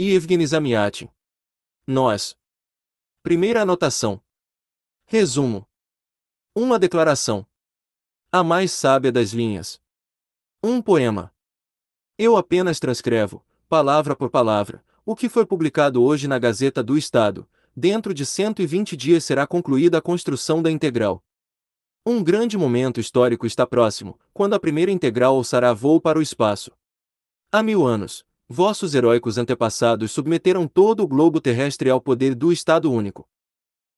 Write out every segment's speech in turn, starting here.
e Evgeny Zamiatin. Nós. Primeira anotação. Resumo. Uma declaração. A mais sábia das linhas. Um poema. Eu apenas transcrevo, palavra por palavra, o que foi publicado hoje na Gazeta do Estado. Dentro de 120 dias será concluída a construção da integral. Um grande momento histórico está próximo, quando a primeira integral alçará voo para o espaço. Há mil anos, Vossos heróicos antepassados submeteram todo o globo terrestre ao poder do Estado único.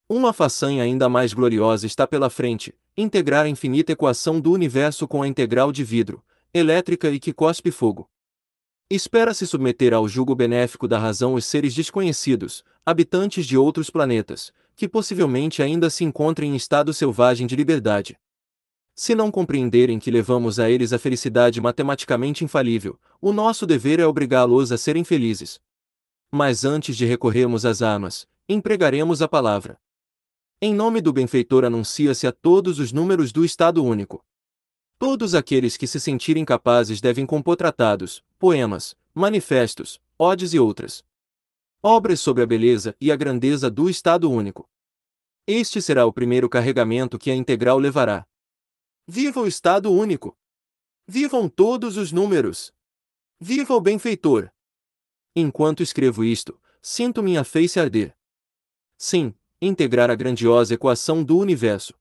Uma façanha ainda mais gloriosa está pela frente: integrar a infinita equação do universo com a integral de vidro, elétrica e que cospe fogo. Espera-se submeter ao jugo benéfico da razão os seres desconhecidos, habitantes de outros planetas, que possivelmente ainda se encontrem em estado selvagem de liberdade. Se não compreenderem que levamos a eles a felicidade matematicamente infalível, o nosso dever é obrigá-los a serem felizes. Mas antes de recorrermos às armas, empregaremos a palavra. Em nome do benfeitor anuncia-se a todos os números do Estado Único. Todos aqueles que se sentirem capazes devem compor tratados, poemas, manifestos, odes e outras obras sobre a beleza e a grandeza do Estado Único. Este será o primeiro carregamento que a integral levará Viva o Estado Único! Vivam todos os números! Viva o benfeitor! Enquanto escrevo isto, sinto minha face arder. Sim, integrar a grandiosa equação do universo.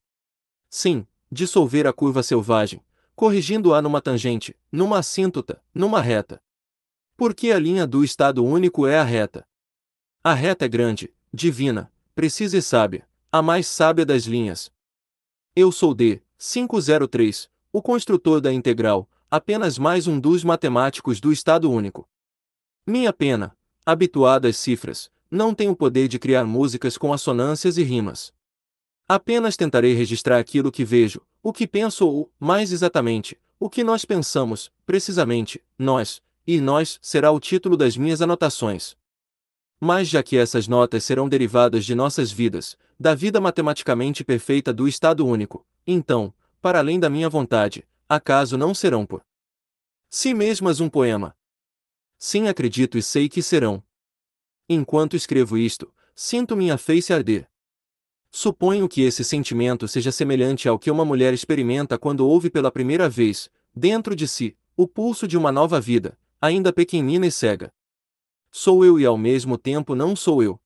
Sim, dissolver a curva selvagem, corrigindo-a numa tangente, numa assíntota, numa reta. Porque a linha do estado único é a reta. A reta é grande, divina, precisa e sábia, a mais sábia das linhas. Eu sou D, 503. O construtor da integral, apenas mais um dos matemáticos do Estado Único. Minha pena, habituada às cifras, não tenho o poder de criar músicas com assonâncias e rimas. Apenas tentarei registrar aquilo que vejo, o que penso ou, mais exatamente, o que nós pensamos, precisamente, nós, e nós será o título das minhas anotações. Mas já que essas notas serão derivadas de nossas vidas, da vida matematicamente perfeita do Estado Único, então, para além da minha vontade, acaso não serão por si mesmas um poema? Sim, acredito e sei que serão. Enquanto escrevo isto, sinto minha face arder. Suponho que esse sentimento seja semelhante ao que uma mulher experimenta quando ouve pela primeira vez, dentro de si, o pulso de uma nova vida, ainda pequenina e cega. Sou eu e ao mesmo tempo não sou eu.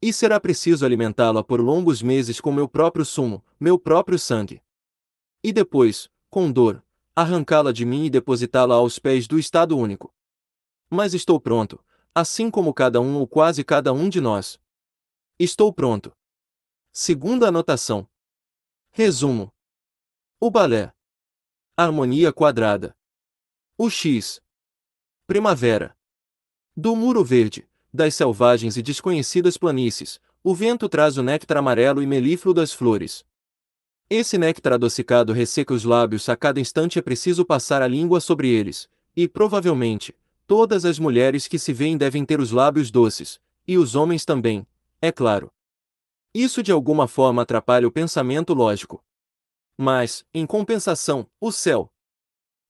E será preciso alimentá-la por longos meses com meu próprio sumo, meu próprio sangue. E depois, com dor, arrancá-la de mim e depositá-la aos pés do Estado único. Mas estou pronto, assim como cada um ou quase cada um de nós. Estou pronto. Segunda anotação. Resumo. O balé. Harmonia quadrada. O X. Primavera. Do muro verde, das selvagens e desconhecidas planícies, o vento traz o néctar amarelo e melífluo das flores. Esse néctar adocicado resseca os lábios a cada instante é preciso passar a língua sobre eles, e provavelmente, todas as mulheres que se veem devem ter os lábios doces, e os homens também, é claro. Isso de alguma forma atrapalha o pensamento lógico. Mas, em compensação, o céu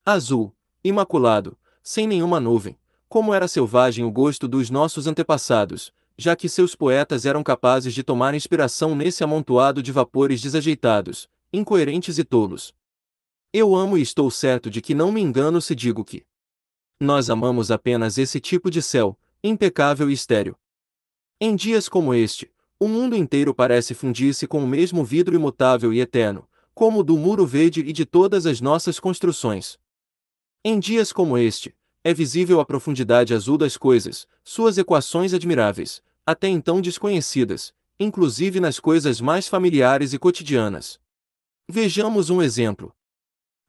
azul, imaculado, sem nenhuma nuvem, como era selvagem o gosto dos nossos antepassados, já que seus poetas eram capazes de tomar inspiração nesse amontoado de vapores desajeitados, incoerentes e tolos. Eu amo e estou certo de que não me engano se digo que nós amamos apenas esse tipo de céu, impecável e estéril. Em dias como este, o mundo inteiro parece fundir-se com o mesmo vidro imutável e eterno, como o do muro verde e de todas as nossas construções. Em dias como este, é visível a profundidade azul das coisas, suas equações admiráveis, até então desconhecidas, inclusive nas coisas mais familiares e cotidianas. Vejamos um exemplo.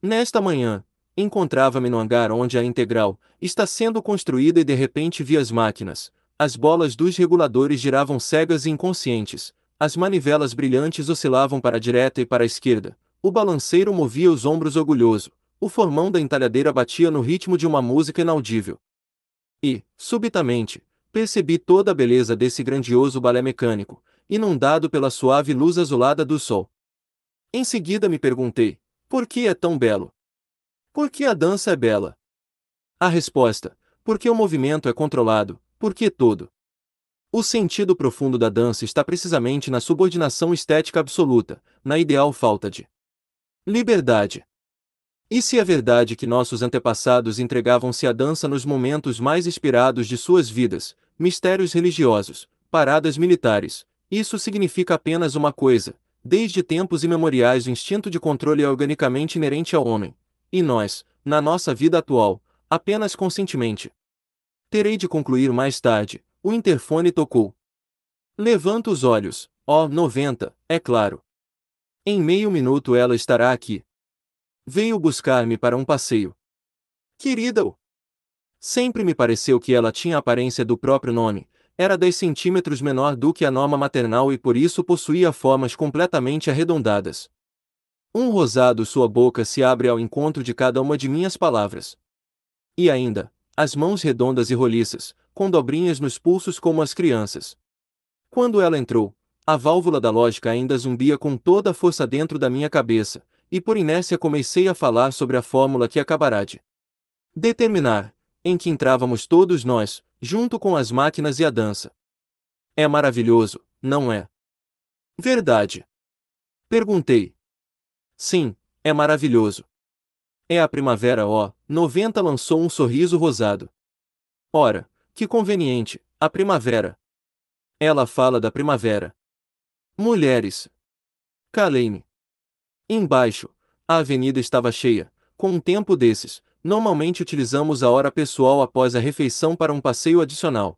Nesta manhã, encontrava-me no hangar onde a integral está sendo construída e de repente vi as máquinas, as bolas dos reguladores giravam cegas e inconscientes, as manivelas brilhantes oscilavam para a direita e para a esquerda, o balanceiro movia os ombros orgulhoso, o formão da entalhadeira batia no ritmo de uma música inaudível. E, subitamente, percebi toda a beleza desse grandioso balé mecânico, inundado pela suave luz azulada do sol. Em seguida me perguntei: por que é tão belo? Por que a dança é bela? A resposta: porque o movimento é controlado, porque todo. O sentido profundo da dança está precisamente na subordinação estética absoluta, na ideal falta de liberdade. E se é verdade que nossos antepassados entregavam-se à dança nos momentos mais inspirados de suas vidas, mistérios religiosos, paradas militares, isso significa apenas uma coisa: desde tempos imemoriais o instinto de controle é organicamente inerente ao homem. E nós, na nossa vida atual, apenas conscientemente. Terei de concluir mais tarde. O interfone tocou. Levanta os olhos, ó, oh, 90, é claro. Em meio minuto ela estará aqui. Veio buscar-me para um passeio. Querida-o! Sempre me pareceu que ela tinha a aparência do próprio nome, era 10 centímetros menor do que a norma maternal e por isso possuía formas completamente arredondadas. Um rosado sua boca se abre ao encontro de cada uma de minhas palavras. E ainda, as mãos redondas e roliças, com dobrinhas nos pulsos como as crianças. Quando ela entrou, a válvula da lógica ainda zumbia com toda a força dentro da minha cabeça, e por inércia comecei a falar sobre a fórmula que acabará de determinar, em que entrávamos todos nós, junto com as máquinas e a dança. É maravilhoso, não é? Verdade. Perguntei. Sim, é maravilhoso. É a primavera, ó, 90 lançou um sorriso rosado. Ora, que conveniente, a primavera. Ela fala da primavera. Mulheres. Calei-me. Embaixo, a avenida estava cheia. Com um tempo desses, normalmente utilizamos a hora pessoal após a refeição para um passeio adicional.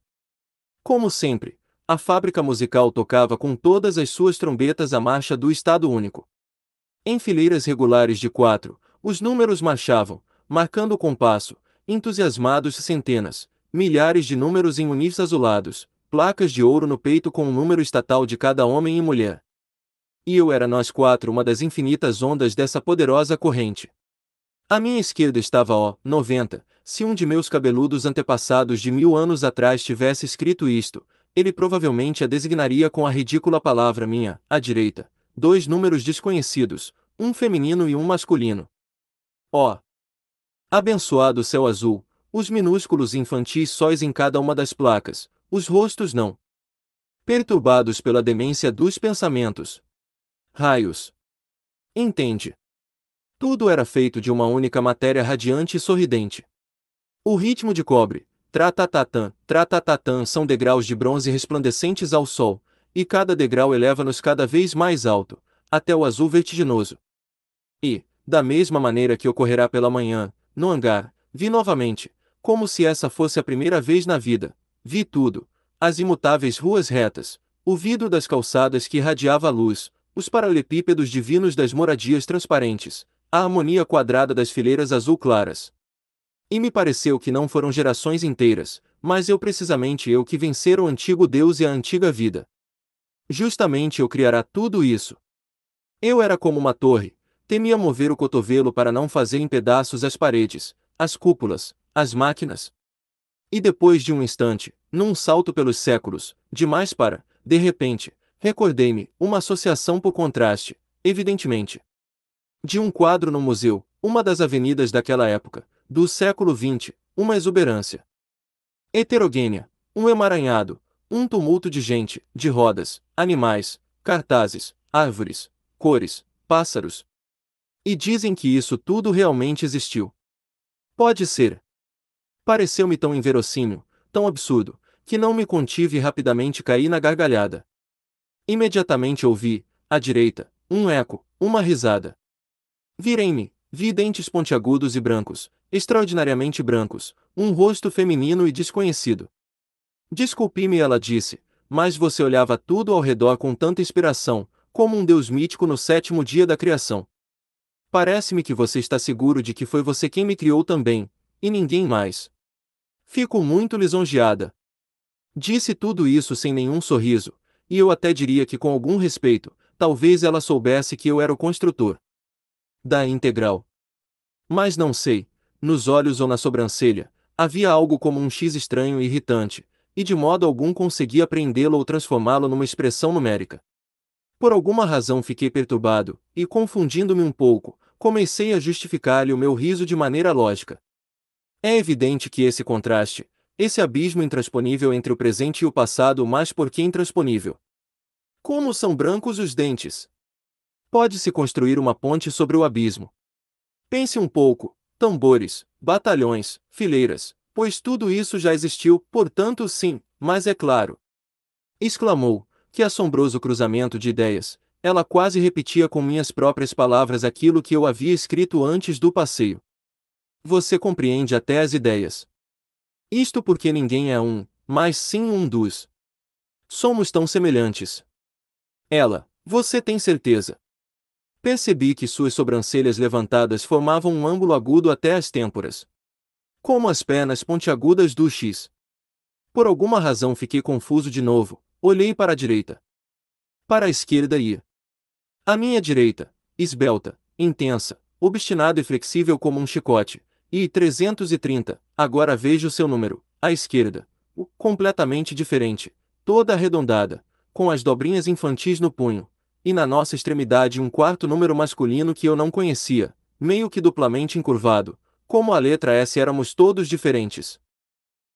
Como sempre, a fábrica musical tocava com todas as suas trombetas a marcha do Estado Único. Em fileiras regulares de quatro, os números marchavam, marcando o compasso, entusiasmados centenas, milhares de números em unis azulados, placas de ouro no peito com o número estatal de cada homem e mulher. E eu era nós quatro uma das infinitas ondas dessa poderosa corrente. À minha esquerda estava O, 90. Se um de meus cabeludos antepassados de mil anos atrás tivesse escrito isto, ele provavelmente a designaria com a ridícula palavra minha, à direita, dois números desconhecidos, um feminino e um masculino. Ó! Abençoado céu azul, os minúsculos infantis sóis em cada uma das placas, os rostos não. Perturbados pela demência dos pensamentos, Raios. Entende? Tudo era feito de uma única matéria radiante e sorridente. O ritmo de cobre, tratatatã, tratatatã são degraus de bronze resplandecentes ao sol, e cada degrau eleva-nos cada vez mais alto, até o azul vertiginoso. E, da mesma maneira que ocorrerá pela manhã, no hangar, vi novamente, como se essa fosse a primeira vez na vida, vi tudo, as imutáveis ruas retas, o vidro das calçadas que irradiava a luz, os paralelepípedos divinos das moradias transparentes, a harmonia quadrada das fileiras azul claras. E me pareceu que não foram gerações inteiras, mas eu precisamente eu que vencer o antigo Deus e a antiga vida. Justamente eu criará tudo isso. Eu era como uma torre, temia mover o cotovelo para não fazer em pedaços as paredes, as cúpulas, as máquinas. E depois de um instante, num salto pelos séculos, demais para, de repente, Recordei-me, uma associação por contraste, evidentemente. De um quadro no museu, uma das avenidas daquela época, do século XX, uma exuberância. Heterogênea, um emaranhado, um tumulto de gente, de rodas, animais, cartazes, árvores, cores, pássaros. E dizem que isso tudo realmente existiu. Pode ser. Pareceu-me tão inverossímil, tão absurdo, que não me contive e rapidamente caí na gargalhada. Imediatamente ouvi, à direita, um eco, uma risada. Virei-me, vi dentes pontiagudos e brancos, extraordinariamente brancos, um rosto feminino e desconhecido. Desculpe-me, ela disse, mas você olhava tudo ao redor com tanta inspiração, como um deus mítico no sétimo dia da criação. Parece-me que você está seguro de que foi você quem me criou também, e ninguém mais. Fico muito lisonjeada. Disse tudo isso sem nenhum sorriso, e eu até diria que com algum respeito, talvez ela soubesse que eu era o construtor da integral. Mas não sei, nos olhos ou na sobrancelha, havia algo como um X estranho e irritante, e de modo algum consegui apreendê-lo ou transformá-lo numa expressão numérica. Por alguma razão fiquei perturbado, e confundindo-me um pouco, comecei a justificar-lhe o meu riso de maneira lógica. É evidente que esse contraste, esse abismo intransponível entre o presente e o passado, mas por que intransponível? Como são brancos os dentes? Pode-se construir uma ponte sobre o abismo. Pense um pouco: tambores, batalhões, fileiras, pois tudo isso já existiu, portanto, sim, mas é claro. Exclamou, que assombroso cruzamento de ideias, ela quase repetia com minhas próprias palavras aquilo que eu havia escrito antes do passeio. Você compreende até as ideias. Isto porque ninguém é um, mas sim um dos. Somos tão semelhantes. Ela, você tem certeza. Percebi que suas sobrancelhas levantadas formavam um ângulo agudo até as têmporas. Como as pernas pontiagudas do X. Por alguma razão fiquei confuso de novo, olhei para a direita. Para a esquerda e. À minha direita, esbelta, intensa, obstinada e flexível como um chicote, e 330, agora vejo seu número, à esquerda. O completamente diferente, toda arredondada, com as dobrinhas infantis no punho. E na nossa extremidade um quarto número masculino que eu não conhecia, meio que duplamente encurvado. Como a letra S éramos todos diferentes.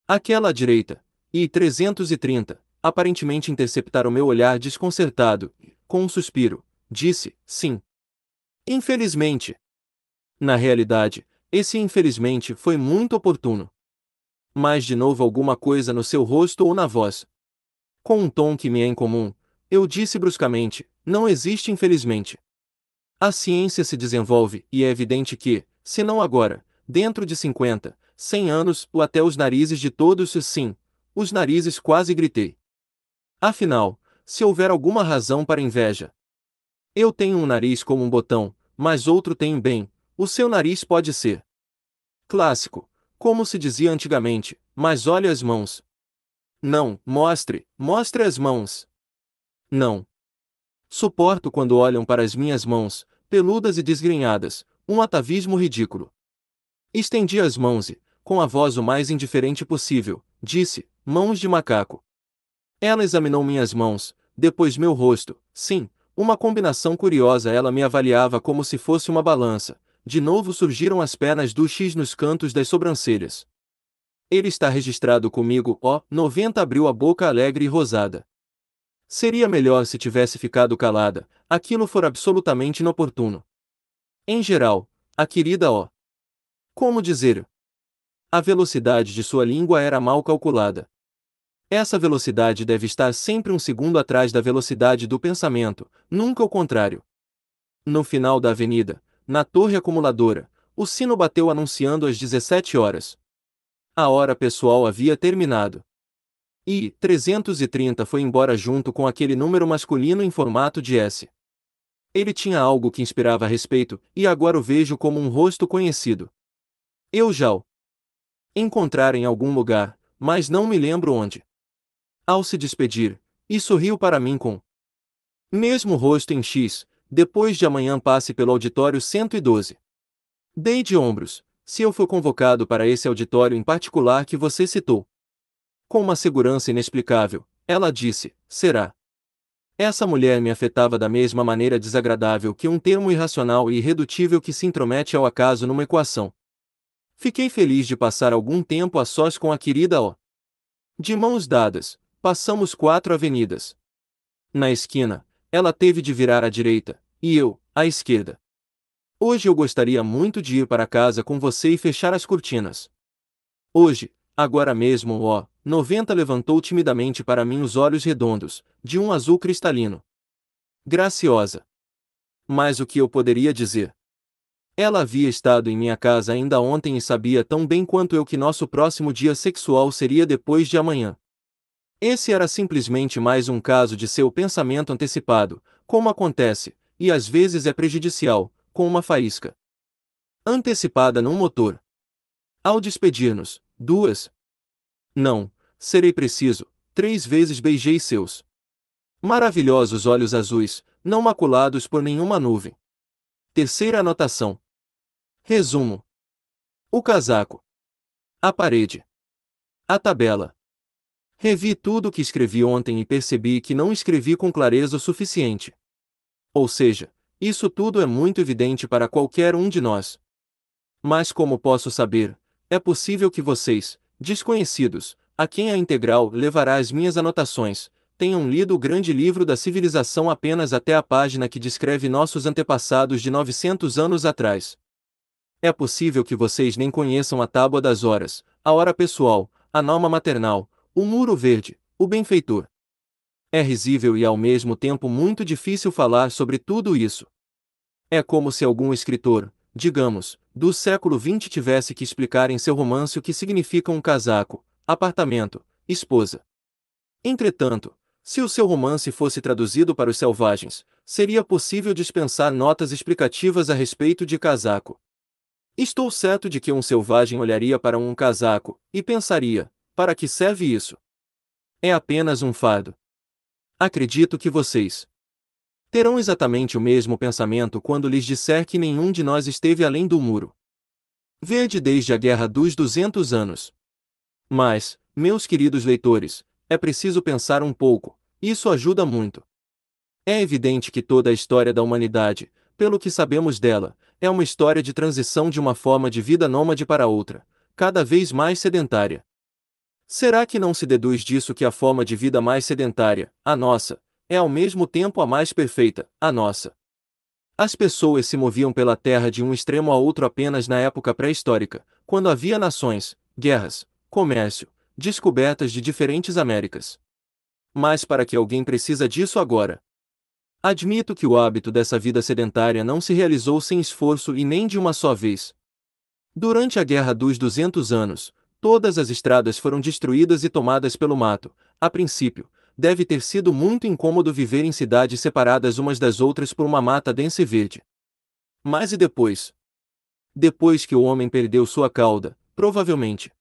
Aquela à direita, e 330, aparentemente interceptar o meu olhar desconcertado, com um suspiro, disse, sim. Infelizmente. Na realidade, esse infelizmente foi muito oportuno. Mais de novo alguma coisa no seu rosto ou na voz. Com um tom que me é incomum, eu disse bruscamente: não existe infelizmente. A ciência se desenvolve e é evidente que, se não agora, dentro de 50, 100 anos ou até os narizes de todos, sim, os narizes quase gritei. Afinal, se houver alguma razão para inveja. Eu tenho um nariz como um botão, mas outro tem bem, o seu nariz pode ser clássico, como se dizia antigamente, mas olhe as mãos. Não, mostre, mostre as mãos. Não. Suporto quando olham para as minhas mãos, peludas e desgrenhadas, um atavismo ridículo. Estendi as mãos e, com a voz o mais indiferente possível, disse: Mãos de macaco. Ela examinou minhas mãos, depois meu rosto, sim, uma combinação curiosa ela me avaliava como se fosse uma balança, de novo surgiram as pernas do X nos cantos das sobrancelhas. Ele está registrado comigo, ó, 90 abriu a boca alegre e rosada. Seria melhor se tivesse ficado calada, aquilo for absolutamente inoportuno. Em geral, a querida ó. Como dizer? A velocidade de sua língua era mal calculada. Essa velocidade deve estar sempre um segundo atrás da velocidade do pensamento, nunca o contrário. No final da avenida, na torre acumuladora, o sino bateu anunciando as 17 horas. A hora pessoal havia terminado. E 330 foi embora junto com aquele número masculino em formato de S. Ele tinha algo que inspirava respeito, e agora o vejo como um rosto conhecido. Eu já o encontrar em algum lugar, mas não me lembro onde. Ao se despedir, e sorriu para mim com mesmo rosto em X, depois de amanhã passe pelo auditório 112. Dei de ombros, se eu for convocado para esse auditório em particular que você citou. Com uma segurança inexplicável, ela disse: será. Essa mulher me afetava da mesma maneira desagradável que um termo irracional e irredutível que se intromete ao acaso numa equação. Fiquei feliz de passar algum tempo a sós com a querida O. De mãos dadas, passamos quatro avenidas. Na esquina, ela teve de virar à direita, e eu, à esquerda. Hoje eu gostaria muito de ir para casa com você e fechar as cortinas. Hoje, agora mesmo, ó, 90 levantou timidamente para mim os olhos redondos, de um azul cristalino. Graciosa. Mas o que eu poderia dizer? Ela havia estado em minha casa ainda ontem e sabia tão bem quanto eu que nosso próximo dia sexual seria depois de amanhã. Esse era simplesmente mais um caso de seu pensamento antecipado, como acontece, e às vezes é prejudicial, com uma faísca antecipada num motor. Ao despedir-nos, duas. Não, serei preciso, três vezes beijei seus maravilhosos olhos azuis, não maculados por nenhuma nuvem. Terceira anotação. Resumo: o casaco, a parede, a tabela, Revi tudo o que escrevi ontem e percebi que não escrevi com clareza o suficiente. Ou seja, isso tudo é muito evidente para qualquer um de nós. Mas como posso saber? É possível que vocês, desconhecidos, a quem a integral levará as minhas anotações, tenham lido o grande livro da civilização apenas até a página que descreve nossos antepassados de 900 anos atrás. É possível que vocês nem conheçam a tábua das horas, a hora pessoal, a norma maternal, o muro verde, o benfeitor. É risível e ao mesmo tempo muito difícil falar sobre tudo isso. É como se algum escritor, digamos, do século XX tivesse que explicar em seu romance o que significa um casaco, apartamento, esposa. Entretanto, se o seu romance fosse traduzido para os selvagens, seria possível dispensar notas explicativas a respeito de casaco. Estou certo de que um selvagem olharia para um casaco e pensaria: para que serve isso? É apenas um fado. Acredito que vocês terão exatamente o mesmo pensamento quando lhes disser que nenhum de nós esteve além do muro. Verde desde a Guerra dos 200 anos. Mas, meus queridos leitores, é preciso pensar um pouco, isso ajuda muito. É evidente que toda a história da humanidade, pelo que sabemos dela, é uma história de transição de uma forma de vida nômade para outra, cada vez mais sedentária. Será que não se deduz disso que a forma de vida mais sedentária, a nossa, é ao mesmo tempo a mais perfeita, a nossa? As pessoas se moviam pela terra de um extremo a outro apenas na época pré-histórica, quando havia nações, guerras, comércio, descobertas de diferentes Américas. Mas para que alguém precisa disso agora? Admito que o hábito dessa vida sedentária não se realizou sem esforço e nem de uma só vez. Durante a Guerra dos 200 Anos, Todas as estradas foram destruídas e tomadas pelo mato. A princípio, deve ter sido muito incômodo viver em cidades separadas umas das outras por uma mata densa e verde. Mas e depois? Depois que o homem perdeu sua cauda, provavelmente.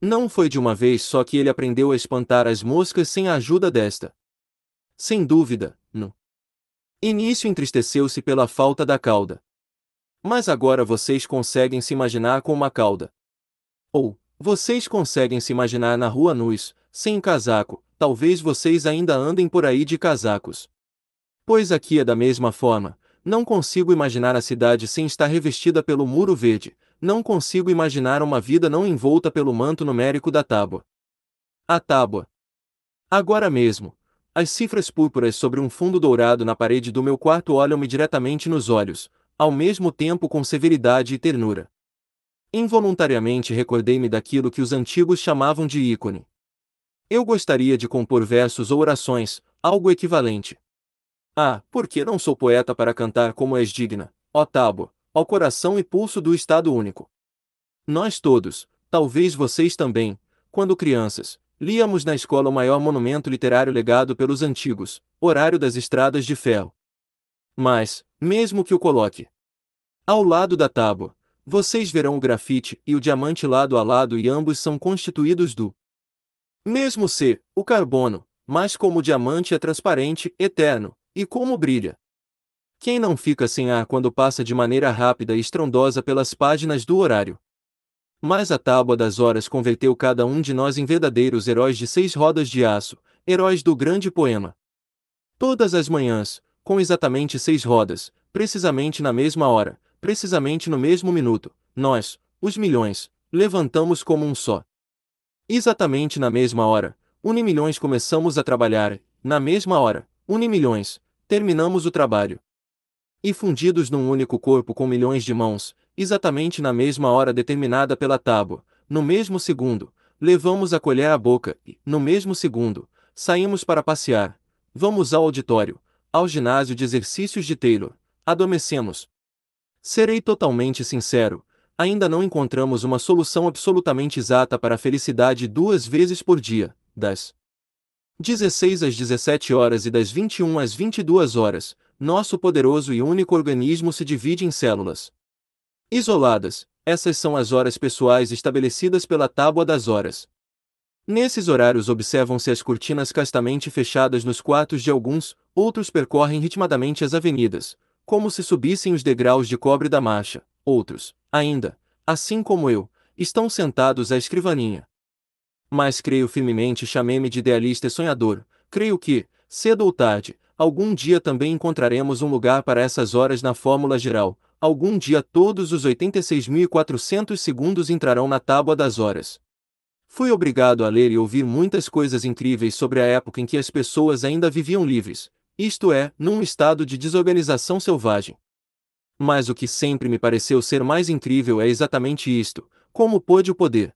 Não foi de uma vez só que ele aprendeu a espantar as moscas sem a ajuda desta. Sem dúvida, no Início entristeceu-se pela falta da cauda. Mas agora vocês conseguem se imaginar com uma cauda. Ou, vocês conseguem se imaginar na rua nus, sem casaco, talvez vocês ainda andem por aí de casacos. Pois aqui é da mesma forma, não consigo imaginar a cidade sem estar revestida pelo muro verde, não consigo imaginar uma vida não envolta pelo manto numérico da tábua. A tábua. Agora mesmo, as cifras púrpuras sobre um fundo dourado na parede do meu quarto olham-me diretamente nos olhos, ao mesmo tempo com severidade e ternura. Involuntariamente recordei-me daquilo que os antigos chamavam de ícone. Eu gostaria de compor versos ou orações, algo equivalente. Ah, porque não sou poeta para cantar como és digna, ó tábua, ó coração e pulso do Estado único. Nós todos, talvez vocês também, quando crianças, líamos na escola o maior monumento literário legado pelos antigos, Horário das Estradas de Ferro. Mas, mesmo que o coloque ao lado da tábua, vocês verão o grafite e o diamante lado a lado e ambos são constituídos do mesmo ser, o carbono, mas como o diamante é transparente, eterno, e como brilha. Quem não fica sem ar quando passa de maneira rápida e estrondosa pelas páginas do horário? Mas a tábua das horas converteu cada um de nós em verdadeiros heróis de seis rodas de aço, heróis do grande poema. Todas as manhãs, com exatamente seis rodas, precisamente na mesma hora, precisamente no mesmo minuto, nós, os milhões, levantamos como um só. Exatamente na mesma hora, unimilhões começamos a trabalhar, na mesma hora, unimilhões, terminamos o trabalho. E fundidos num único corpo com milhões de mãos, exatamente na mesma hora determinada pela tábua, no mesmo segundo, levamos a colher à boca e, no mesmo segundo, saímos para passear. Vamos ao auditório, ao ginásio de exercícios de Taylor. Adormecemos, Serei totalmente sincero, ainda não encontramos uma solução absolutamente exata para a felicidade duas vezes por dia, das 16 às 17 horas e das 21 às 22 horas. Nosso poderoso e único organismo se divide em células isoladas. Essas são as horas pessoais estabelecidas pela tábua das horas. Nesses horários observam-se as cortinas castamente fechadas nos quartos de alguns, outros percorrem ritmadamente as avenidas, como se subissem os degraus de cobre da marcha. Outros, ainda, assim como eu, estão sentados à escrivaninha. Mas creio firmemente, chamei-me de idealista e sonhador, creio que, cedo ou tarde, algum dia também encontraremos um lugar para essas horas na fórmula geral, algum dia todos os 86.400 segundos entrarão na tábua das horas. Fui obrigado a ler e ouvir muitas coisas incríveis sobre a época em que as pessoas ainda viviam livres, isto é, num estado de desorganização selvagem. Mas o que sempre me pareceu ser mais incrível é exatamente isto: como pôde o poder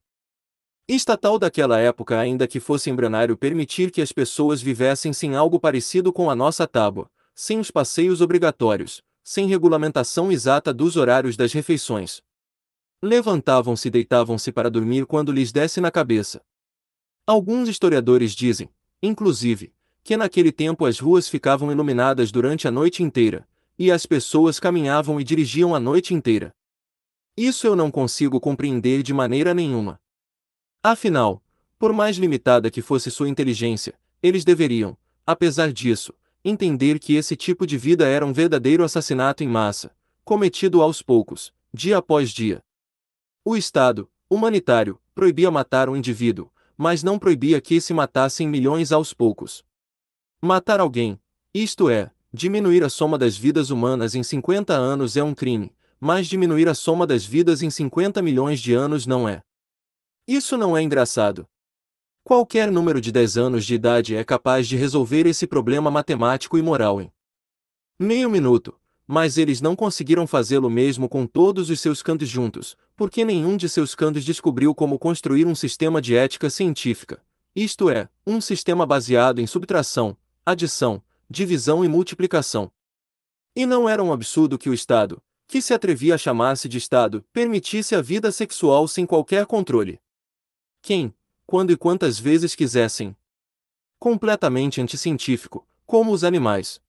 estatal daquela época, ainda que fosse embrionário, permitir que as pessoas vivessem sem algo parecido com a nossa tábua, sem os passeios obrigatórios, sem regulamentação exata dos horários das refeições. Levantavam-se e deitavam-se para dormir quando lhes desse na cabeça. Alguns historiadores dizem, inclusive, que naquele tempo as ruas ficavam iluminadas durante a noite inteira, e as pessoas caminhavam e dirigiam a noite inteira. Isso eu não consigo compreender de maneira nenhuma. Afinal, por mais limitada que fosse sua inteligência, eles deveriam, apesar disso, entender que esse tipo de vida era um verdadeiro assassinato em massa, cometido aos poucos, dia após dia. O Estado, humanitário, proibia matar um indivíduo, mas não proibia que se matassem milhões aos poucos, Matar alguém, isto é, diminuir a soma das vidas humanas em 50 anos é um crime, mas diminuir a soma das vidas em 50 milhões de anos não é. Isso não é engraçado. Qualquer número de 10 anos de idade é capaz de resolver esse problema matemático e moral em meio minuto, mas eles não conseguiram fazê-lo mesmo com todos os seus cantos juntos, porque nenhum de seus cantos descobriu como construir um sistema de ética científica, isto é, um sistema baseado em subtração, adição, divisão e multiplicação. E não era um absurdo que o Estado, que se atrevia a chamar-se de Estado, permitisse a vida sexual sem qualquer controle. Quem, quando e quantas vezes quisessem. Completamente anticientífico, como os animais.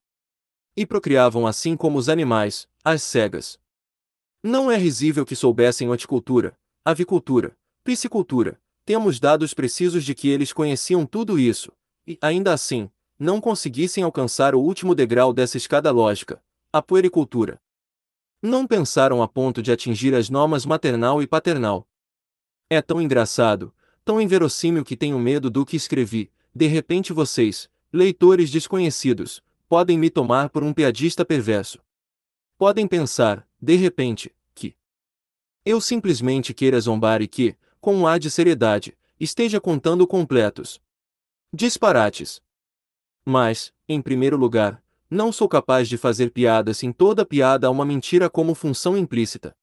E procriavam assim como os animais, as cegas. Não é risível que soubessem horticultura, avicultura, piscicultura, temos dados precisos de que eles conheciam tudo isso, e, ainda assim, não conseguissem alcançar o último degrau dessa escada lógica, a puericultura. Não pensaram a ponto de atingir as normas maternal e paternal. É tão engraçado, tão inverossímil que tenho medo do que escrevi, de repente vocês, leitores desconhecidos, podem me tomar por um piadista perverso. Podem pensar, de repente, que eu simplesmente queira zombar e que, com um ar de seriedade, esteja contando completos disparates. Mas, em primeiro lugar, não sou capaz de fazer piadas em toda piada há uma mentira como função implícita.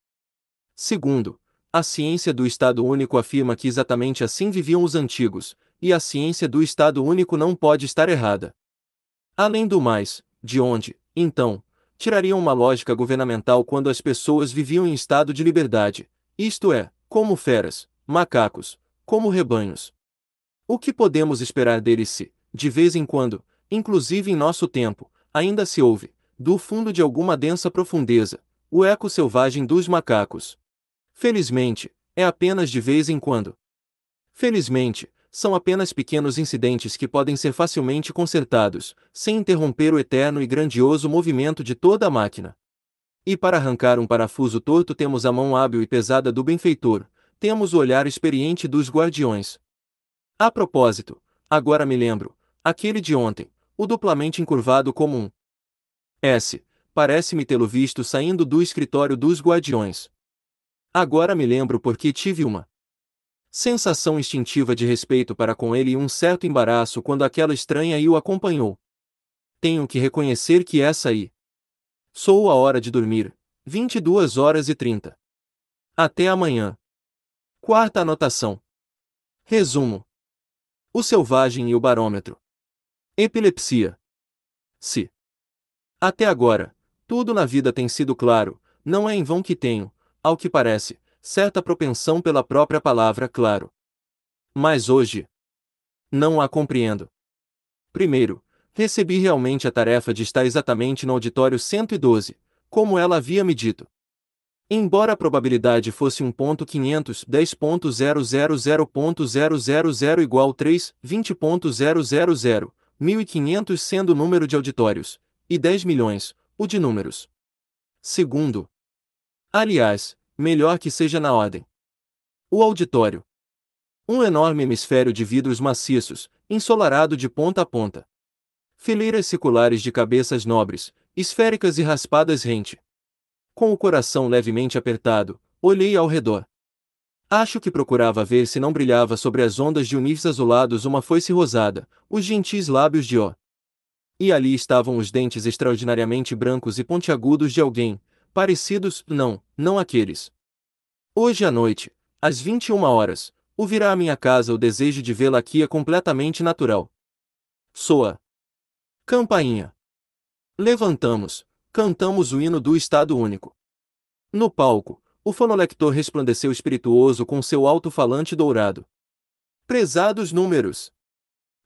Segundo, a ciência do Estado único afirma que exatamente assim viviam os antigos, e a ciência do Estado único não pode estar errada. Além do mais, de onde, então, tirariam uma lógica governamental quando as pessoas viviam em estado de liberdade, isto é, como feras, macacos, como rebanhos? O que podemos esperar deles se, de vez em quando, inclusive em nosso tempo, ainda se ouve, do fundo de alguma densa profundeza, o eco selvagem dos macacos. Felizmente, é apenas de vez em quando. Felizmente, são apenas pequenos incidentes que podem ser facilmente consertados, sem interromper o eterno e grandioso movimento de toda a máquina. E para arrancar um parafuso torto temos a mão hábil e pesada do benfeitor, temos o olhar experiente dos guardiões. A propósito, agora me lembro, Aquele de ontem, o duplamente encurvado como um S, parece-me tê-lo visto saindo do escritório dos guardiões. Agora me lembro porque tive uma sensação instintiva de respeito para com ele e um certo embaraço quando aquela estranha aí o acompanhou. Tenho que reconhecer que essa aí. Sou a hora de dormir, 22 horas e 30. Até amanhã. Quarta anotação. Resumo. O Selvagem e o Barômetro. Epilepsia. Se. Até agora, tudo na vida tem sido claro, não é em vão que tenho, ao que parece, certa propensão pela própria palavra claro. Mas hoje. Não a compreendo. Primeiro, recebi realmente a tarefa de estar exatamente no auditório 112, como ela havia me dito. Embora a probabilidade fosse 1.510.000.000 igual 3, 20.000, 1.500 sendo o número de auditórios, e 10 milhões, o de números. Segundo. Aliás, melhor que seja na ordem. O auditório. Um enorme hemisfério de vidros maciços, ensolarado de ponta a ponta. Fileiras circulares de cabeças nobres, esféricas e raspadas rente. Com o coração levemente apertado, olhei ao redor. Acho que procurava ver se não brilhava sobre as ondas de unis azulados uma foice rosada, os gentis lábios de ó. E ali estavam os dentes extraordinariamente brancos e pontiagudos de alguém, parecidos, não, não aqueles. Hoje à noite, às 21 horas, o virá à minha casa o desejo de vê-la aqui é completamente natural. Soa. Campainha. Levantamos, cantamos o hino do Estado Único. No palco, o fonolector resplandeceu espirituoso com seu alto-falante dourado. Prezados números!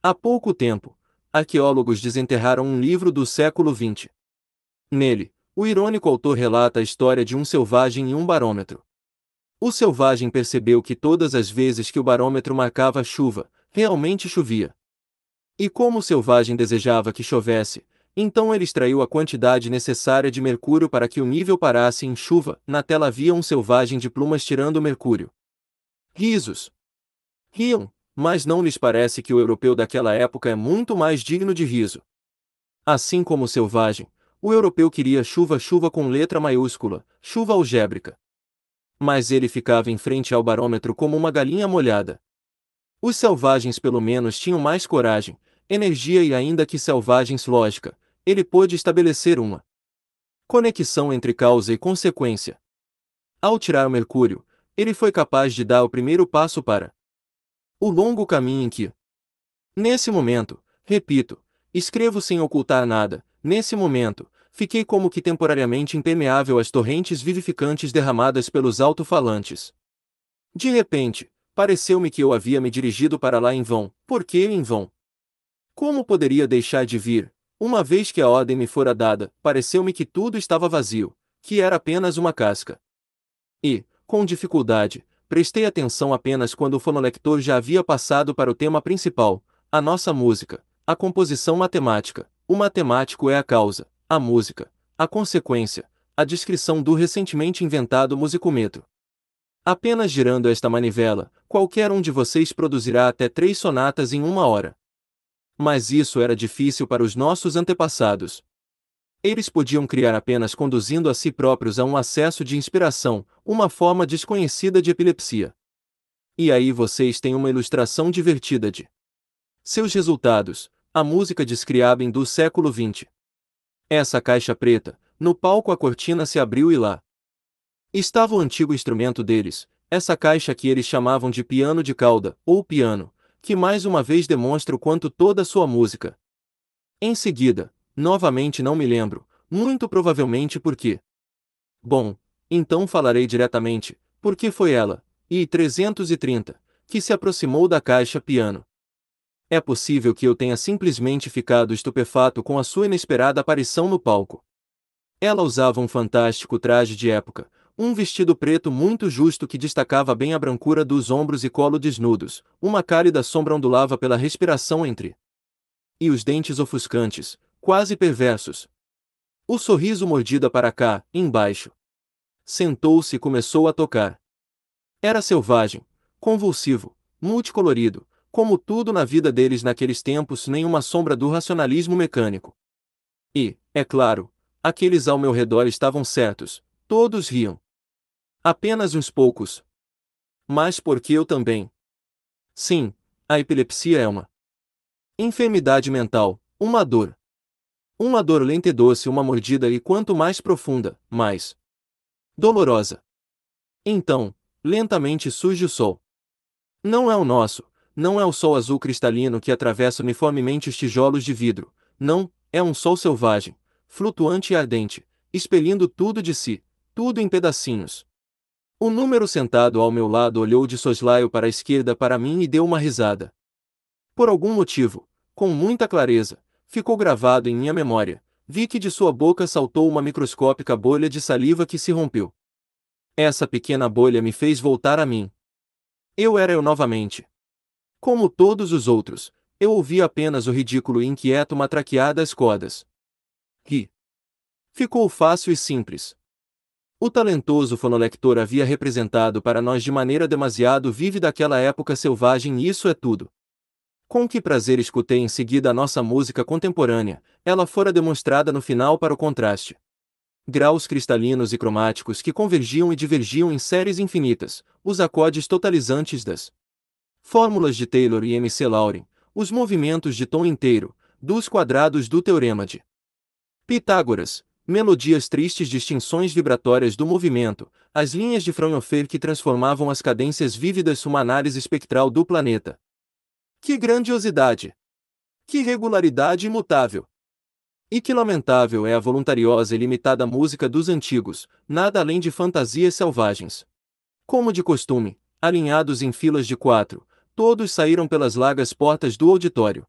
Há pouco tempo, arqueólogos desenterraram um livro do século XX. Nele, o irônico autor relata a história de um selvagem e um barômetro. O selvagem percebeu que todas as vezes que o barômetro marcava chuva, realmente chovia. E como o selvagem desejava que chovesse, então ele extraiu a quantidade necessária de mercúrio para que o nível parasse em chuva. Na tela havia um selvagem de plumas tirando mercúrio. Risos. Riam, mas não lhes parece que o europeu daquela época é muito mais digno de riso. Assim como o selvagem, o europeu queria chuva-chuva com letra maiúscula, chuva algébrica. Mas ele ficava em frente ao barômetro como uma galinha molhada. Os selvagens pelo menos tinham mais coragem, energia e ainda que selvagens lógica, ele pôde estabelecer uma conexão entre causa e consequência. Ao tirar Mercúrio, ele foi capaz de dar o primeiro passo para o longo caminho em que, nesse momento, repito, escrevo sem ocultar nada, nesse momento, fiquei como que temporariamente impermeável às torrentes vivificantes derramadas pelos alto-falantes. De repente, pareceu-me que eu havia me dirigido para lá em vão, por que em vão? Como poderia deixar de vir, uma vez que a ordem me fora dada, pareceu-me que tudo estava vazio, que era apenas uma casca. E, com dificuldade, prestei atenção apenas quando o fonolector já havia passado para o tema principal, a nossa música, a composição matemática. O matemático é a causa, a música, a consequência, a descrição do recentemente inventado musicômetro. Apenas girando esta manivela, qualquer um de vocês produzirá até três sonatas em uma hora. Mas isso era difícil para os nossos antepassados. Eles podiam criar apenas conduzindo a si próprios a um acesso de inspiração, uma forma desconhecida de epilepsia. E aí vocês têm uma ilustração divertida de seus resultados, a música de Scriabin do século XX. Essa caixa preta, no palco a cortina se abriu e lá estava o antigo instrumento deles, essa caixa que eles chamavam de piano de cauda, ou piano, que mais uma vez demonstra o quanto toda sua música. Em seguida, novamente não me lembro, muito provavelmente porque. Bom, então falarei diretamente, porque foi ela, e 330 que se aproximou da caixa piano. É possível que eu tenha simplesmente ficado estupefato com a sua inesperada aparição no palco. Ela usava um fantástico traje de época, um vestido preto muito justo que destacava bem a brancura dos ombros e colo desnudos, uma cálida sombra ondulava pela respiração entre. E os dentes ofuscantes, quase perversos. O sorriso mordida para cá, embaixo. Sentou-se e começou a tocar. Era selvagem, convulsivo, multicolorido, como tudo na vida deles naqueles tempos, nenhuma sombra do racionalismo mecânico. E, é claro, aqueles ao meu redor estavam certos, Todos riam. Apenas uns poucos. Mas porque eu também. Sim, a epilepsia é uma enfermidade mental, uma dor. Uma dor lenta e doce, uma mordida e quanto mais profunda, mais dolorosa. Então, lentamente surge o sol. Não é o nosso, não é o sol azul cristalino que atravessa uniformemente os tijolos de vidro, não, é um sol selvagem, flutuante e ardente, expelindo tudo de si, tudo em pedacinhos. O número sentado ao meu lado olhou de soslaio para a esquerda para mim e deu uma risada. Por algum motivo, com muita clareza, ficou gravado em minha memória. Vi que de sua boca saltou uma microscópica bolha de saliva que se rompeu. Essa pequena bolha me fez voltar a mim. Eu era eu novamente. Como todos os outros, eu ouvi apenas o ridículo e inquieto matraquear das cordas. Ri. Ficou fácil e simples. O talentoso fonolector havia representado para nós de maneira demasiado vívida aquela época selvagem e isso é tudo. Com que prazer escutei em seguida a nossa música contemporânea, ela fora demonstrada no final para o contraste. Graus cristalinos e cromáticos que convergiam e divergiam em séries infinitas, os acordes totalizantes das fórmulas de Taylor e M.C. Lauren, os movimentos de tom inteiro, dos quadrados do teorema de Pitágoras, Melodias tristes, distinções vibratórias do movimento, as linhas de Fraunhofer que transformavam as cadências vívidas suma análise espectral do planeta. Que grandiosidade! Que regularidade imutável! E que lamentável é a voluntariosa e limitada música dos antigos, nada além de fantasias selvagens. Como de costume, alinhados em filas de quatro, todos saíram pelas largas portas do auditório.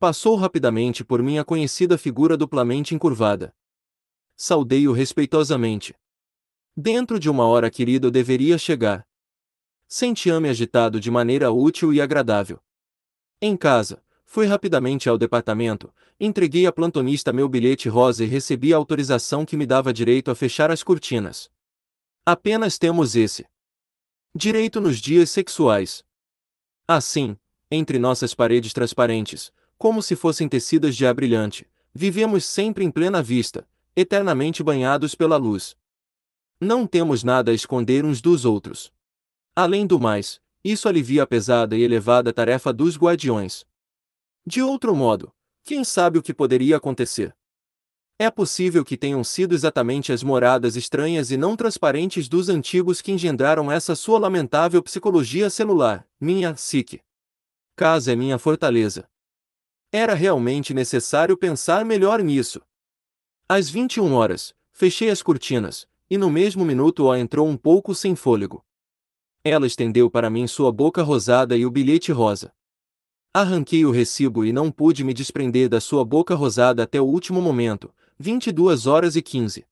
Passou rapidamente por mim a conhecida figura duplamente encurvada. Saudei-o respeitosamente. Dentro de uma hora querido deveria chegar. Senti-me agitado de maneira útil e agradável. Em casa, fui rapidamente ao departamento, entreguei à plantonista meu bilhete rosa e recebi a autorização que me dava direito a fechar as cortinas. Apenas temos esse direito nos dias sexuais. Assim, entre nossas paredes transparentes, como se fossem tecidas de abrilhante, vivemos sempre em plena vista, eternamente banhados pela luz. Não temos nada a esconder uns dos outros. Além do mais, isso alivia a pesada e elevada tarefa dos guardiões. De outro modo, quem sabe o que poderia acontecer? É possível que tenham sido exatamente as moradas estranhas e não transparentes dos antigos que engendraram essa sua lamentável psicologia celular, minha psique. Casa é minha fortaleza. Era realmente necessário pensar melhor nisso. Às 21 horas, fechei as cortinas, e no mesmo minuto O entrou um pouco sem fôlego. Ela estendeu para mim sua boca rosada e o bilhete rosa. Arranquei o recibo e não pude me desprender da sua boca rosada até o último momento, 22 horas e 15.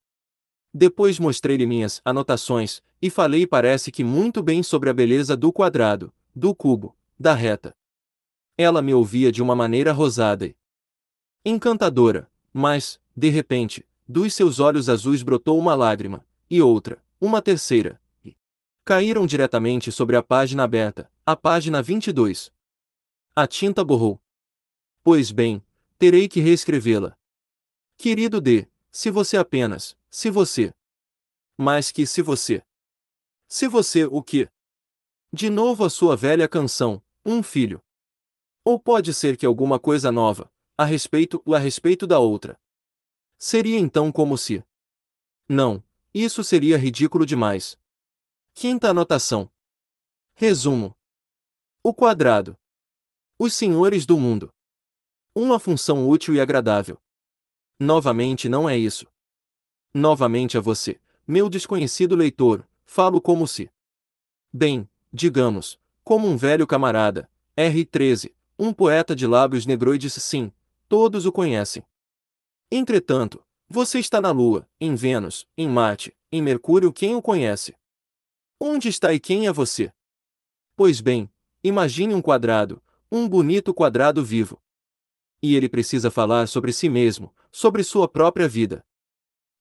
Depois mostrei-lhe minhas anotações, e falei parece que muito bem sobre a beleza do quadrado, do cubo, da reta. Ela me ouvia de uma maneira rosada e encantadora, mas, de repente, dos seus olhos azuis brotou uma lágrima, e outra, uma terceira, e caíram diretamente sobre a página aberta, a página 22. A tinta borrou. Pois bem, terei que reescrevê-la. Querido D, se você apenas, se você. mais que se você. Se você o quê? De novo a sua velha canção, um filho. Ou pode ser que alguma coisa nova, a respeito ou a respeito da outra, Seria então como se. Não, isso seria ridículo demais. Quinta anotação. Resumo: O quadrado. Os senhores do mundo. Uma função útil e agradável. Novamente não é isso. Novamente a você, meu desconhecido leitor, falo como se. Bem, digamos, como um velho camarada, R13, um poeta de lábios negroides, sim, todos o conhecem. Entretanto, você está na Lua, em Vênus, em Marte, em Mercúrio quem o conhece. Onde está e quem é você? Pois bem, imagine um quadrado, um bonito quadrado vivo. E ele precisa falar sobre si mesmo, sobre sua própria vida.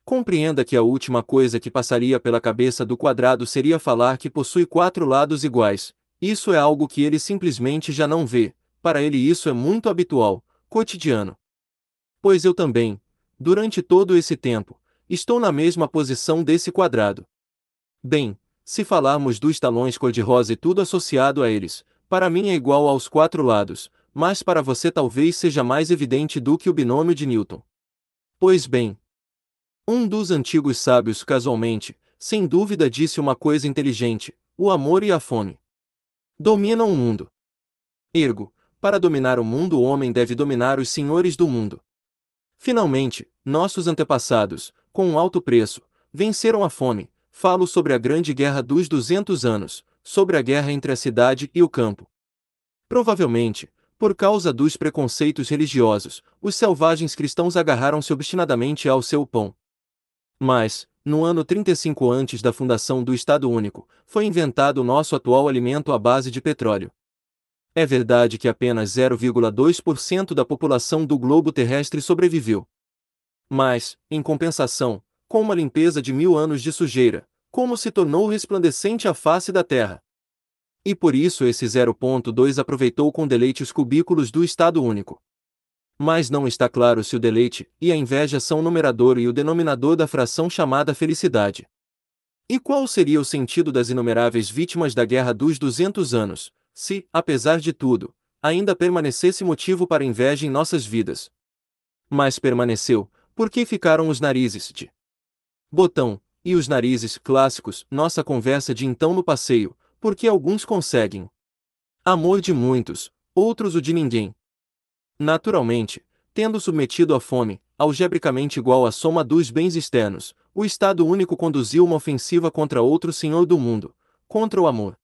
Compreenda que a última coisa que passaria pela cabeça do quadrado seria falar que possui quatro lados iguais. Isso é algo que ele simplesmente já não vê, para ele isso é muito habitual, cotidiano pois eu também, durante todo esse tempo, estou na mesma posição desse quadrado. Bem, se falarmos dos talões cor-de-rosa e tudo associado a eles, para mim é igual aos quatro lados, mas para você talvez seja mais evidente do que o binômio de Newton. Pois bem, um dos antigos sábios, casualmente, sem dúvida disse uma coisa inteligente: o amor e a fome dominam o mundo. Ergo, para dominar o mundo, o homem deve dominar os senhores do mundo. Finalmente, nossos antepassados, com um alto preço, venceram a fome. Falo sobre a Grande Guerra dos 200 anos, sobre a guerra entre a cidade e o campo. Provavelmente, por causa dos preconceitos religiosos, os selvagens cristãos agarraram-se obstinadamente ao seu pão. Mas, no ano 35 antes da fundação do Estado Único, foi inventado o nosso atual alimento à base de petróleo. É verdade que apenas 0,2% da população do globo terrestre sobreviveu. Mas, em compensação, com uma limpeza de mil anos de sujeira, como se tornou resplandecente a face da Terra. E por isso esse 0.2 aproveitou com deleite os cubículos do Estado Único. Mas não está claro se o deleite e a inveja são o numerador e o denominador da fração chamada felicidade. E qual seria o sentido das inumeráveis vítimas da Guerra dos 200 Anos, se, apesar de tudo, ainda permanecesse motivo para inveja em nossas vidas. Mas permaneceu, porque ficaram os narizes de botão, e os narizes clássicos, nossa conversa de então no passeio, porque alguns conseguem amor de muitos, outros o de ninguém. Naturalmente, tendo submetido à fome, algebricamente igual à soma dos bens externos, o Estado único conduziu uma ofensiva contra outro senhor do mundo, contra o amor.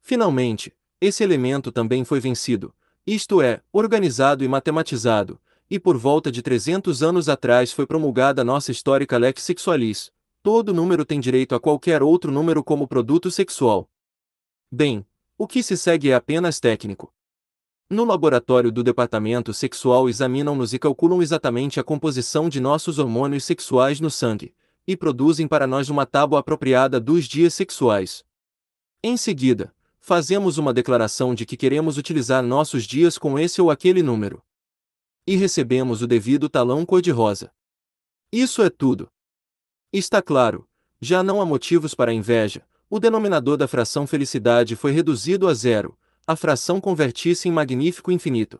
Finalmente, esse elemento também foi vencido, isto é, organizado e matematizado, e por volta de 300 anos atrás foi promulgada a nossa histórica Lex Sexualis. Todo número tem direito a qualquer outro número como produto sexual. Bem, o que se segue é apenas técnico. No laboratório do departamento sexual examinam-nos e calculam exatamente a composição de nossos hormônios sexuais no sangue, e produzem para nós uma tábua apropriada dos dias sexuais. Em seguida, fazemos uma declaração de que queremos utilizar nossos dias com esse ou aquele número. E recebemos o devido talão cor-de-rosa. Isso é tudo. Está claro, já não há motivos para inveja, o denominador da fração felicidade foi reduzido a zero, a fração convertisse em magnífico infinito.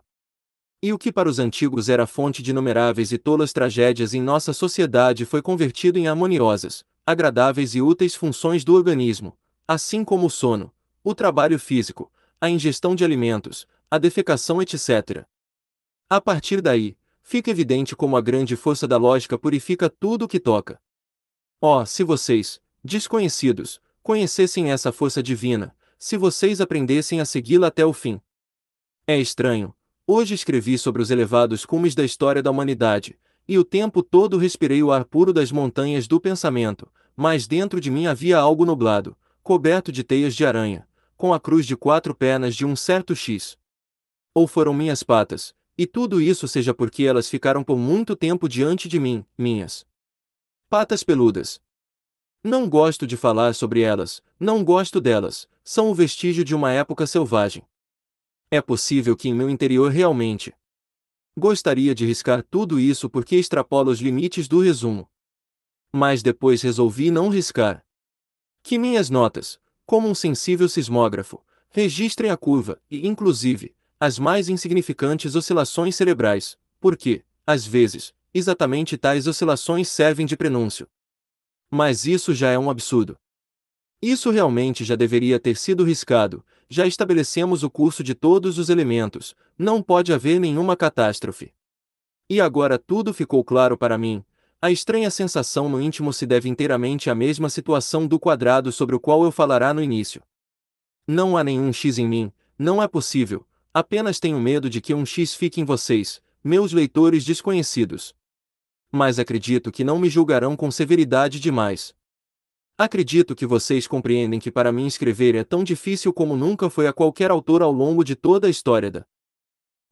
E o que para os antigos era fonte de inumeráveis e tolas tragédias em nossa sociedade foi convertido em harmoniosas, agradáveis e úteis funções do organismo, assim como o sono, o trabalho físico, a ingestão de alimentos, a defecação, etc. A partir daí, fica evidente como a grande força da lógica purifica tudo o que toca. Oh, se vocês, desconhecidos, conhecessem essa força divina, se vocês aprendessem a segui-la até o fim. É estranho, hoje escrevi sobre os elevados cumes da história da humanidade, e o tempo todo respirei o ar puro das montanhas do pensamento, mas dentro de mim havia algo nublado, coberto de teias de aranha, com a cruz de quatro pernas de um certo X. Ou foram minhas patas, e tudo isso seja porque elas ficaram por muito tempo diante de mim, minhas patas peludas. Não gosto de falar sobre elas, não gosto delas, são o vestígio de uma época selvagem. É possível que em meu interior realmente gostaria de riscar tudo isso porque extrapola os limites do resumo. Mas depois resolvi não riscar. Que minhas notas, como um sensível sismógrafo, registrem a curva e, inclusive, as mais insignificantes oscilações cerebrais, porque, às vezes, exatamente tais oscilações servem de prenúncio. Mas isso já é um absurdo. Isso realmente já deveria ter sido riscado, já estabelecemos o curso de todos os elementos, não pode haver nenhuma catástrofe. E agora tudo ficou claro para mim, a estranha sensação no íntimo se deve inteiramente à mesma situação do quadrado sobre o qual eu falará no início. Não há nenhum X em mim, não é possível, apenas tenho medo de que um X fique em vocês, meus leitores desconhecidos. Mas acredito que não me julgarão com severidade demais. Acredito que vocês compreendem que para mim escrever é tão difícil como nunca foi a qualquer autor ao longo de toda a história da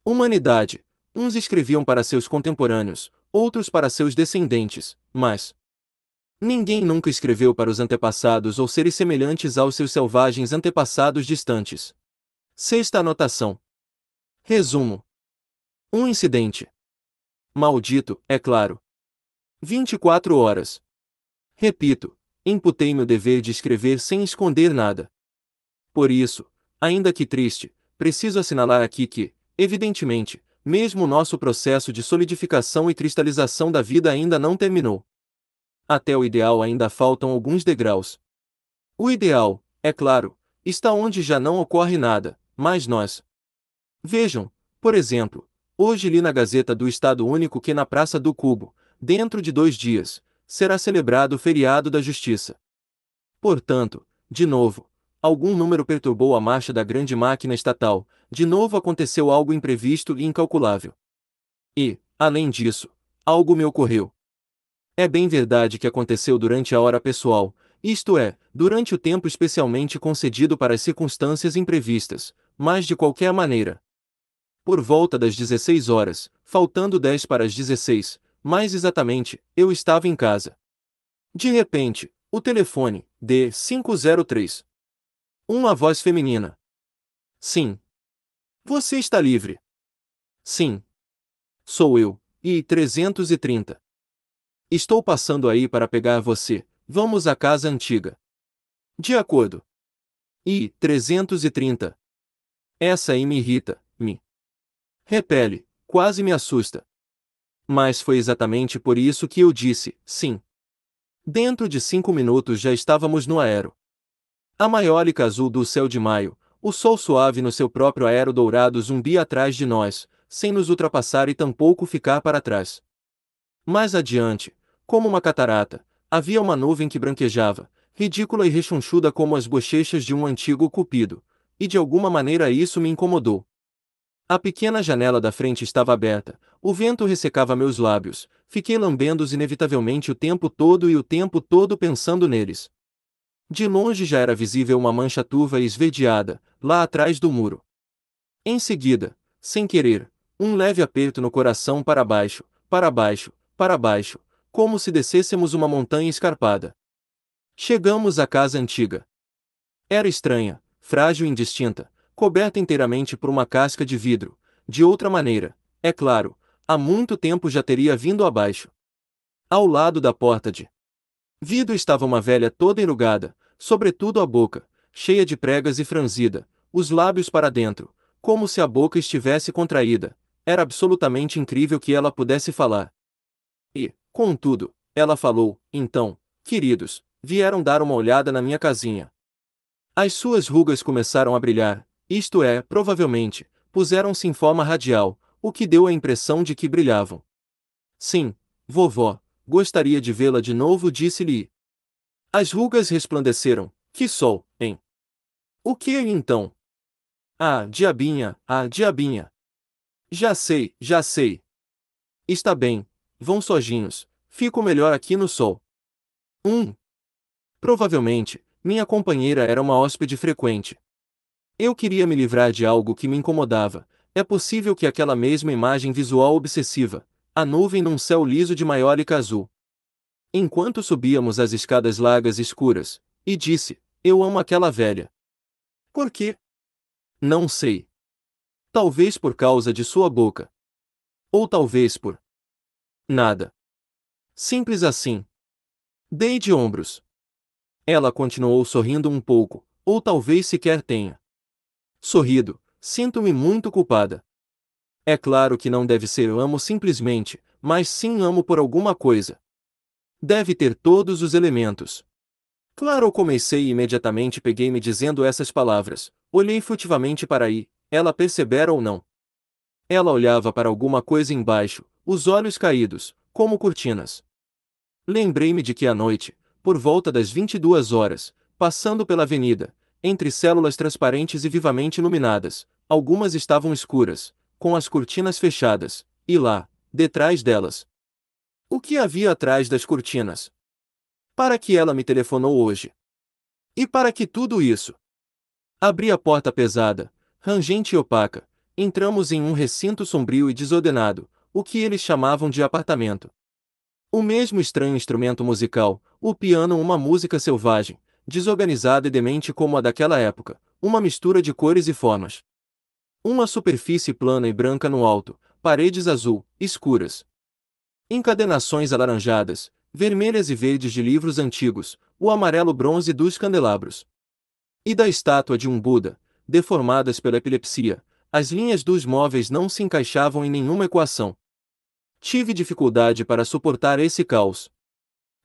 humanidade. Uns escreviam para seus contemporâneos, outros para seus descendentes, mas ninguém nunca escreveu para os antepassados ou seres semelhantes aos seus selvagens antepassados distantes. Sexta anotação. Resumo. Um incidente. Maldito, é claro. 24 horas. Repito, imputei meu dever de escrever sem esconder nada. Por isso, ainda que triste, preciso assinalar aqui que, evidentemente, mesmo nosso processo de solidificação e cristalização da vida ainda não terminou. Até o ideal ainda faltam alguns degraus. O ideal, é claro, está onde já não ocorre nada, mas nós. Vejam, por exemplo, hoje li na Gazeta do Estado Único que na Praça do Cubo, dentro de dois dias, será celebrado o feriado da Justiça. Portanto, de novo, Algum número perturbou a marcha da grande máquina estatal, de novo aconteceu algo imprevisto e incalculável. E, além disso, algo me ocorreu. É bem verdade que aconteceu durante a hora pessoal, isto é, durante o tempo especialmente concedido para as circunstâncias imprevistas, mas de qualquer maneira. Por volta das 16 horas, faltando 10 para as 16, mais exatamente, eu estava em casa. De repente, o telefone D503 uma voz feminina. Sim. Você está livre. Sim. Sou eu, e 330. Estou passando aí para pegar você. Vamos à casa antiga. De acordo. E 330. Essa aí me irrita, me repele, quase me assusta. Mas foi exatamente por isso que eu disse, sim. Dentro de cinco minutos já estávamos no aero. A maiólica azul do céu de maio, o sol suave no seu próprio aero dourado zumbia atrás de nós, sem nos ultrapassar e tampouco ficar para trás. Mais adiante, como uma catarata, havia uma nuvem que branquejava, ridícula e rechonchuda como as bochechas de um antigo cupido, e de alguma maneira isso me incomodou. A pequena janela da frente estava aberta, o vento ressecava meus lábios, fiquei lambendo-os inevitavelmente o tempo todo e o tempo todo pensando neles. De longe já era visível uma mancha turva e esverdeada, lá atrás do muro. Em seguida, sem querer, um leve aperto no coração para baixo, para baixo, para baixo, como se descêssemos uma montanha escarpada. Chegamos à casa antiga. Era estranha, frágil e indistinta, coberta inteiramente por uma casca de vidro. De outra maneira, é claro, há muito tempo já teria vindo abaixo. Ao lado da porta de vidro estava uma velha toda enrugada, sobretudo a boca, cheia de pregas e franzida, os lábios para dentro, como se a boca estivesse contraída. Era absolutamente incrível que ela pudesse falar. E, contudo, ela falou: Então, queridos, vieram dar uma olhada na minha casinha. As suas rugas começaram a brilhar, isto é, provavelmente, puseram-se em forma radial, o que deu a impressão de que brilhavam. Sim, vovó, gostaria de vê-la de novo, disse-lhe. As rugas resplandeceram. Que sol, hein? O que é então? Ah, diabinha, ah, diabinha. Já sei, já sei. Está bem, vão sozinhos, fico melhor aqui no sol. Hum. Provavelmente, minha companheira era uma hóspede frequente. Eu queria me livrar de algo que me incomodava. É possível que aquela mesma imagem visual obsessiva, a nuvem num céu liso de maiólica azul, enquanto subíamos as escadas largas e escuras, e disse: Eu amo aquela velha. Por quê? Não sei. Talvez por causa de sua boca. Ou talvez por. Nada. Simples assim. Dei de ombros. Ela continuou sorrindo um pouco, ou talvez sequer tenha. Sorrido, sinto-me muito culpada. É claro que não deve ser amo simplesmente, mas sim amo por alguma coisa. Deve ter todos os elementos. Claro, comecei e imediatamente peguei-me dizendo essas palavras. Olhei furtivamente para aí, ela percebera ou não. Ela olhava para alguma coisa embaixo, os olhos caídos, como cortinas. Lembrei-me de que à noite, por volta das 22 horas, passando pela avenida, entre células transparentes e vivamente iluminadas, algumas estavam escuras, com as cortinas fechadas, e lá, detrás delas, o que havia atrás das cortinas? Para que ela me telefonou hoje? E para que tudo isso? Abri a porta pesada, rangente e opaca. Entramos em um recinto sombrio e desordenado, o que eles chamavam de apartamento. O mesmo estranho instrumento musical, o piano, uma música selvagem, desorganizada e demente como a daquela época, uma mistura de cores e formas. Uma superfície plana e branca no alto, paredes azul, escuras, encadenações alaranjadas, vermelhas e verdes de livros antigos, o amarelo bronze dos candelabros. E da estátua de um Buda, deformadas pela epilepsia, as linhas dos móveis não se encaixavam em nenhuma equação. Tive dificuldade para suportar esse caos.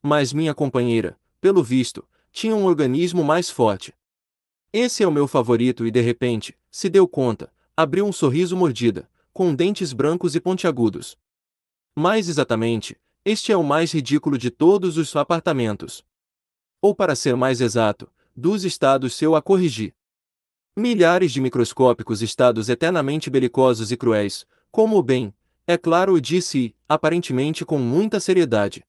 Mas minha companheira, pelo visto, tinha um organismo mais forte. Esse é o meu favorito e de repente, se deu conta, abriu um sorriso mordida, com dentes brancos e pontiagudos. Mais exatamente, este é o mais ridículo de todos os apartamentos. Ou para ser mais exato, dos estados seu a corrigir. Milhares de microscópicos estados eternamente belicosos e cruéis, como o bem, é claro, disse, aparentemente com muita seriedade.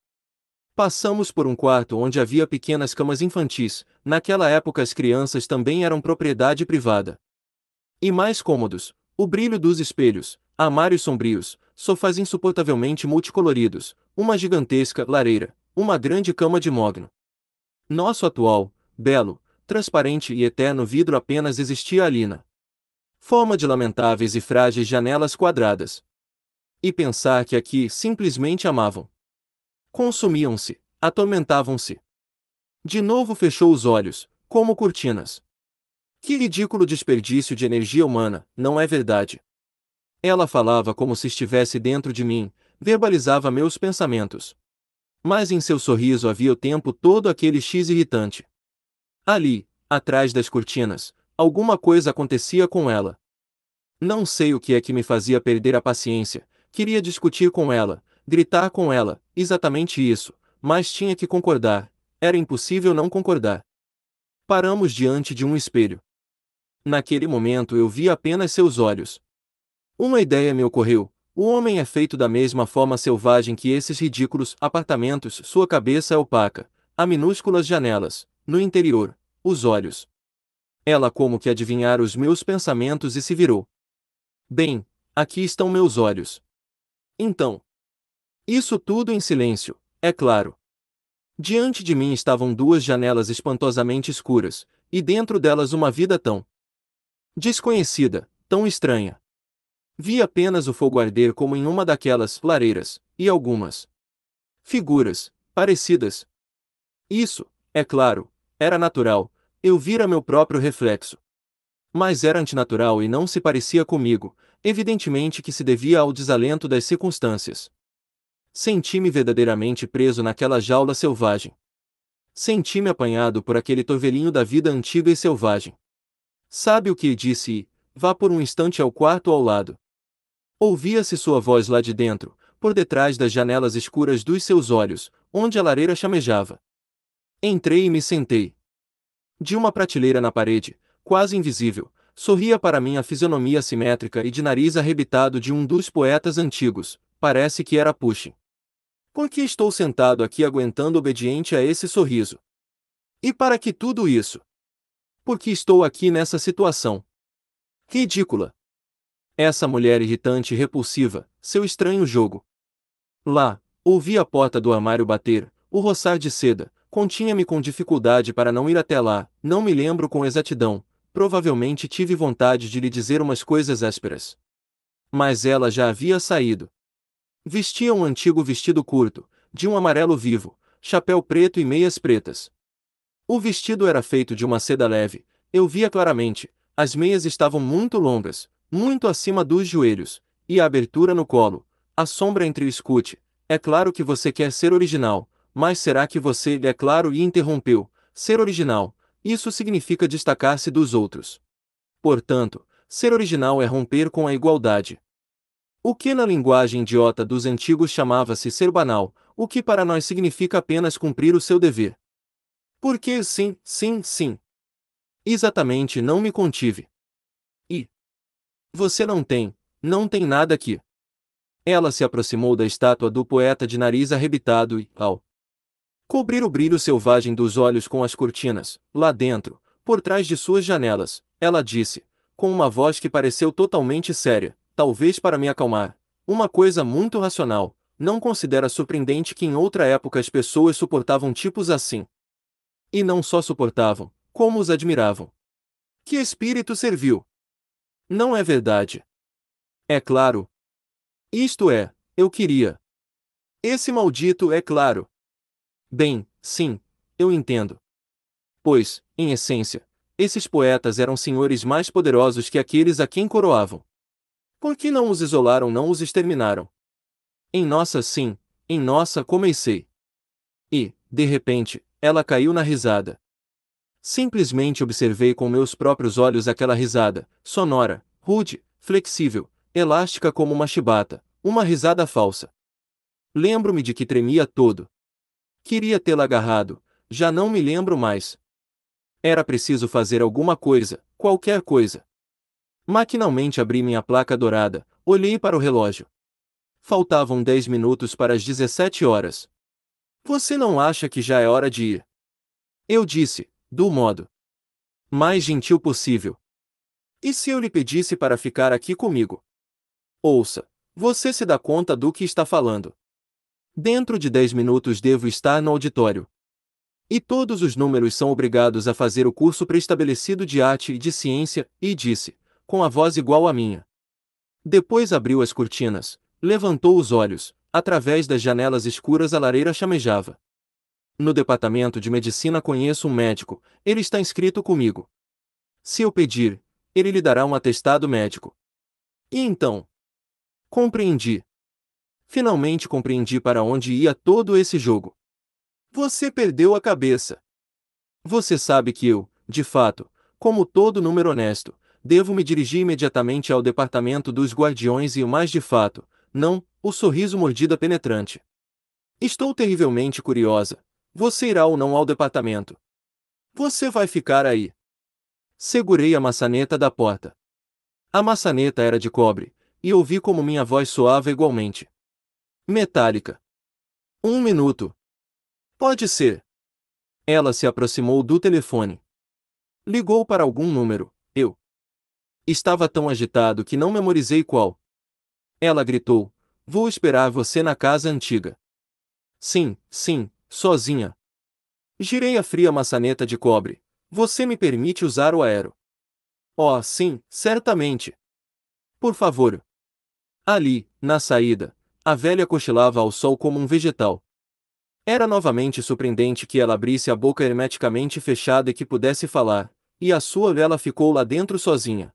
Passamos por um quarto onde havia pequenas camas infantis, naquela época as crianças também eram propriedade privada. E mais cômodos, o brilho dos espelhos, armários sombrios, sofás insuportavelmente multicoloridos, uma gigantesca lareira, uma grande cama de mogno. Nosso atual, belo, transparente e eterno vidro apenas existia ali na forma de lamentáveis e frágeis janelas quadradas. E pensar que aqui simplesmente amavam. Consumiam-se, atormentavam-se. De novo fechou os olhos, como cortinas. Que ridículo desperdício de energia humana, não é verdade? Ela falava como se estivesse dentro de mim, verbalizava meus pensamentos. Mas em seu sorriso havia o tempo todo aquele X irritante. Ali, atrás das cortinas, alguma coisa acontecia com ela. Não sei o que é que me fazia perder a paciência, queria discutir com ela, gritar com ela, exatamente isso, mas tinha que concordar, era impossível não concordar. Paramos diante de um espelho. Naquele momento eu vi apenas seus olhos, uma ideia me ocorreu. O homem é feito da mesma forma selvagem que esses ridículos apartamentos, sua cabeça é opaca, há minúsculas janelas, no interior, os olhos. Ela como que adivinhara os meus pensamentos e se virou. Bem, aqui estão meus olhos. Então. Isso tudo em silêncio, é claro. Diante de mim estavam duas janelas espantosamente escuras, e dentro delas uma vida tão desconhecida, tão estranha. Vi apenas o fogo arder como em uma daquelas lareiras, e algumas figuras parecidas. Isso, é claro, era natural, eu vira meu próprio reflexo. Mas era antinatural e não se parecia comigo, evidentemente que se devia ao desalento das circunstâncias. Senti-me verdadeiramente preso naquela jaula selvagem. Senti-me apanhado por aquele torvelinho da vida antiga e selvagem. Sabe o que disse vá por um instante ao quarto ao lado. Ouvia-se sua voz lá de dentro, por detrás das janelas escuras dos seus olhos, onde a lareira chamejava. Entrei e me sentei. De uma prateleira na parede, quase invisível, sorria para mim a fisionomia simétrica e de nariz arrebitado de um dos poetas antigos, parece que era Pushkin. Por que estou sentado aqui aguentando obediente a esse sorriso? E para que tudo isso? Por que estou aqui nessa situação? Ridícula! Essa mulher irritante e repulsiva, seu estranho jogo. Lá, ouvi a porta do armário bater, o roçar de seda, continha-me com dificuldade para não ir até lá, não me lembro com exatidão, provavelmente tive vontade de lhe dizer umas coisas ásperas. Mas ela já havia saído. Vestia um antigo vestido curto, de um amarelo vivo, chapéu preto e meias pretas. O vestido era feito de uma seda leve, eu via claramente, as meias estavam muito longas, muito acima dos joelhos, e a abertura no colo, a sombra entre o escute. É claro que você quer ser original, mas será que você é claro e interrompeu? Ser original, isso significa destacar-se dos outros. Portanto, ser original é romper com a igualdade. O que na linguagem idiota dos antigos chamava-se ser banal, o que para nós significa apenas cumprir o seu dever. Porque sim, sim, sim. Exatamente não me contive. Você não tem, não tem nada aqui. Ela se aproximou da estátua do poeta de nariz arrebitado e, ao cobrir o brilho selvagem dos olhos com as cortinas, lá dentro, por trás de suas janelas, ela disse, com uma voz que pareceu totalmente séria, talvez para me acalmar, uma coisa muito racional, não considera surpreendente que em outra época as pessoas suportavam tipos assim. E não só suportavam, como os admiravam. Que espírito serviu? Não é verdade. É claro. Isto é, eu queria. Esse maldito é claro. Bem, sim, eu entendo. Pois, em essência, esses poetas eram senhores mais poderosos que aqueles a quem coroavam. Por que não os isolaram, não os exterminaram? Em nossa, sim, em nossa, comecei. E, de repente, ela caiu na risada. Simplesmente observei com meus próprios olhos aquela risada, sonora, rude, flexível, elástica como uma chibata, uma risada falsa. Lembro-me de que tremia todo. Queria tê-la agarrado, já não me lembro mais. Era preciso fazer alguma coisa, qualquer coisa. Maquinalmente abri minha placa dourada, olhei para o relógio. Faltavam dez minutos para as 17 horas. Você não acha que já é hora de ir? Eu disse, do modo mais gentil possível. E se eu lhe pedisse para ficar aqui comigo? Ouça, você se dá conta do que está falando. Dentro de dez minutos devo estar no auditório. E todos os números são obrigados a fazer o curso preestabelecido de arte e de ciência, e disse, com a voz igual à minha. Depois abriu as cortinas, levantou os olhos, através das janelas escuras a lareira chamejava. No departamento de medicina conheço um médico, ele está inscrito comigo. Se eu pedir, ele lhe dará um atestado médico. E então? Compreendi. Finalmente compreendi para onde ia todo esse jogo. Você perdeu a cabeça. Você sabe que eu, de fato, como todo número honesto, devo me dirigir imediatamente ao departamento dos guardiões e o mais de fato, não, o sorriso mordida penetrante. Estou terrivelmente curiosa, você irá ou não ao departamento? Você vai ficar aí. Segurei a maçaneta da porta. A maçaneta era de cobre, e ouvi como minha voz soava igualmente. Metálica. Um minuto. Pode ser. Ela se aproximou do telefone. Ligou para algum número, eu. Estava tão agitado que não memorizei qual. Ela gritou: Vou esperar você na casa antiga. Sim, sim, sozinha. Girei a fria maçaneta de cobre. Você me permite usar o aero? Oh, sim, certamente. Por favor. Ali, na saída, a velha cochilava ao sol como um vegetal. Era novamente surpreendente que ela abrisse a boca hermeticamente fechada e que pudesse falar, e a sua vela ficou lá dentro sozinha.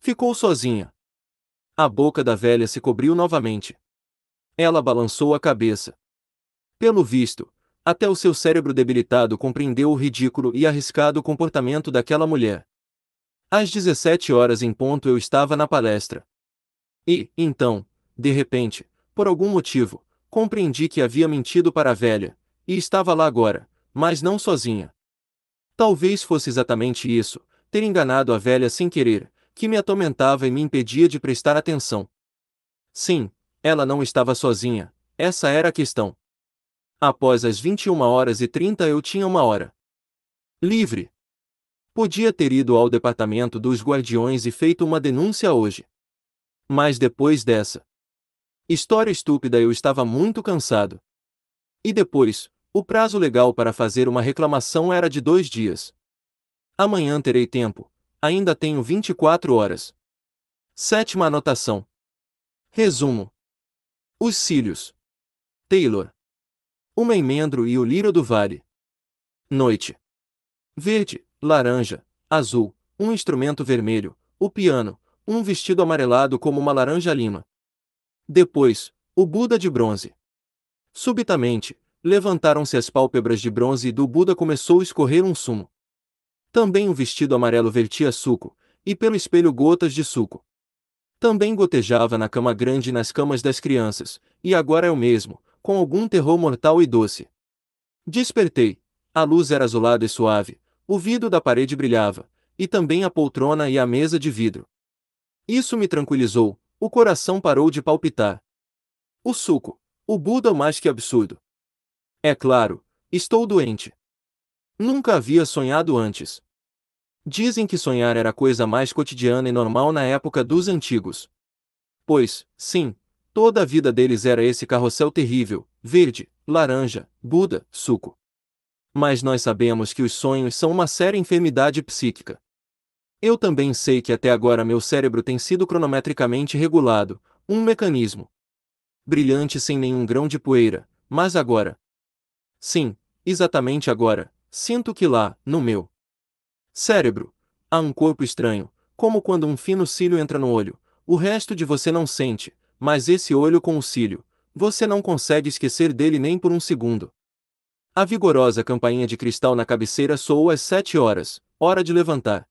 Ficou sozinha. A boca da velha se cobriu novamente. Ela balançou a cabeça. Pelo visto, até o seu cérebro debilitado compreendeu o ridículo e arriscado comportamento daquela mulher. Às 17 horas em ponto eu estava na palestra. E, então, de repente, por algum motivo, compreendi que havia mentido para a velha, e estava lá agora, mas não sozinha. Talvez fosse exatamente isso, ter enganado a velha sem querer, que me atormentava e me impedia de prestar atenção. Sim, ela não estava sozinha, essa era a questão. Após as 21 horas e 30 eu tinha uma hora. Livre. Podia ter ido ao departamento dos guardiões e feito uma denúncia hoje. Mas depois dessa história estúpida eu estava muito cansado. E depois, o prazo legal para fazer uma reclamação era de dois dias. Amanhã terei tempo, ainda tenho 24 horas. Sétima anotação. Resumo: Os cílios. Taylor uma emendro e o lírio do vale. Noite. Verde, laranja, azul, um instrumento vermelho, o piano, um vestido amarelado como uma laranja lima. Depois, o Buda de bronze. Subitamente, levantaram-se as pálpebras de bronze e do Buda começou a escorrer um sumo. Também o um vestido amarelo vertia suco, e pelo espelho gotas de suco. Também gotejava na cama grande e nas camas das crianças, e agora é o mesmo, com algum terror mortal e doce. Despertei. A luz era azulada e suave, o vidro da parede brilhava, e também a poltrona e a mesa de vidro. Isso me tranquilizou, o coração parou de palpitar. O suco. O Buda mais que absurdo. É claro, estou doente. Nunca havia sonhado antes. Dizem que sonhar era a coisa mais cotidiana e normal na época dos antigos. Pois, sim, Toda a vida deles era esse carrossel terrível, verde, laranja, Buda, suco. Mas nós sabemos que os sonhos são uma séria enfermidade psíquica. Eu também sei que até agora meu cérebro tem sido cronometricamente regulado, um mecanismo. Brilhante sem nenhum grão de poeira, mas agora. Sim, exatamente agora, sinto que lá, no meu cérebro, há um corpo estranho, como quando um fino cílio entra no olho, o resto de você não sente, mas esse olho com o cílio, você não consegue esquecer dele nem por um segundo. A vigorosa campainha de cristal na cabeceira soou às sete horas, hora de levantar.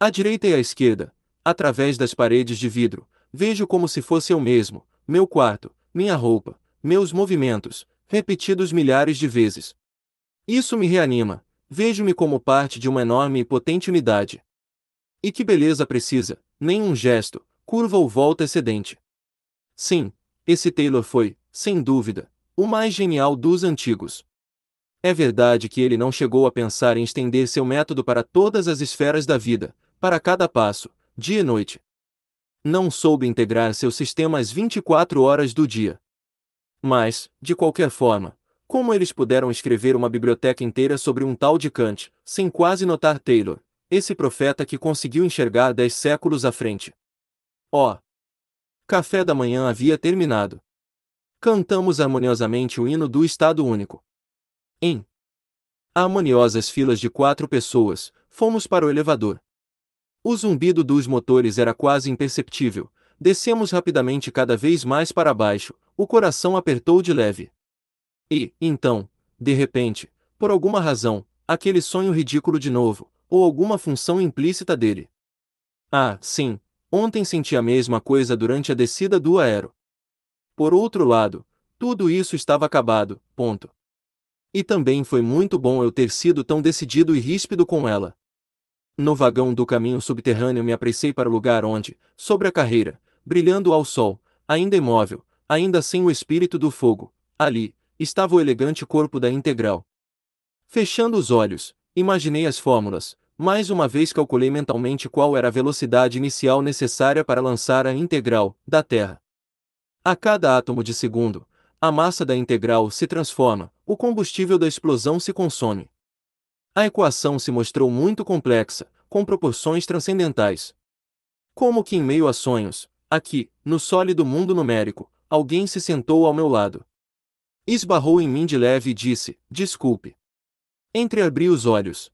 À direita e à esquerda, através das paredes de vidro, vejo como se fosse eu mesmo, meu quarto, minha roupa, meus movimentos, repetidos milhares de vezes. Isso me reanima, vejo-me como parte de uma enorme e potente unidade. E que beleza precisa, nem um gesto, curva ou volta excedente. Sim, esse Taylor foi, sem dúvida, o mais genial dos antigos. É verdade que ele não chegou a pensar em estender seu método para todas as esferas da vida, para cada passo, dia e noite. Não soube integrar seu sistema às 24 horas do dia. Mas, de qualquer forma, como eles puderam escrever uma biblioteca inteira sobre um tal de Kant, sem quase notar Taylor, esse profeta que conseguiu enxergar dez séculos à frente? Oh, Café da manhã havia terminado. Cantamos harmoniosamente o hino do Estado Único. Em harmoniosas filas de quatro pessoas, fomos para o elevador. O zumbido dos motores era quase imperceptível. Descemos rapidamente cada vez mais para baixo, o coração apertou de leve. E, então, de repente, por alguma razão, aquele sonho ridículo de novo, ou alguma função implícita dele. Ah, sim, Ontem senti a mesma coisa durante a descida do aero. Por outro lado, tudo isso estava acabado, ponto. E também foi muito bom eu ter sido tão decidido e ríspido com ela. No vagão do caminho subterrâneo me apressei para o lugar onde, sobre a carreira, brilhando ao sol, ainda imóvel, ainda sem o espírito do fogo, ali, estava o elegante corpo da integral. Fechando os olhos, imaginei as fórmulas, mais uma vez calculei mentalmente qual era a velocidade inicial necessária para lançar a integral da Terra. A cada átomo de segundo, a massa da integral se transforma, o combustível da explosão se consome. A equação se mostrou muito complexa, com proporções transcendentais. Como que em meio a sonhos, aqui, no sólido mundo numérico, alguém se sentou ao meu lado. Esbarrou em mim de leve e disse: Desculpe. Entreabri os olhos,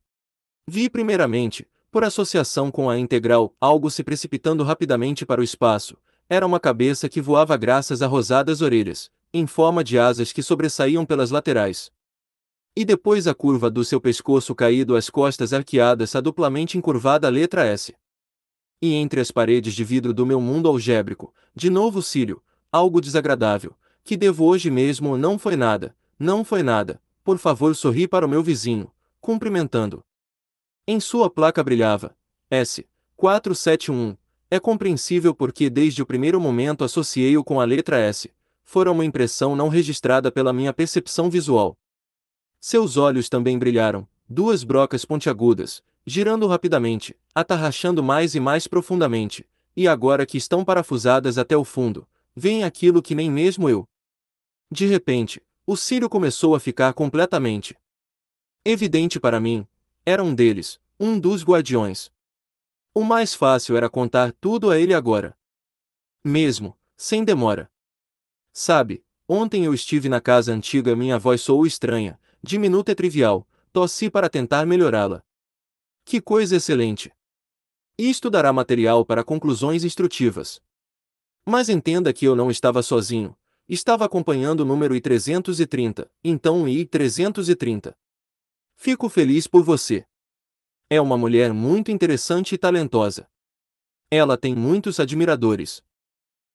Vi primeiramente, por associação com a integral, algo se precipitando rapidamente para o espaço. Era uma cabeça que voava graças a rosadas orelhas, em forma de asas que sobressaíam pelas laterais. E depois a curva do seu pescoço caído às costas arqueadas a duplamente encurvada letra S. E entre as paredes de vidro do meu mundo algébrico, de novo Círio, algo desagradável, que devo hoje mesmo não foi nada, não foi nada, por favor sorri para o meu vizinho, cumprimentando. Em sua placa brilhava S 471. É compreensível porque desde o primeiro momento associei-o com a letra S. Fora uma impressão não registrada pela minha percepção visual. Seus olhos também brilharam, duas brocas pontiagudas, girando rapidamente, atarrachando mais e mais profundamente, e agora que estão parafusadas até o fundo, veem aquilo que nem mesmo eu. De repente, o cílio começou a ficar completamente evidente para mim, era um deles, um dos guardiões. O mais fácil era contar tudo a ele agora. Mesmo, sem demora. Sabe, ontem eu estive na casa antiga, minha voz soou estranha, diminuta e trivial, tossi para tentar melhorá-la. Que coisa excelente! Isto dará material para conclusões instrutivas. Mas entenda que eu não estava sozinho, estava acompanhando o número I330, então I330. Fico feliz por você. É uma mulher muito interessante e talentosa. Ela tem muitos admiradores.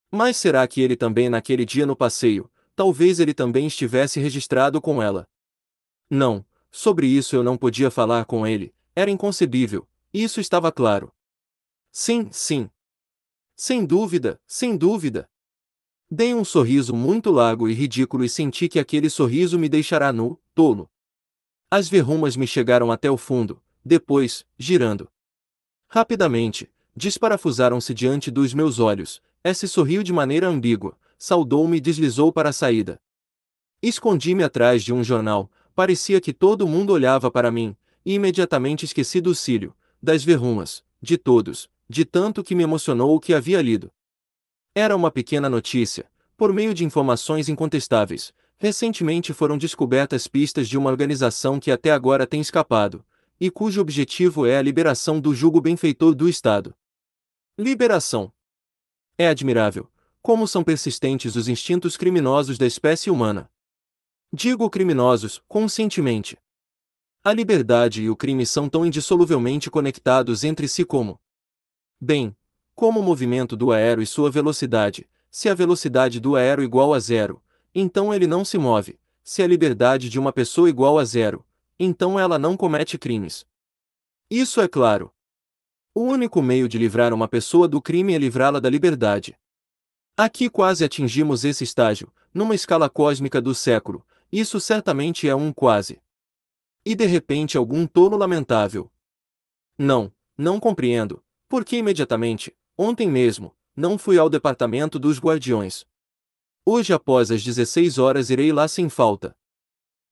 Mas será que ele também naquele dia no passeio, talvez ele também estivesse registrado com ela? Não, sobre isso eu não podia falar com ele, era inconcebível, isso estava claro. Sim, sim. Sem dúvida, sem dúvida. Dei um sorriso muito largo e ridículo e senti que aquele sorriso me deixará nu, tolo. As verrumas me chegaram até o fundo, depois, girando. Rapidamente, desparafusaram-se diante dos meus olhos. S sorriu de maneira ambígua, saudou-me e deslizou para a saída. Escondi-me atrás de um jornal, parecia que todo mundo olhava para mim, e imediatamente esqueci do cílio, das verrumas, de todos, de tanto que me emocionou o que havia lido. Era uma pequena notícia, por meio de informações incontestáveis, Recentemente foram descobertas pistas de uma organização que até agora tem escapado, e cujo objetivo é a liberação do jugo benfeitor do Estado. Liberação. É admirável como são persistentes os instintos criminosos da espécie humana. Digo criminosos, conscientemente. A liberdade e o crime são tão indissoluvelmente conectados entre si como. Bem, como o movimento do aero e sua velocidade, se a velocidade do aero igual a zero, então ele não se move. Se a liberdade de uma pessoa é igual a zero, então ela não comete crimes. Isso é claro. O único meio de livrar uma pessoa do crime é livrá-la da liberdade. Aqui quase atingimos esse estágio, numa escala cósmica do século, isso certamente é um quase. E de repente algum tolo lamentável. Não, não compreendo, porque imediatamente, ontem mesmo, não fui ao departamento dos guardiões. Hoje após as 16 horas irei lá sem falta.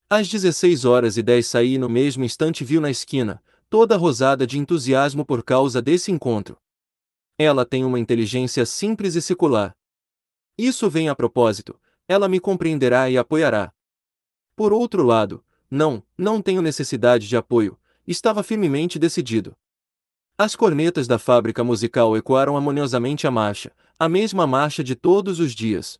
Às 16 horas e 10 saí e no mesmo instante viu na esquina, toda rosada de entusiasmo por causa desse encontro. Ela tem uma inteligência simples e secular. Isso vem a propósito, ela me compreenderá e apoiará. Por outro lado, não, não tenho necessidade de apoio, estava firmemente decidido. As cornetas da fábrica musical ecoaram harmoniosamente a marcha, a mesma marcha de todos os dias.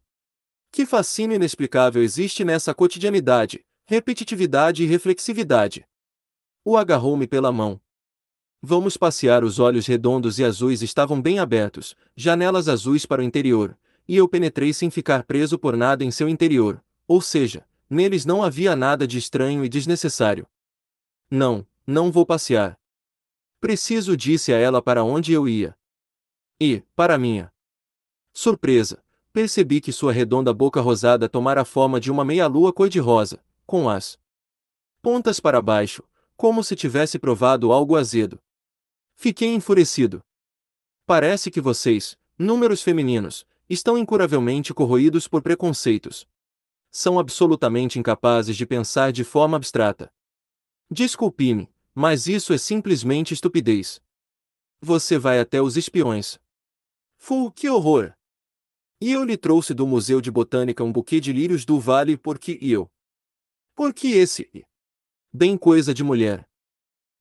Que fascínio inexplicável existe nessa cotidianidade, repetitividade e reflexividade. O agarrou-me pela mão. Vamos passear, os olhos redondos e azuis estavam bem abertos, janelas azuis para o interior, e eu penetrei sem ficar preso por nada em seu interior, ou seja, neles não havia nada de estranho e desnecessário. Não, não vou passear. Preciso, disse a ela para onde eu ia. E, para minha surpresa, Percebi que sua redonda boca rosada tomara a forma de uma meia-lua cor-de-rosa, com as pontas para baixo, como se tivesse provado algo azedo. Fiquei enfurecido. Parece que vocês, números femininos, estão incuravelmente corroídos por preconceitos. São absolutamente incapazes de pensar de forma abstrata. Desculpe-me, mas isso é simplesmente estupidez. Você vai até os espiões. Fu, que horror! E eu lhe trouxe do Museu de Botânica um buquê de lírios do vale porque eu. Porque esse. Bem coisa de mulher.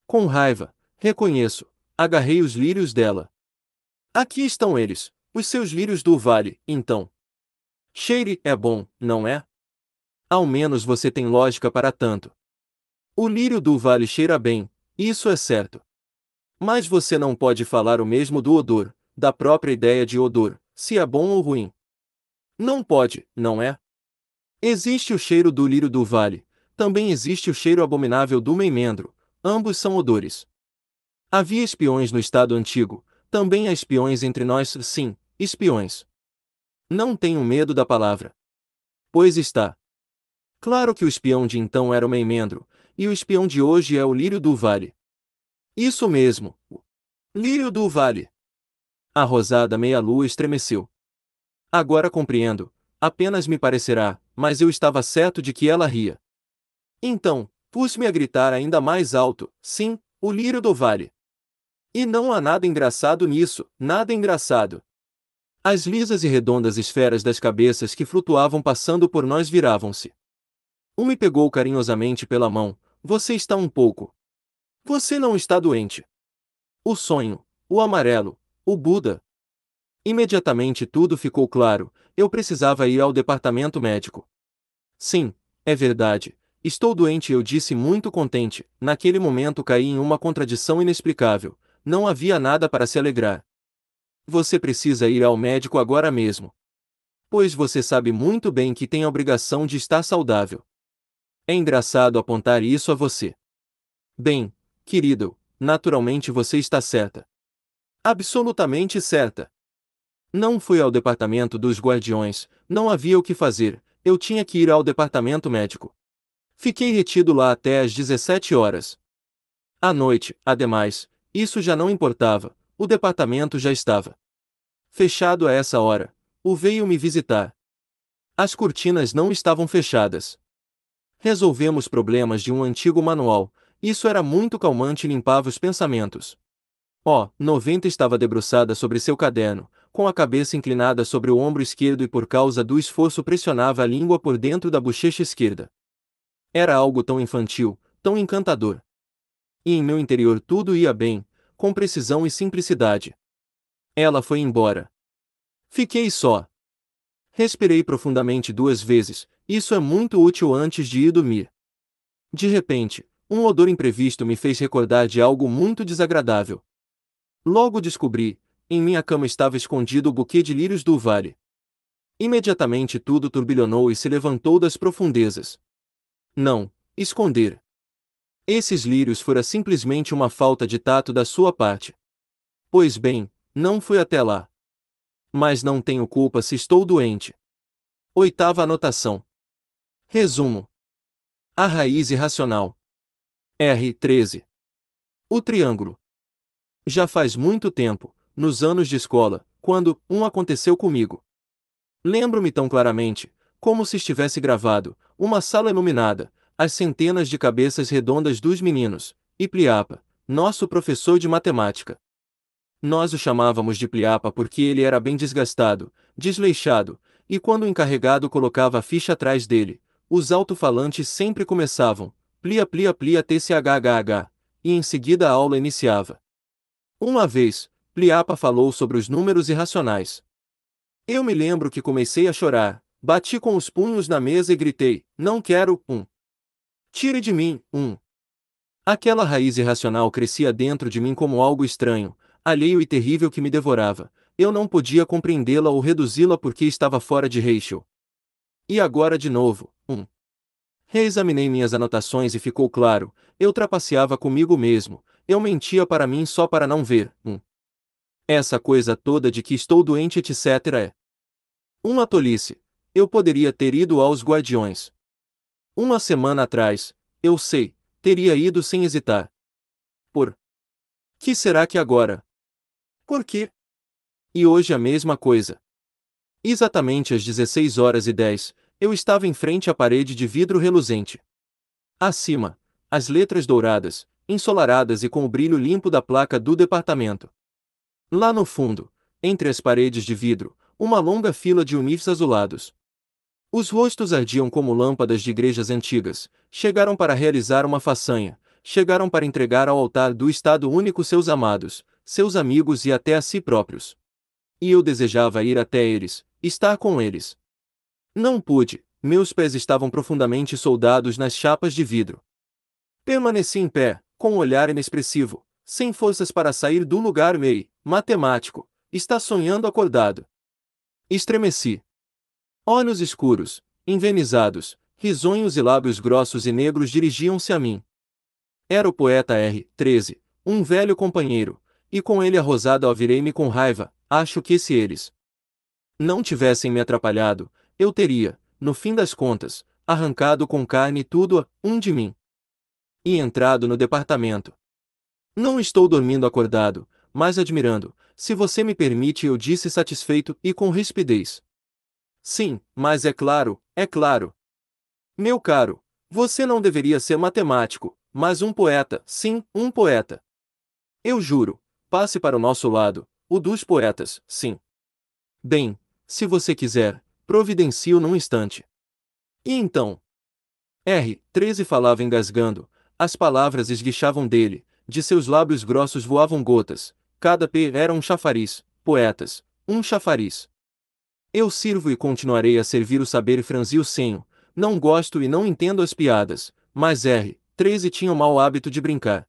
Com raiva, reconheço, agarrei os lírios dela. Aqui estão eles, os seus lírios do vale, então. Cheire é bom, não é? Ao menos você tem lógica para tanto. O lírio do vale cheira bem, isso é certo. Mas você não pode falar o mesmo do odor, da própria ideia de odor, se é bom ou ruim. Não pode, não é? Existe o cheiro do lírio do vale, também existe o cheiro abominável do meimendro, ambos são odores. Havia espiões no estado antigo, também há espiões entre nós, sim, espiões. Não tenho medo da palavra. Pois está. Claro que o espião de então era o meimendro, e o espião de hoje é o lírio do vale. Isso mesmo. Lírio do vale. A rosada meia-lua estremeceu. Agora compreendo. Apenas me parecerá, mas eu estava certo de que ela ria. Então, pus-me a gritar ainda mais alto, sim, o lírio do vale. E não há nada engraçado nisso, nada engraçado. As lisas e redondas esferas das cabeças que flutuavam passando por nós viravam-se. Um me pegou carinhosamente pela mão. Você está um pouco. Você não está doente. O sonho, o amarelo, o Buda. Imediatamente tudo ficou claro, eu precisava ir ao departamento médico. Sim, é verdade, estou doente eu disse muito contente, naquele momento caí em uma contradição inexplicável, não havia nada para se alegrar. Você precisa ir ao médico agora mesmo. Pois você sabe muito bem que tem a obrigação de estar saudável. É engraçado apontar isso a você. Bem, querido, naturalmente você está certa absolutamente certa. Não fui ao departamento dos guardiões, não havia o que fazer, eu tinha que ir ao departamento médico. Fiquei retido lá até às 17 horas. À noite, ademais, isso já não importava, o departamento já estava fechado a essa hora. O veio me visitar. As cortinas não estavam fechadas. Resolvemos problemas de um antigo manual, isso era muito calmante e limpava os pensamentos. Oh, 90 estava debruçada sobre seu caderno, com a cabeça inclinada sobre o ombro esquerdo e por causa do esforço pressionava a língua por dentro da bochecha esquerda. Era algo tão infantil, tão encantador. E em meu interior tudo ia bem, com precisão e simplicidade. Ela foi embora. Fiquei só. Respirei profundamente duas vezes, isso é muito útil antes de ir dormir. De repente, um odor imprevisto me fez recordar de algo muito desagradável. Logo descobri, em minha cama estava escondido o buquê de lírios do vale. Imediatamente tudo turbilhonou e se levantou das profundezas. Não, esconder. Esses lírios fora simplesmente uma falta de tato da sua parte. Pois bem, não fui até lá. Mas não tenho culpa se estou doente. Oitava anotação. Resumo. A raiz irracional. R13. O triângulo. Já faz muito tempo, nos anos de escola, quando um aconteceu comigo. Lembro-me tão claramente, como se estivesse gravado, uma sala iluminada, as centenas de cabeças redondas dos meninos, e Pliapa, nosso professor de matemática. Nós o chamávamos de Pliapa porque ele era bem desgastado, desleixado, e quando o encarregado colocava a ficha atrás dele, os alto-falantes sempre começavam, plia plia plia TCHHH, e em seguida a aula iniciava. Uma vez, Pliapa falou sobre os números irracionais. Eu me lembro que comecei a chorar, bati com os punhos na mesa e gritei: Não quero, um. Tire de mim, um. Aquela raiz irracional crescia dentro de mim como algo estranho, alheio e terrível que me devorava. Eu não podia compreendê-la ou reduzi-la porque estava fora de Rachel. E agora de novo, um. Reexaminei minhas anotações e ficou claro, eu trapaceava comigo mesmo, eu mentia para mim só para não ver, hum. Essa coisa toda de que estou doente etc é. Uma tolice. Eu poderia ter ido aos guardiões. Uma semana atrás, eu sei, teria ido sem hesitar. Por que será que agora? Por quê? E hoje a mesma coisa. Exatamente às 16 horas e 10, eu estava em frente à parede de vidro reluzente. Acima, as letras douradas, ensolaradas e com o brilho limpo da placa do departamento. Lá no fundo, entre as paredes de vidro, uma longa fila de unifes azulados. Os rostos ardiam como lâmpadas de igrejas antigas, chegaram para realizar uma façanha, chegaram para entregar ao altar do Estado único seus amados, seus amigos e até a si próprios. E eu desejava ir até eles, estar com eles. Não pude, meus pés estavam profundamente soldados nas chapas de vidro. Permaneci em pé, com um olhar inexpressivo, sem forças para sair do lugar meio, matemático, está sonhando acordado. Estremeci. Olhos escuros, envenizados, risonhos e lábios grossos e negros dirigiam-se a mim. Era o poeta R. 13, um velho companheiro, e com ele arrosado avirei-me com raiva, acho que se eles não tivessem me atrapalhado, eu teria, no fim das contas, arrancado com carne tudo a um de mim e entrado no departamento. Não estou dormindo acordado, mas admirando, se você me permite, eu disse satisfeito e com rispidez. Sim, mas é claro, é claro. Meu caro, você não deveria ser matemático, mas um poeta, sim, um poeta. Eu juro, passe para o nosso lado, o dos poetas, sim. Bem, se você quiser, providencio num instante. E então? R. 13 falava engasgando, as palavras esguichavam dele, de seus lábios grossos voavam gotas, cada P era um chafariz, poetas, um chafariz. Eu sirvo e continuarei a servir o saber e franzi o senho, não gosto e não entendo as piadas, mas R, 13 tinha o mau hábito de brincar.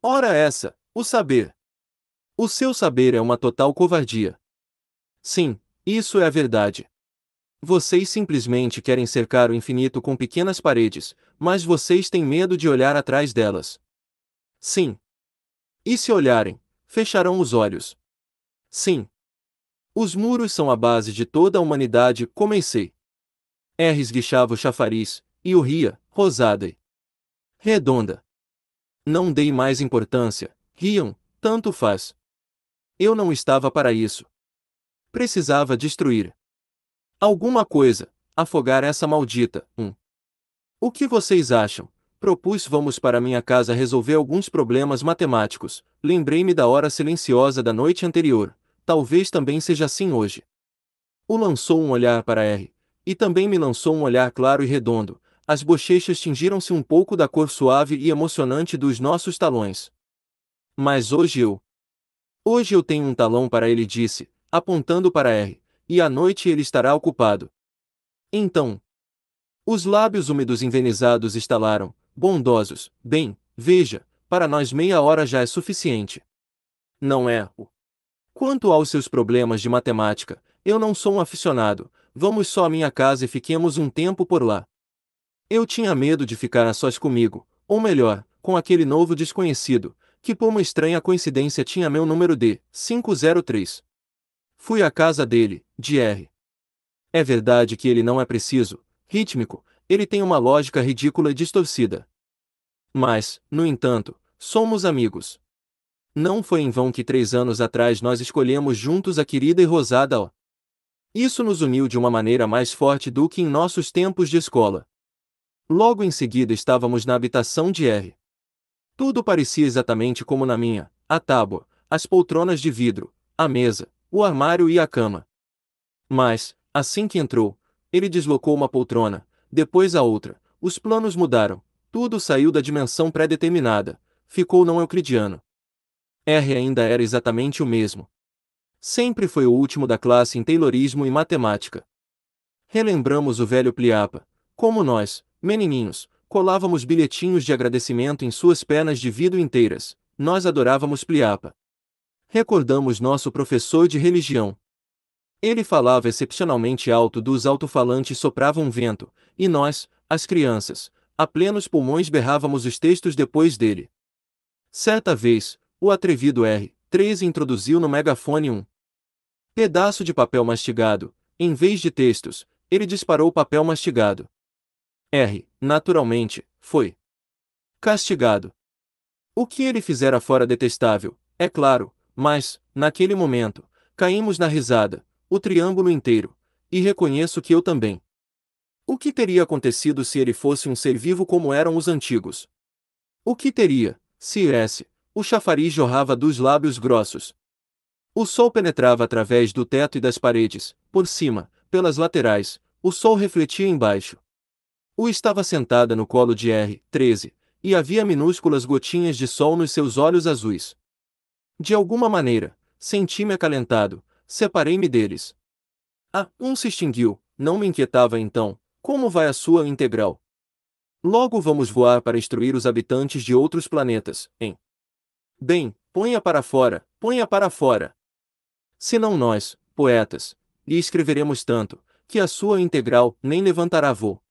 Ora essa, o saber. O seu saber é uma total covardia. Sim, isso é a verdade. Vocês simplesmente querem cercar o infinito com pequenas paredes, mas vocês têm medo de olhar atrás delas. Sim. E se olharem, fecharão os olhos. Sim. Os muros são a base de toda a humanidade, comecei. R esguichava o chafariz, e o ria, rosada e redonda. Não dei mais importância, riam, tanto faz. Eu não estava para isso. Precisava destruir. Alguma coisa. Afogar essa maldita. Um. O que vocês acham? Propus vamos para minha casa resolver alguns problemas matemáticos. Lembrei-me da hora silenciosa da noite anterior. Talvez também seja assim hoje. O lançou um olhar para R. E também me lançou um olhar claro e redondo. As bochechas tingiram-se um pouco da cor suave e emocionante dos nossos talões. Mas hoje eu. Hoje eu tenho um talão para ele disse, apontando para R e à noite ele estará ocupado. Então, os lábios úmidos envenenizados estalaram, bondosos, bem, veja, para nós meia hora já é suficiente. Não é, Quanto aos seus problemas de matemática, eu não sou um aficionado, vamos só à minha casa e fiquemos um tempo por lá. Eu tinha medo de ficar a sós comigo, ou melhor, com aquele novo desconhecido, que por uma estranha coincidência tinha meu número de 503. Fui à casa dele, de R. É verdade que ele não é preciso, rítmico, ele tem uma lógica ridícula e distorcida. Mas, no entanto, somos amigos. Não foi em vão que três anos atrás nós escolhemos juntos a querida e rosada O. Isso nos uniu de uma maneira mais forte do que em nossos tempos de escola. Logo em seguida estávamos na habitação de R. Tudo parecia exatamente como na minha: a tábua, as poltronas de vidro, a mesa, o armário e a cama. Mas, assim que entrou, ele deslocou uma poltrona, depois a outra, os planos mudaram, tudo saiu da dimensão pré-determinada, ficou não euclidiano. R ainda era exatamente o mesmo. Sempre foi o último da classe em Taylorismo e matemática. Relembramos o velho Pliapa, como nós, menininhos, colávamos bilhetinhos de agradecimento em suas pernas de vidro inteiras, nós adorávamos Pliapa. Recordamos nosso professor de religião. Ele falava excepcionalmente alto dos alto-falantes soprava um vento, e nós, as crianças, a plenos pulmões berrávamos os textos depois dele. Certa vez, o atrevido R. 3 introduziu no megafone um pedaço de papel mastigado, em vez de textos, ele disparou papel mastigado. R, naturalmente, foi castigado. O que ele fizera fora detestável, é claro, mas, naquele momento, caímos na risada, o triângulo inteiro, e reconheço que eu também. O que teria acontecido se ele fosse um ser vivo como eram os antigos? O que teria, se esse, o chafariz jorrava dos lábios grossos? O sol penetrava através do teto e das paredes, por cima, pelas laterais, o sol refletia embaixo. O estava sentada no colo de R, 13, e havia minúsculas gotinhas de sol nos seus olhos azuis. De alguma maneira, senti-me acalentado, separei-me deles. Ah, um se extinguiu, não me inquietava então, como vai a sua integral? Logo vamos voar para instruir os habitantes de outros planetas, hein? Bem, ponha para fora, ponha para fora. Se não nós, poetas, lhe escreveremos tanto, que a sua integral nem levantará voo.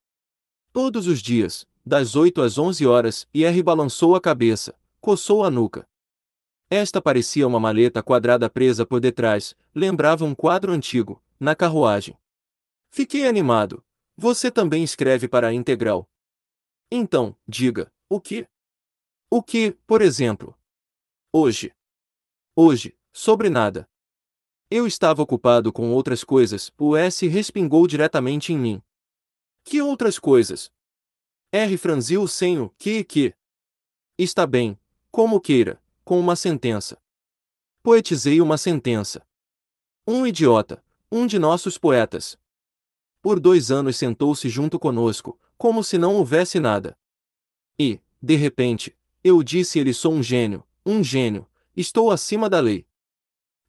Todos os dias, das 8 às 11 horas, R balançou a cabeça, coçou a nuca. Esta parecia uma maleta quadrada presa por detrás, lembrava um quadro antigo, na carruagem. Fiquei animado. Você também escreve para a integral. Então, diga, o que? O que, por exemplo? Hoje. Hoje, sobre nada. Eu estava ocupado com outras coisas, o S respingou diretamente em mim. Que outras coisas? R franziu o o que e que. Está bem, como queira com uma sentença. Poetizei uma sentença. Um idiota, um de nossos poetas. Por dois anos sentou-se junto conosco, como se não houvesse nada. E, de repente, eu disse ele sou um gênio, um gênio, estou acima da lei.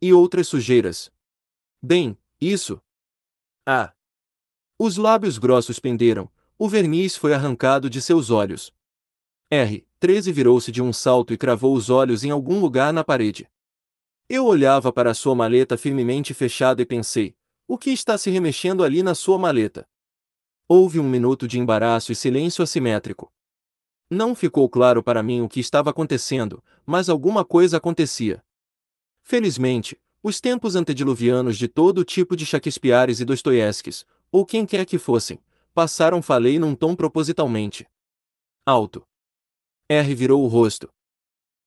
E outras sujeiras. Bem, isso. Ah! Os lábios grossos penderam, o verniz foi arrancado de seus olhos. R. 13 virou-se de um salto e cravou os olhos em algum lugar na parede. Eu olhava para sua maleta firmemente fechada e pensei: o que está se remexendo ali na sua maleta? Houve um minuto de embaraço e silêncio assimétrico. Não ficou claro para mim o que estava acontecendo, mas alguma coisa acontecia. Felizmente, os tempos antediluvianos de todo tipo de Shakespeares e Dostoiéskis, ou quem quer que fossem, passaram falei num tom propositalmente alto. R virou o rosto.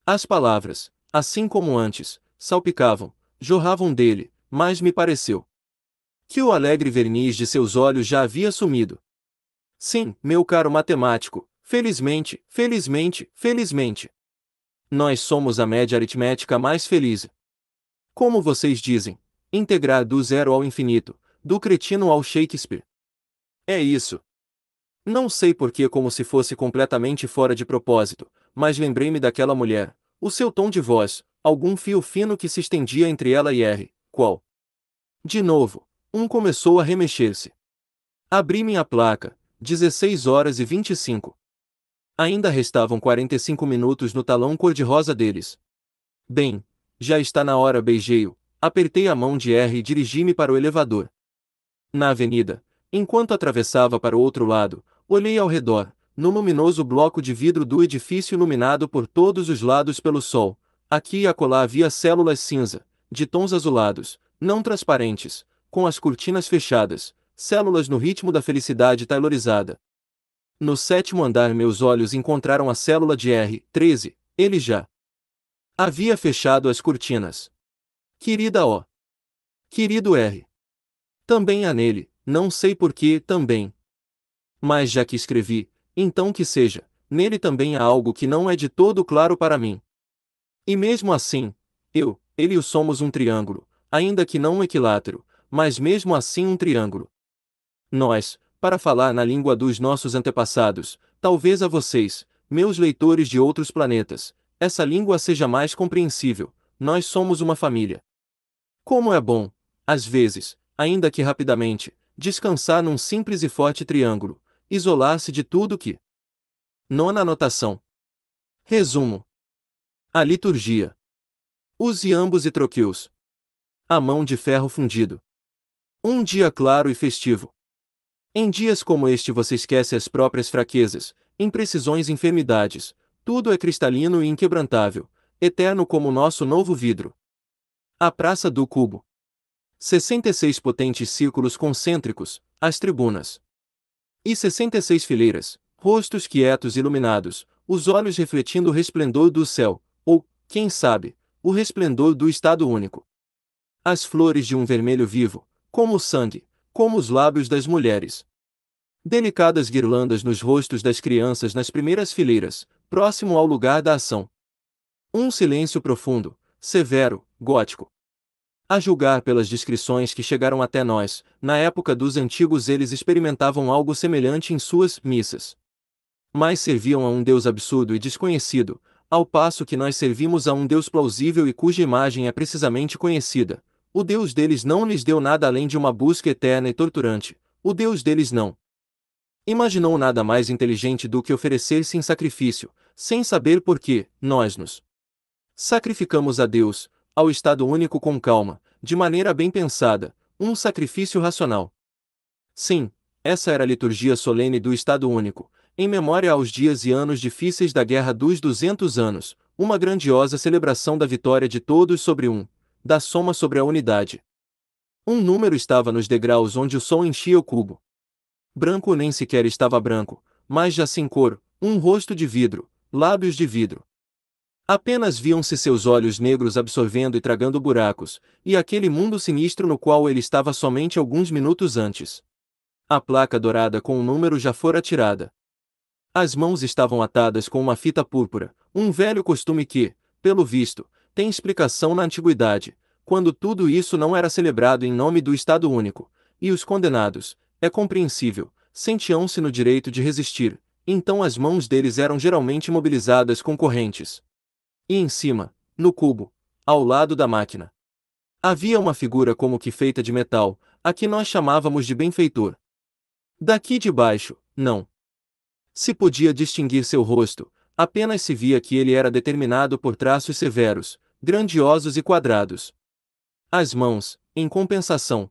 As palavras, assim como antes, salpicavam, jorravam dele, mas me pareceu que o alegre verniz de seus olhos já havia sumido. Sim, meu caro matemático, felizmente, felizmente, felizmente. Nós somos a média aritmética mais feliz. Como vocês dizem, integrar do zero ao infinito, do cretino ao Shakespeare. É isso. Não sei porque como se fosse completamente fora de propósito, mas lembrei-me daquela mulher, o seu tom de voz, algum fio fino que se estendia entre ela e R. Qual? De novo, um começou a remexer-se. Abri minha placa, 16 horas e 25. Ainda restavam 45 minutos no talão cor-de-rosa deles. Bem, já está na hora, beijei-o, apertei a mão de R e dirigi-me para o elevador. Na avenida, Enquanto atravessava para o outro lado, olhei ao redor, no luminoso bloco de vidro do edifício iluminado por todos os lados pelo sol. Aqui e acolá havia células cinza, de tons azulados, não transparentes, com as cortinas fechadas, células no ritmo da felicidade tailorizada. No sétimo andar meus olhos encontraram a célula de R13, ele já havia fechado as cortinas. Querida O. Querido R. Também há nele, não sei por que também. Mas já que escrevi, então que seja, nele também há algo que não é de todo claro para mim. E mesmo assim, eu, ele e o somos um triângulo, ainda que não um equilátero, mas mesmo assim um triângulo. Nós, para falar na língua dos nossos antepassados, talvez a vocês, meus leitores de outros planetas, essa língua seja mais compreensível, nós somos uma família. Como é bom, às vezes, ainda que rapidamente, descansar num simples e forte triângulo, isolar-se de tudo que. Nona anotação. Resumo. A liturgia. Use ambos e troque-os. A mão de ferro fundido. Um dia claro e festivo. Em dias como este você esquece as próprias fraquezas, imprecisões e enfermidades. Tudo é cristalino e inquebrantável, eterno como o nosso novo vidro. A Praça do Cubo. 66 potentes círculos concêntricos, as tribunas. E 66 fileiras, rostos quietos iluminados, os olhos refletindo o resplendor do céu, ou, quem sabe, o resplendor do estado único. As flores de um vermelho vivo, como o sangue, como os lábios das mulheres. Delicadas guirlandas nos rostos das crianças nas primeiras fileiras, próximo ao lugar da ação. Um silêncio profundo, severo, gótico. A julgar pelas descrições que chegaram até nós, na época dos antigos eles experimentavam algo semelhante em suas missas. Mas serviam a um Deus absurdo e desconhecido, ao passo que nós servimos a um Deus plausível e cuja imagem é precisamente conhecida. O Deus deles não lhes deu nada além de uma busca eterna e torturante, o Deus deles não. Imaginou nada mais inteligente do que oferecer-se em sacrifício, sem saber por que, nós nos sacrificamos a Deus, ao Estado único com calma, de maneira bem pensada, um sacrifício racional. Sim, essa era a liturgia solene do Estado único, em memória aos dias e anos difíceis da Guerra dos 200 Anos, uma grandiosa celebração da vitória de todos sobre um, da soma sobre a unidade. Um número estava nos degraus onde o sol enchia o cubo. Branco nem sequer estava branco, mas já sem cor, um rosto de vidro, lábios de vidro, Apenas viam-se seus olhos negros absorvendo e tragando buracos, e aquele mundo sinistro no qual ele estava somente alguns minutos antes. A placa dourada com o número já fora tirada. As mãos estavam atadas com uma fita púrpura, um velho costume que, pelo visto, tem explicação na antiguidade, quando tudo isso não era celebrado em nome do Estado Único, e os condenados, é compreensível, sentiam-se no direito de resistir, então as mãos deles eram geralmente mobilizadas com correntes. E em cima, no cubo, ao lado da máquina. Havia uma figura como que feita de metal, a que nós chamávamos de benfeitor. Daqui de baixo, não. Se podia distinguir seu rosto, apenas se via que ele era determinado por traços severos, grandiosos e quadrados. As mãos, em compensação.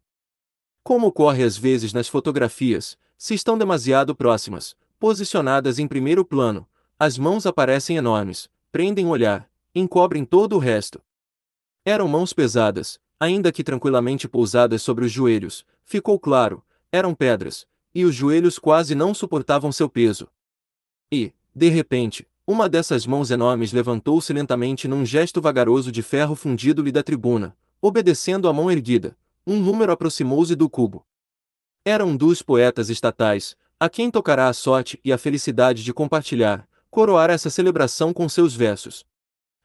Como ocorre às vezes nas fotografias, se estão demasiado próximas, posicionadas em primeiro plano, as mãos aparecem enormes, prendem o olhar, encobrem todo o resto. Eram mãos pesadas, ainda que tranquilamente pousadas sobre os joelhos, ficou claro, eram pedras, e os joelhos quase não suportavam seu peso. E, de repente, uma dessas mãos enormes levantou-se lentamente num gesto vagaroso de ferro fundido-lhe da tribuna, obedecendo à mão erguida. Um número aproximou-se do cubo. Era um dos poetas estatais, a quem tocará a sorte e a felicidade de compartilhar, coroar essa celebração com seus versos.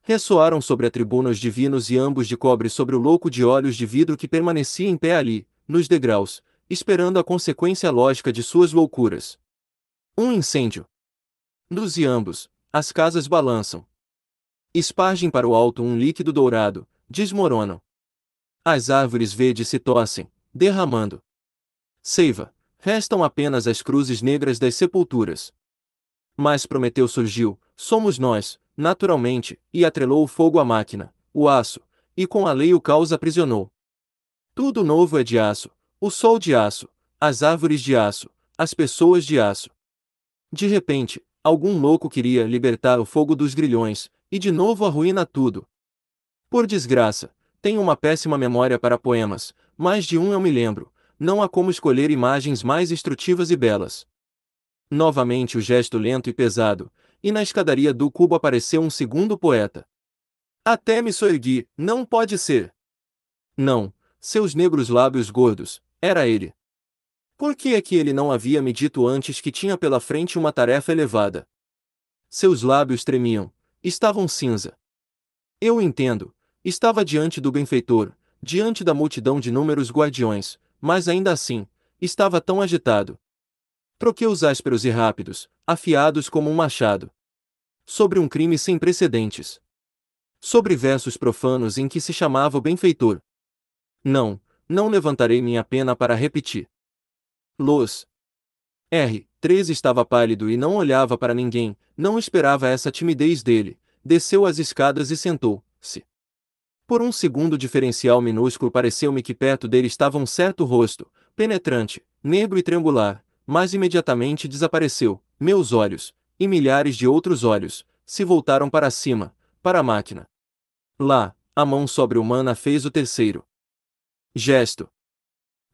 Ressoaram sobre a tribuna os divinos e ambos de cobre sobre o louco de olhos de vidro que permanecia em pé ali, nos degraus, esperando a consequência lógica de suas loucuras. Um incêndio. Nos e ambos, as casas balançam. Espargem para o alto um líquido dourado, desmoronam. As árvores verdes se tossem, derramando. Seiva, restam apenas as cruzes negras das sepulturas. Mas Prometeu surgiu, somos nós, naturalmente, e atrelou o fogo à máquina, o aço, e com a lei o caos aprisionou. Tudo novo é de aço, o sol de aço, as árvores de aço, as pessoas de aço. De repente, algum louco queria libertar o fogo dos grilhões, e de novo arruína tudo. Por desgraça, tenho uma péssima memória para poemas, mais de um eu me lembro, não há como escolher imagens mais instrutivas e belas. Novamente o gesto lento e pesado, e na escadaria do cubo apareceu um segundo poeta. Até me soergui, não pode ser. Não, seus negros lábios gordos, era ele. Por que é que ele não havia me dito antes que tinha pela frente uma tarefa elevada? Seus lábios tremiam, estavam cinza. Eu entendo, estava diante do benfeitor, diante da multidão de números guardiões, mas ainda assim, estava tão agitado, Troquei-os ásperos e rápidos, afiados como um machado. Sobre um crime sem precedentes. Sobre versos profanos em que se chamava o benfeitor. Não, não levantarei minha pena para repetir. Los. R. 3 estava pálido e não olhava para ninguém, não esperava essa timidez dele, desceu as escadas e sentou-se. Por um segundo diferencial minúsculo pareceu-me que perto dele estava um certo rosto, penetrante, negro e triangular, mas imediatamente desapareceu. Meus olhos, e milhares de outros olhos, se voltaram para cima, para a máquina. Lá, a mão sobre-humana fez o terceiro gesto.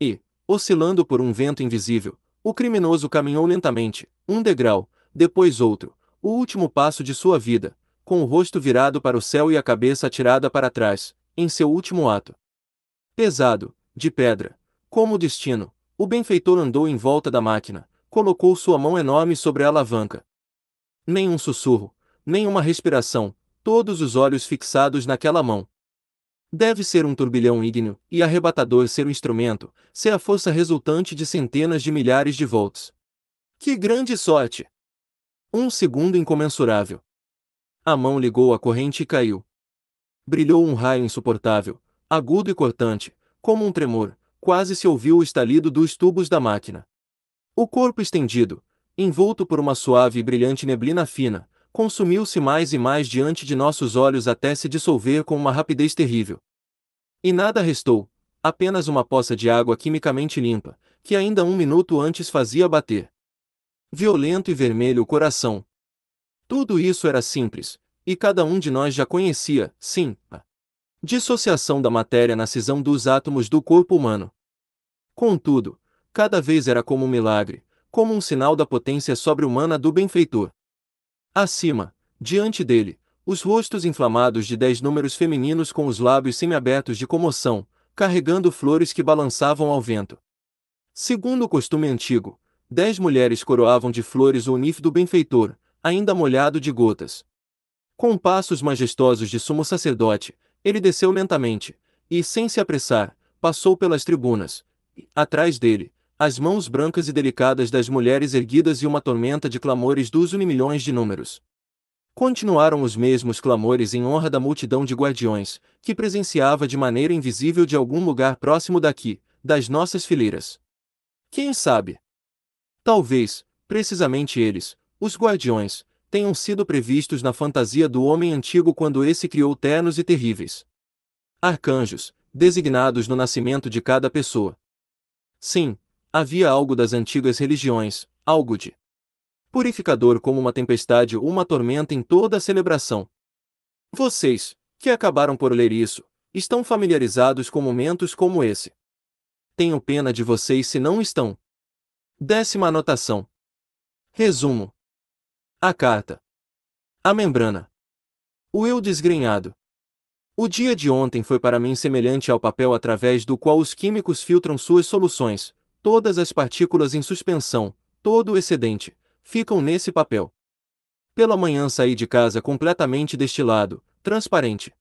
E, oscilando por um vento invisível, o criminoso caminhou lentamente, um degrau, depois outro, o último passo de sua vida, com o rosto virado para o céu e a cabeça atirada para trás, em seu último ato. Pesado, de pedra, como o destino, o benfeitor andou em volta da máquina, colocou sua mão enorme sobre a alavanca. Nenhum sussurro, nenhuma respiração, todos os olhos fixados naquela mão. Deve ser um turbilhão ígneo e arrebatador ser o instrumento, ser a força resultante de centenas de milhares de volts. Que grande sorte! Um segundo incomensurável. A mão ligou a corrente e caiu. Brilhou um raio insuportável, agudo e cortante, como um tremor, quase se ouviu o estalido dos tubos da máquina. O corpo estendido, envolto por uma suave e brilhante neblina fina, consumiu-se mais e mais diante de nossos olhos até se dissolver com uma rapidez terrível. E nada restou, apenas uma poça de água quimicamente limpa, que ainda um minuto antes fazia bater. Violento e vermelho o coração. Tudo isso era simples, e cada um de nós já conhecia, sim, a Dissociação da matéria na cisão dos átomos do corpo humano. Contudo, cada vez era como um milagre, como um sinal da potência sobre-humana do benfeitor. Acima, diante dele, os rostos inflamados de dez números femininos com os lábios semiabertos de comoção, carregando flores que balançavam ao vento. Segundo o costume antigo, dez mulheres coroavam de flores o unif do benfeitor, ainda molhado de gotas. Com passos majestosos de sumo sacerdote, ele desceu lentamente, e, sem se apressar, passou pelas tribunas. Atrás dele, as mãos brancas e delicadas das mulheres erguidas e uma tormenta de clamores dos unimilhões de números. Continuaram os mesmos clamores em honra da multidão de guardiões, que presenciava de maneira invisível de algum lugar próximo daqui, das nossas fileiras. Quem sabe? Talvez, precisamente eles, os guardiões, tenham sido previstos na fantasia do homem antigo quando esse criou ternos e terríveis arcanjos, designados no nascimento de cada pessoa. Sim, havia algo das antigas religiões, algo de purificador como uma tempestade ou uma tormenta em toda a celebração. Vocês, que acabaram por ler isso, estão familiarizados com momentos como esse. Tenho pena de vocês se não estão. Décima anotação. Resumo. A carta. A membrana. O eu desgrenhado. O dia de ontem foi para mim semelhante ao papel através do qual os químicos filtram suas soluções. Todas as partículas em suspensão, todo o excedente, ficam nesse papel. Pela manhã saí de casa completamente destilado, transparente.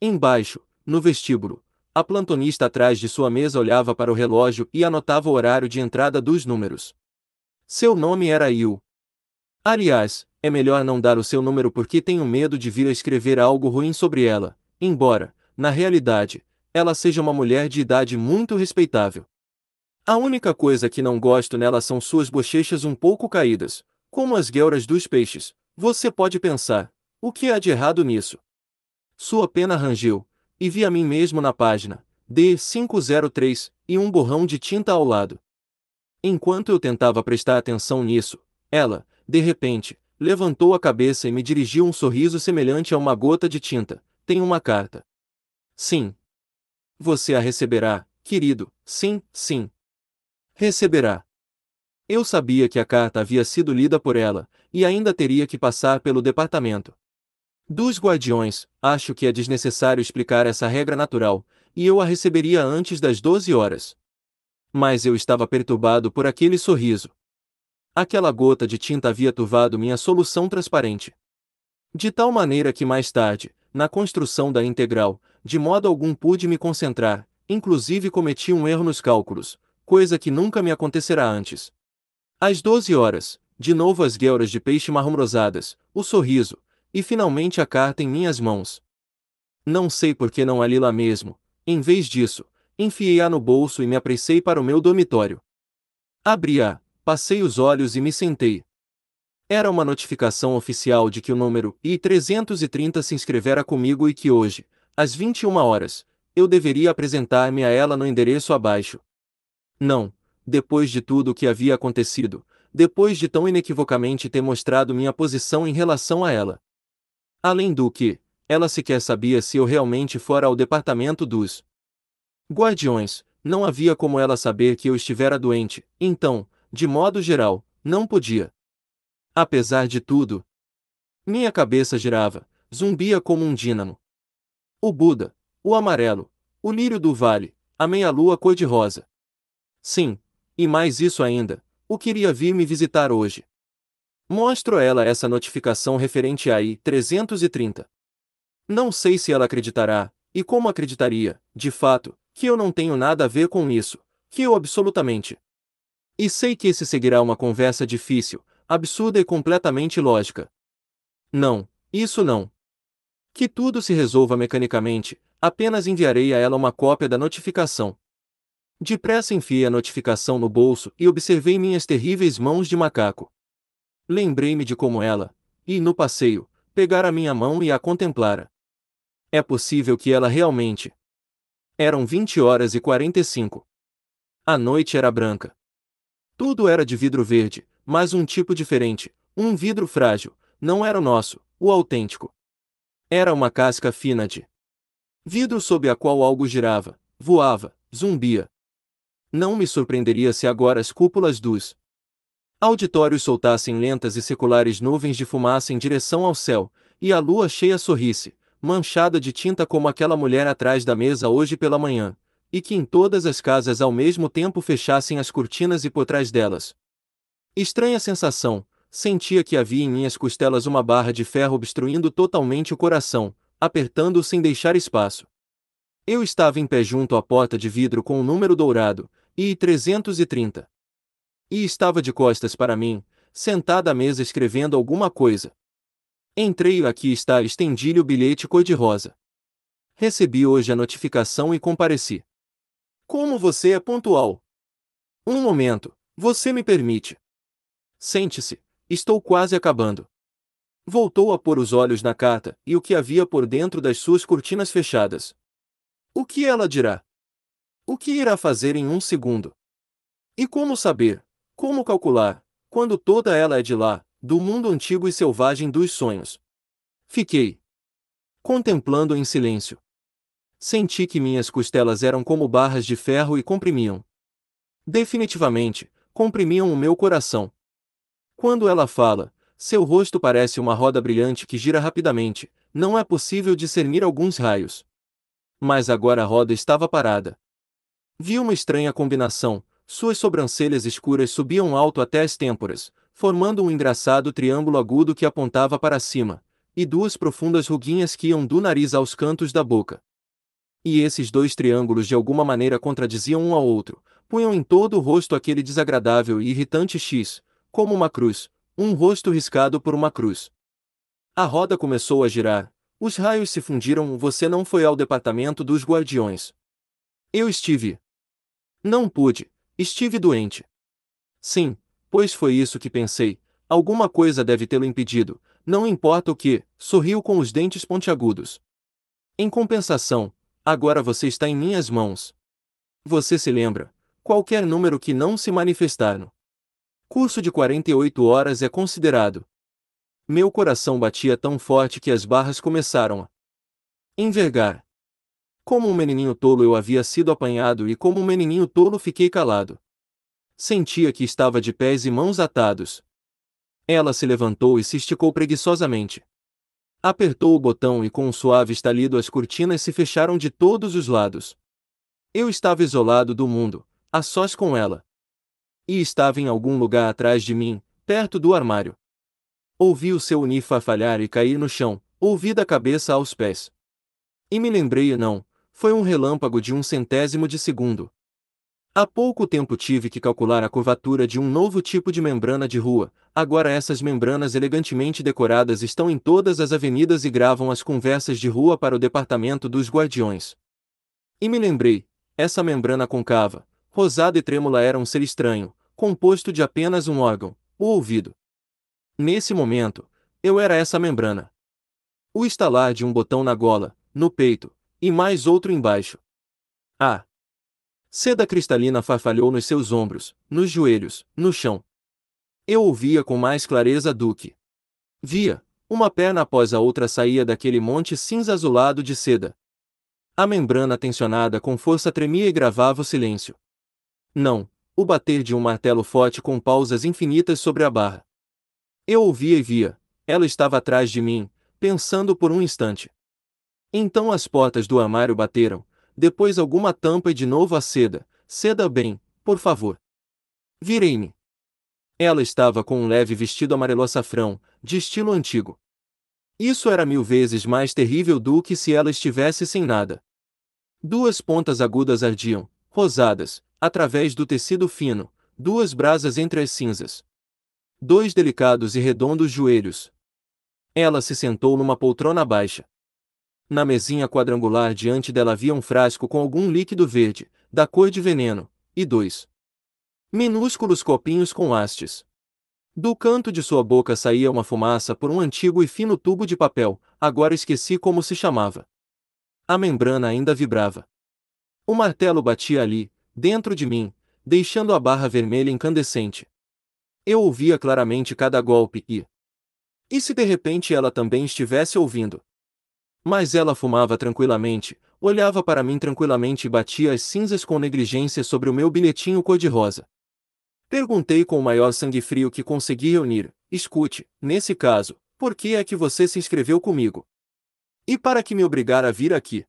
Embaixo, no vestíbulo, a plantonista atrás de sua mesa olhava para o relógio e anotava o horário de entrada dos números. Seu nome era Il, Aliás, é melhor não dar o seu número porque tenho medo de vir a escrever algo ruim sobre ela, embora, na realidade, ela seja uma mulher de idade muito respeitável. A única coisa que não gosto nela são suas bochechas um pouco caídas, como as guelras dos peixes. Você pode pensar, o que há de errado nisso? Sua pena rangiu, e vi a mim mesmo na página, D503, e um borrão de tinta ao lado. Enquanto eu tentava prestar atenção nisso, ela, de repente, levantou a cabeça e me dirigiu um sorriso semelhante a uma gota de tinta. Tem uma carta. Sim. Você a receberá, querido, sim, sim. Receberá. Eu sabia que a carta havia sido lida por ela, e ainda teria que passar pelo departamento. Dos guardiões, acho que é desnecessário explicar essa regra natural, e eu a receberia antes das 12 horas. Mas eu estava perturbado por aquele sorriso. Aquela gota de tinta havia turvado minha solução transparente. De tal maneira que mais tarde, na construção da integral, de modo algum pude me concentrar, inclusive cometi um erro nos cálculos, coisa que nunca me acontecerá antes. Às 12 horas, de novo as guelras de peixe marrom rosadas, o sorriso, e finalmente a carta em minhas mãos. Não sei por que não a li lá mesmo, em vez disso, enfiei-a no bolso e me apressei para o meu dormitório. Abri-a, passei os olhos e me sentei. Era uma notificação oficial de que o número I-330 se inscrevera comigo e que hoje, às 21 horas, eu deveria apresentar-me a ela no endereço abaixo. Não, depois de tudo o que havia acontecido, depois de tão inequivocamente ter mostrado minha posição em relação a ela. Além do que, ela sequer sabia se eu realmente fora ao departamento dos guardiões, não havia como ela saber que eu estivera doente, então, de modo geral, não podia. Apesar de tudo, minha cabeça girava, zumbia como um dínamo. O Buda, o amarelo, o lírio do vale, a meia-lua cor-de-rosa. Sim, e mais isso ainda, o queria vir me visitar hoje. Mostro a ela essa notificação referente a I-330. Não sei se ela acreditará, e como acreditaria, de fato, que eu não tenho nada a ver com isso, que eu absolutamente e sei que esse seguirá uma conversa difícil, absurda e completamente lógica. Não, isso não. Que tudo se resolva mecanicamente, apenas enviarei a ela uma cópia da notificação. Depressa enfiei a notificação no bolso e observei minhas terríveis mãos de macaco. Lembrei-me de como ela, e no passeio, pegara minha mão e a contemplara. É possível que ela realmente. Eram 20 horas e 45. A noite era branca. Tudo era de vidro verde, mas um tipo diferente, um vidro frágil, não era o nosso, o autêntico. Era uma casca fina de vidro sob a qual algo girava, voava, zumbia. Não me surpreenderia se agora as cúpulas dos auditórios soltassem lentas e seculares nuvens de fumaça em direção ao céu, e a lua cheia sorrisse, manchada de tinta como aquela mulher atrás da mesa hoje pela manhã, e que em todas as casas ao mesmo tempo fechassem as cortinas e por trás delas. Estranha sensação, sentia que havia em minhas costelas uma barra de ferro obstruindo totalmente o coração, apertando-o sem deixar espaço. Eu estava em pé junto à porta de vidro com o um número dourado, I330. E estava de costas para mim, sentada à mesa escrevendo alguma coisa. Entrei e aqui está, estendi-lhe o bilhete cor-de-rosa. Recebi hoje a notificação e compareci. Como você é pontual! Um momento, você me permite. Sente-se, estou quase acabando. Voltou a pôr os olhos na carta e o que havia por dentro das suas cortinas fechadas. O que ela dirá? O que irá fazer em um segundo? E como saber, como calcular, quando toda ela é de lá, do mundo antigo e selvagem dos sonhos? Fiquei contemplando em silêncio. Senti que minhas costelas eram como barras de ferro e comprimiam. Definitivamente, comprimiam o meu coração. Quando ela fala, seu rosto parece uma roda brilhante que gira rapidamente, não é possível discernir alguns raios. Mas agora a roda estava parada. Vi uma estranha combinação, suas sobrancelhas escuras subiam alto até as têmporas, formando um engraçado triângulo agudo que apontava para cima, e duas profundas ruguinhas que iam do nariz aos cantos da boca e esses dois triângulos de alguma maneira contradiziam um ao outro, punham em todo o rosto aquele desagradável e irritante X, como uma cruz, um rosto riscado por uma cruz. A roda começou a girar, os raios se fundiram, você não foi ao departamento dos guardiões. Eu estive. Não pude, estive doente. Sim, pois foi isso que pensei, alguma coisa deve tê-lo impedido, não importa o que, sorriu com os dentes pontiagudos. Em compensação, Agora você está em minhas mãos. Você se lembra, qualquer número que não se manifestar no curso de 48 horas é considerado. Meu coração batia tão forte que as barras começaram a envergar. Como um menininho tolo eu havia sido apanhado e como um menininho tolo fiquei calado. Sentia que estava de pés e mãos atados. Ela se levantou e se esticou preguiçosamente. Apertou o botão e com um suave estalido as cortinas se fecharam de todos os lados. Eu estava isolado do mundo, a sós com ela. E estava em algum lugar atrás de mim, perto do armário. Ouvi o seu unifa falhar e cair no chão, ouvi da cabeça aos pés. E me lembrei não, foi um relâmpago de um centésimo de segundo. Há pouco tempo tive que calcular a curvatura de um novo tipo de membrana de rua, agora essas membranas elegantemente decoradas estão em todas as avenidas e gravam as conversas de rua para o departamento dos guardiões. E me lembrei, essa membrana concava, rosada e trêmula era um ser estranho, composto de apenas um órgão, o ouvido. Nesse momento, eu era essa membrana. O estalar de um botão na gola, no peito, e mais outro embaixo. Ah, Seda cristalina farfalhou nos seus ombros, nos joelhos, no chão. Eu ouvia com mais clareza do que via. Uma perna após a outra saía daquele monte cinza azulado de seda. A membrana tensionada com força tremia e gravava o silêncio. Não, o bater de um martelo forte com pausas infinitas sobre a barra. Eu ouvia e via, ela estava atrás de mim, pensando por um instante. Então as portas do armário bateram, depois alguma tampa e de novo a seda. Ceda bem, por favor. Virei-me. Ela estava com um leve vestido amarelo açafrão, de estilo antigo. Isso era mil vezes mais terrível do que se ela estivesse sem nada. Duas pontas agudas ardiam, rosadas, através do tecido fino, duas brasas entre as cinzas. Dois delicados e redondos joelhos. Ela se sentou numa poltrona baixa. Na mesinha quadrangular diante dela havia um frasco com algum líquido verde, da cor de veneno, e dois minúsculos copinhos com hastes. Do canto de sua boca saía uma fumaça por um antigo e fino tubo de papel, agora esqueci como se chamava. A membrana ainda vibrava. O martelo batia ali, dentro de mim, deixando a barra vermelha incandescente. Eu ouvia claramente cada golpe e. E se de repente ela também estivesse ouvindo? Mas ela fumava tranquilamente, olhava para mim tranquilamente e batia as cinzas com negligência sobre o meu bilhetinho cor-de-rosa. Perguntei com o maior sangue frio que consegui reunir: escute, nesse caso, por que é que você se inscreveu comigo? E para que me obrigar a vir aqui?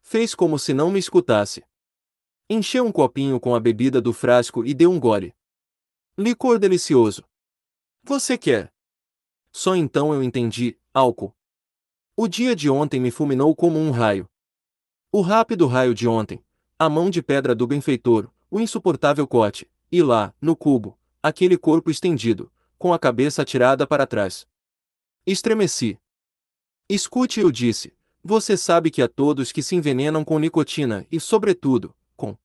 Fez como se não me escutasse. Encheu um copinho com a bebida do frasco e deu um gole. Licor delicioso. Você quer? Só então eu entendi, álcool. O dia de ontem me fulminou como um raio. O rápido raio de ontem, a mão de pedra do benfeitor, o insuportável cote, e lá, no cubo, aquele corpo estendido, com a cabeça atirada para trás. Estremeci. Escute, eu disse, você sabe que a todos que se envenenam com nicotina e, sobretudo, com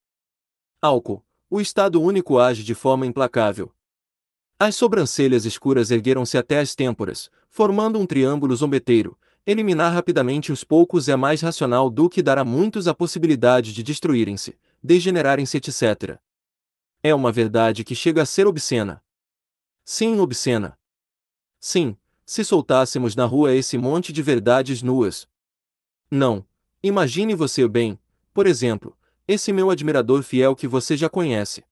álcool, o estado único age de forma implacável. As sobrancelhas escuras ergueram-se até as têmporas, formando um triângulo zombeteiro, Eliminar rapidamente os poucos é mais racional do que dar a muitos a possibilidade de destruírem-se, degenerarem-se, etc. É uma verdade que chega a ser obscena. Sim, obscena. Sim, se soltássemos na rua esse monte de verdades nuas. Não. Imagine você bem, por exemplo, esse meu admirador fiel que você já conhece.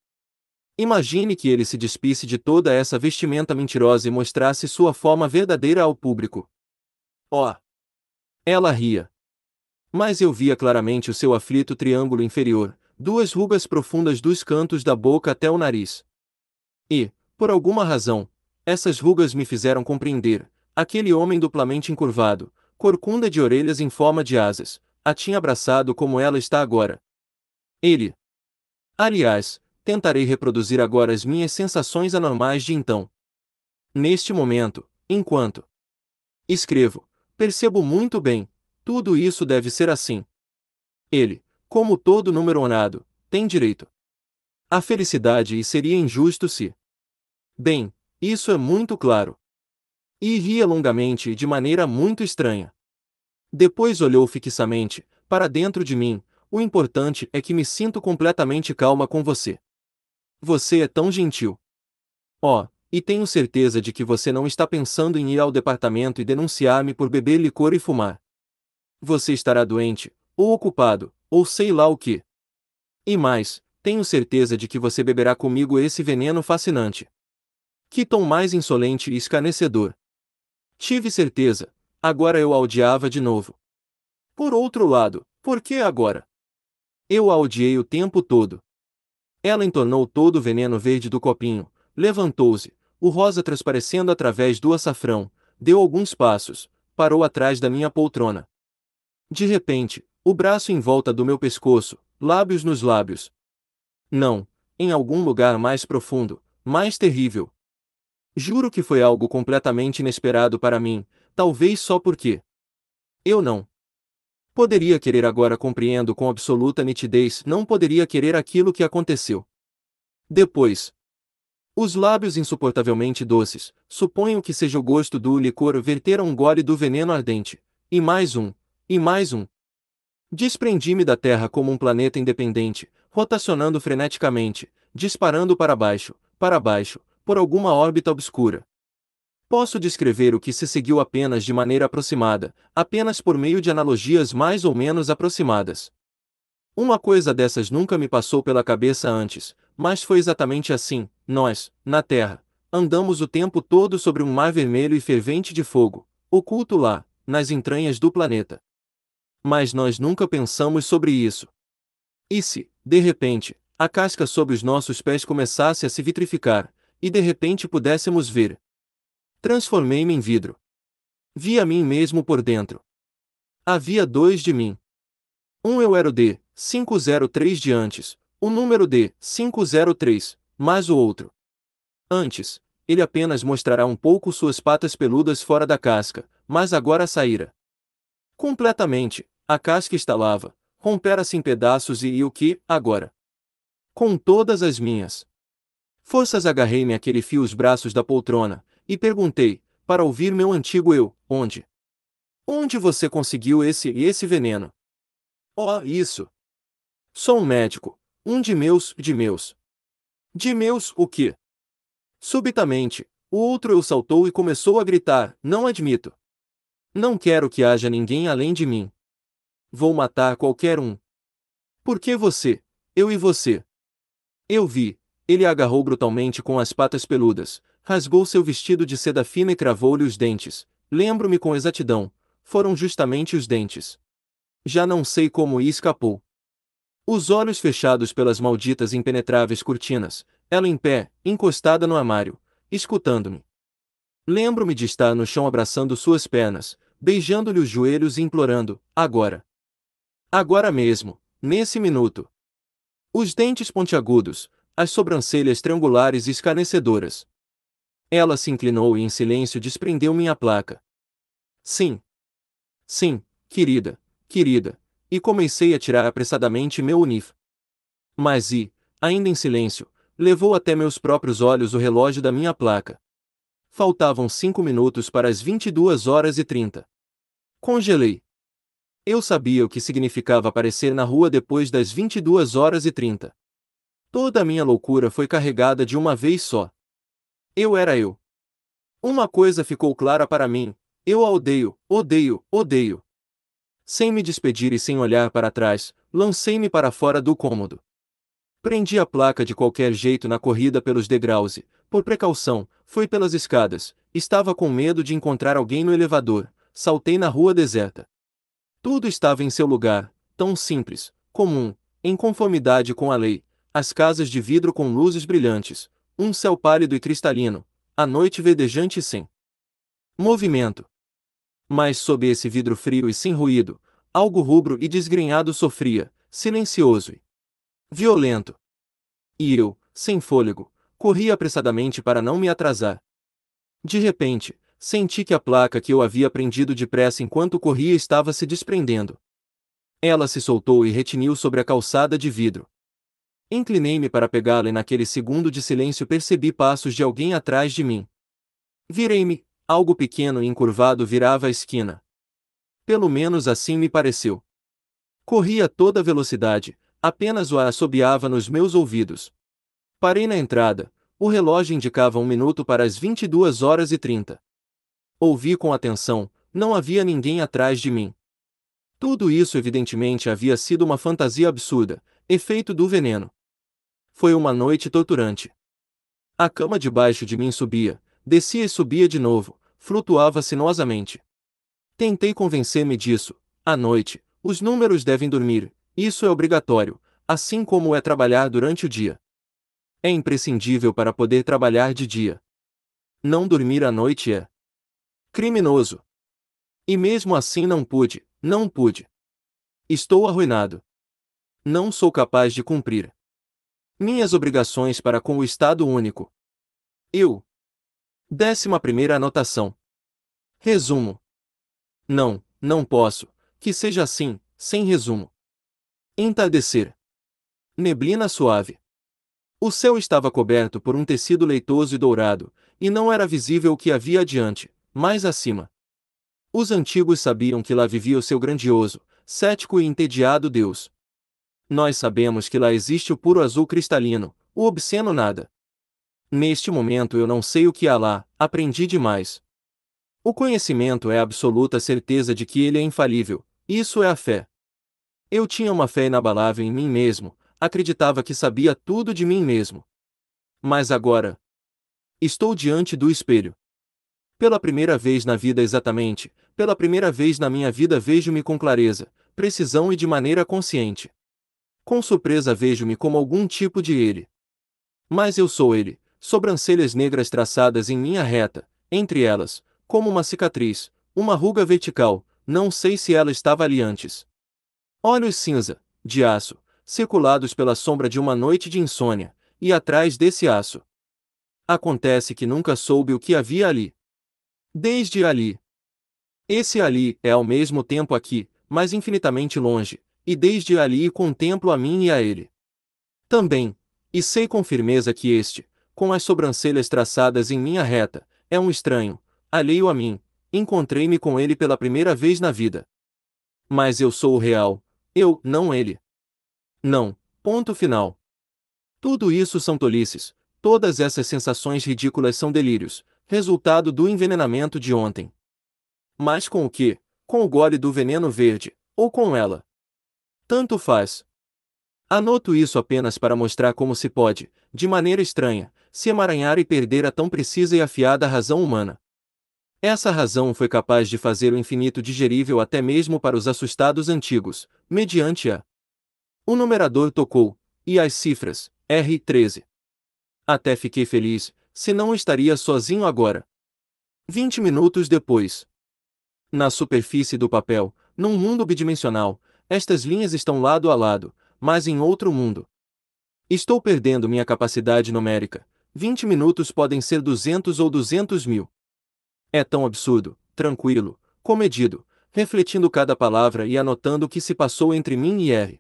Imagine que ele se despisse de toda essa vestimenta mentirosa e mostrasse sua forma verdadeira ao público. Ó! Oh, ela ria. Mas eu via claramente o seu aflito triângulo inferior, duas rugas profundas dos cantos da boca até o nariz. E, por alguma razão, essas rugas me fizeram compreender. Aquele homem duplamente encurvado, corcunda de orelhas em forma de asas, a tinha abraçado como ela está agora. Ele. Aliás, tentarei reproduzir agora as minhas sensações anormais de então. Neste momento, enquanto escrevo, Percebo muito bem. Tudo isso deve ser assim. Ele, como todo número honrado, tem direito à felicidade e seria injusto se. Bem, isso é muito claro. E ria longamente e de maneira muito estranha. Depois olhou fixamente, para dentro de mim, o importante é que me sinto completamente calma com você. Você é tão gentil. Oh, e tenho certeza de que você não está pensando em ir ao departamento e denunciar-me por beber licor e fumar. Você estará doente, ou ocupado, ou sei lá o que. E mais, tenho certeza de que você beberá comigo esse veneno fascinante. Que tom mais insolente e escanecedor. Tive certeza, agora eu a odiava de novo. Por outro lado, por que agora? Eu a odiei o tempo todo. Ela entornou todo o veneno verde do copinho, Levantou-se, o rosa transparecendo através do açafrão, deu alguns passos, parou atrás da minha poltrona. De repente, o braço em volta do meu pescoço, lábios nos lábios. Não, em algum lugar mais profundo, mais terrível. Juro que foi algo completamente inesperado para mim, talvez só porque. Eu não. Poderia querer agora compreendo com absoluta nitidez, não poderia querer aquilo que aconteceu. Depois, os lábios insuportavelmente doces, suponho que seja o gosto do licor verter um gole do veneno ardente. E mais um, e mais um. Desprendi-me da Terra como um planeta independente, rotacionando freneticamente, disparando para baixo, para baixo, por alguma órbita obscura. Posso descrever o que se seguiu apenas de maneira aproximada, apenas por meio de analogias mais ou menos aproximadas. Uma coisa dessas nunca me passou pela cabeça antes, mas foi exatamente assim, nós, na terra, andamos o tempo todo sobre um mar vermelho e fervente de fogo, oculto lá, nas entranhas do planeta. Mas nós nunca pensamos sobre isso. E se, de repente, a casca sob os nossos pés começasse a se vitrificar, e de repente pudéssemos ver? Transformei-me em vidro. Vi a mim mesmo por dentro. Havia dois de mim. Um eu era o de 503 de antes, o número de 503, mais o outro. Antes, ele apenas mostrará um pouco suas patas peludas fora da casca, mas agora saíra. Completamente, a casca estalava, rompera-se em pedaços e, e o que, agora? Com todas as minhas forças agarrei-me aquele fio os braços da poltrona, e perguntei, para ouvir meu antigo eu, onde? Onde você conseguiu esse e esse veneno? Oh, isso! Sou um médico, um de meus, de meus. De meus, o que? Subitamente, o outro eu saltou e começou a gritar: Não admito. Não quero que haja ninguém além de mim. Vou matar qualquer um. Por que você? Eu e você. Eu vi. Ele agarrou brutalmente com as patas peludas, rasgou seu vestido de seda fina e cravou-lhe os dentes. Lembro-me com exatidão. Foram justamente os dentes. Já não sei como escapou. Os olhos fechados pelas malditas impenetráveis cortinas, ela em pé, encostada no armário, escutando-me. Lembro-me de estar no chão abraçando suas pernas, beijando-lhe os joelhos e implorando, agora. Agora mesmo, nesse minuto. Os dentes pontiagudos, as sobrancelhas triangulares e escarnecedoras. Ela se inclinou e em silêncio desprendeu minha placa. Sim. Sim, querida, querida, e comecei a tirar apressadamente meu unif. Mas e, ainda em silêncio, levou até meus próprios olhos o relógio da minha placa. Faltavam cinco minutos para as 22 horas e 30. Congelei. Eu sabia o que significava aparecer na rua depois das 22 horas e 30. Toda a minha loucura foi carregada de uma vez só. Eu era eu. Uma coisa ficou clara para mim: eu a odeio, odeio, odeio. Sem me despedir e sem olhar para trás, lancei-me para fora do cômodo. Prendi a placa de qualquer jeito na corrida pelos degraus e, por precaução, fui pelas escadas. Estava com medo de encontrar alguém no elevador. Saltei na rua deserta. Tudo estava em seu lugar, tão simples, comum, em conformidade com a lei. As casas de vidro com luzes brilhantes, um céu pálido e cristalino, a noite verdejante sem movimento. Mas sob esse vidro frio e sem ruído, algo rubro e desgrenhado sofria, silencioso e violento. E eu, sem fôlego, corri apressadamente para não me atrasar. De repente, senti que a placa que eu havia prendido depressa enquanto corria estava se desprendendo. Ela se soltou e retiniu sobre a calçada de vidro. Inclinei-me para pegá-la e naquele segundo de silêncio percebi passos de alguém atrás de mim. Virei-me, Algo pequeno e encurvado virava a esquina. Pelo menos assim me pareceu. Corria a toda velocidade, apenas o ar assobiava nos meus ouvidos. Parei na entrada, o relógio indicava um minuto para as 22 horas e 30. Ouvi com atenção, não havia ninguém atrás de mim. Tudo isso evidentemente havia sido uma fantasia absurda, efeito do veneno. Foi uma noite torturante. A cama debaixo de mim subia, descia e subia de novo, flutuava sinuosamente. Tentei convencer-me disso. À noite, os números devem dormir, isso é obrigatório, assim como é trabalhar durante o dia. É imprescindível para poder trabalhar de dia. Não dormir à noite é criminoso. E mesmo assim não pude, não pude. Estou arruinado. Não sou capaz de cumprir minhas obrigações para com o Estado único. Eu, Décima primeira anotação. Resumo. Não, não posso, que seja assim, sem resumo. Entardecer. Neblina suave. O céu estava coberto por um tecido leitoso e dourado, e não era visível o que havia adiante, mais acima. Os antigos sabiam que lá vivia o seu grandioso, cético e entediado Deus. Nós sabemos que lá existe o puro azul cristalino, o obsceno nada. Neste momento eu não sei o que há lá, aprendi demais. O conhecimento é a absoluta certeza de que ele é infalível, isso é a fé. Eu tinha uma fé inabalável em mim mesmo, acreditava que sabia tudo de mim mesmo. Mas agora. Estou diante do espelho. Pela primeira vez na vida, exatamente, pela primeira vez na minha vida, vejo-me com clareza, precisão e de maneira consciente. Com surpresa, vejo-me como algum tipo de ele. Mas eu sou ele, sobrancelhas negras traçadas em linha reta, entre elas, como uma cicatriz, uma ruga vertical, não sei se ela estava ali antes. Olhos cinza, de aço, circulados pela sombra de uma noite de insônia, e atrás desse aço. Acontece que nunca soube o que havia ali. Desde ali. Esse ali é ao mesmo tempo aqui, mas infinitamente longe, e desde ali contemplo a mim e a ele. Também, e sei com firmeza que este, com as sobrancelhas traçadas em linha reta, é um estranho, alheio a mim, encontrei-me com ele pela primeira vez na vida. Mas eu sou o real, eu, não ele. Não, ponto final. Tudo isso são tolices, todas essas sensações ridículas são delírios, resultado do envenenamento de ontem. Mas com o que? Com o gole do veneno verde, ou com ela? Tanto faz. Anoto isso apenas para mostrar como se pode, de maneira estranha, se emaranhar e perder a tão precisa e afiada razão humana. Essa razão foi capaz de fazer o infinito digerível até mesmo para os assustados antigos, mediante a. O numerador tocou, e as cifras, R13. Até fiquei feliz, se não estaria sozinho agora. Vinte minutos depois. Na superfície do papel, num mundo bidimensional, estas linhas estão lado a lado, mas em outro mundo, Estou perdendo minha capacidade numérica. 20 minutos podem ser 200 ou 200 mil. É tão absurdo, tranquilo, comedido, refletindo cada palavra e anotando o que se passou entre mim e R.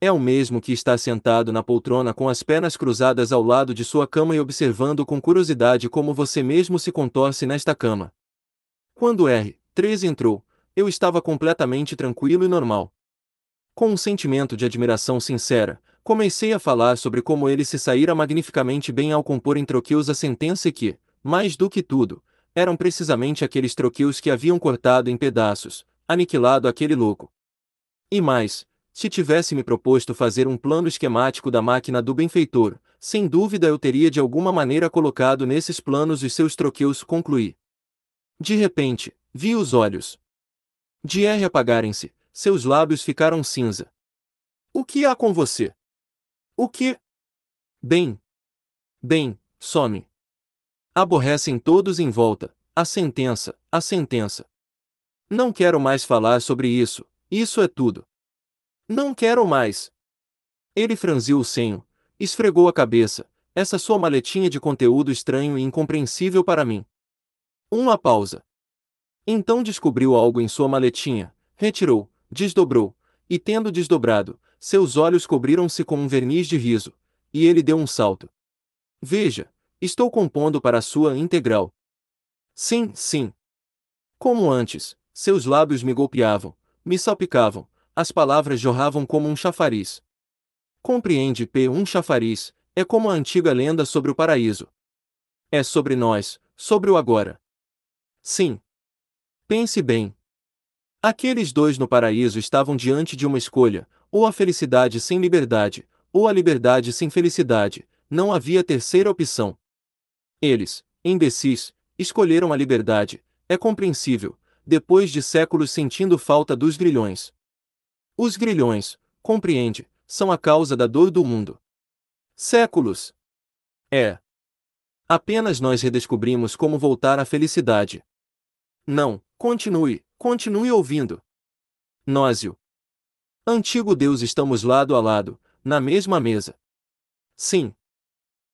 É o mesmo que está sentado na poltrona com as pernas cruzadas ao lado de sua cama e observando com curiosidade como você mesmo se contorce nesta cama. Quando R. 3 entrou, eu estava completamente tranquilo e normal. Com um sentimento de admiração sincera, comecei a falar sobre como ele se saíra magnificamente bem ao compor em troqueus a sentença e que, mais do que tudo, eram precisamente aqueles troqueus que haviam cortado em pedaços, aniquilado aquele louco. E mais, se tivesse me proposto fazer um plano esquemático da máquina do benfeitor, sem dúvida eu teria de alguma maneira colocado nesses planos os seus troqueus, concluí. De repente, vi os olhos. De R apagarem-se, seus lábios ficaram cinza. O que há com você? O que? Bem. Bem, some. Aborrecem todos em volta. A sentença, a sentença. Não quero mais falar sobre isso. Isso é tudo. Não quero mais. Ele franziu o senho, esfregou a cabeça, essa sua maletinha de conteúdo estranho e incompreensível para mim. Uma pausa. Então descobriu algo em sua maletinha, retirou, desdobrou, e tendo desdobrado, seus olhos cobriram-se com um verniz de riso, e ele deu um salto. Veja, estou compondo para a sua integral. Sim, sim. Como antes, seus lábios me golpeavam, me salpicavam, as palavras jorravam como um chafariz. Compreende, P. Um chafariz, é como a antiga lenda sobre o paraíso. É sobre nós, sobre o agora. Sim. Pense bem. Aqueles dois no paraíso estavam diante de uma escolha, ou a felicidade sem liberdade, ou a liberdade sem felicidade, não havia terceira opção. Eles, imbecis, escolheram a liberdade, é compreensível, depois de séculos sentindo falta dos grilhões. Os grilhões, compreende, são a causa da dor do mundo. Séculos. É. Apenas nós redescobrimos como voltar à felicidade. Não, continue, continue ouvindo. Nósio, Antigo Deus estamos lado a lado, na mesma mesa. Sim.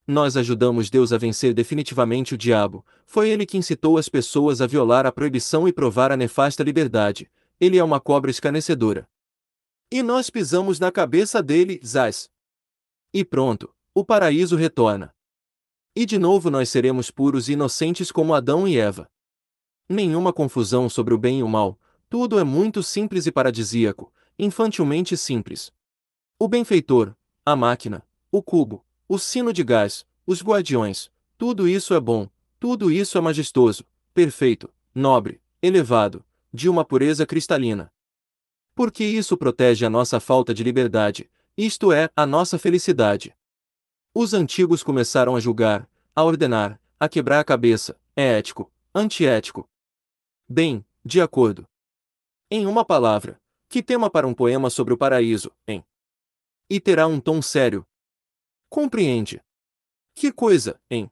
Nós ajudamos Deus a vencer definitivamente o diabo, foi ele que incitou as pessoas a violar a proibição e provar a nefasta liberdade, ele é uma cobra escanecedora. E nós pisamos na cabeça dele, zás. E pronto, o paraíso retorna. E de novo nós seremos puros e inocentes como Adão e Eva. Nenhuma confusão sobre o bem e o mal, tudo é muito simples e paradisíaco, infantilmente simples. O benfeitor, a máquina, o cubo, o sino de gás, os guardiões, tudo isso é bom, tudo isso é majestoso, perfeito, nobre, elevado, de uma pureza cristalina. Porque isso protege a nossa falta de liberdade, isto é, a nossa felicidade. Os antigos começaram a julgar, a ordenar, a quebrar a cabeça, é ético, antiético. Bem, de acordo. Em uma palavra, que tema para um poema sobre o paraíso, hein? E terá um tom sério. Compreende. Que coisa, hein?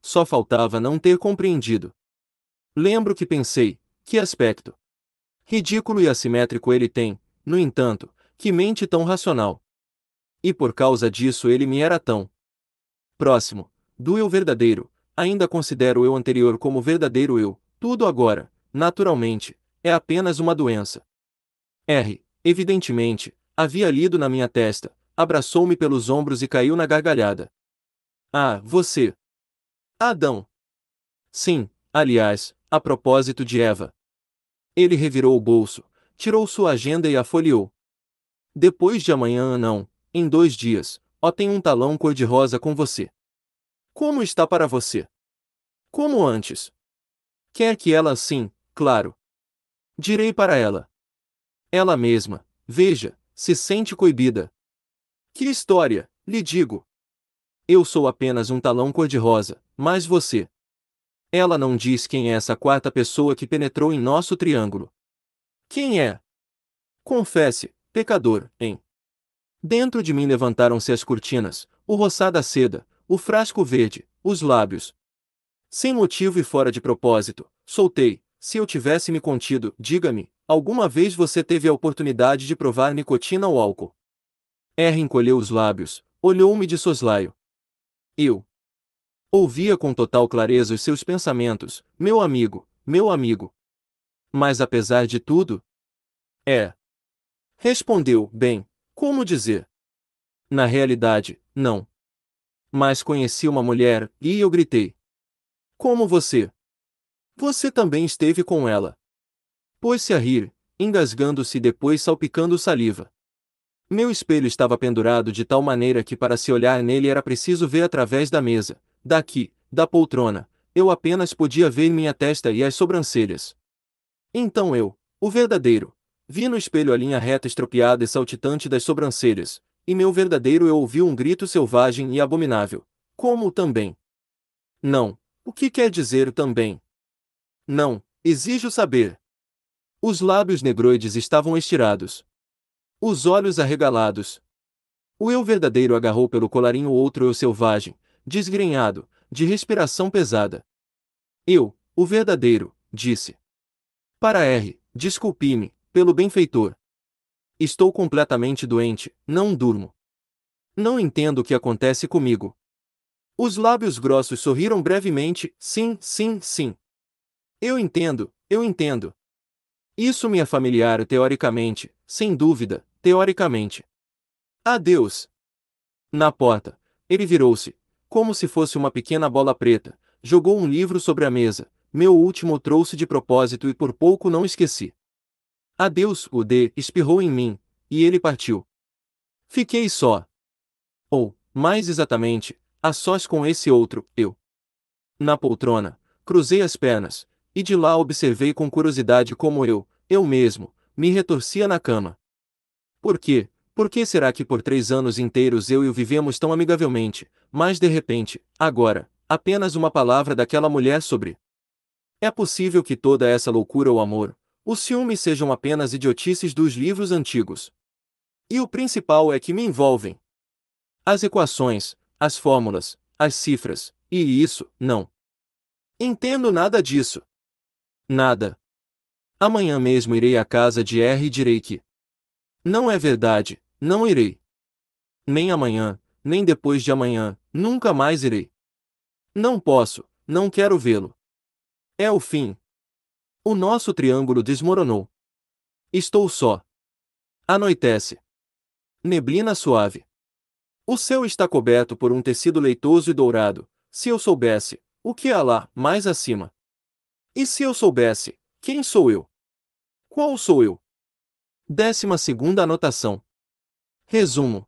Só faltava não ter compreendido. Lembro que pensei, que aspecto. Ridículo e assimétrico ele tem, no entanto, que mente tão racional. E por causa disso ele me era tão próximo, do eu verdadeiro, ainda considero o eu anterior como verdadeiro eu, tudo agora, naturalmente, é apenas uma doença. R, evidentemente, havia lido na minha testa, abraçou-me pelos ombros e caiu na gargalhada. Ah, você! Adão! Sim, aliás, a propósito de Eva. Ele revirou o bolso, tirou sua agenda e a folheou. Depois de amanhã, não, em dois dias, ó, tem um talão cor-de-rosa com você. Como está para você? Como antes. Quer que ela sim, claro. Direi para ela. Ela mesma, veja, se sente coibida. Que história, lhe digo. Eu sou apenas um talão cor-de-rosa, mas você. Ela não diz quem é essa quarta pessoa que penetrou em nosso triângulo. Quem é? Confesse, pecador, hein? Dentro de mim levantaram-se as cortinas, o roçar da seda, o frasco verde, os lábios. Sem motivo e fora de propósito, soltei, se eu tivesse me contido, diga-me, Alguma vez você teve a oportunidade de provar nicotina ou álcool? R encolheu os lábios, olhou-me de soslaio. Eu. Ouvia com total clareza os seus pensamentos, meu amigo, meu amigo. Mas apesar de tudo? É. Respondeu, bem, como dizer? Na realidade, não. Mas conheci uma mulher, e eu gritei. Como você? Você também esteve com ela. Pôs-se a rir, engasgando-se e depois salpicando saliva. Meu espelho estava pendurado de tal maneira que para se olhar nele era preciso ver através da mesa, daqui, da poltrona, eu apenas podia ver minha testa e as sobrancelhas. Então eu, o verdadeiro, vi no espelho a linha reta estropiada e saltitante das sobrancelhas, e meu verdadeiro eu ouvi um grito selvagem e abominável. Como também? Não, o que quer dizer também? Não, exijo saber. Os lábios negroides estavam estirados. Os olhos arregalados. O eu verdadeiro agarrou pelo colarinho outro eu selvagem, desgrenhado, de respiração pesada. Eu, o verdadeiro, disse. Para R, desculpe-me, pelo benfeitor. Estou completamente doente, não durmo. Não entendo o que acontece comigo. Os lábios grossos sorriram brevemente, sim, sim, sim. Eu entendo, eu entendo. Isso me é familiar teoricamente, sem dúvida, teoricamente. Adeus! Na porta, ele virou-se, como se fosse uma pequena bola preta, jogou um livro sobre a mesa, meu último trouxe de propósito e por pouco não esqueci. Adeus, o D espirrou em mim, e ele partiu. Fiquei só. Ou, mais exatamente, a sós com esse outro, eu. Na poltrona, cruzei as pernas, e de lá observei com curiosidade como eu, eu mesmo, me retorcia na cama. Por quê? Por que será que por três anos inteiros eu e o vivemos tão amigavelmente, mas de repente, agora, apenas uma palavra daquela mulher sobre. É possível que toda essa loucura ou amor, o ciúme sejam apenas idiotices dos livros antigos. E o principal é que me envolvem. As equações, as fórmulas, as cifras, e isso, não. Entendo nada disso. Nada. Amanhã mesmo irei à casa de R e direi que. Não é verdade, não irei. Nem amanhã, nem depois de amanhã, nunca mais irei. Não posso, não quero vê-lo. É o fim. O nosso triângulo desmoronou. Estou só. Anoitece. Neblina suave. O céu está coberto por um tecido leitoso e dourado. Se eu soubesse, o que há lá, mais acima? E se eu soubesse, quem sou eu? Qual sou eu? Décima segunda anotação. Resumo.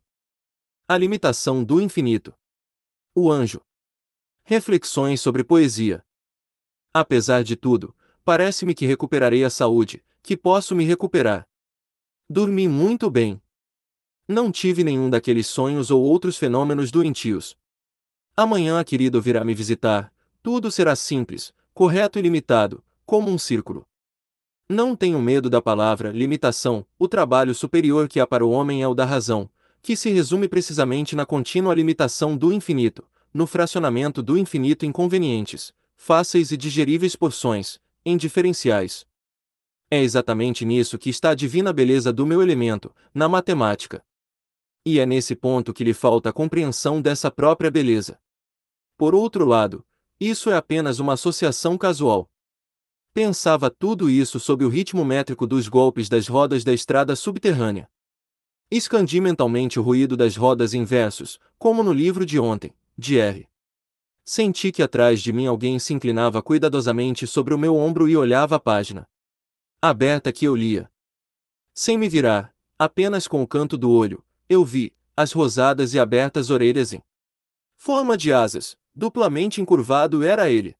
A limitação do infinito. O anjo. Reflexões sobre poesia. Apesar de tudo, parece-me que recuperarei a saúde, que posso me recuperar. Dormi muito bem. Não tive nenhum daqueles sonhos ou outros fenômenos doentios. Amanhã a querido virá me visitar, tudo será simples, correto e limitado, como um círculo. Não tenho medo da palavra limitação, o trabalho superior que há para o homem é o da razão, que se resume precisamente na contínua limitação do infinito, no fracionamento do infinito em convenientes, fáceis e digeríveis porções, em diferenciais. É exatamente nisso que está a divina beleza do meu elemento, na matemática. E é nesse ponto que lhe falta a compreensão dessa própria beleza. Por outro lado, isso é apenas uma associação casual. Pensava tudo isso sob o ritmo métrico dos golpes das rodas da estrada subterrânea. Escandi mentalmente o ruído das rodas em versos, como no livro de ontem, de R. Senti que atrás de mim alguém se inclinava cuidadosamente sobre o meu ombro e olhava a página. Aberta que eu lia. Sem me virar, apenas com o canto do olho, eu vi, as rosadas e abertas orelhas em forma de asas, Duplamente encurvado era ele.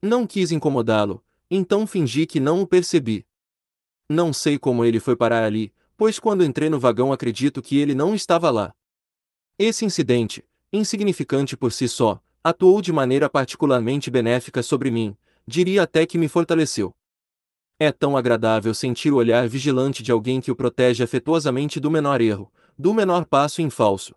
Não quis incomodá-lo, então fingi que não o percebi. Não sei como ele foi parar ali, pois quando entrei no vagão acredito que ele não estava lá. Esse incidente, insignificante por si só, atuou de maneira particularmente benéfica sobre mim, diria até que me fortaleceu. É tão agradável sentir o olhar vigilante de alguém que o protege afetuosamente do menor erro, do menor passo em falso.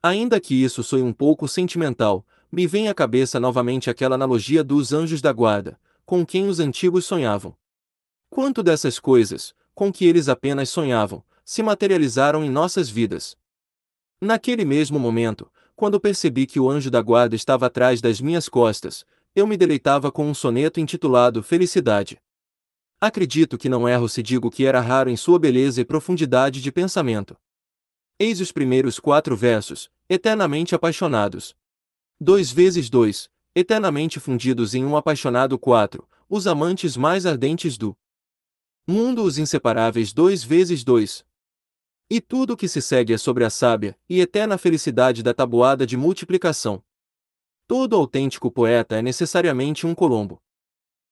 Ainda que isso soe um pouco sentimental, me vem à cabeça novamente aquela analogia dos anjos da guarda, com quem os antigos sonhavam. Quanto dessas coisas, com que eles apenas sonhavam, se materializaram em nossas vidas? Naquele mesmo momento, quando percebi que o anjo da guarda estava atrás das minhas costas, eu me deleitava com um soneto intitulado Felicidade. Acredito que não erro se digo que era raro em sua beleza e profundidade de pensamento. Eis os primeiros quatro versos, eternamente apaixonados. Dois vezes dois, eternamente fundidos em um apaixonado quatro, os amantes mais ardentes do mundo, os inseparáveis dois vezes dois. E tudo o que se segue é sobre a sábia e eterna felicidade da tabuada de multiplicação. Todo autêntico poeta é necessariamente um Colombo.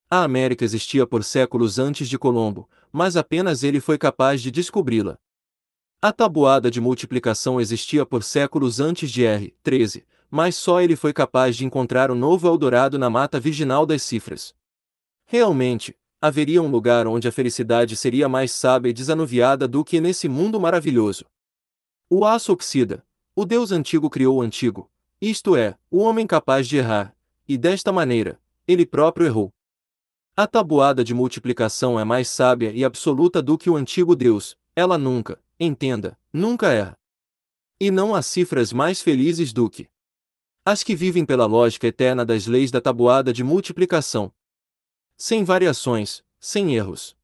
A América existia por séculos antes de Colombo, mas apenas ele foi capaz de descobri-la. A tabuada de multiplicação existia por séculos antes de R. 13, mas só ele foi capaz de encontrar o novo Eldorado na mata virginal das cifras. Realmente, haveria um lugar onde a felicidade seria mais sábia e desanuviada do que nesse mundo maravilhoso. O aço oxida. O Deus antigo criou o antigo, isto é, o homem capaz de errar, e desta maneira, ele próprio errou. A tabuada de multiplicação é mais sábia e absoluta do que o antigo Deus, ela nunca, entenda, nunca erra. E não há cifras mais felizes do que as que vivem pela lógica eterna das leis da tabuada de multiplicação. Sem variações, sem erros.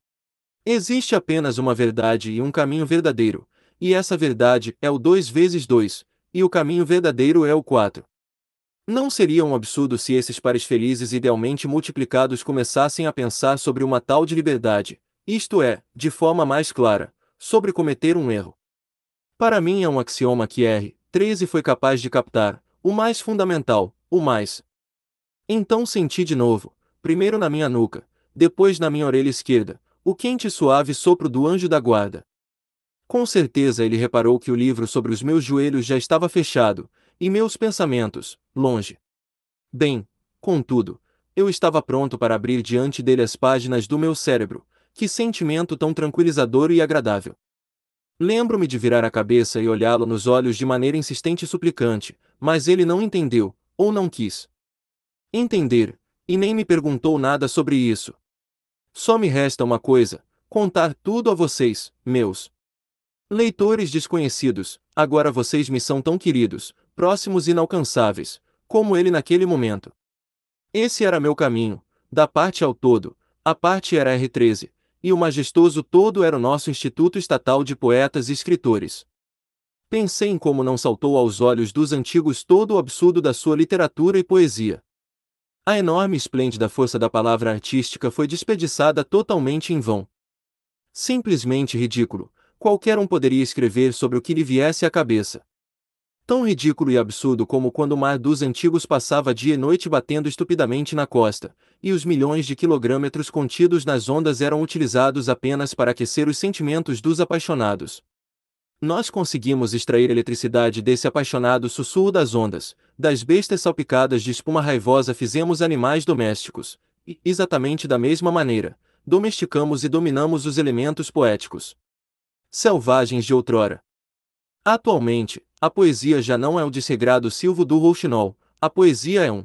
Existe apenas uma verdade e um caminho verdadeiro, e essa verdade é o 2 vezes 2, e o caminho verdadeiro é o 4. Não seria um absurdo se esses pares felizes idealmente multiplicados começassem a pensar sobre uma tal de liberdade, isto é, de forma mais clara, sobre cometer um erro. Para mim é um axioma que R. 13 foi capaz de captar, o mais fundamental, o mais. Então senti de novo, primeiro na minha nuca, depois na minha orelha esquerda, o quente e suave sopro do anjo da guarda. Com certeza ele reparou que o livro sobre os meus joelhos já estava fechado, e meus pensamentos, longe. Bem, contudo, eu estava pronto para abrir diante dele as páginas do meu cérebro, que sentimento tão tranquilizador e agradável. Lembro-me de virar a cabeça e olhá-lo nos olhos de maneira insistente e suplicante, mas ele não entendeu, ou não quis entender, e nem me perguntou nada sobre isso. Só me resta uma coisa: contar tudo a vocês, meus leitores desconhecidos, agora vocês me são tão queridos, próximos e inalcançáveis, como ele naquele momento. Esse era meu caminho, da parte ao todo, a parte era R13, e o majestoso todo era o nosso Instituto Estatal de Poetas e Escritores. Pensei em como não saltou aos olhos dos antigos todo o absurdo da sua literatura e poesia. A enorme esplêndida força da palavra artística foi desperdiçada totalmente em vão. Simplesmente ridículo, qualquer um poderia escrever sobre o que lhe viesse à cabeça. Tão ridículo e absurdo como quando o mar dos antigos passava dia e noite batendo estupidamente na costa, e os milhões de quilogrâmetros contidos nas ondas eram utilizados apenas para aquecer os sentimentos dos apaixonados, nós conseguimos extrair eletricidade desse apaixonado sussurro das ondas, das bestas salpicadas de espuma raivosa fizemos animais domésticos, e, exatamente da mesma maneira, domesticamos e dominamos os elementos poéticos. Selvagens de outrora. Atualmente, a poesia já não é o desregrado silvo do rouxinol, a poesia é um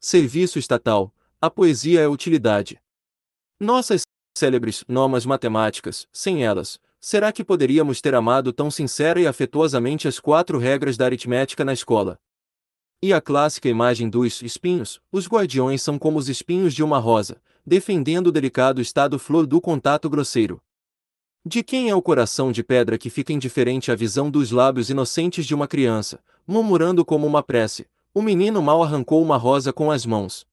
serviço estatal, a poesia é utilidade. Nossas célebres normas matemáticas, sem elas, será que poderíamos ter amado tão sincera e afetuosamente as quatro regras da aritmética na escola? E a clássica imagem dos espinhos, os guardiões são como os espinhos de uma rosa, defendendo o delicado estado flor do contato grosseiro. De quem é o coração de pedra que fica indiferente à visão dos lábios inocentes de uma criança, murmurando como uma prece, o menino mal arrancou uma rosa com as mãos.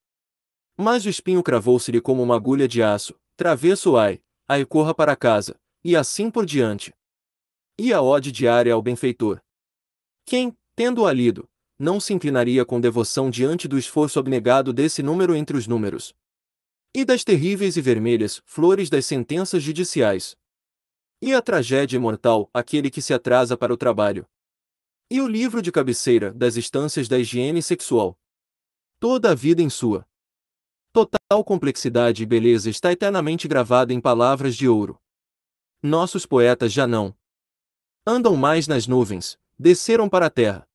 Mas o espinho cravou-se-lhe como uma agulha de aço, travesso ai, ai corra para casa, e assim por diante. E a ode diária ao benfeitor. Quem, tendo-a lido, não se inclinaria com devoção diante do esforço abnegado desse número entre os números? E das terríveis e vermelhas flores das sentenças judiciais? E a tragédia imortal, aquele que se atrasa para o trabalho? E o livro de cabeceira das instâncias da higiene sexual? Toda a vida em sua total complexidade e beleza está eternamente gravada em palavras de ouro nossos poetas já não andam mais nas nuvens, desceram para a terra.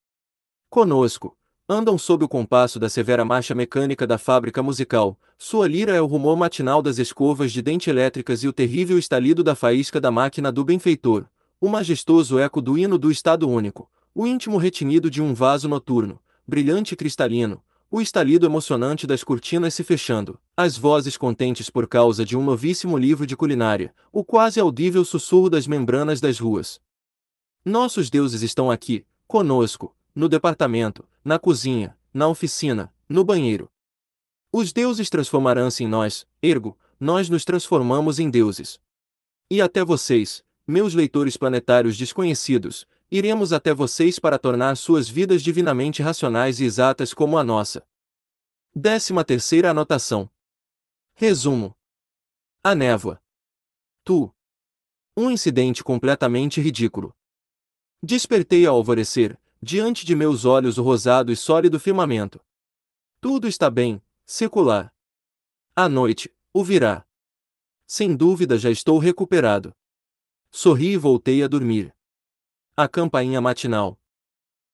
Conosco, andam sob o compasso da severa marcha mecânica da fábrica musical, sua lira é o rumor matinal das escovas de dente elétricas e o terrível estalido da faísca da máquina do benfeitor, o majestoso eco do hino do Estado Único, o íntimo retinido de um vaso noturno, brilhante e cristalino, o estalido emocionante das cortinas se fechando, as vozes contentes por causa de um novíssimo livro de culinária, o quase audível sussurro das membranas das ruas. Nossos deuses estão aqui, conosco, no departamento, na cozinha, na oficina, no banheiro. Os deuses transformarão-se em nós, ergo, nós nos transformamos em deuses. E até vocês, meus leitores planetários desconhecidos, iremos até vocês para tornar suas vidas divinamente racionais e exatas como a nossa. 13 terceira anotação. Resumo. A névoa. Tu. Um incidente completamente ridículo. Despertei ao alvorecer, diante de meus olhos o rosado e sólido firmamento. Tudo está bem, secular. À noite, o virá. Sem dúvida já estou recuperado. Sorri e voltei a dormir. A campainha matinal.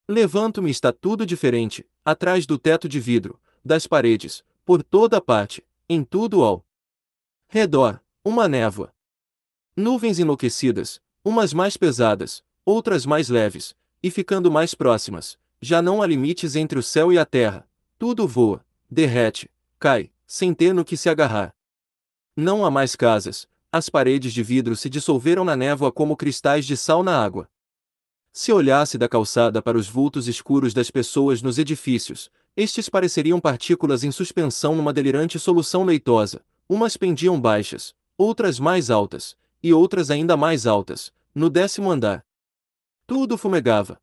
Levanto-me está tudo diferente, atrás do teto de vidro, das paredes, por toda parte, em tudo ao redor, uma névoa. Nuvens enlouquecidas, umas mais pesadas, outras mais leves, e ficando mais próximas, já não há limites entre o céu e a terra, tudo voa, derrete, cai, sem ter no que se agarrar. Não há mais casas, as paredes de vidro se dissolveram na névoa como cristais de sal na água. Se olhasse da calçada para os vultos escuros das pessoas nos edifícios, estes pareceriam partículas em suspensão numa delirante solução leitosa. Umas pendiam baixas, outras mais altas, e outras ainda mais altas, no décimo andar. Tudo fumegava.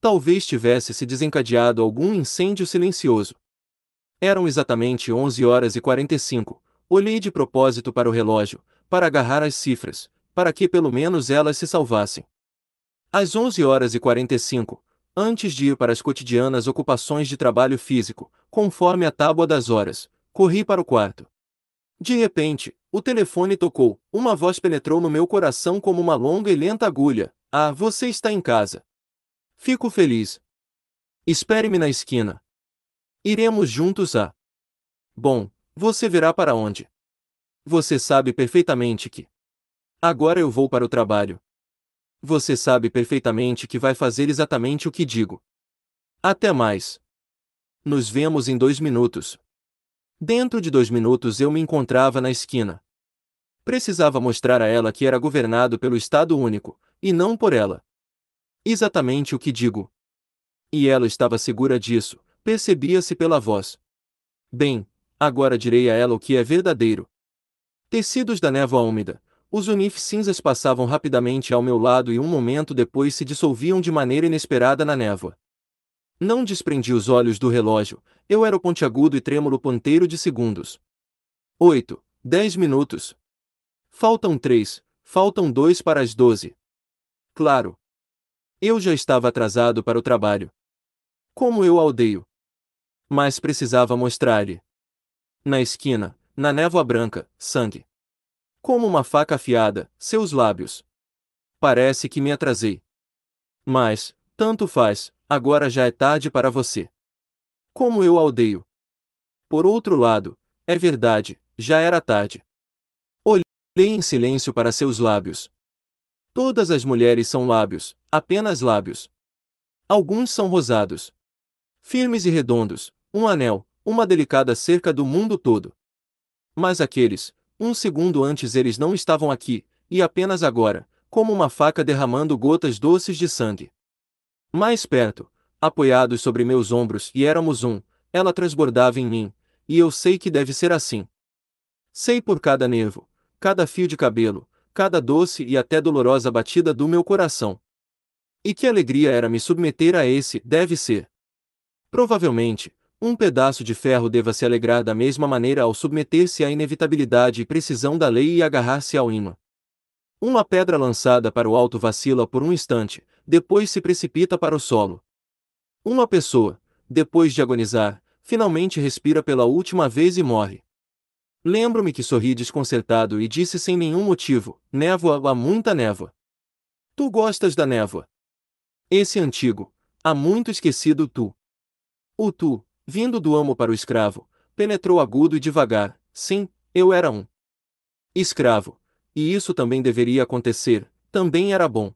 Talvez tivesse se desencadeado algum incêndio silencioso. Eram exatamente 11 horas e 45. Olhei de propósito para o relógio, para agarrar as cifras, para que pelo menos elas se salvassem. Às 11 horas e 45, antes de ir para as cotidianas ocupações de trabalho físico, conforme a tábua das horas, corri para o quarto. De repente, o telefone tocou. Uma voz penetrou no meu coração como uma longa e lenta agulha. Ah, você está em casa. Fico feliz. Espere-me na esquina. Iremos juntos a. Bom, você verá para onde. Você sabe perfeitamente que. Agora eu vou para o trabalho. Você sabe perfeitamente que vai fazer exatamente o que digo. Até mais. Nos vemos em dois minutos. Dentro de dois minutos eu me encontrava na esquina. Precisava mostrar a ela que era governado pelo Estado Único, e não por ela. Exatamente o que digo. E ela estava segura disso, percebia-se pela voz. Bem, agora direi a ela o que é verdadeiro. Tecidos da névoa úmida, os unif cinzas passavam rapidamente ao meu lado e um momento depois se dissolviam de maneira inesperada na névoa. Não desprendi os olhos do relógio, eu era o pontiagudo e trêmulo ponteiro de segundos. Oito, dez minutos. Faltam três, faltam dois para as doze. Claro. Eu já estava atrasado para o trabalho. Como eu aldeio. Mas precisava mostrar-lhe. Na esquina, na névoa branca, sangue. Como uma faca afiada, seus lábios. Parece que me atrasei. Mas, tanto faz, agora já é tarde para você. Como eu a odeio. Por outro lado, é verdade, já era tarde. Olhei em silêncio para seus lábios. Todas as mulheres são lábios, apenas lábios. Alguns são rosados. Firmes e redondos, um anel, uma delicada cerca do mundo todo. Mas aqueles, um segundo antes eles não estavam aqui, e apenas agora, como uma faca derramando gotas doces de sangue. Mais perto, apoiados sobre meus ombros e éramos um, ela transbordava em mim, e eu sei que deve ser assim. Sei por cada nervo, cada fio de cabelo, cada doce e até dolorosa batida do meu coração. E que alegria era me submeter a esse deve ser. Provavelmente, um pedaço de ferro deva se alegrar da mesma maneira ao submeter-se à inevitabilidade e precisão da lei e agarrar-se ao imã. Uma pedra lançada para o alto vacila por um instante, depois se precipita para o solo. Uma pessoa, depois de agonizar, finalmente respira pela última vez e morre. Lembro-me que sorri desconcertado e disse sem nenhum motivo: névoa, há muita névoa. Tu gostas da névoa. Esse antigo, há muito esquecido tu. O tu, vindo do amo para o escravo, penetrou agudo e devagar, sim, eu era um escravo, e isso também deveria acontecer, também era bom.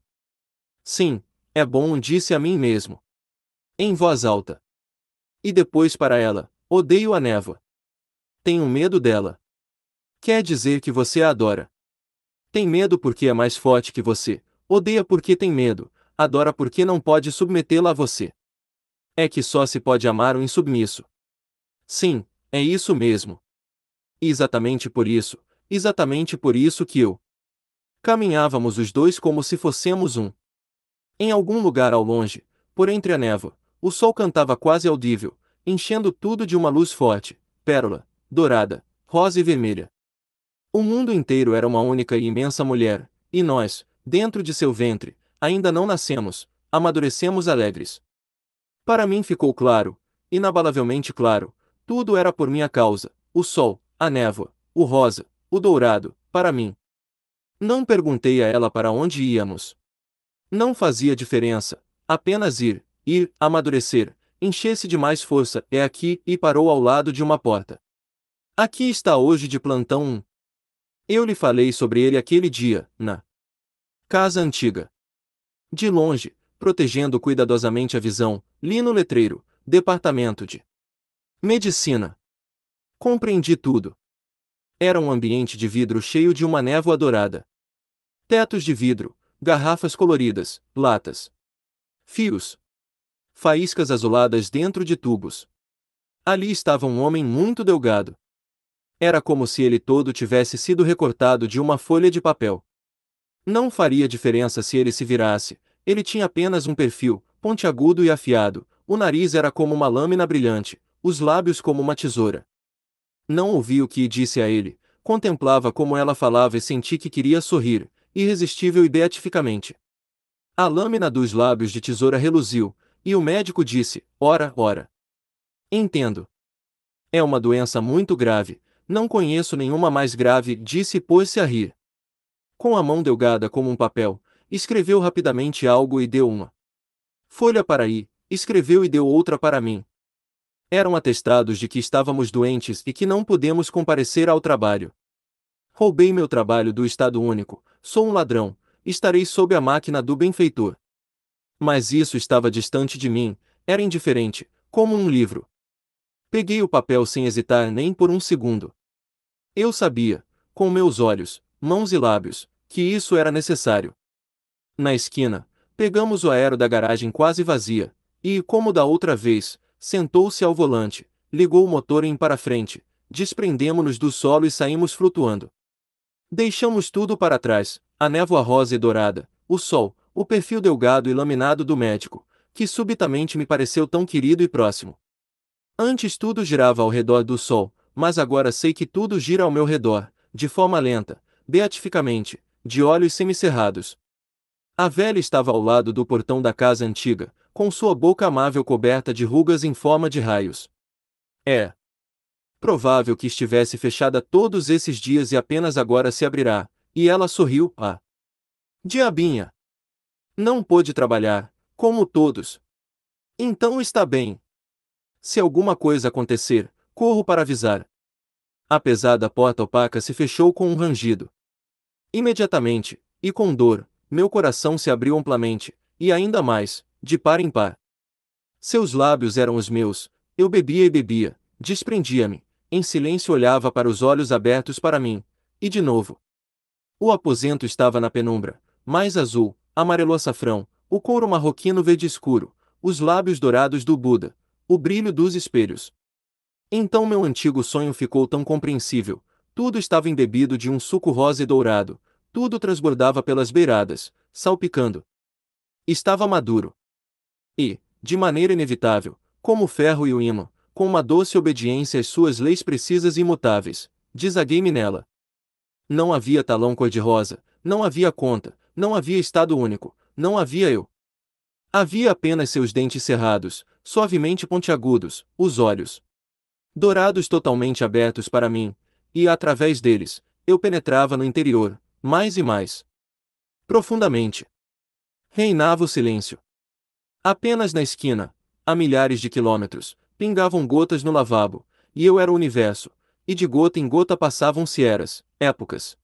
Sim, é bom, disse a mim mesmo. Em voz alta. E depois para ela, odeio a névoa. Tenho medo dela. Quer dizer que você a adora. Tem medo porque é mais forte que você, odeia porque tem medo, adora porque não pode submetê-la a você. É que só se pode amar o insubmisso. Sim, é isso mesmo. Exatamente por isso, exatamente por isso que eu. Caminhávamos os dois como se fossemos um. Em algum lugar ao longe, por entre a névoa, o sol cantava quase audível, enchendo tudo de uma luz forte, pérola, dourada, rosa e vermelha. O mundo inteiro era uma única e imensa mulher, e nós, dentro de seu ventre, ainda não nascemos, amadurecemos alegres. Para mim ficou claro, inabalavelmente claro, tudo era por minha causa, o sol, a névoa, o rosa, o dourado, para mim. Não perguntei a ela para onde íamos. Não fazia diferença, apenas ir, ir, amadurecer, encher-se de mais força, é aqui, e parou ao lado de uma porta. Aqui está hoje de plantão um. Eu lhe falei sobre ele aquele dia, na casa antiga. De longe, protegendo cuidadosamente a visão, Li no letreiro, departamento de medicina. Compreendi tudo. Era um ambiente de vidro cheio de uma névoa dourada. Tetos de vidro, garrafas coloridas, latas, fios, faíscas azuladas dentro de tubos. Ali estava um homem muito delgado. Era como se ele todo tivesse sido recortado de uma folha de papel. Não faria diferença se ele se virasse, ele tinha apenas um perfil, pontiagudo e afiado, o nariz era como uma lâmina brilhante, os lábios como uma tesoura. Não ouvi o que disse a ele, contemplava como ela falava e senti que queria sorrir, irresistível e beatificamente. A lâmina dos lábios de tesoura reluziu, e o médico disse: Ora, ora. Entendo. É uma doença muito grave, não conheço nenhuma mais grave, disse e pôs-se a rir. Com a mão delgada como um papel, escreveu rapidamente algo e deu uma folha para aí, escreveu e deu outra para mim. Eram atestados de que estávamos doentes e que não podemos comparecer ao trabalho. Roubei meu trabalho do Estado Único, sou um ladrão, estarei sob a máquina do benfeitor. Mas isso estava distante de mim, era indiferente, como um livro. Peguei o papel sem hesitar nem por um segundo. Eu sabia, com meus olhos, mãos e lábios, que isso era necessário. Na esquina, Pegamos o aero da garagem quase vazia, e, como da outra vez, sentou-se ao volante, ligou o motor em para frente, desprendemos-nos do solo e saímos flutuando. Deixamos tudo para trás, a névoa rosa e dourada, o sol, o perfil delgado e laminado do médico, que subitamente me pareceu tão querido e próximo. Antes tudo girava ao redor do sol, mas agora sei que tudo gira ao meu redor, de forma lenta, beatificamente, de olhos semicerrados, a velha estava ao lado do portão da casa antiga, com sua boca amável coberta de rugas em forma de raios. É provável que estivesse fechada todos esses dias e apenas agora se abrirá, e ela sorriu a ah. diabinha. Não pôde trabalhar, como todos. Então está bem. Se alguma coisa acontecer, corro para avisar. A pesada porta opaca se fechou com um rangido. Imediatamente, e com dor, meu coração se abriu amplamente, e ainda mais, de par em par. Seus lábios eram os meus, eu bebia e bebia, desprendia-me, em silêncio olhava para os olhos abertos para mim, e de novo. O aposento estava na penumbra, mais azul, amarelo açafrão, o couro marroquino verde escuro, os lábios dourados do Buda, o brilho dos espelhos. Então meu antigo sonho ficou tão compreensível, tudo estava embebido de um suco rosa e dourado, tudo transbordava pelas beiradas, salpicando. Estava maduro. E, de maneira inevitável, como o ferro e o imã, com uma doce obediência às suas leis precisas e imutáveis, desaguei-me nela. Não havia talão cor-de-rosa, não havia conta, não havia estado único, não havia eu. Havia apenas seus dentes cerrados, suavemente pontiagudos, os olhos. Dourados totalmente abertos para mim, e através deles, eu penetrava no interior, mais e mais profundamente. Reinava o silêncio. Apenas na esquina, a milhares de quilômetros, pingavam gotas no lavabo, e eu era o universo, e de gota em gota passavam-se eras, épocas.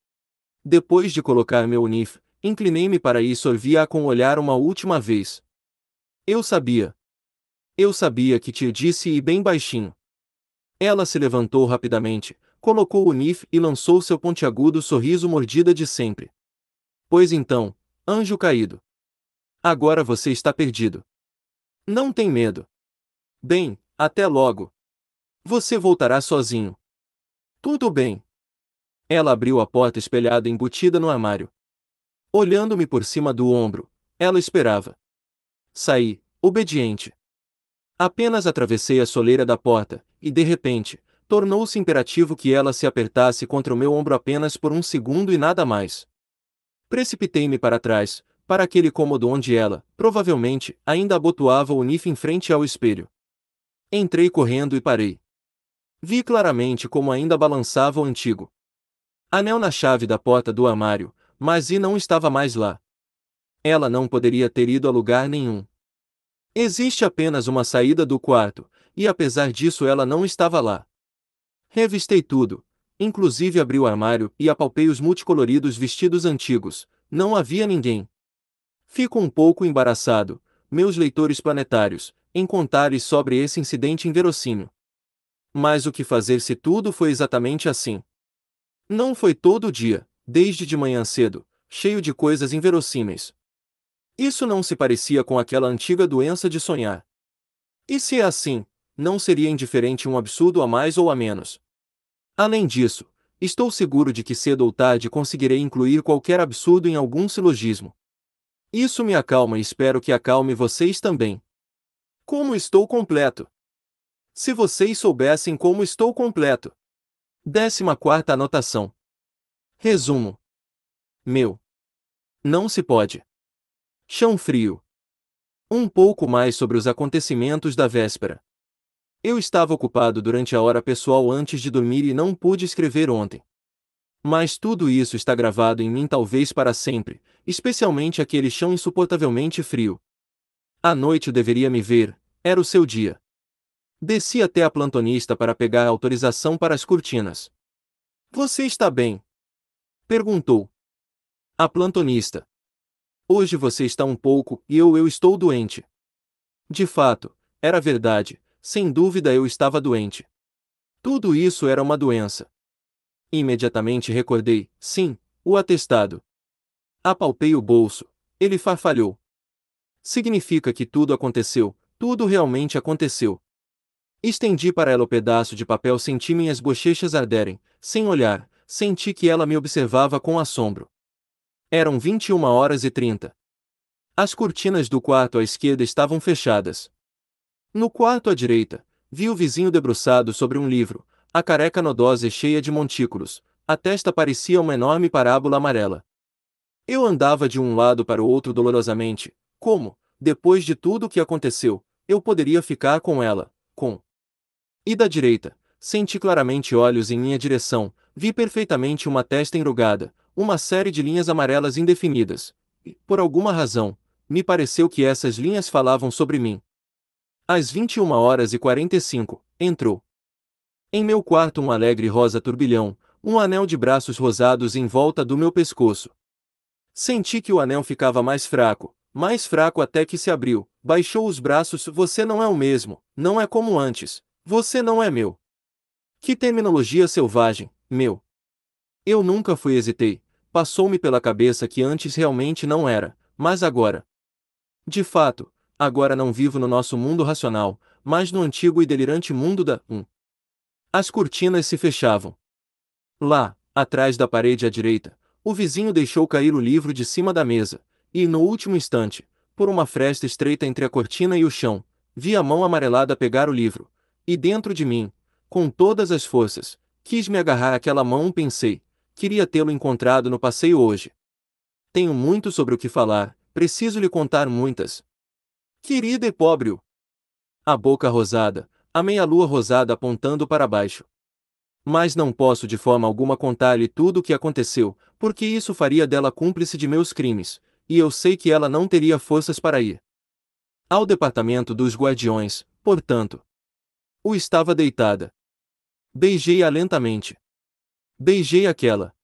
Depois de colocar meu unif, inclinei-me para ir sorvia-a com o olhar uma última vez. Eu sabia. Eu sabia que te disse e bem baixinho. Ela se levantou rapidamente, colocou o NIF e lançou seu pontiagudo sorriso mordida de sempre. Pois então, anjo caído. Agora você está perdido. Não tem medo. Bem, até logo. Você voltará sozinho. Tudo bem. Ela abriu a porta espelhada embutida no armário. Olhando-me por cima do ombro, ela esperava. Saí, obediente. Apenas atravessei a soleira da porta, e de repente, tornou-se imperativo que ela se apertasse contra o meu ombro apenas por um segundo e nada mais. Precipitei-me para trás, para aquele cômodo onde ela, provavelmente, ainda abotoava o NIF em frente ao espelho. Entrei correndo e parei. Vi claramente como ainda balançava o antigo anel na chave da porta do armário, mas e não estava mais lá. Ela não poderia ter ido a lugar nenhum. Existe apenas uma saída do quarto, e apesar disso ela não estava lá. Revistei tudo. Inclusive abri o armário e apalpei os multicoloridos vestidos antigos. Não havia ninguém. Fico um pouco embaraçado, meus leitores planetários, em contar-lhes sobre esse incidente inverossímil. Mas o que fazer se tudo foi exatamente assim? Não foi todo o dia, desde de manhã cedo, cheio de coisas inverossímeis. Isso não se parecia com aquela antiga doença de sonhar. E se é assim, não seria indiferente um absurdo a mais ou a menos. Além disso, estou seguro de que cedo ou tarde conseguirei incluir qualquer absurdo em algum silogismo. Isso me acalma e espero que acalme vocês também. Como estou completo? Se vocês soubessem como estou completo. 14 anotação. Resumo. Meu. Não se pode. Chão frio. Um pouco mais sobre os acontecimentos da véspera. Eu estava ocupado durante a hora pessoal antes de dormir e não pude escrever ontem. Mas tudo isso está gravado em mim talvez para sempre, especialmente aquele chão insuportavelmente frio. À noite eu deveria me ver, era o seu dia. Desci até a plantonista para pegar a autorização para as cortinas. Você está bem? Perguntou. A plantonista. Hoje você está um pouco e eu eu estou doente. De fato, era verdade, sem dúvida eu estava doente. Tudo isso era uma doença. Imediatamente recordei, sim, o atestado. Apalpei o bolso. Ele farfalhou. Significa que tudo aconteceu, tudo realmente aconteceu. Estendi para ela o pedaço de papel, senti minhas bochechas arderem, sem olhar, senti que ela me observava com assombro. Eram 21 horas e 30. As cortinas do quarto à esquerda estavam fechadas. No quarto à direita, vi o vizinho debruçado sobre um livro, a careca nodosa e cheia de montículos, a testa parecia uma enorme parábola amarela. Eu andava de um lado para o outro dolorosamente, como, depois de tudo o que aconteceu, eu poderia ficar com ela, com. E da direita, senti claramente olhos em minha direção, vi perfeitamente uma testa enrugada, uma série de linhas amarelas indefinidas. E, por alguma razão, me pareceu que essas linhas falavam sobre mim, às 21 horas e 45, entrou. Em meu quarto um alegre rosa turbilhão, um anel de braços rosados em volta do meu pescoço. Senti que o anel ficava mais fraco, mais fraco até que se abriu, baixou os braços. Você não é o mesmo, não é como antes, você não é meu. Que terminologia selvagem, meu. Eu nunca fui hesitei, passou-me pela cabeça que antes realmente não era, mas agora. De fato, agora não vivo no nosso mundo racional, mas no antigo e delirante mundo da 1. Um. As cortinas se fechavam. Lá, atrás da parede à direita, o vizinho deixou cair o livro de cima da mesa, e, no último instante, por uma fresta estreita entre a cortina e o chão, vi a mão amarelada pegar o livro, e dentro de mim, com todas as forças, quis me agarrar àquela mão pensei, queria tê-lo encontrado no passeio hoje. Tenho muito sobre o que falar, preciso lhe contar muitas, Querida e pobre A boca rosada, a meia-lua rosada apontando para baixo. Mas não posso de forma alguma contar-lhe tudo o que aconteceu, porque isso faria dela cúmplice de meus crimes, e eu sei que ela não teria forças para ir. Ao departamento dos guardiões, portanto. O estava deitada. Beijei-a lentamente. Beijei aquela.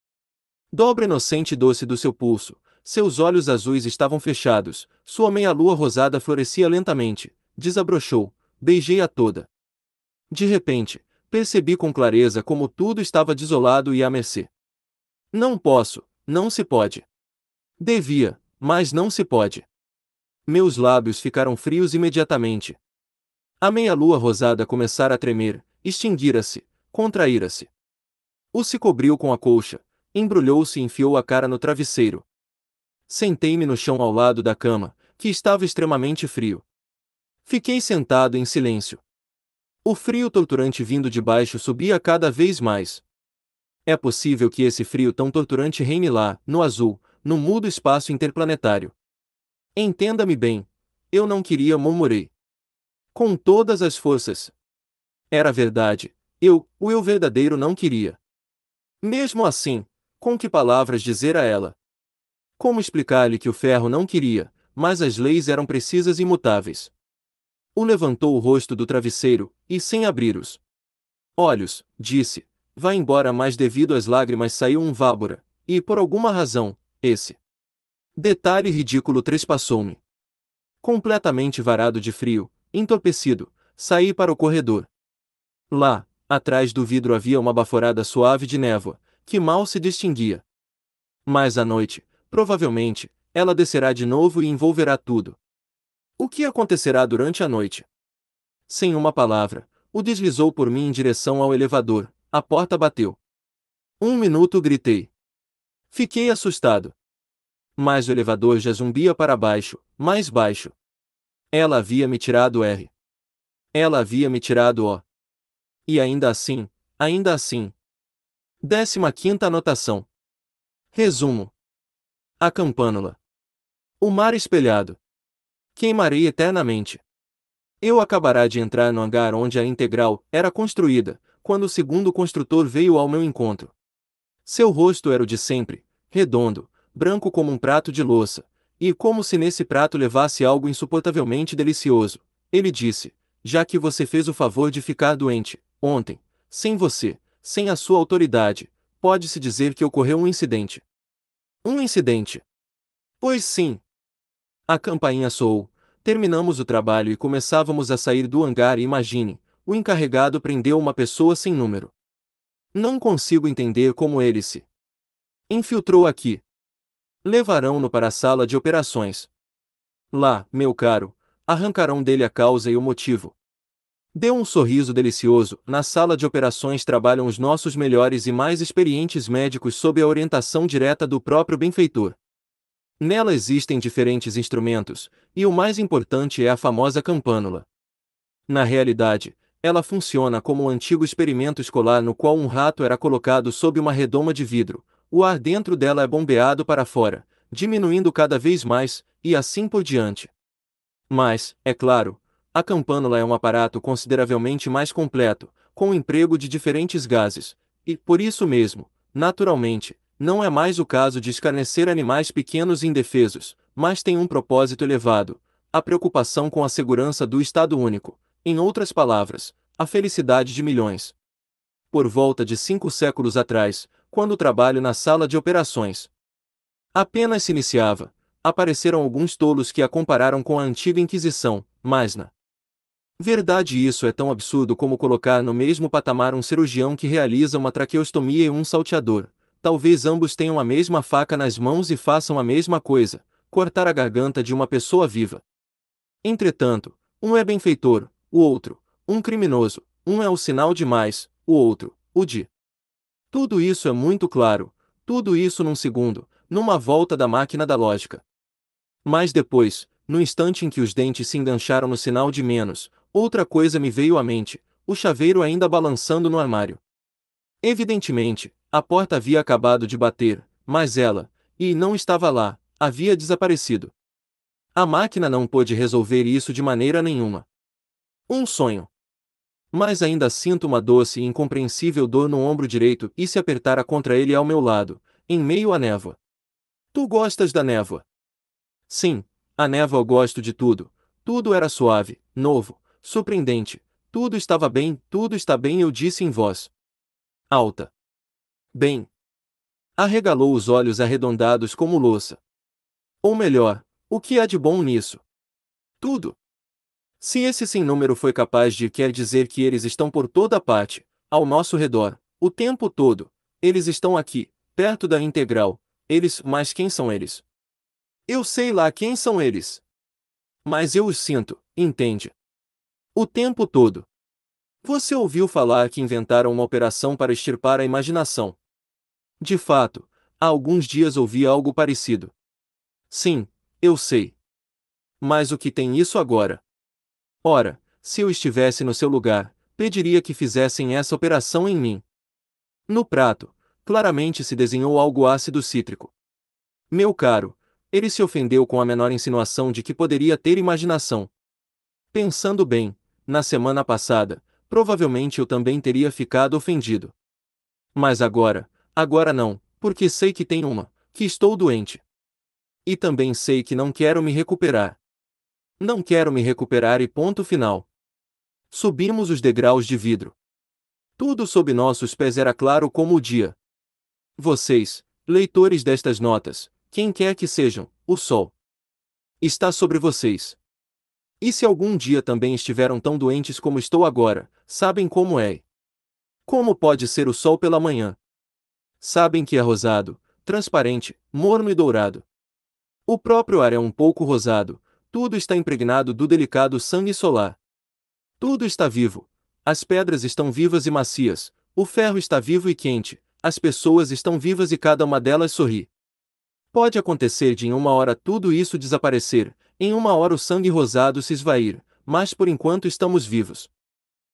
Dobra inocente e doce do seu pulso, seus olhos azuis estavam fechados, sua meia-lua rosada florescia lentamente, desabrochou, beijei-a toda. De repente, percebi com clareza como tudo estava desolado e à mercê. Não posso, não se pode. Devia, mas não se pode. Meus lábios ficaram frios imediatamente. A meia-lua rosada começara a tremer, extinguira-se, contraíra-se. O se cobriu com a colcha, embrulhou-se e enfiou a cara no travesseiro, Sentei-me no chão ao lado da cama, que estava extremamente frio. Fiquei sentado em silêncio. O frio torturante vindo de baixo subia cada vez mais. É possível que esse frio tão torturante reine lá, no azul, no mudo espaço interplanetário. Entenda-me bem. Eu não queria murmurei. Com todas as forças. Era verdade. Eu, o eu verdadeiro não queria. Mesmo assim, com que palavras dizer a ela? Como explicar-lhe que o ferro não queria, mas as leis eram precisas e imutáveis? O levantou o rosto do travesseiro, e sem abrir os olhos, disse: Vai embora, mas devido às lágrimas saiu um vábora, e por alguma razão, esse detalhe ridículo trespassou-me. Completamente varado de frio, entorpecido, saí para o corredor. Lá, atrás do vidro havia uma baforada suave de névoa, que mal se distinguia. Mas à noite, Provavelmente, ela descerá de novo e envolverá tudo. O que acontecerá durante a noite? Sem uma palavra, o deslizou por mim em direção ao elevador, a porta bateu. Um minuto gritei. Fiquei assustado. Mas o elevador já zumbia para baixo, mais baixo. Ela havia me tirado R. Ela havia me tirado O. E ainda assim, ainda assim. Décima quinta anotação. Resumo a campânula. O mar espelhado. Queimarei eternamente. Eu acabará de entrar no hangar onde a integral era construída, quando o segundo construtor veio ao meu encontro. Seu rosto era o de sempre, redondo, branco como um prato de louça, e como se nesse prato levasse algo insuportavelmente delicioso. Ele disse: Já que você fez o favor de ficar doente, ontem, sem você, sem a sua autoridade, pode-se dizer que ocorreu um incidente. Um incidente. Pois sim. A campainha soou, terminamos o trabalho e começávamos a sair do hangar imagine, o encarregado prendeu uma pessoa sem número. Não consigo entender como ele se infiltrou aqui. Levarão-no para a sala de operações. Lá, meu caro, arrancarão dele a causa e o motivo. Deu um sorriso delicioso. Na sala de operações trabalham os nossos melhores e mais experientes médicos sob a orientação direta do próprio benfeitor. Nela existem diferentes instrumentos, e o mais importante é a famosa campânula. Na realidade, ela funciona como um antigo experimento escolar no qual um rato era colocado sob uma redoma de vidro. O ar dentro dela é bombeado para fora, diminuindo cada vez mais, e assim por diante. Mas, é claro, a campânula é um aparato consideravelmente mais completo, com o emprego de diferentes gases, e, por isso mesmo, naturalmente, não é mais o caso de escarnecer animais pequenos e indefesos, mas tem um propósito elevado, a preocupação com a segurança do Estado único, em outras palavras, a felicidade de milhões. Por volta de cinco séculos atrás, quando o trabalho na sala de operações apenas se iniciava, apareceram alguns tolos que a compararam com a antiga Inquisição, mas na Verdade isso é tão absurdo como colocar no mesmo patamar um cirurgião que realiza uma traqueostomia e um salteador. Talvez ambos tenham a mesma faca nas mãos e façam a mesma coisa, cortar a garganta de uma pessoa viva. Entretanto, um é benfeitor, o outro, um criminoso, um é o sinal de mais, o outro, o de. Tudo isso é muito claro, tudo isso num segundo, numa volta da máquina da lógica. Mas depois, no instante em que os dentes se engancharam no sinal de menos, Outra coisa me veio à mente, o chaveiro ainda balançando no armário. Evidentemente, a porta havia acabado de bater, mas ela, e não estava lá, havia desaparecido. A máquina não pôde resolver isso de maneira nenhuma. Um sonho. Mas ainda sinto uma doce e incompreensível dor no ombro direito e se apertara contra ele ao meu lado, em meio à névoa. Tu gostas da névoa? Sim, a névoa eu gosto de tudo. Tudo era suave, novo, Surpreendente. Tudo estava bem, tudo está bem, eu disse em voz alta. Bem. Arregalou os olhos arredondados como louça. Ou melhor, o que há de bom nisso? Tudo. Se esse sem número foi capaz de quer dizer que eles estão por toda parte, ao nosso redor, o tempo todo, eles estão aqui, perto da integral, eles, mas quem são eles? Eu sei lá quem são eles. Mas eu os sinto, entende? O tempo todo. Você ouviu falar que inventaram uma operação para extirpar a imaginação. De fato, há alguns dias ouvi algo parecido. Sim, eu sei. Mas o que tem isso agora? Ora, se eu estivesse no seu lugar, pediria que fizessem essa operação em mim. No prato, claramente se desenhou algo ácido cítrico. Meu caro, ele se ofendeu com a menor insinuação de que poderia ter imaginação. Pensando bem, na semana passada, provavelmente eu também teria ficado ofendido. Mas agora, agora não, porque sei que tem uma, que estou doente. E também sei que não quero me recuperar. Não quero me recuperar e ponto final. Subimos os degraus de vidro. Tudo sob nossos pés era claro como o dia. Vocês, leitores destas notas, quem quer que sejam, o sol está sobre vocês. E se algum dia também estiveram tão doentes como estou agora, sabem como é. Como pode ser o sol pela manhã? Sabem que é rosado, transparente, morno e dourado. O próprio ar é um pouco rosado, tudo está impregnado do delicado sangue solar. Tudo está vivo. As pedras estão vivas e macias, o ferro está vivo e quente, as pessoas estão vivas e cada uma delas sorri. Pode acontecer de em uma hora tudo isso desaparecer, em uma hora o sangue rosado se esvair, mas por enquanto estamos vivos.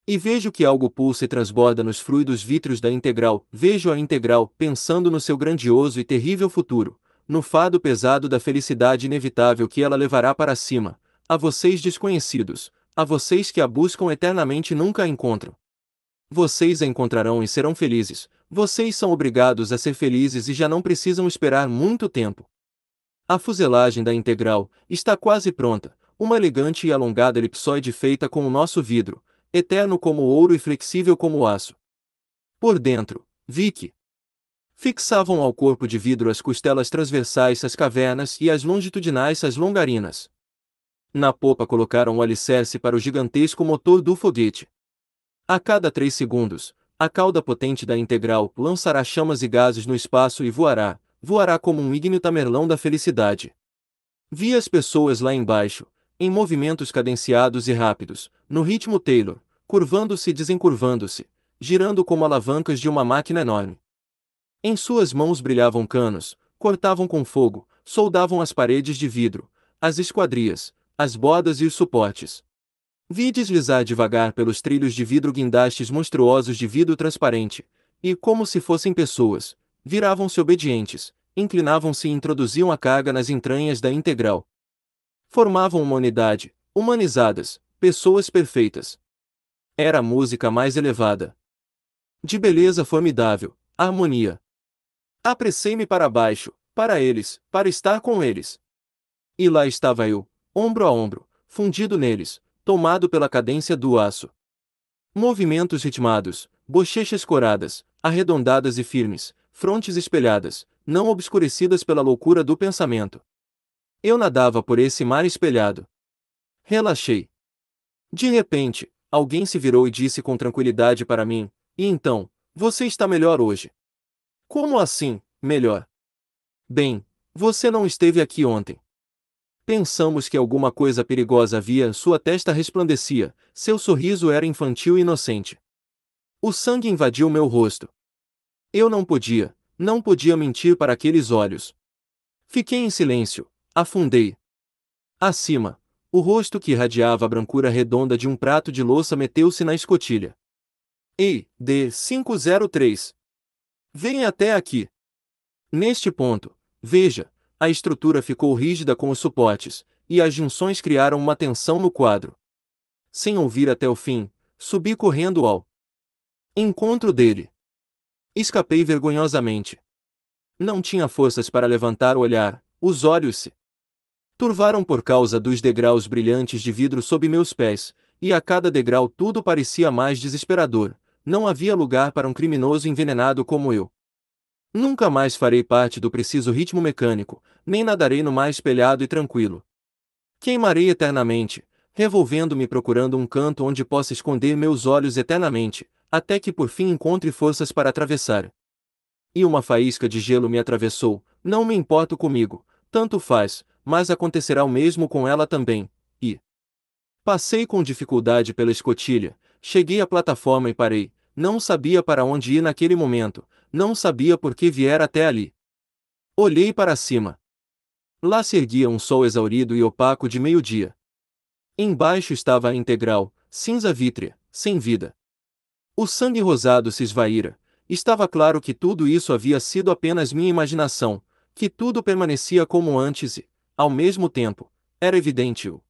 E vejo que algo pulsa e transborda nos fluidos vítreos da integral, vejo a integral, pensando no seu grandioso e terrível futuro, no fado pesado da felicidade inevitável que ela levará para cima, a vocês desconhecidos, a vocês que a buscam eternamente e nunca a encontram. Vocês a encontrarão e serão felizes, vocês são obrigados a ser felizes e já não precisam esperar muito tempo. A fuselagem da integral está quase pronta, uma elegante e alongada elipsoide feita com o nosso vidro, eterno como ouro e flexível como aço. Por dentro, que fixavam ao corpo de vidro as costelas transversais as cavernas e as longitudinais as longarinas. Na popa colocaram o alicerce para o gigantesco motor do foguete. A cada três segundos, a cauda potente da integral lançará chamas e gases no espaço e voará, voará como um ígneo tamerlão da felicidade. Vi as pessoas lá embaixo, em movimentos cadenciados e rápidos, no ritmo Taylor, curvando-se e desencurvando-se, girando como alavancas de uma máquina enorme. Em suas mãos brilhavam canos, cortavam com fogo, soldavam as paredes de vidro, as esquadrias, as bodas e os suportes. Vi deslizar devagar pelos trilhos de vidro guindastes monstruosos de vidro transparente, e, como se fossem pessoas, viravam-se obedientes, inclinavam-se e introduziam a carga nas entranhas da integral. Formavam uma unidade, humanizadas, pessoas perfeitas. Era a música mais elevada. De beleza formidável, harmonia. Apressei-me para baixo, para eles, para estar com eles. E lá estava eu, ombro a ombro, fundido neles, tomado pela cadência do aço. Movimentos ritmados, bochechas coradas, arredondadas e firmes, frontes espelhadas, não obscurecidas pela loucura do pensamento. Eu nadava por esse mar espelhado. Relaxei. De repente, alguém se virou e disse com tranquilidade para mim: E então, você está melhor hoje? Como assim, melhor? Bem, você não esteve aqui ontem. Pensamos que alguma coisa perigosa havia, sua testa resplandecia, seu sorriso era infantil e inocente. O sangue invadiu meu rosto. Eu não podia, não podia mentir para aqueles olhos. Fiquei em silêncio, afundei. Acima, o rosto que irradiava a brancura redonda de um prato de louça meteu-se na escotilha. Ei, D503. Vem até aqui. Neste ponto, veja, a estrutura ficou rígida com os suportes, e as junções criaram uma tensão no quadro. Sem ouvir até o fim, subi correndo ao encontro dele. Escapei vergonhosamente. Não tinha forças para levantar o olhar, os olhos se turvaram por causa dos degraus brilhantes de vidro sob meus pés, e a cada degrau tudo parecia mais desesperador. Não havia lugar para um criminoso envenenado como eu. Nunca mais farei parte do preciso ritmo mecânico, nem nadarei no mais espelhado e tranquilo. Queimarei eternamente, revolvendo-me procurando um canto onde possa esconder meus olhos eternamente, até que por fim encontre forças para atravessar. E uma faísca de gelo me atravessou, não me importo comigo, tanto faz, mas acontecerá o mesmo com ela também, e. Passei com dificuldade pela escotilha, cheguei à plataforma e parei, não sabia para onde ir naquele momento, não sabia por que viera até ali. Olhei para cima. Lá se erguia um sol exaurido e opaco de meio-dia. Embaixo estava a integral, cinza vítrea, sem vida. O sangue rosado se esvaíra. Estava claro que tudo isso havia sido apenas minha imaginação, que tudo permanecia como antes e, ao mesmo tempo, era evidente o.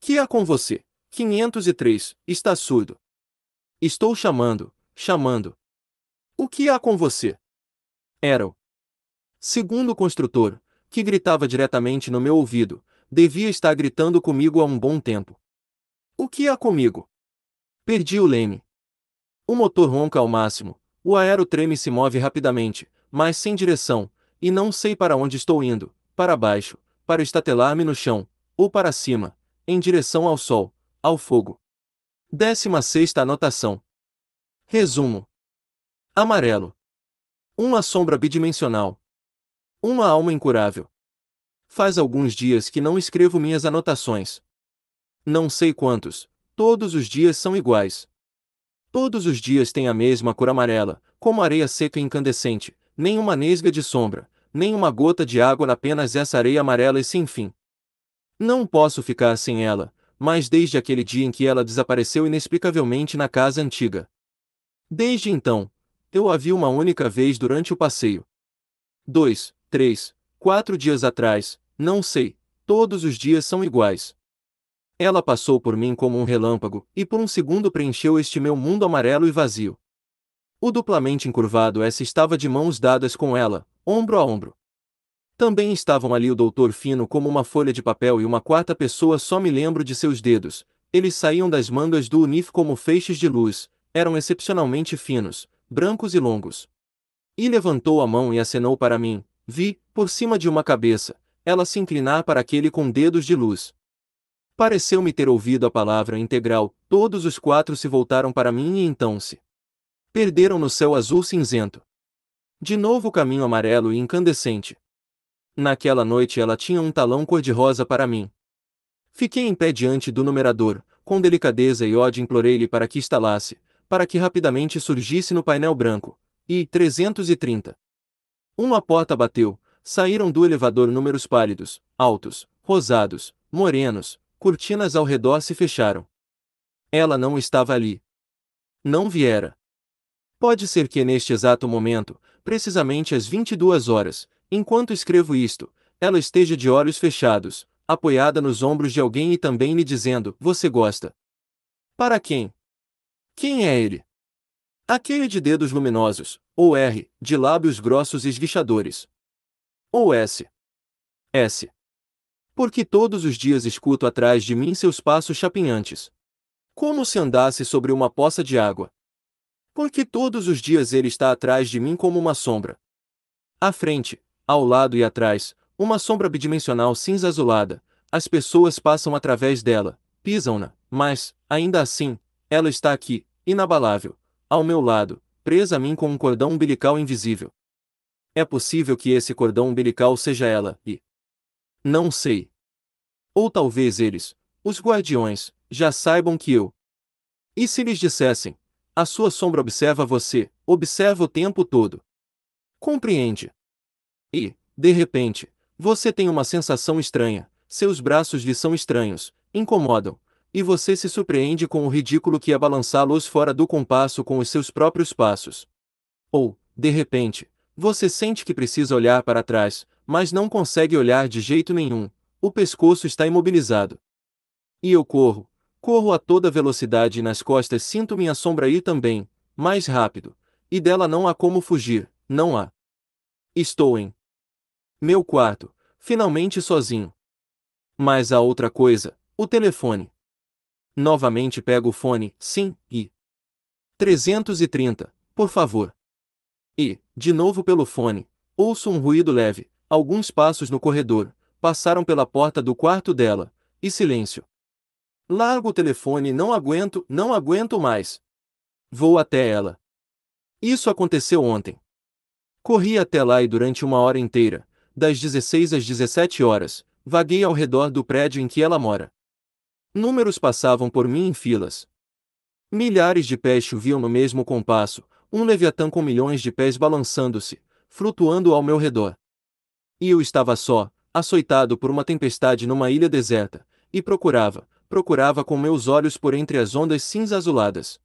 Que há com você? 503, está surdo. Estou chamando, chamando. O que há com você? Era o segundo construtor, que gritava diretamente no meu ouvido, devia estar gritando comigo há um bom tempo. O que há comigo? Perdi o leme, o motor ronca ao máximo, o aero treme e se move rapidamente, mas sem direção, e não sei para onde estou indo, para baixo, para estatelar-me no chão, ou para cima, em direção ao sol, ao fogo. 16 anotação. Resumo. Amarelo. Uma sombra bidimensional. Uma alma incurável. Faz alguns dias que não escrevo minhas anotações. Não sei quantos, todos os dias são iguais. Todos os dias tem a mesma cor amarela, como areia seca e incandescente, nem uma nesga de sombra, nem uma gota de água, apenas essa areia amarela e sem fim. Não posso ficar sem ela, mas desde aquele dia em que ela desapareceu inexplicavelmente na casa antiga. Desde então, eu a vi uma única vez durante o passeio. Dois, três, quatro dias atrás, não sei, todos os dias são iguais. Ela passou por mim como um relâmpago, e por um segundo preencheu este meu mundo amarelo e vazio. O duplamente encurvado S estava de mãos dadas com ela, ombro a ombro. Também estavam ali o doutor fino como uma folha de papel e uma quarta pessoa só me lembro de seus dedos. Eles saíam das mangas do unif como feixes de luz, eram excepcionalmente finos, brancos e longos. E levantou a mão e acenou para mim. Vi, por cima de uma cabeça, ela se inclinar para aquele com dedos de luz. Pareceu-me ter ouvido a palavra integral, todos os quatro se voltaram para mim e então-se perderam no céu azul cinzento. De novo o caminho amarelo e incandescente. Naquela noite ela tinha um talão cor-de-rosa para mim. Fiquei em pé diante do numerador, com delicadeza e ódio implorei-lhe para que instalasse, para que rapidamente surgisse no painel branco. E 330. Uma porta bateu, saíram do elevador números pálidos, altos, rosados, morenos, cortinas ao redor se fecharam. Ela não estava ali. Não viera. Pode ser que neste exato momento, precisamente às 22 horas, enquanto escrevo isto, ela esteja de olhos fechados, apoiada nos ombros de alguém e também lhe dizendo: Você gosta. Para quem? Quem é ele? Aquele de dedos luminosos, ou R, de lábios grossos e esguichadores. Ou S. S. Porque todos os dias escuto atrás de mim seus passos chapinhantes. Como se andasse sobre uma poça de água. Porque todos os dias ele está atrás de mim como uma sombra. À frente, ao lado e atrás, uma sombra bidimensional cinza azulada. As pessoas passam através dela, pisam-na, mas, ainda assim, ela está aqui, inabalável, ao meu lado, presa a mim com um cordão umbilical invisível. É possível que esse cordão umbilical seja ela, e. Não sei. Ou talvez eles, os guardiões, já saibam que eu. E se lhes dissessem, a sua sombra observa você, observa o tempo todo. Compreende. E, de repente, você tem uma sensação estranha, seus braços lhe são estranhos, incomodam, e você se surpreende com o ridículo que é balançá-los fora do compasso com os seus próprios passos. Ou, de repente, você sente que precisa olhar para trás, mas não consegue olhar de jeito nenhum, o pescoço está imobilizado. E eu corro, corro a toda velocidade e nas costas sinto minha sombra ir também, mais rápido, e dela não há como fugir, não há. Estou em meu quarto, finalmente sozinho. Mas há outra coisa, o telefone. Novamente pego o fone, sim, e 330, por favor. E, de novo pelo fone, ouço um ruído leve, alguns passos no corredor, passaram pela porta do quarto dela, e silêncio. Largo o telefone, não aguento, não aguento mais. Vou até ela. Isso aconteceu ontem. Corri até lá e durante uma hora inteira, das 16 às 17 horas, vaguei ao redor do prédio em que ela mora. Números passavam por mim em filas. Milhares de pés choviam no mesmo compasso, um leviatã com milhões de pés balançando-se, flutuando ao meu redor. E eu estava só, açoitado por uma tempestade numa ilha deserta, e procurava, procurava com meus olhos por entre as ondas cinza azuladas.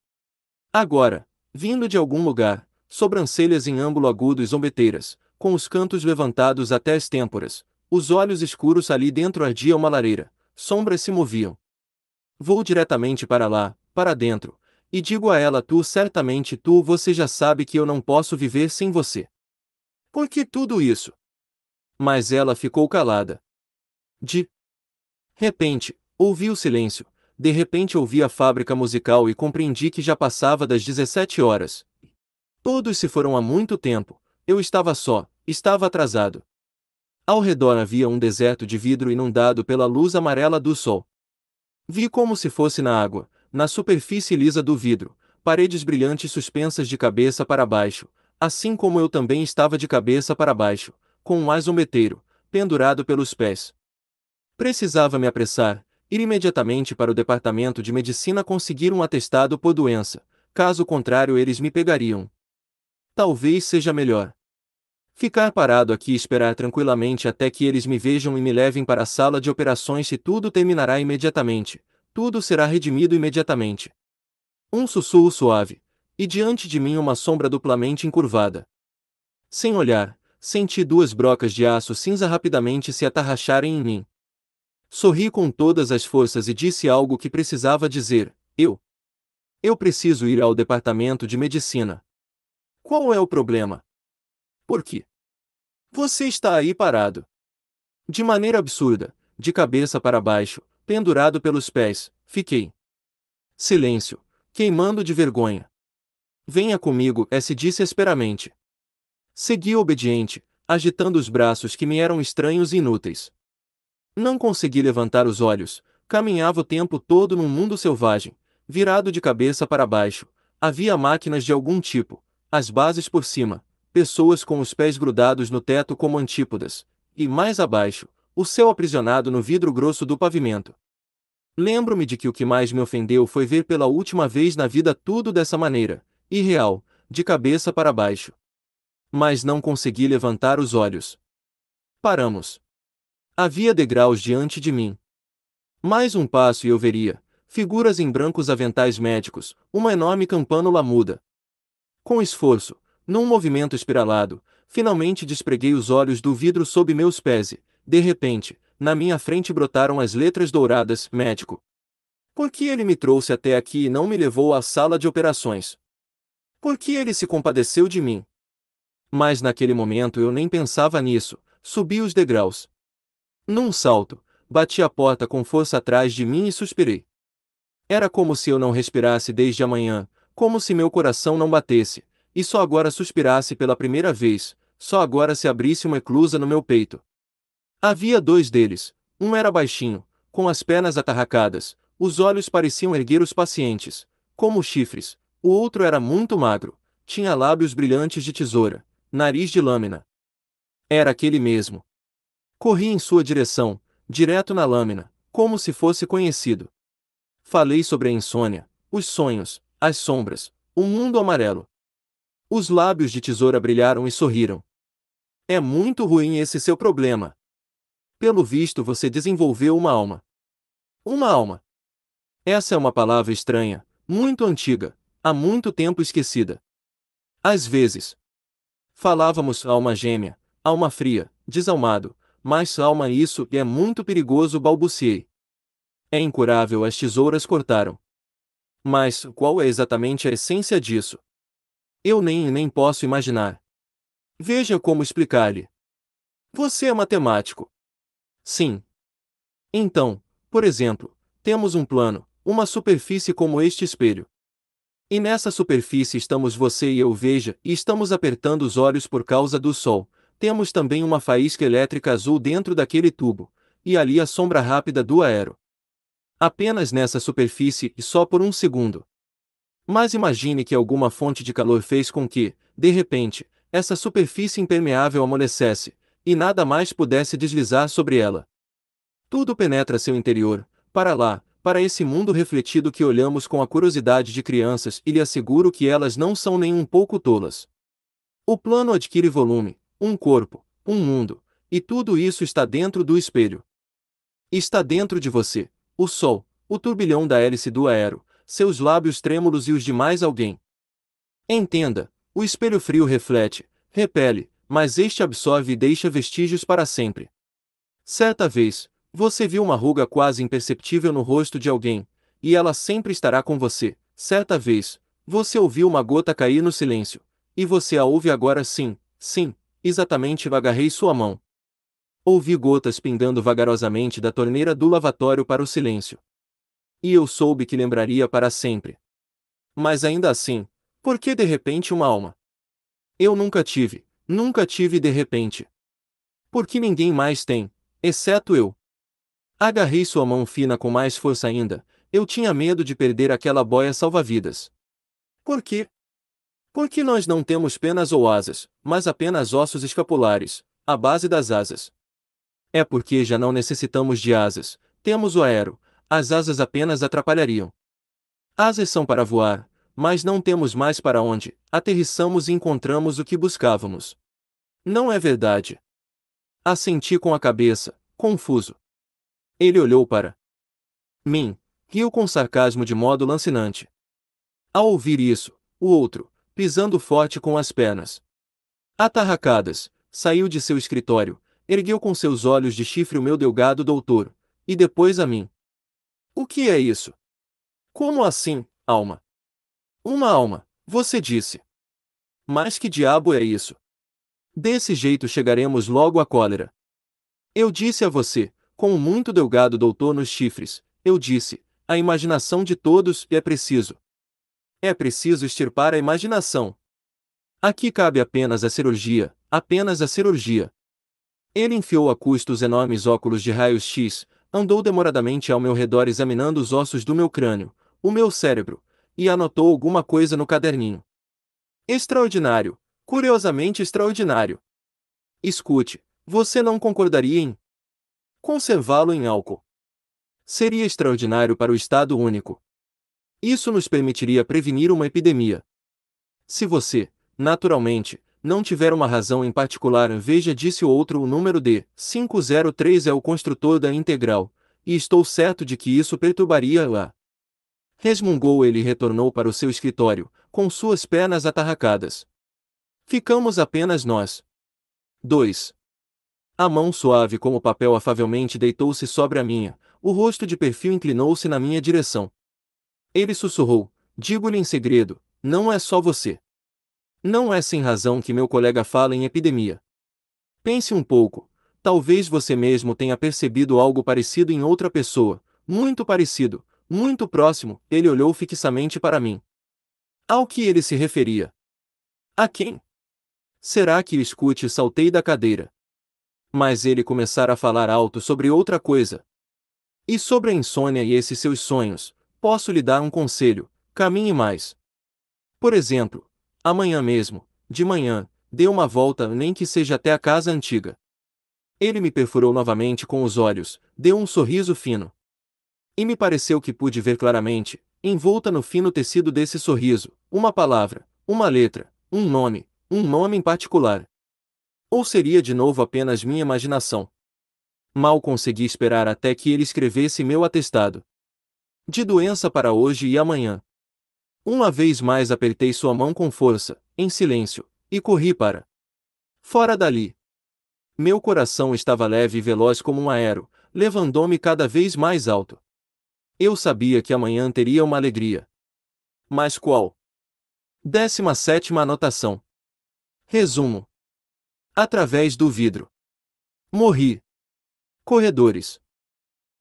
Agora, vindo de algum lugar, sobrancelhas em ângulo agudo e zombeteiras, com os cantos levantados até as têmporas, os olhos escuros ali dentro ardia uma lareira, sombras se moviam. Vou diretamente para lá, para dentro, e digo a ela tu certamente tu você já sabe que eu não posso viver sem você. Por que tudo isso? mas ela ficou calada. De repente, ouvi o silêncio, de repente ouvi a fábrica musical e compreendi que já passava das 17 horas. Todos se foram há muito tempo, eu estava só, estava atrasado. Ao redor havia um deserto de vidro inundado pela luz amarela do sol. Vi como se fosse na água, na superfície lisa do vidro, paredes brilhantes suspensas de cabeça para baixo, assim como eu também estava de cabeça para baixo, com um azometeiro, pendurado pelos pés. Precisava me apressar, ir imediatamente para o departamento de medicina conseguir um atestado por doença, caso contrário eles me pegariam. Talvez seja melhor. Ficar parado aqui e esperar tranquilamente até que eles me vejam e me levem para a sala de operações e tudo terminará imediatamente, tudo será redimido imediatamente. Um sussurro suave, e diante de mim uma sombra duplamente encurvada. Sem olhar, Senti duas brocas de aço cinza rapidamente se atarracharem em mim. Sorri com todas as forças e disse algo que precisava dizer. Eu. Eu preciso ir ao departamento de medicina. Qual é o problema? Por quê? Você está aí parado. De maneira absurda, de cabeça para baixo, pendurado pelos pés, fiquei. Silêncio, queimando de vergonha. Venha comigo, S disse asperamente. Segui obediente, agitando os braços que me eram estranhos e inúteis. Não consegui levantar os olhos, caminhava o tempo todo num mundo selvagem, virado de cabeça para baixo. Havia máquinas de algum tipo, as bases por cima, pessoas com os pés grudados no teto como antípodas, e mais abaixo, o céu aprisionado no vidro grosso do pavimento. Lembro-me de que o que mais me ofendeu foi ver pela última vez na vida tudo dessa maneira, irreal, de cabeça para baixo mas não consegui levantar os olhos. Paramos. Havia degraus diante de mim. Mais um passo e eu veria, figuras em brancos aventais médicos, uma enorme campânula muda. Com esforço, num movimento espiralado, finalmente despreguei os olhos do vidro sob meus pés e, de repente, na minha frente brotaram as letras douradas, médico. Por que ele me trouxe até aqui e não me levou à sala de operações? Por que ele se compadeceu de mim? mas naquele momento eu nem pensava nisso, subi os degraus. Num salto, bati a porta com força atrás de mim e suspirei. Era como se eu não respirasse desde a manhã, como se meu coração não batesse, e só agora suspirasse pela primeira vez, só agora se abrisse uma eclusa no meu peito. Havia dois deles, um era baixinho, com as pernas atarracadas, os olhos pareciam erguer os pacientes, como chifres, o outro era muito magro, tinha lábios brilhantes de tesoura, nariz de lâmina. Era aquele mesmo. Corri em sua direção, direto na lâmina, como se fosse conhecido. Falei sobre a insônia, os sonhos, as sombras, o mundo amarelo. Os lábios de tesoura brilharam e sorriram. É muito ruim esse seu problema. Pelo visto, você desenvolveu uma alma. Uma alma. Essa é uma palavra estranha, muito antiga, há muito tempo esquecida. Às vezes, Falávamos alma gêmea, alma fria, desalmado, mas alma isso é muito perigoso balbuciei. É incurável as tesouras cortaram. Mas qual é exatamente a essência disso? Eu nem nem posso imaginar. Veja como explicar-lhe. Você é matemático. Sim. Então, por exemplo, temos um plano, uma superfície como este espelho. E nessa superfície estamos você e eu, veja, e estamos apertando os olhos por causa do sol. Temos também uma faísca elétrica azul dentro daquele tubo, e ali a sombra rápida do aero. Apenas nessa superfície e só por um segundo. Mas imagine que alguma fonte de calor fez com que, de repente, essa superfície impermeável amolecesse, e nada mais pudesse deslizar sobre ela. Tudo penetra seu interior, para lá, para esse mundo refletido que olhamos com a curiosidade de crianças e lhe asseguro que elas não são nem um pouco tolas. O plano adquire volume, um corpo, um mundo, e tudo isso está dentro do espelho. Está dentro de você, o sol, o turbilhão da hélice do aero, seus lábios trêmulos e os de mais alguém. Entenda, o espelho frio reflete, repele, mas este absorve e deixa vestígios para sempre. Certa vez, você viu uma ruga quase imperceptível no rosto de alguém, e ela sempre estará com você. Certa vez, você ouviu uma gota cair no silêncio, e você a ouve agora sim, sim, exatamente agarrei sua mão. Ouvi gotas pingando vagarosamente da torneira do lavatório para o silêncio. E eu soube que lembraria para sempre. Mas ainda assim, por que de repente uma alma? Eu nunca tive, nunca tive de repente. Porque ninguém mais tem, exceto eu. Agarrei sua mão fina com mais força ainda. Eu tinha medo de perder aquela boia salva-vidas. Por quê? Porque nós não temos penas ou asas, mas apenas ossos escapulares, a base das asas. É porque já não necessitamos de asas, temos o aero, as asas apenas atrapalhariam. Asas são para voar, mas não temos mais para onde, aterrissamos e encontramos o que buscávamos. Não é verdade. Assenti com a cabeça, confuso. Ele olhou para mim, riu com sarcasmo de modo lancinante. Ao ouvir isso, o outro, pisando forte com as pernas atarracadas, saiu de seu escritório, ergueu com seus olhos de chifre o meu delgado doutor, e depois a mim. O que é isso? Como assim, alma? Uma alma, você disse. Mas que diabo é isso? Desse jeito chegaremos logo à cólera. Eu disse a você, com o muito delgado doutor nos chifres, eu disse, a imaginação de todos é preciso. É preciso extirpar a imaginação. Aqui cabe apenas a cirurgia, apenas a cirurgia. Ele enfiou a custo os enormes óculos de raios-x, andou demoradamente ao meu redor examinando os ossos do meu crânio, o meu cérebro, e anotou alguma coisa no caderninho. Extraordinário, curiosamente extraordinário. Escute, você não concordaria em conservá-lo em álcool. Seria extraordinário para o Estado único. Isso nos permitiria prevenir uma epidemia. Se você, naturalmente, não tiver uma razão em particular, veja disse o outro o número de 503 é o construtor da integral, e estou certo de que isso perturbaria lá. Resmungou ele e retornou para o seu escritório, com suas pernas atarracadas. Ficamos apenas nós. 2. A mão suave como papel afavelmente deitou-se sobre a minha, o rosto de perfil inclinou-se na minha direção. Ele sussurrou: Digo-lhe em segredo, não é só você. Não é sem razão que meu colega fala em epidemia. Pense um pouco, talvez você mesmo tenha percebido algo parecido em outra pessoa, muito parecido, muito próximo, ele olhou fixamente para mim. Ao que ele se referia? A quem? Será que escute saltei da cadeira? mas ele começara a falar alto sobre outra coisa. E sobre a insônia e esses seus sonhos, posso lhe dar um conselho: caminhe mais. Por exemplo, amanhã mesmo, de manhã, dê uma volta, nem que seja até a casa antiga. Ele me perfurou novamente com os olhos, deu um sorriso fino. E me pareceu que pude ver claramente, envolta no fino tecido desse sorriso, uma palavra, uma letra, um nome, um nome em particular. Ou seria de novo apenas minha imaginação? Mal consegui esperar até que ele escrevesse meu atestado. De doença para hoje e amanhã. Uma vez mais apertei sua mão com força, em silêncio, e corri para. Fora dali. Meu coração estava leve e veloz como um aero, levando-me cada vez mais alto. Eu sabia que amanhã teria uma alegria. Mas qual? 17 anotação. Resumo. Através do vidro. Morri. Corredores.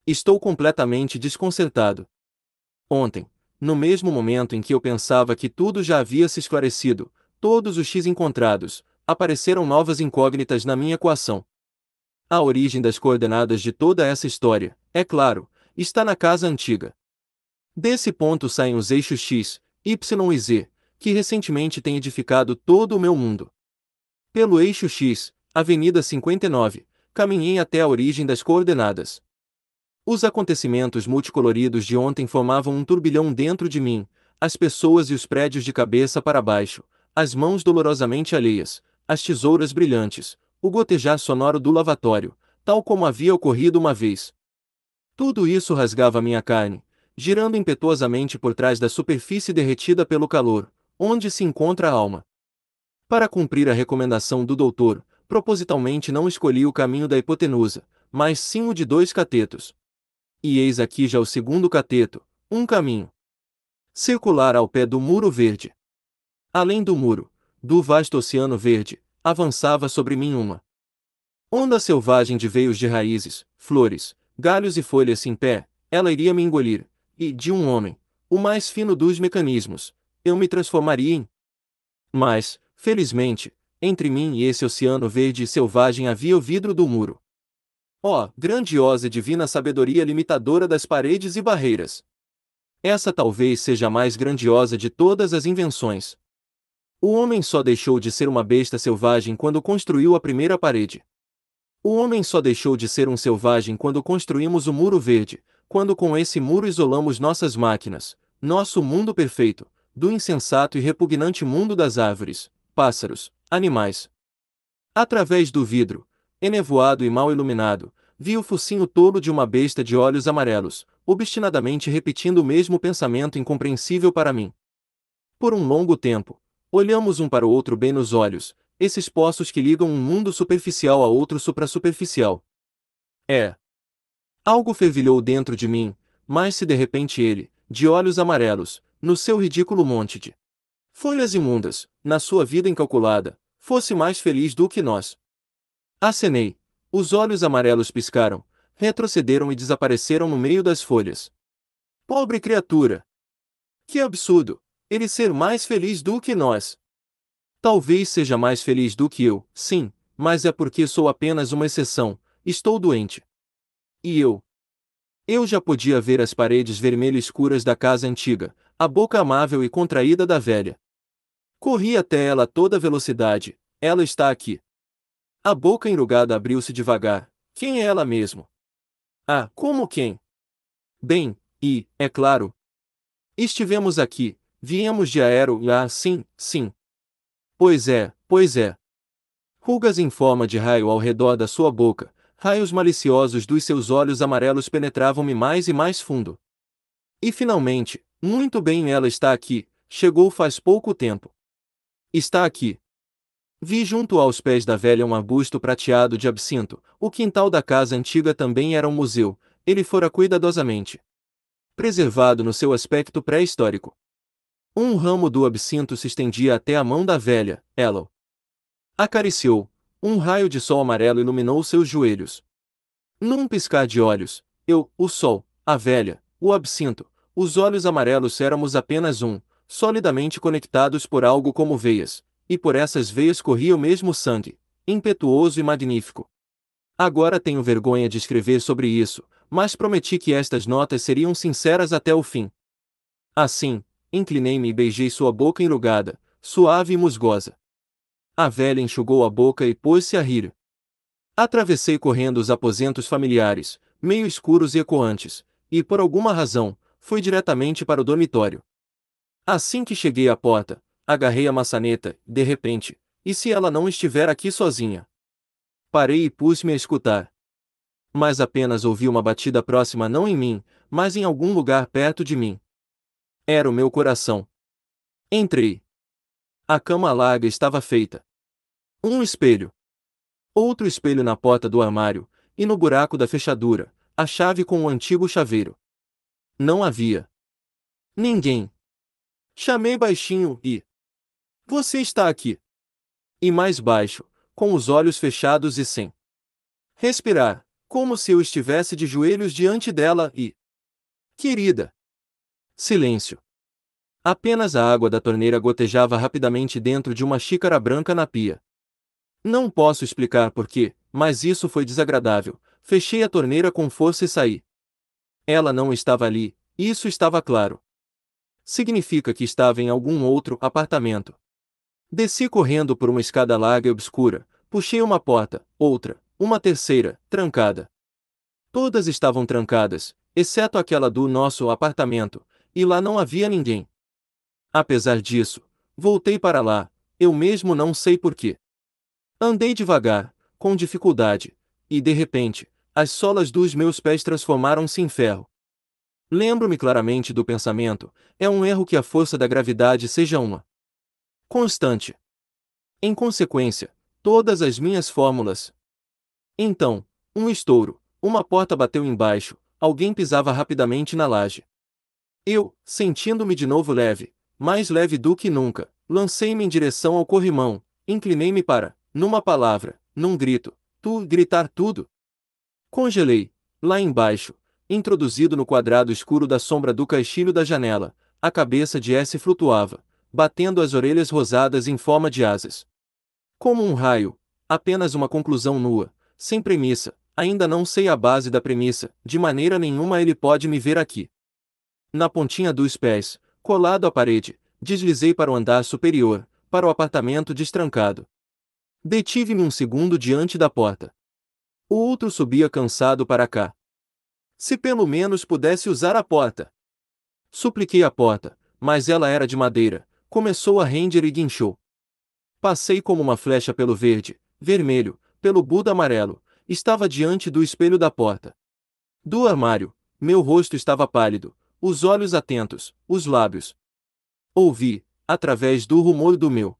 Estou completamente desconcertado. Ontem, no mesmo momento em que eu pensava que tudo já havia se esclarecido, todos os X encontrados, apareceram novas incógnitas na minha equação. A origem das coordenadas de toda essa história, é claro, está na casa antiga. Desse ponto saem os eixos X, Y e Z, que recentemente têm edificado todo o meu mundo. Pelo eixo X, Avenida 59, caminhei até a origem das coordenadas. Os acontecimentos multicoloridos de ontem formavam um turbilhão dentro de mim, as pessoas e os prédios de cabeça para baixo, as mãos dolorosamente alheias, as tesouras brilhantes, o gotejar sonoro do lavatório, tal como havia ocorrido uma vez. Tudo isso rasgava minha carne, girando impetuosamente por trás da superfície derretida pelo calor, onde se encontra a alma. Para cumprir a recomendação do doutor, propositalmente não escolhi o caminho da hipotenusa, mas sim o de dois catetos. E eis aqui já o segundo cateto, um caminho circular ao pé do muro verde. Além do muro, do vasto oceano verde, avançava sobre mim uma onda selvagem de veios de raízes, flores, galhos e folhas sem pé, ela iria me engolir, e, de um homem, o mais fino dos mecanismos, eu me transformaria em. Mas, Felizmente, entre mim e esse oceano verde e selvagem havia o vidro do muro. Oh, grandiosa e divina sabedoria limitadora das paredes e barreiras! Essa talvez seja a mais grandiosa de todas as invenções. O homem só deixou de ser uma besta selvagem quando construiu a primeira parede. O homem só deixou de ser um selvagem quando construímos o muro verde, quando com esse muro isolamos nossas máquinas, nosso mundo perfeito, do insensato e repugnante mundo das árvores pássaros, animais. Através do vidro, enevoado e mal iluminado, vi o focinho tolo de uma besta de olhos amarelos, obstinadamente repetindo o mesmo pensamento incompreensível para mim. Por um longo tempo, olhamos um para o outro bem nos olhos, esses poços que ligam um mundo superficial a outro suprassuperficial. É. Algo fervilhou dentro de mim, mas se de repente ele, de olhos amarelos, no seu ridículo monte de folhas imundas, na sua vida incalculada, fosse mais feliz do que nós. Acenei. Os olhos amarelos piscaram, retrocederam e desapareceram no meio das folhas. Pobre criatura! Que absurdo! Ele ser mais feliz do que nós! Talvez seja mais feliz do que eu, sim, mas é porque sou apenas uma exceção, estou doente. E eu? Eu já podia ver as paredes vermelho escuras da casa antiga, a boca amável e contraída da velha. Corri até ela a toda velocidade. Ela está aqui. A boca enrugada abriu-se devagar. Quem é ela mesmo? Ah, como quem? Bem, e, é claro. Estivemos aqui, viemos de aero, ah, sim, sim. Pois é, pois é. Rugas em forma de raio ao redor da sua boca, raios maliciosos dos seus olhos amarelos penetravam-me mais e mais fundo. E finalmente, muito bem ela está aqui, chegou faz pouco tempo. Está aqui. Vi junto aos pés da velha um arbusto prateado de absinto. O quintal da casa antiga também era um museu, ele fora cuidadosamente preservado no seu aspecto pré-histórico. Um ramo do absinto se estendia até a mão da velha, ela acariciou. Um raio de sol amarelo iluminou seus joelhos. Num piscar de olhos, eu, o sol, a velha, o absinto, os olhos amarelos éramos apenas um, solidamente conectados por algo como veias, e por essas veias corria o mesmo sangue, impetuoso e magnífico. Agora tenho vergonha de escrever sobre isso, mas prometi que estas notas seriam sinceras até o fim. Assim, inclinei-me e beijei sua boca enrugada, suave e musgosa. A velha enxugou a boca e pôs-se a rir. Atravessei correndo os aposentos familiares, meio escuros e ecoantes, e por alguma razão, fui diretamente para o dormitório. Assim que cheguei à porta, agarrei a maçaneta, de repente, e se ela não estiver aqui sozinha? Parei e pus-me a escutar. Mas apenas ouvi uma batida próxima não em mim, mas em algum lugar perto de mim. Era o meu coração. Entrei. A cama larga estava feita. Um espelho. Outro espelho na porta do armário, e no buraco da fechadura, a chave com o antigo chaveiro. Não havia ninguém. Chamei baixinho e. Você está aqui. E mais baixo, com os olhos fechados e sem respirar, como se eu estivesse de joelhos diante dela e. Querida! Silêncio. Apenas a água da torneira gotejava rapidamente dentro de uma xícara branca na pia. Não posso explicar porquê, mas isso foi desagradável. Fechei a torneira com força e saí. Ela não estava ali, isso estava claro significa que estava em algum outro apartamento. Desci correndo por uma escada larga e obscura, puxei uma porta, outra, uma terceira, trancada. Todas estavam trancadas, exceto aquela do nosso apartamento, e lá não havia ninguém. Apesar disso, voltei para lá, eu mesmo não sei porquê. Andei devagar, com dificuldade, e de repente, as solas dos meus pés transformaram-se em ferro. Lembro-me claramente do pensamento: é um erro que a força da gravidade seja uma constante. Em consequência, todas as minhas fórmulas. Então, um estouro, uma porta bateu embaixo, alguém pisava rapidamente na laje. Eu, sentindo-me de novo leve, mais leve do que nunca, lancei-me em direção ao corrimão, inclinei-me para, numa palavra, num grito, tu gritar tudo. Congelei, lá embaixo, Introduzido no quadrado escuro da sombra do caixilho da janela, a cabeça de S flutuava, batendo as orelhas rosadas em forma de asas. Como um raio, apenas uma conclusão nua, sem premissa, ainda não sei a base da premissa, de maneira nenhuma ele pode me ver aqui. Na pontinha dos pés, colado à parede, deslizei para o andar superior, para o apartamento destrancado. Detive-me um segundo diante da porta. O outro subia cansado para cá, se pelo menos pudesse usar a porta. Supliquei a porta, mas ela era de madeira, começou a render e guinchou. Passei como uma flecha pelo verde, vermelho, pelo Buda amarelo, estava diante do espelho da porta. Do armário, meu rosto estava pálido, os olhos atentos, os lábios. Ouvi, através do rumor do meu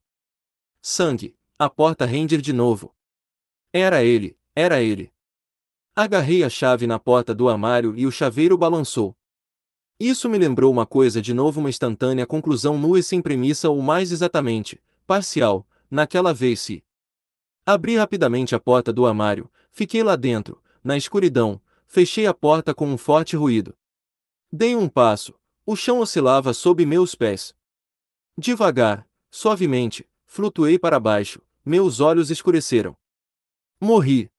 sangue, a porta render de novo. Era ele, era ele. Agarrei a chave na porta do armário e o chaveiro balançou. Isso me lembrou uma coisa de novo uma instantânea conclusão nua e sem premissa ou mais exatamente, parcial, naquela vez se. Abri rapidamente a porta do armário, fiquei lá dentro, na escuridão, fechei a porta com um forte ruído. Dei um passo, o chão oscilava sob meus pés. Devagar, suavemente, flutuei para baixo, meus olhos escureceram. Morri.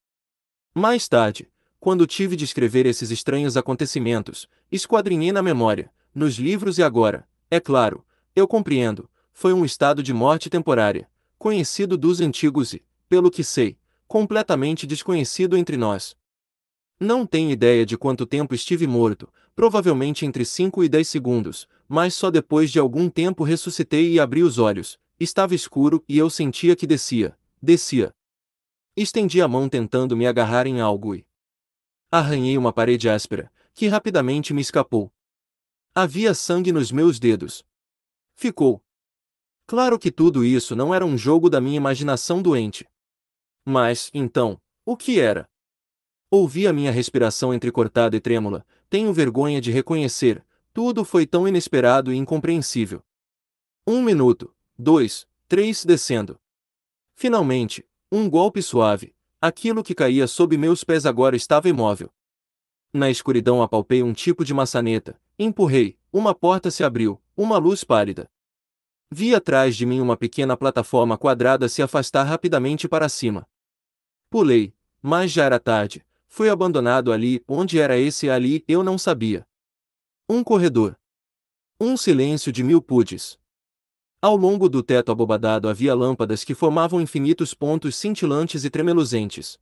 Mais tarde, quando tive de escrever esses estranhos acontecimentos, esquadrinhei na memória, nos livros e agora, é claro, eu compreendo, foi um estado de morte temporária, conhecido dos antigos e, pelo que sei, completamente desconhecido entre nós. Não tenho ideia de quanto tempo estive morto, provavelmente entre 5 e 10 segundos, mas só depois de algum tempo ressuscitei e abri os olhos. Estava escuro e eu sentia que descia, descia, Estendi a mão tentando me agarrar em algo e. Arranhei uma parede áspera, que rapidamente me escapou. Havia sangue nos meus dedos. Ficou. Claro que tudo isso não era um jogo da minha imaginação doente. Mas, então, o que era? Ouvi a minha respiração entrecortada e trêmula, tenho vergonha de reconhecer, tudo foi tão inesperado e incompreensível. Um minuto, dois, três descendo. Finalmente, um golpe suave, aquilo que caía sob meus pés agora estava imóvel. Na escuridão apalpei um tipo de maçaneta, empurrei, uma porta se abriu, uma luz pálida. Vi atrás de mim uma pequena plataforma quadrada se afastar rapidamente para cima. Pulei, mas já era tarde, fui abandonado ali, onde era esse ali, eu não sabia. Um corredor. Um silêncio de mil pudes, ao longo do teto abobadado havia lâmpadas que formavam infinitos pontos cintilantes e tremeluzentes.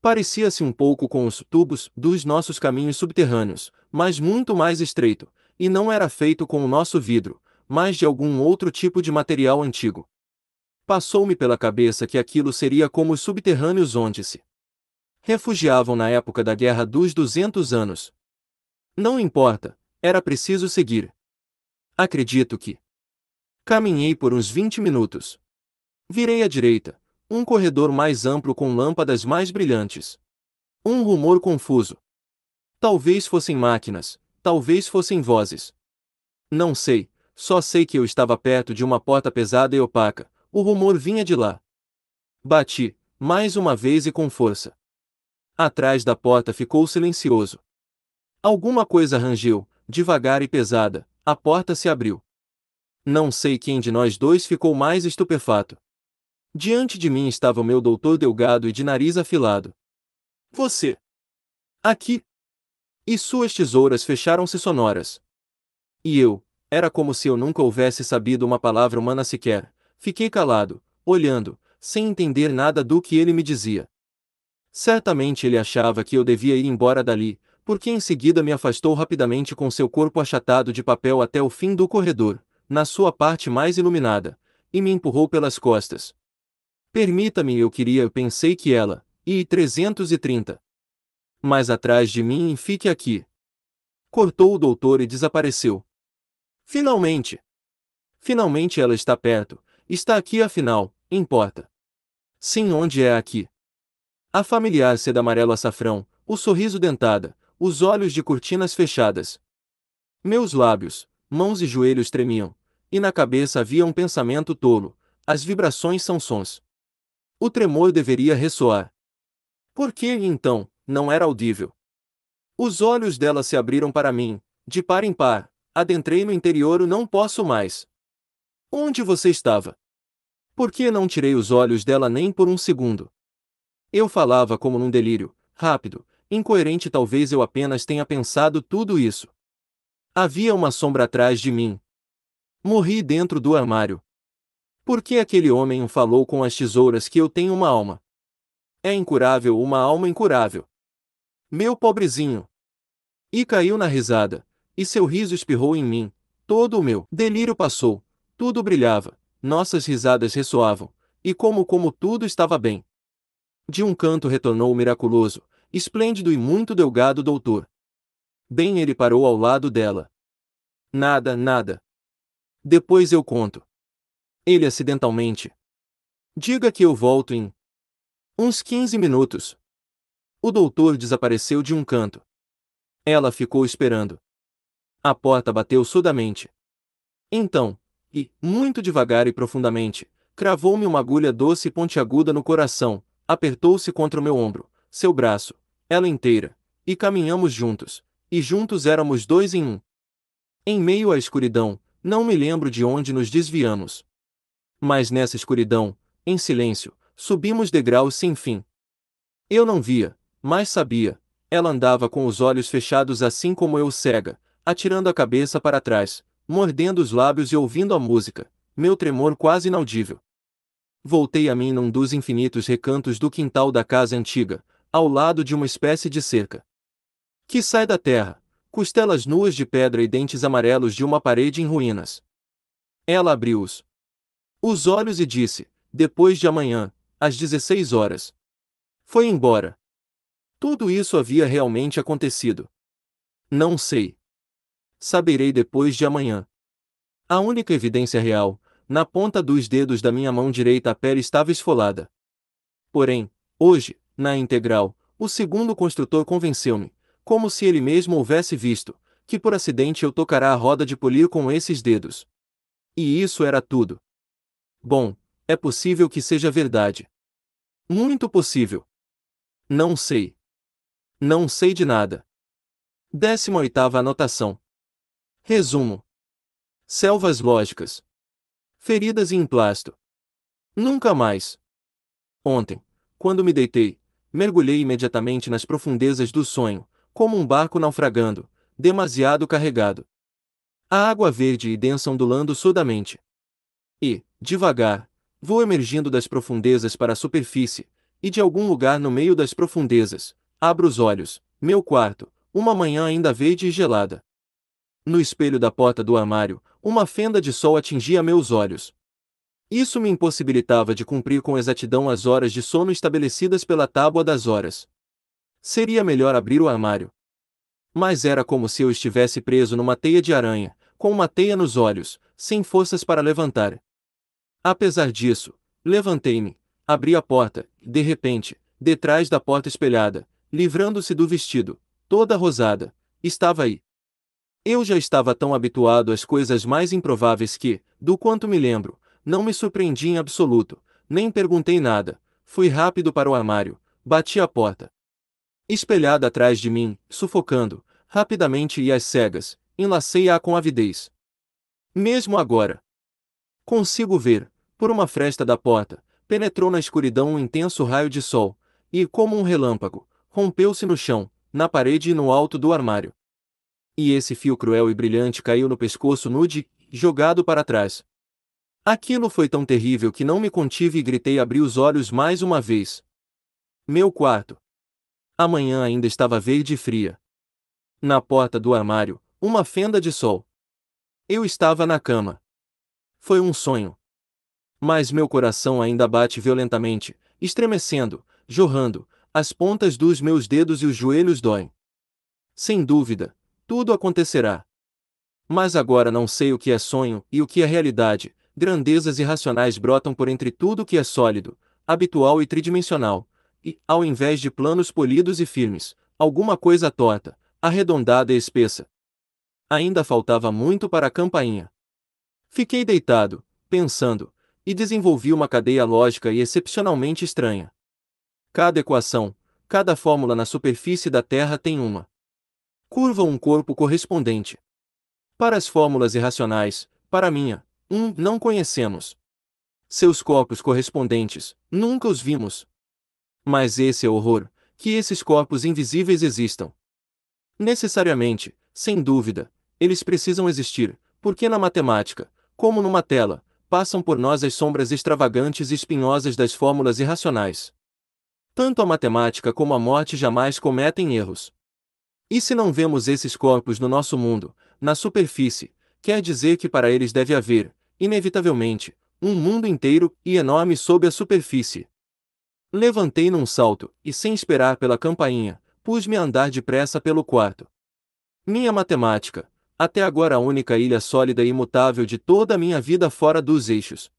Parecia-se um pouco com os tubos dos nossos caminhos subterrâneos, mas muito mais estreito, e não era feito com o nosso vidro, mas de algum outro tipo de material antigo. Passou-me pela cabeça que aquilo seria como os subterrâneos onde se refugiavam na época da Guerra dos 200 Anos. Não importa, era preciso seguir. Acredito que, Caminhei por uns vinte minutos. Virei à direita, um corredor mais amplo com lâmpadas mais brilhantes. Um rumor confuso. Talvez fossem máquinas, talvez fossem vozes. Não sei, só sei que eu estava perto de uma porta pesada e opaca, o rumor vinha de lá. Bati, mais uma vez e com força. Atrás da porta ficou silencioso. Alguma coisa rangeu, devagar e pesada, a porta se abriu. Não sei quem de nós dois ficou mais estupefato. Diante de mim estava o meu doutor delgado e de nariz afilado. Você! Aqui! E suas tesouras fecharam-se sonoras. E eu, era como se eu nunca houvesse sabido uma palavra humana sequer. Fiquei calado, olhando, sem entender nada do que ele me dizia. Certamente ele achava que eu devia ir embora dali, porque em seguida me afastou rapidamente com seu corpo achatado de papel até o fim do corredor na sua parte mais iluminada, e me empurrou pelas costas. Permita-me, eu queria, eu pensei que ela, e 330. Mais atrás de mim, fique aqui. Cortou o doutor e desapareceu. Finalmente! Finalmente ela está perto, está aqui afinal, importa. Sim, onde é aqui? A familiar seda amarelo açafrão, o sorriso dentada, os olhos de cortinas fechadas. Meus lábios, mãos e joelhos tremiam, e na cabeça havia um pensamento tolo: as vibrações são sons. O tremor deveria ressoar. Por que, então, não era audível? Os olhos dela se abriram para mim, de par em par, adentrei no interior o não posso mais. Onde você estava? Por que não tirei os olhos dela nem por um segundo? Eu falava como num delírio, rápido, incoerente talvez eu apenas tenha pensado tudo isso. Havia uma sombra atrás de mim. Morri dentro do armário. Por que aquele homem falou com as tesouras que eu tenho uma alma? É incurável uma alma incurável. Meu pobrezinho. E caiu na risada, e seu riso espirrou em mim. Todo o meu delírio passou, tudo brilhava, nossas risadas ressoavam, e como como tudo estava bem. De um canto retornou o miraculoso, esplêndido e muito delgado doutor. Bem, ele parou ao lado dela. Nada, nada. Depois eu conto. Ele acidentalmente. Diga que eu volto em. Uns 15 minutos. O doutor desapareceu de um canto. Ela ficou esperando. A porta bateu sudamente. Então, e, muito devagar e profundamente, cravou-me uma agulha doce e pontiaguda no coração, apertou-se contra o meu ombro, seu braço, ela inteira, e caminhamos juntos, e juntos éramos dois em um. Em meio à escuridão, não me lembro de onde nos desviamos. Mas nessa escuridão, em silêncio, subimos degraus sem fim. Eu não via, mas sabia. Ela andava com os olhos fechados assim como eu cega, atirando a cabeça para trás, mordendo os lábios e ouvindo a música, meu tremor quase inaudível. Voltei a mim num dos infinitos recantos do quintal da casa antiga, ao lado de uma espécie de cerca que sai da terra, costelas nuas de pedra e dentes amarelos de uma parede em ruínas. Ela abriu-os. Os olhos e disse: Depois de amanhã, às 16 horas. Foi embora. Tudo isso havia realmente acontecido. Não sei. Saberei depois de amanhã. A única evidência real, na ponta dos dedos da minha mão direita a pele estava esfolada. Porém, hoje, na integral, o segundo construtor convenceu-me, como se ele mesmo houvesse visto, que por acidente eu tocará a roda de polir com esses dedos. E isso era tudo. Bom, é possível que seja verdade. Muito possível. Não sei. Não sei de nada. 18 anotação. Resumo. Selvas lógicas. Feridas em emplasto. Nunca mais. Ontem, quando me deitei, mergulhei imediatamente nas profundezas do sonho, como um barco naufragando, demasiado carregado. A água verde e densa ondulando surdamente. E, devagar, vou emergindo das profundezas para a superfície, e de algum lugar no meio das profundezas, abro os olhos, meu quarto, uma manhã ainda verde e gelada. No espelho da porta do armário, uma fenda de sol atingia meus olhos. Isso me impossibilitava de cumprir com exatidão as horas de sono estabelecidas pela tábua das horas. Seria melhor abrir o armário. Mas era como se eu estivesse preso numa teia de aranha, com uma teia nos olhos, sem forças para levantar. Apesar disso, levantei-me, abri a porta, de repente, detrás da porta espelhada, livrando-se do vestido, toda rosada, estava aí. Eu já estava tão habituado às coisas mais improváveis que, do quanto me lembro, não me surpreendi em absoluto, nem perguntei nada, fui rápido para o armário, bati a porta espelhada atrás de mim, sufocando, rapidamente e às cegas, enlacei-a com avidez. Mesmo agora. Consigo ver, por uma fresta da porta, penetrou na escuridão um intenso raio de sol, e, como um relâmpago, rompeu-se no chão, na parede e no alto do armário. E esse fio cruel e brilhante caiu no pescoço nude, jogado para trás. Aquilo foi tão terrível que não me contive e gritei abri os olhos mais uma vez. Meu quarto. A manhã ainda estava verde e fria. Na porta do armário, uma fenda de sol. Eu estava na cama. Foi um sonho. Mas meu coração ainda bate violentamente, estremecendo, jorrando, as pontas dos meus dedos e os joelhos doem. Sem dúvida, tudo acontecerá. Mas agora não sei o que é sonho e o que é realidade, grandezas irracionais brotam por entre tudo que é sólido, habitual e tridimensional, e, ao invés de planos polidos e firmes, alguma coisa torta, arredondada e espessa. Ainda faltava muito para a campainha. Fiquei deitado, pensando, e desenvolvi uma cadeia lógica e excepcionalmente estranha. Cada equação, cada fórmula na superfície da Terra tem uma. Curva um corpo correspondente. Para as fórmulas irracionais, para minha, um não conhecemos. Seus corpos correspondentes, nunca os vimos, mas esse é o horror, que esses corpos invisíveis existam. Necessariamente, sem dúvida, eles precisam existir, porque na matemática, como numa tela, passam por nós as sombras extravagantes e espinhosas das fórmulas irracionais. Tanto a matemática como a morte jamais cometem erros. E se não vemos esses corpos no nosso mundo, na superfície, quer dizer que para eles deve haver, inevitavelmente, um mundo inteiro e enorme sob a superfície. Levantei num salto, e sem esperar pela campainha, pus-me a andar depressa pelo quarto. Minha matemática, até agora a única ilha sólida e imutável de toda a minha vida fora dos eixos,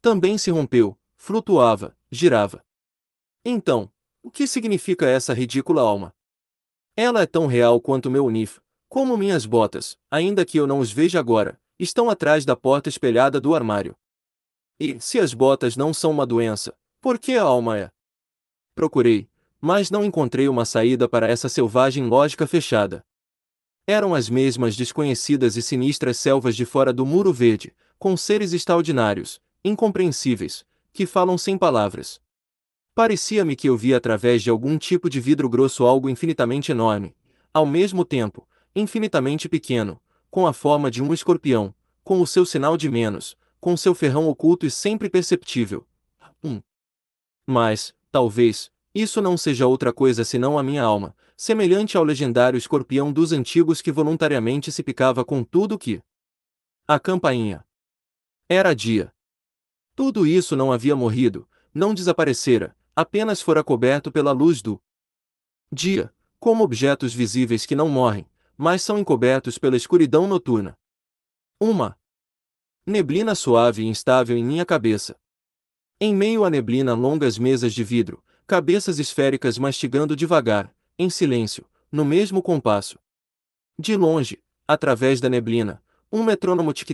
também se rompeu, flutuava, girava. Então, o que significa essa ridícula alma? Ela é tão real quanto meu unif, como minhas botas, ainda que eu não os veja agora, estão atrás da porta espelhada do armário. E, se as botas não são uma doença, por que a alma é? Procurei, mas não encontrei uma saída para essa selvagem lógica fechada. Eram as mesmas desconhecidas e sinistras selvas de fora do Muro Verde, com seres extraordinários, incompreensíveis, que falam sem palavras. Parecia-me que eu via através de algum tipo de vidro grosso algo infinitamente enorme, ao mesmo tempo, infinitamente pequeno, com a forma de um escorpião, com o seu sinal de menos, com seu ferrão oculto e sempre perceptível, mas, talvez, isso não seja outra coisa senão a minha alma, semelhante ao legendário escorpião dos antigos que voluntariamente se picava com tudo que. A campainha. Era dia. Tudo isso não havia morrido, não desaparecera, apenas fora coberto pela luz do dia, como objetos visíveis que não morrem, mas são encobertos pela escuridão noturna. Uma neblina suave e instável em minha cabeça, em meio à neblina, longas mesas de vidro, cabeças esféricas mastigando devagar, em silêncio, no mesmo compasso. De longe, através da neblina, um metrônomo tic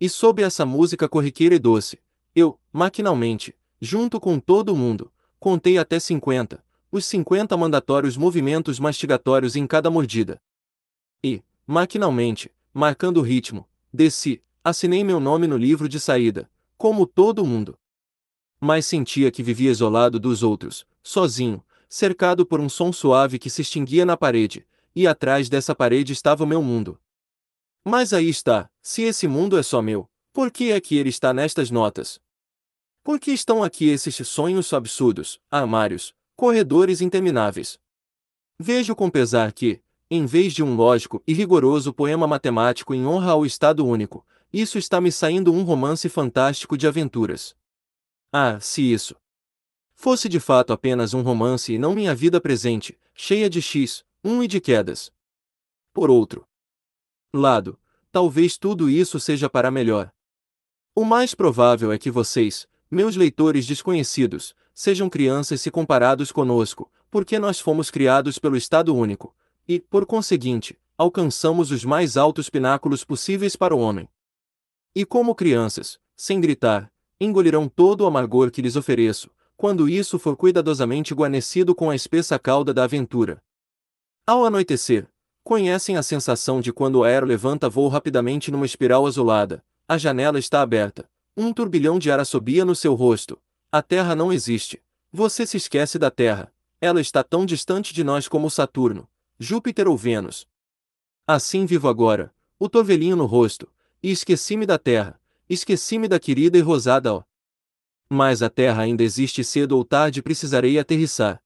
e sob essa música corriqueira e doce, eu, maquinalmente, junto com todo mundo, contei até 50, os 50 mandatórios movimentos mastigatórios em cada mordida. E, maquinalmente, marcando o ritmo, desci, assinei meu nome no livro de saída, como todo mundo mas sentia que vivia isolado dos outros, sozinho, cercado por um som suave que se extinguia na parede, e atrás dessa parede estava o meu mundo. Mas aí está, se esse mundo é só meu, por que é que ele está nestas notas? Por que estão aqui esses sonhos absurdos, armários, corredores intermináveis? Vejo com pesar que, em vez de um lógico e rigoroso poema matemático em honra ao Estado único, isso está me saindo um romance fantástico de aventuras. Ah, se isso fosse de fato apenas um romance e não minha vida presente, cheia de X, um e de quedas. Por outro lado, talvez tudo isso seja para melhor. O mais provável é que vocês, meus leitores desconhecidos, sejam crianças se comparados conosco, porque nós fomos criados pelo Estado único, e, por conseguinte, alcançamos os mais altos pináculos possíveis para o homem. E como crianças, sem gritar, engolirão todo o amargor que lhes ofereço, quando isso for cuidadosamente guarnecido com a espessa cauda da aventura. Ao anoitecer, conhecem a sensação de quando o aero levanta voo rapidamente numa espiral azulada, a janela está aberta, um turbilhão de ar assobia no seu rosto, a Terra não existe, você se esquece da Terra, ela está tão distante de nós como Saturno, Júpiter ou Vênus. Assim vivo agora, o torvelinho no rosto, e esqueci-me da Terra, Esqueci-me da querida e rosada ó. Mas a terra ainda existe cedo ou tarde precisarei aterrissar.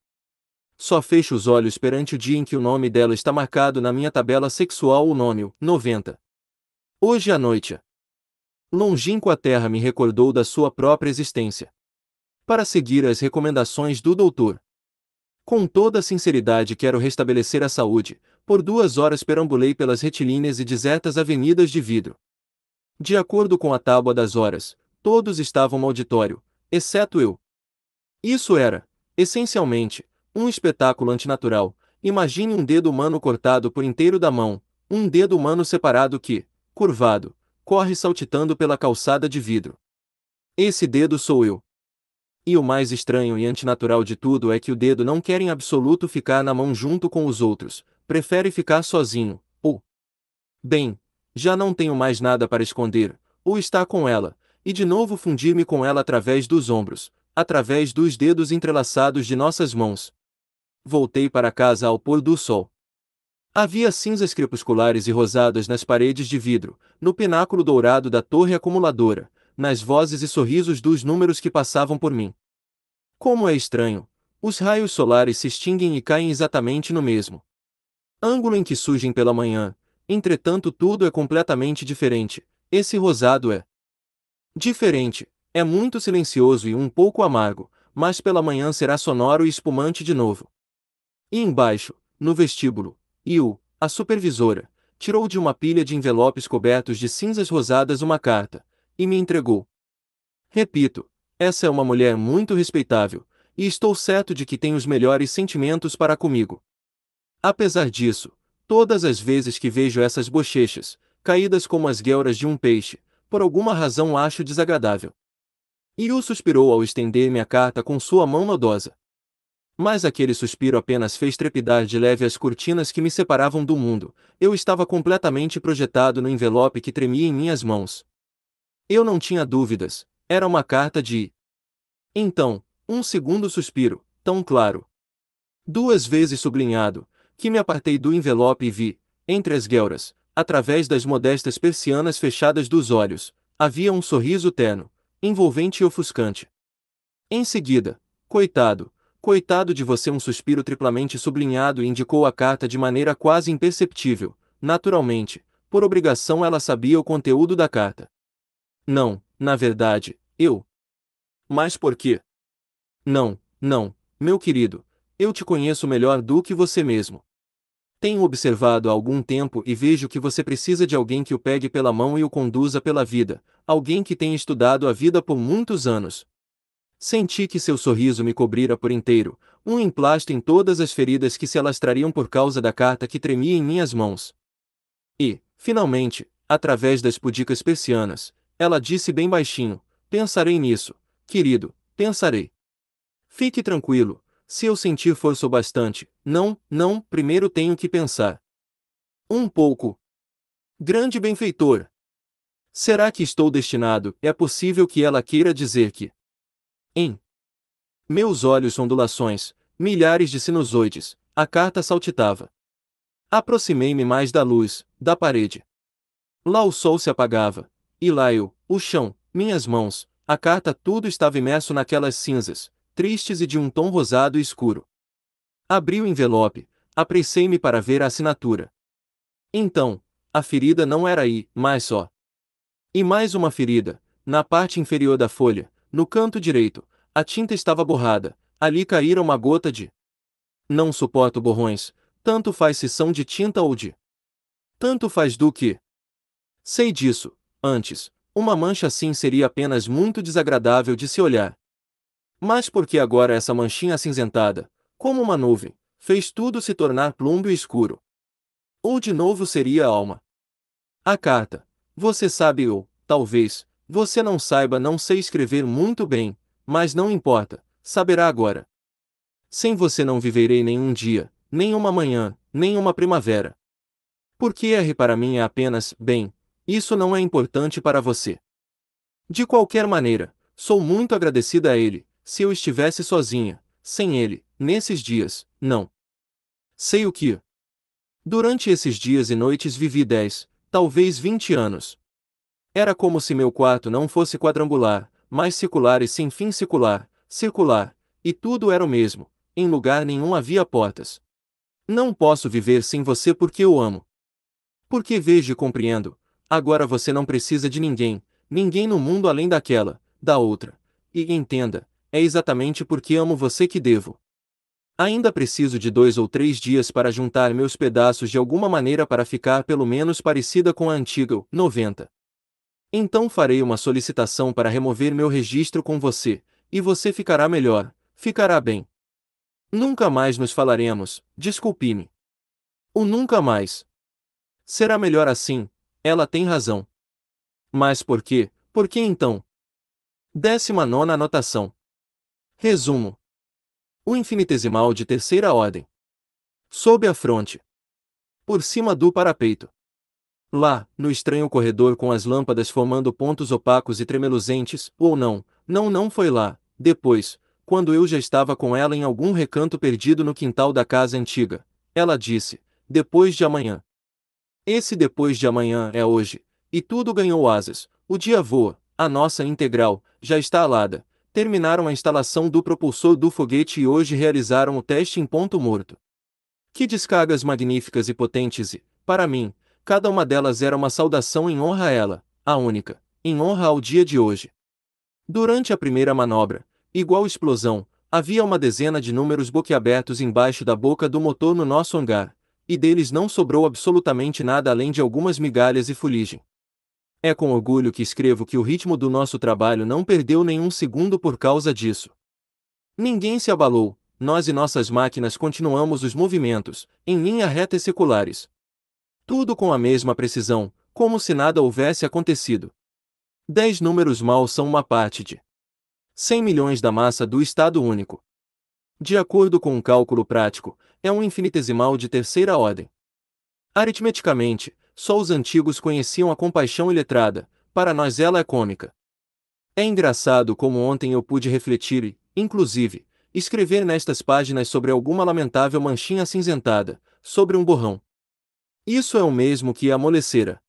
Só fecho os olhos perante o dia em que o nome dela está marcado na minha tabela sexual o nome 90. Hoje à noite. Longínqua terra me recordou da sua própria existência. Para seguir as recomendações do doutor. Com toda a sinceridade quero restabelecer a saúde. Por duas horas perambulei pelas retilíneas e desertas avenidas de vidro. De acordo com a tábua das horas, todos estavam no auditório, exceto eu. Isso era, essencialmente, um espetáculo antinatural. Imagine um dedo humano cortado por inteiro da mão, um dedo humano separado que, curvado, corre saltitando pela calçada de vidro. Esse dedo sou eu. E o mais estranho e antinatural de tudo é que o dedo não quer em absoluto ficar na mão junto com os outros, prefere ficar sozinho, ou. Bem, já não tenho mais nada para esconder, ou estar com ela, e de novo fundir-me com ela através dos ombros, através dos dedos entrelaçados de nossas mãos. Voltei para casa ao pôr do sol. Havia cinzas crepusculares e rosadas nas paredes de vidro, no pináculo dourado da torre acumuladora, nas vozes e sorrisos dos números que passavam por mim. Como é estranho, os raios solares se extinguem e caem exatamente no mesmo ângulo em que surgem pela manhã, Entretanto, tudo é completamente diferente. Esse rosado é diferente, é muito silencioso e um pouco amargo, mas pela manhã será sonoro e espumante de novo. E embaixo, no vestíbulo, Yu, a supervisora, tirou de uma pilha de envelopes cobertos de cinzas rosadas uma carta, e me entregou. Repito, essa é uma mulher muito respeitável, e estou certo de que tem os melhores sentimentos para comigo. Apesar disso, Todas as vezes que vejo essas bochechas, caídas como as guelras de um peixe, por alguma razão acho desagradável. Yu suspirou ao estender minha carta com sua mão nodosa. Mas aquele suspiro apenas fez trepidar de leve as cortinas que me separavam do mundo, eu estava completamente projetado no envelope que tremia em minhas mãos. Eu não tinha dúvidas, era uma carta de. Então, um segundo suspiro, tão claro. Duas vezes sublinhado, que me apartei do envelope e vi, entre as guelras, através das modestas persianas fechadas dos olhos, havia um sorriso terno, envolvente e ofuscante. Em seguida, coitado, coitado de você, um suspiro triplamente sublinhado indicou a carta de maneira quase imperceptível, naturalmente, por obrigação ela sabia o conteúdo da carta. Não, na verdade, eu. Mas por quê? Não, não, meu querido, eu te conheço melhor do que você mesmo. Tenho observado há algum tempo e vejo que você precisa de alguém que o pegue pela mão e o conduza pela vida, alguém que tenha estudado a vida por muitos anos. Senti que seu sorriso me cobrira por inteiro, um emplasto em todas as feridas que se alastrariam por causa da carta que tremia em minhas mãos. E, finalmente, através das pudicas persianas, ela disse bem baixinho: Pensarei nisso, querido, pensarei. Fique tranquilo, se eu sentir força o bastante, não, não, primeiro tenho que pensar. Um pouco. Grande benfeitor. Será que estou destinado? É possível que ela queira dizer que. Em meus olhos ondulações, milhares de sinusoides, a carta saltitava. Aproximei-me mais da luz, da parede. Lá o sol se apagava, e lá eu, o chão, minhas mãos, a carta tudo estava imerso naquelas cinzas, tristes e de um tom rosado escuro. Abri o envelope, apressei-me para ver a assinatura. Então, a ferida não era aí, mas só. E mais uma ferida, na parte inferior da folha, no canto direito, a tinta estava borrada, ali caíra uma gota de. Não suporto borrões, tanto faz se são de tinta ou de. Tanto faz do que. Sei disso, antes, uma mancha assim seria apenas muito desagradável de se olhar. Mas porque agora essa manchinha acinzentada, como uma nuvem, fez tudo se tornar plúmbio escuro? Ou de novo seria a alma? A carta. Você sabe ou, talvez, você não saiba não sei escrever muito bem, mas não importa, saberá agora. Sem você não viverei nenhum dia, nem uma manhã, nem uma primavera. Porque R é para mim é apenas, bem, isso não é importante para você. De qualquer maneira, sou muito agradecida a ele, se eu estivesse sozinha, sem ele, nesses dias, não. Sei o que. Durante esses dias e noites vivi dez, talvez vinte anos. Era como se meu quarto não fosse quadrangular, mas circular e sem fim circular, circular, e tudo era o mesmo, em lugar nenhum havia portas. Não posso viver sem você porque eu amo. Porque vejo e compreendo, agora você não precisa de ninguém, ninguém no mundo além daquela, da outra. E entenda, é exatamente porque amo você que devo. Ainda preciso de dois ou três dias para juntar meus pedaços de alguma maneira para ficar pelo menos parecida com a antiga, 90. Então farei uma solicitação para remover meu registro com você, e você ficará melhor, ficará bem. Nunca mais nos falaremos, desculpe-me. O nunca mais. Será melhor assim, ela tem razão. Mas por quê? Por que então? Décima nona anotação. Resumo. O infinitesimal de terceira ordem. Sob a fronte. Por cima do parapeito. Lá, no estranho corredor com as lâmpadas formando pontos opacos e tremeluzentes, ou não, não não foi lá, depois, quando eu já estava com ela em algum recanto perdido no quintal da casa antiga. Ela disse, depois de amanhã. Esse depois de amanhã é hoje, e tudo ganhou asas, o dia voa, a nossa integral, já está alada, terminaram a instalação do propulsor do foguete e hoje realizaram o teste em ponto morto. Que descargas magníficas e potentes e, para mim, cada uma delas era uma saudação em honra a ela, a única, em honra ao dia de hoje. Durante a primeira manobra, igual explosão, havia uma dezena de números boquiabertos embaixo da boca do motor no nosso hangar, e deles não sobrou absolutamente nada além de algumas migalhas e fuligem. É com orgulho que escrevo que o ritmo do nosso trabalho não perdeu nenhum segundo por causa disso. Ninguém se abalou, nós e nossas máquinas continuamos os movimentos, em linha reta e seculares. Tudo com a mesma precisão, como se nada houvesse acontecido. Dez números mal são uma parte de 100 milhões da massa do Estado único. De acordo com um cálculo prático, é um infinitesimal de terceira ordem. Aritmeticamente, só os antigos conheciam a compaixão iletrada, para nós ela é cômica. É engraçado como ontem eu pude refletir e, inclusive, escrever nestas páginas sobre alguma lamentável manchinha acinzentada, sobre um borrão. Isso é o mesmo que a amolecera.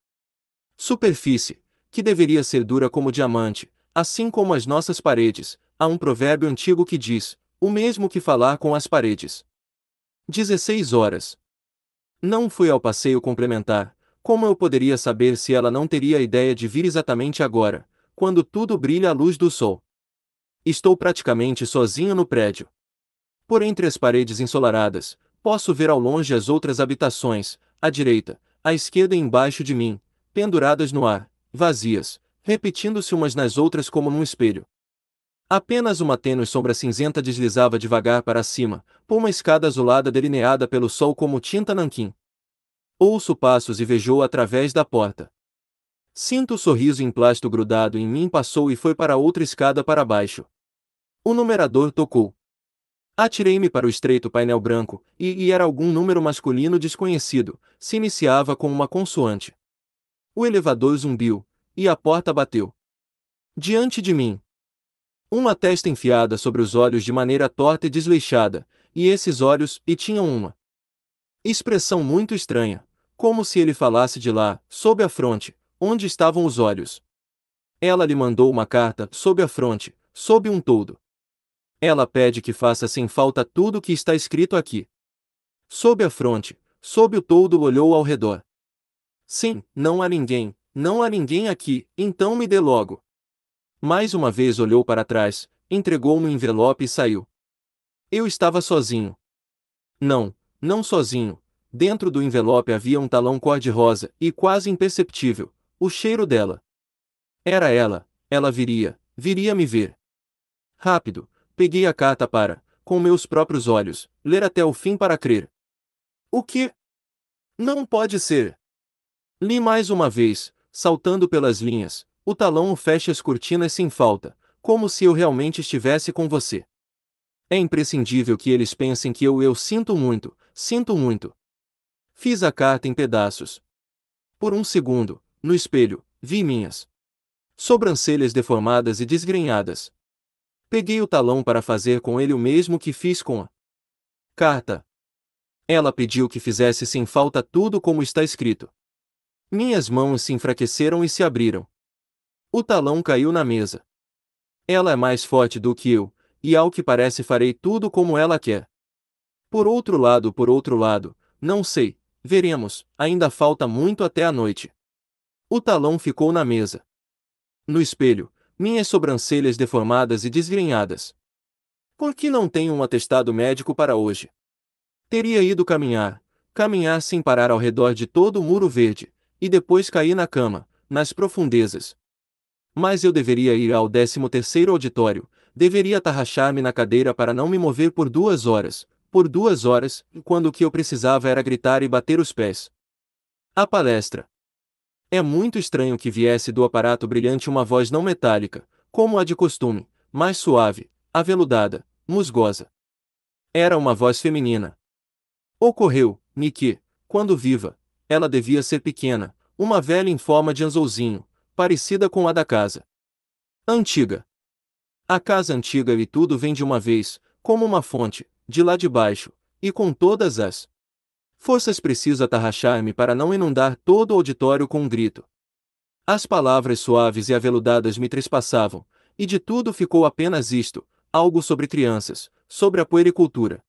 Superfície, que deveria ser dura como diamante, assim como as nossas paredes, há um provérbio antigo que diz: o mesmo que falar com as paredes. 16 horas. Não fui ao passeio complementar, como eu poderia saber se ela não teria a ideia de vir exatamente agora, quando tudo brilha à luz do sol? Estou praticamente sozinho no prédio. Por entre as paredes ensolaradas, posso ver ao longe as outras habitações, à direita, à esquerda e embaixo de mim, penduradas no ar, vazias, repetindo-se umas nas outras como num espelho. Apenas uma tênue sombra cinzenta deslizava devagar para cima, por uma escada azulada delineada pelo sol como tinta nanquim. Ouço passos e vejo através da porta. Sinto o sorriso emplasto grudado em mim passou e foi para outra escada para baixo. O numerador tocou. Atirei-me para o estreito painel branco, e, e era algum número masculino desconhecido, se iniciava com uma consoante. O elevador zumbiu, e a porta bateu. Diante de mim. Uma testa enfiada sobre os olhos de maneira torta e desleixada, e esses olhos, e tinham uma Expressão muito estranha, como se ele falasse de lá, sob a fronte, onde estavam os olhos. Ela lhe mandou uma carta, sob a fronte, sob um todo. Ela pede que faça sem falta tudo o que está escrito aqui. Sob a fronte, sob o todo olhou ao redor. Sim, não há ninguém, não há ninguém aqui, então me dê logo. Mais uma vez olhou para trás, entregou-me um envelope e saiu. Eu estava sozinho. Não, não sozinho. Dentro do envelope havia um talão cor-de-rosa, e quase imperceptível, o cheiro dela. Era ela, ela viria, viria me ver. Rápido, peguei a carta para, com meus próprios olhos, ler até o fim para crer. O que? Não pode ser! Li mais uma vez, saltando pelas linhas, o talão fecha as cortinas sem falta, como se eu realmente estivesse com você. É imprescindível que eles pensem que eu eu sinto muito, Sinto muito. Fiz a carta em pedaços. Por um segundo, no espelho, vi minhas sobrancelhas deformadas e desgrenhadas. Peguei o talão para fazer com ele o mesmo que fiz com a carta. Ela pediu que fizesse sem falta tudo como está escrito. Minhas mãos se enfraqueceram e se abriram. O talão caiu na mesa. Ela é mais forte do que eu, e ao que parece farei tudo como ela quer. Por outro lado, por outro lado, não sei, veremos, ainda falta muito até a noite. O talão ficou na mesa. No espelho, minhas sobrancelhas deformadas e desgrenhadas. Por que não tenho um atestado médico para hoje? Teria ido caminhar, caminhar sem parar ao redor de todo o muro verde, e depois cair na cama, nas profundezas. Mas eu deveria ir ao 13 terceiro auditório, deveria tarrachar-me na cadeira para não me mover por duas horas, por duas horas, quando o que eu precisava era gritar e bater os pés. A palestra. É muito estranho que viesse do aparato brilhante uma voz não metálica, como a de costume, mais suave, aveludada, musgosa. Era uma voz feminina. Ocorreu-me que, quando viva, ela devia ser pequena, uma velha em forma de anzolzinho, parecida com a da casa. Antiga. A casa antiga e tudo vem de uma vez, como uma fonte, de lá de baixo, e com todas as forças preciso atarrachar-me para não inundar todo o auditório com um grito. As palavras suaves e aveludadas me trespassavam, e de tudo ficou apenas isto, algo sobre crianças, sobre a puericultura.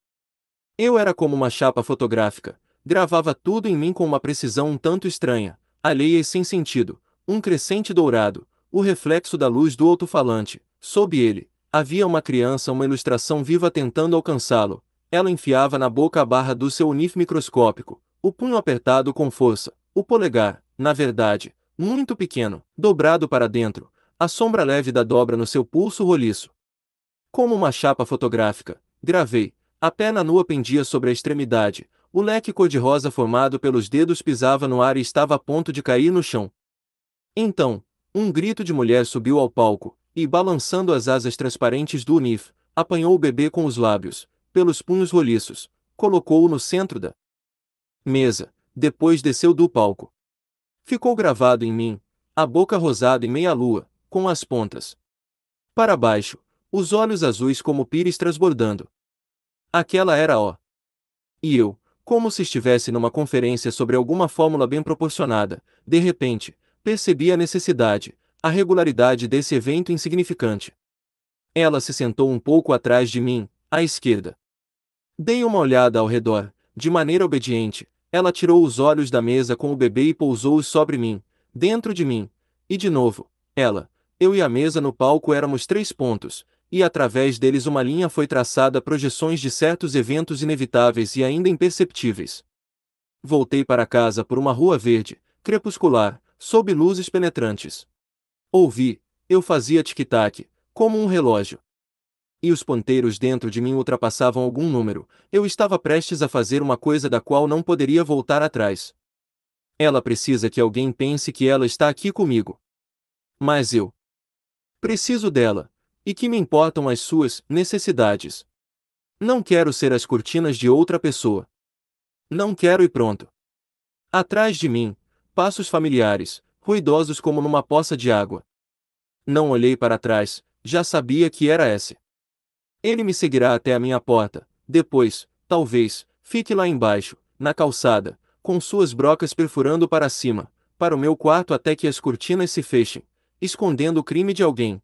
Eu era como uma chapa fotográfica, gravava tudo em mim com uma precisão um tanto estranha, alheia e sem sentido, um crescente dourado, o reflexo da luz do alto-falante, sob ele, Havia uma criança uma ilustração viva tentando alcançá-lo. Ela enfiava na boca a barra do seu unif microscópico, o punho apertado com força, o polegar, na verdade, muito pequeno, dobrado para dentro, a sombra leve da dobra no seu pulso roliço. Como uma chapa fotográfica, gravei, a perna nua pendia sobre a extremidade, o leque cor-de-rosa formado pelos dedos pisava no ar e estava a ponto de cair no chão. Então, um grito de mulher subiu ao palco, e, balançando as asas transparentes do Unif, apanhou o bebê com os lábios, pelos punhos roliços, colocou-o no centro da mesa, depois desceu do palco. Ficou gravado em mim, a boca rosada em meia-lua, com as pontas para baixo, os olhos azuis como pires transbordando. Aquela era ó. E eu, como se estivesse numa conferência sobre alguma fórmula bem proporcionada, de repente, percebi a necessidade, a regularidade desse evento insignificante. Ela se sentou um pouco atrás de mim, à esquerda. Dei uma olhada ao redor, de maneira obediente, ela tirou os olhos da mesa com o bebê e pousou-os sobre mim, dentro de mim, e de novo, ela, eu e a mesa no palco éramos três pontos, e através deles uma linha foi traçada projeções de certos eventos inevitáveis e ainda imperceptíveis. Voltei para casa por uma rua verde, crepuscular, sob luzes penetrantes. Ouvi, eu fazia tic-tac, como um relógio. E os ponteiros dentro de mim ultrapassavam algum número, eu estava prestes a fazer uma coisa da qual não poderia voltar atrás. Ela precisa que alguém pense que ela está aqui comigo. Mas eu preciso dela, e que me importam as suas necessidades. Não quero ser as cortinas de outra pessoa. Não quero e pronto. Atrás de mim, passos familiares, ruidosos como numa poça de água. Não olhei para trás, já sabia que era esse. Ele me seguirá até a minha porta, depois, talvez, fique lá embaixo, na calçada, com suas brocas perfurando para cima, para o meu quarto até que as cortinas se fechem, escondendo o crime de alguém.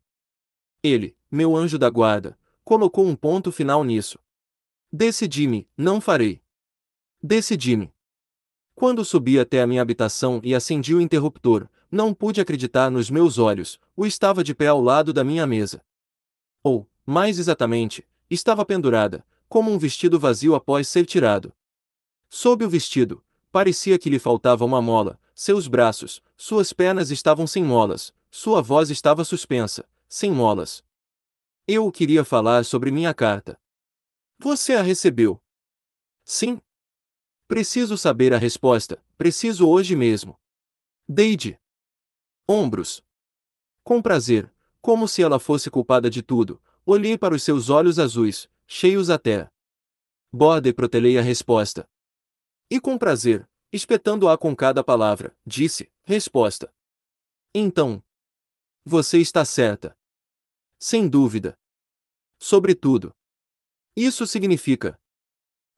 Ele, meu anjo da guarda, colocou um ponto final nisso. Decidi-me, não farei. Decidi-me. Quando subi até a minha habitação e acendi o interruptor, não pude acreditar nos meus olhos, o estava de pé ao lado da minha mesa. Ou, mais exatamente, estava pendurada, como um vestido vazio após ser tirado. Sob o vestido, parecia que lhe faltava uma mola, seus braços, suas pernas estavam sem molas, sua voz estava suspensa, sem molas. Eu queria falar sobre minha carta. Você a recebeu? Sim, Preciso saber a resposta, preciso hoje mesmo. Deide. Ombros. Com prazer, como se ela fosse culpada de tudo, olhei para os seus olhos azuis, cheios até. Borde protelei a resposta. E com prazer, espetando-a com cada palavra, disse, resposta. Então. Você está certa. Sem dúvida. Sobretudo. Isso significa,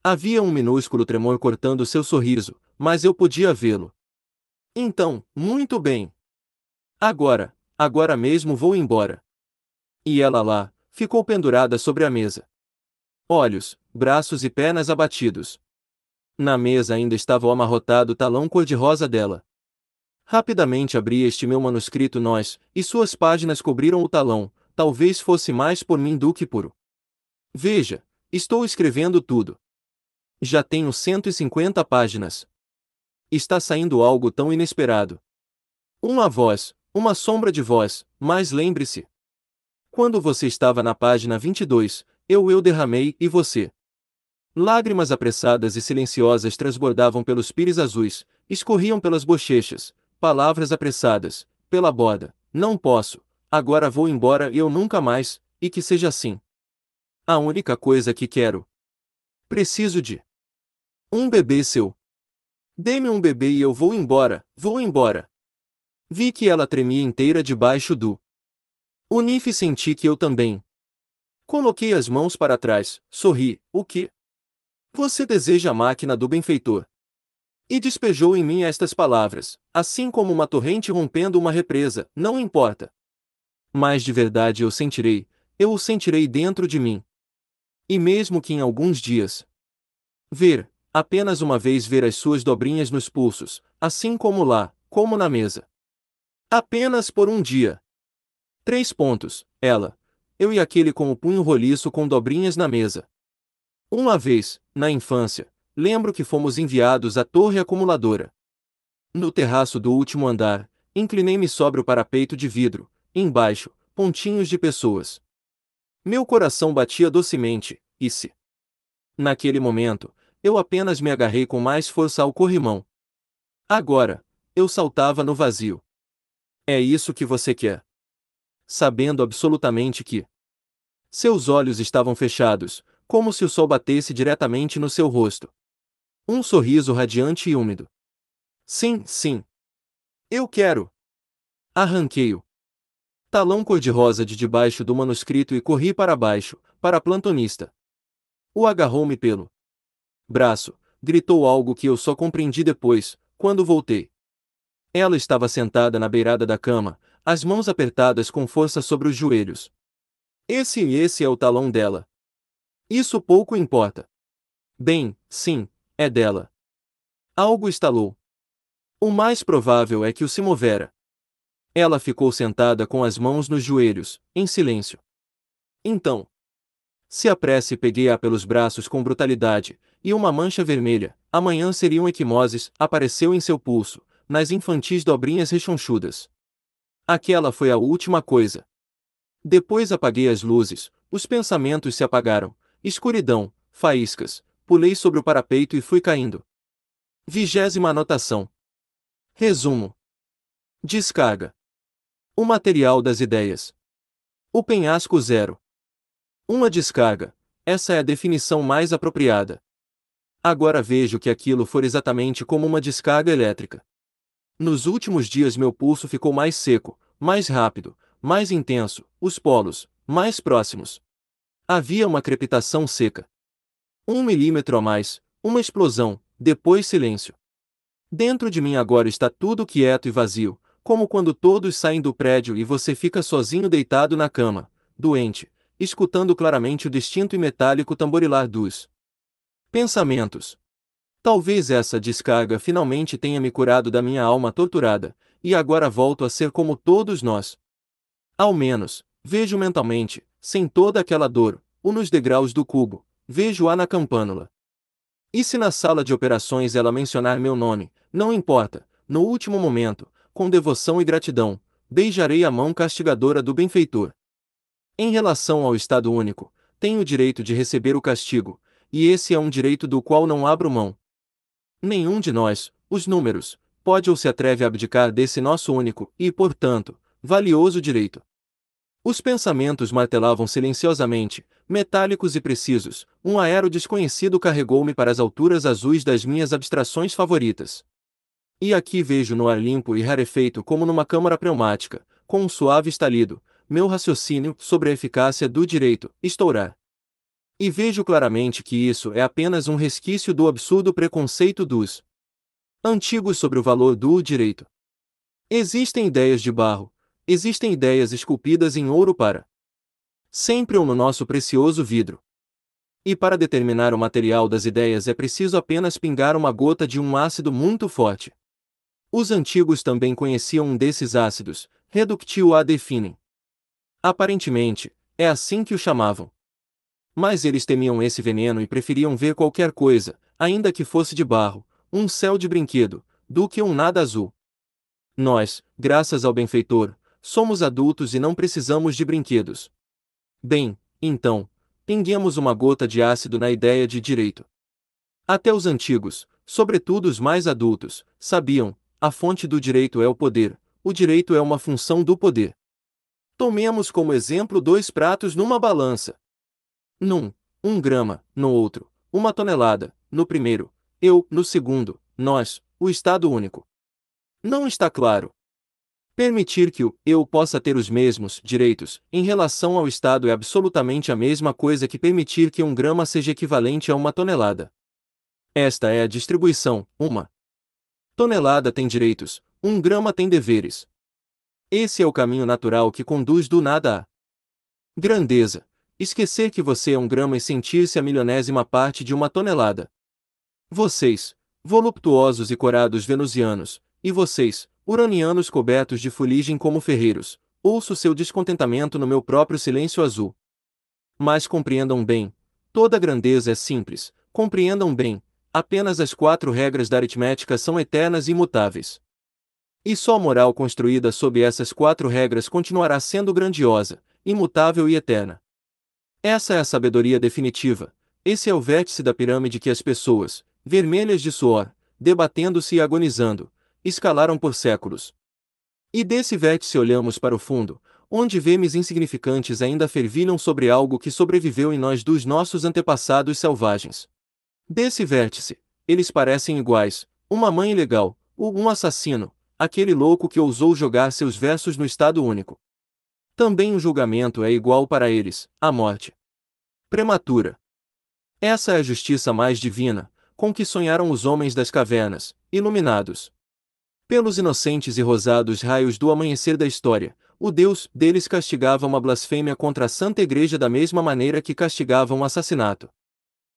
Havia um minúsculo tremor cortando seu sorriso, mas eu podia vê-lo. Então, muito bem. Agora, agora mesmo vou embora. E ela lá, ficou pendurada sobre a mesa. Olhos, braços e pernas abatidos. Na mesa ainda estava o amarrotado talão cor-de-rosa dela. Rapidamente abri este meu manuscrito Nós, e suas páginas cobriram o talão, talvez fosse mais por mim do que por. Veja, estou escrevendo tudo. Já tenho 150 páginas. Está saindo algo tão inesperado. Uma voz, uma sombra de voz, mas lembre-se. Quando você estava na página 22, eu eu derramei e você. Lágrimas apressadas e silenciosas transbordavam pelos pires azuis, escorriam pelas bochechas, palavras apressadas, pela borda. Não posso, agora vou embora e eu nunca mais, e que seja assim. A única coisa que quero. Preciso de. Um bebê seu. Dê-me um bebê e eu vou embora, vou embora. Vi que ela tremia inteira debaixo do. Unif senti que eu também. Coloquei as mãos para trás, sorri, o que? Você deseja a máquina do benfeitor. E despejou em mim estas palavras, assim como uma torrente rompendo uma represa, não importa. Mas de verdade eu sentirei, eu o sentirei dentro de mim. E mesmo que em alguns dias. Ver, apenas uma vez ver as suas dobrinhas nos pulsos, assim como lá, como na mesa. Apenas por um dia. Três pontos, ela, eu e aquele com o punho roliço com dobrinhas na mesa. Uma vez, na infância, lembro que fomos enviados à torre acumuladora. No terraço do último andar, inclinei-me sobre o parapeito de vidro, embaixo, pontinhos de pessoas. Meu coração batia docemente, e se. Naquele momento, eu apenas me agarrei com mais força ao corrimão. Agora, eu saltava no vazio. É isso que você quer. Sabendo absolutamente que. Seus olhos estavam fechados, como se o sol batesse diretamente no seu rosto. Um sorriso radiante e úmido. Sim, sim. Eu quero. Arranquei-o. Talão cor-de-rosa de debaixo do manuscrito e corri para baixo, para a plantonista. O agarrou-me pelo braço, gritou algo que eu só compreendi depois, quando voltei. Ela estava sentada na beirada da cama, as mãos apertadas com força sobre os joelhos. Esse e esse é o talão dela. Isso pouco importa. Bem, sim, é dela. Algo estalou. O mais provável é que o se movera. Ela ficou sentada com as mãos nos joelhos, em silêncio. Então. Se apresse e peguei-a pelos braços com brutalidade, e uma mancha vermelha, amanhã seriam equimoses, apareceu em seu pulso, nas infantis dobrinhas rechonchudas. Aquela foi a última coisa. Depois apaguei as luzes, os pensamentos se apagaram, escuridão, faíscas, pulei sobre o parapeito e fui caindo. Vigésima anotação. Resumo. Descarga. O material das ideias. O penhasco zero. Uma descarga. Essa é a definição mais apropriada. Agora vejo que aquilo foi exatamente como uma descarga elétrica. Nos últimos dias meu pulso ficou mais seco, mais rápido, mais intenso, os polos, mais próximos. Havia uma crepitação seca. Um milímetro a mais, uma explosão, depois silêncio. Dentro de mim agora está tudo quieto e vazio, como quando todos saem do prédio e você fica sozinho deitado na cama, doente, escutando claramente o distinto e metálico tamborilar dos pensamentos. Talvez essa descarga finalmente tenha me curado da minha alma torturada, e agora volto a ser como todos nós. Ao menos, vejo mentalmente, sem toda aquela dor, o nos degraus do cubo, vejo-a na campânula. E se na sala de operações ela mencionar meu nome, não importa, no último momento, com devoção e gratidão, beijarei a mão castigadora do benfeitor. Em relação ao Estado único, tenho o direito de receber o castigo, e esse é um direito do qual não abro mão. Nenhum de nós, os números, pode ou se atreve a abdicar desse nosso único e, portanto, valioso direito. Os pensamentos martelavam silenciosamente, metálicos e precisos, um aero desconhecido carregou-me para as alturas azuis das minhas abstrações favoritas. E aqui vejo no ar limpo e rarefeito como numa câmara pneumática, com um suave estalido, meu raciocínio sobre a eficácia do direito estourar. E vejo claramente que isso é apenas um resquício do absurdo preconceito dos antigos sobre o valor do direito. Existem ideias de barro, existem ideias esculpidas em ouro para sempre ou no nosso precioso vidro. E para determinar o material das ideias é preciso apenas pingar uma gota de um ácido muito forte. Os antigos também conheciam um desses ácidos, reductio a definem. Aparentemente, é assim que o chamavam. Mas eles temiam esse veneno e preferiam ver qualquer coisa, ainda que fosse de barro, um céu de brinquedo, do que um nada azul. Nós, graças ao benfeitor, somos adultos e não precisamos de brinquedos. Bem, então, pinguemos uma gota de ácido na ideia de direito. Até os antigos, sobretudo os mais adultos, sabiam: a fonte do direito é o poder, o direito é uma função do poder. Tomemos como exemplo dois pratos numa balança num, um grama, no outro, uma tonelada, no primeiro, eu, no segundo, nós, o Estado único. Não está claro. Permitir que o eu possa ter os mesmos direitos em relação ao Estado é absolutamente a mesma coisa que permitir que um grama seja equivalente a uma tonelada. Esta é a distribuição: uma tonelada tem direitos, um grama tem deveres. Esse é o caminho natural que conduz do nada à grandeza. Esquecer que você é um grama e sentir-se a milionésima parte de uma tonelada. Vocês, voluptuosos e corados venusianos, e vocês, uranianos cobertos de fuligem como ferreiros, ouço seu descontentamento no meu próprio silêncio azul. Mas compreendam bem, toda grandeza é simples, compreendam bem, apenas as quatro regras da aritmética são eternas e imutáveis. E só a moral construída sob essas quatro regras continuará sendo grandiosa, imutável e eterna. Essa é a sabedoria definitiva. Esse é o vértice da pirâmide que as pessoas, vermelhas de suor, debatendo-se e agonizando, escalaram por séculos. E desse vértice olhamos para o fundo, onde vemes insignificantes ainda fervilham sobre algo que sobreviveu em nós dos nossos antepassados selvagens. Desse vértice, eles parecem iguais, uma mãe ilegal, ou um assassino, aquele louco que ousou jogar seus versos no estado único também o julgamento é igual para eles, a morte. Prematura. Essa é a justiça mais divina, com que sonharam os homens das cavernas, iluminados. Pelos inocentes e rosados raios do amanhecer da história, o Deus deles castigava uma blasfêmia contra a Santa Igreja da mesma maneira que castigava um assassinato.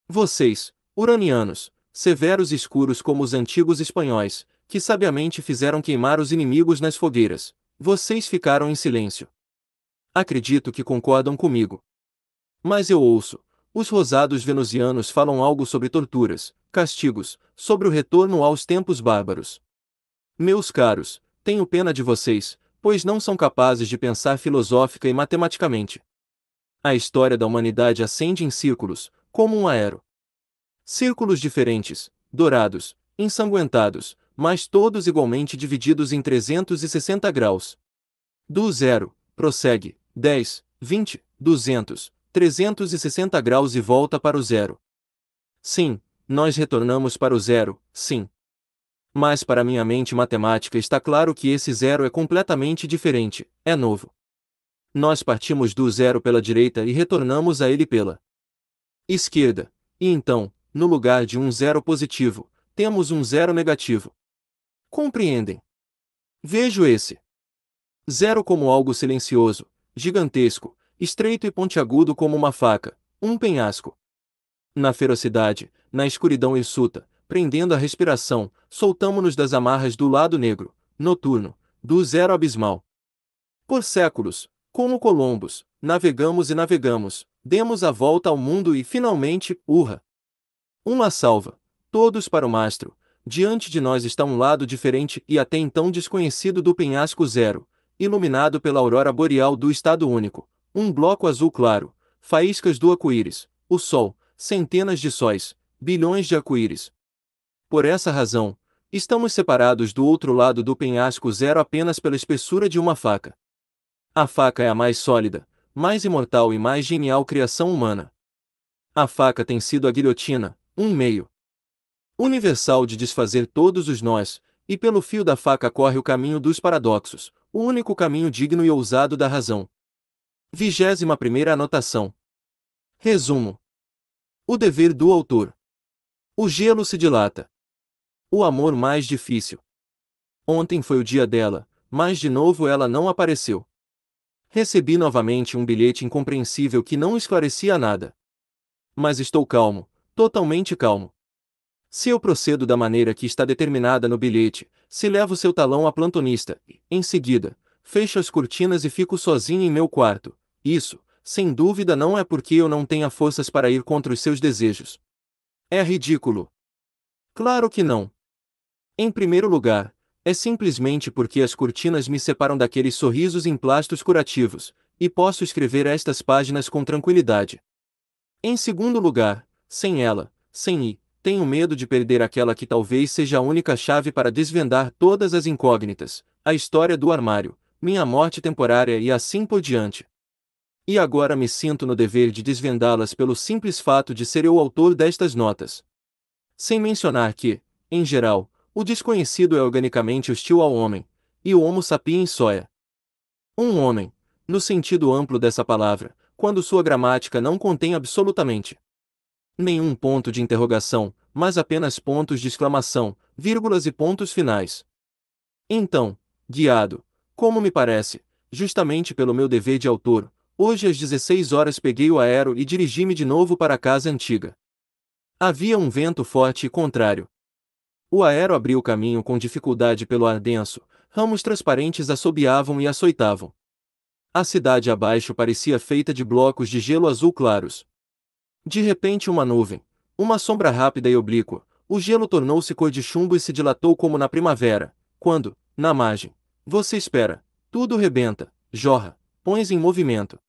Vocês, uranianos, severos e escuros como os antigos espanhóis, que sabiamente fizeram queimar os inimigos nas fogueiras, vocês ficaram em silêncio acredito que concordam comigo. Mas eu ouço, os rosados venusianos falam algo sobre torturas, castigos, sobre o retorno aos tempos bárbaros. Meus caros, tenho pena de vocês, pois não são capazes de pensar filosófica e matematicamente. A história da humanidade ascende em círculos, como um aero. Círculos diferentes, dourados, ensanguentados, mas todos igualmente divididos em 360 graus. Do zero, prossegue, 10, 20, 200, 360 graus e volta para o zero. Sim, nós retornamos para o zero, sim. Mas para minha mente matemática está claro que esse zero é completamente diferente, é novo. Nós partimos do zero pela direita e retornamos a ele pela esquerda. E então, no lugar de um zero positivo, temos um zero negativo. Compreendem? Vejo esse zero como algo silencioso, gigantesco, estreito e pontiagudo como uma faca, um penhasco. Na ferocidade, na escuridão insuta, prendendo a respiração, soltamo-nos das amarras do lado negro, noturno, do zero abismal. Por séculos, como colombos, navegamos e navegamos, demos a volta ao mundo e finalmente, urra! Uma salva, todos para o mastro, diante de nós está um lado diferente e até então desconhecido do penhasco zero, iluminado pela aurora boreal do Estado Único, um bloco azul claro, faíscas do arco-íris, o Sol, centenas de sóis, bilhões de arco-íris. Por essa razão, estamos separados do outro lado do penhasco zero apenas pela espessura de uma faca. A faca é a mais sólida, mais imortal e mais genial criação humana. A faca tem sido a guilhotina, um meio universal de desfazer todos os nós, e pelo fio da faca corre o caminho dos paradoxos, o único caminho digno e ousado da razão. 21 primeira anotação. Resumo. O dever do autor. O gelo se dilata. O amor mais difícil. Ontem foi o dia dela, mas de novo ela não apareceu. Recebi novamente um bilhete incompreensível que não esclarecia nada. Mas estou calmo, totalmente calmo. Se eu procedo da maneira que está determinada no bilhete, se levo seu talão à plantonista, em seguida, fecho as cortinas e fico sozinho em meu quarto. Isso, sem dúvida, não é porque eu não tenha forças para ir contra os seus desejos. É ridículo. Claro que não. Em primeiro lugar, é simplesmente porque as cortinas me separam daqueles sorrisos emplastos curativos, e posso escrever estas páginas com tranquilidade. Em segundo lugar, sem ela, sem I, tenho medo de perder aquela que talvez seja a única chave para desvendar todas as incógnitas, a história do armário, minha morte temporária e assim por diante. E agora me sinto no dever de desvendá-las pelo simples fato de ser eu o autor destas notas. Sem mencionar que, em geral, o desconhecido é organicamente hostil ao homem, e o Homo sapiens soia. É. Um homem, no sentido amplo dessa palavra, quando sua gramática não contém absolutamente Nenhum ponto de interrogação, mas apenas pontos de exclamação, vírgulas e pontos finais. Então, guiado, como me parece, justamente pelo meu dever de autor, hoje às 16 horas peguei o aero e dirigi-me de novo para a casa antiga. Havia um vento forte e contrário. O aero abriu o caminho com dificuldade pelo ar denso, ramos transparentes assobiavam e açoitavam. A cidade abaixo parecia feita de blocos de gelo azul claros. De repente, uma nuvem, uma sombra rápida e oblíqua, o gelo tornou-se cor de chumbo e se dilatou como na primavera, quando, na margem, você espera, tudo rebenta, jorra, pões em movimento.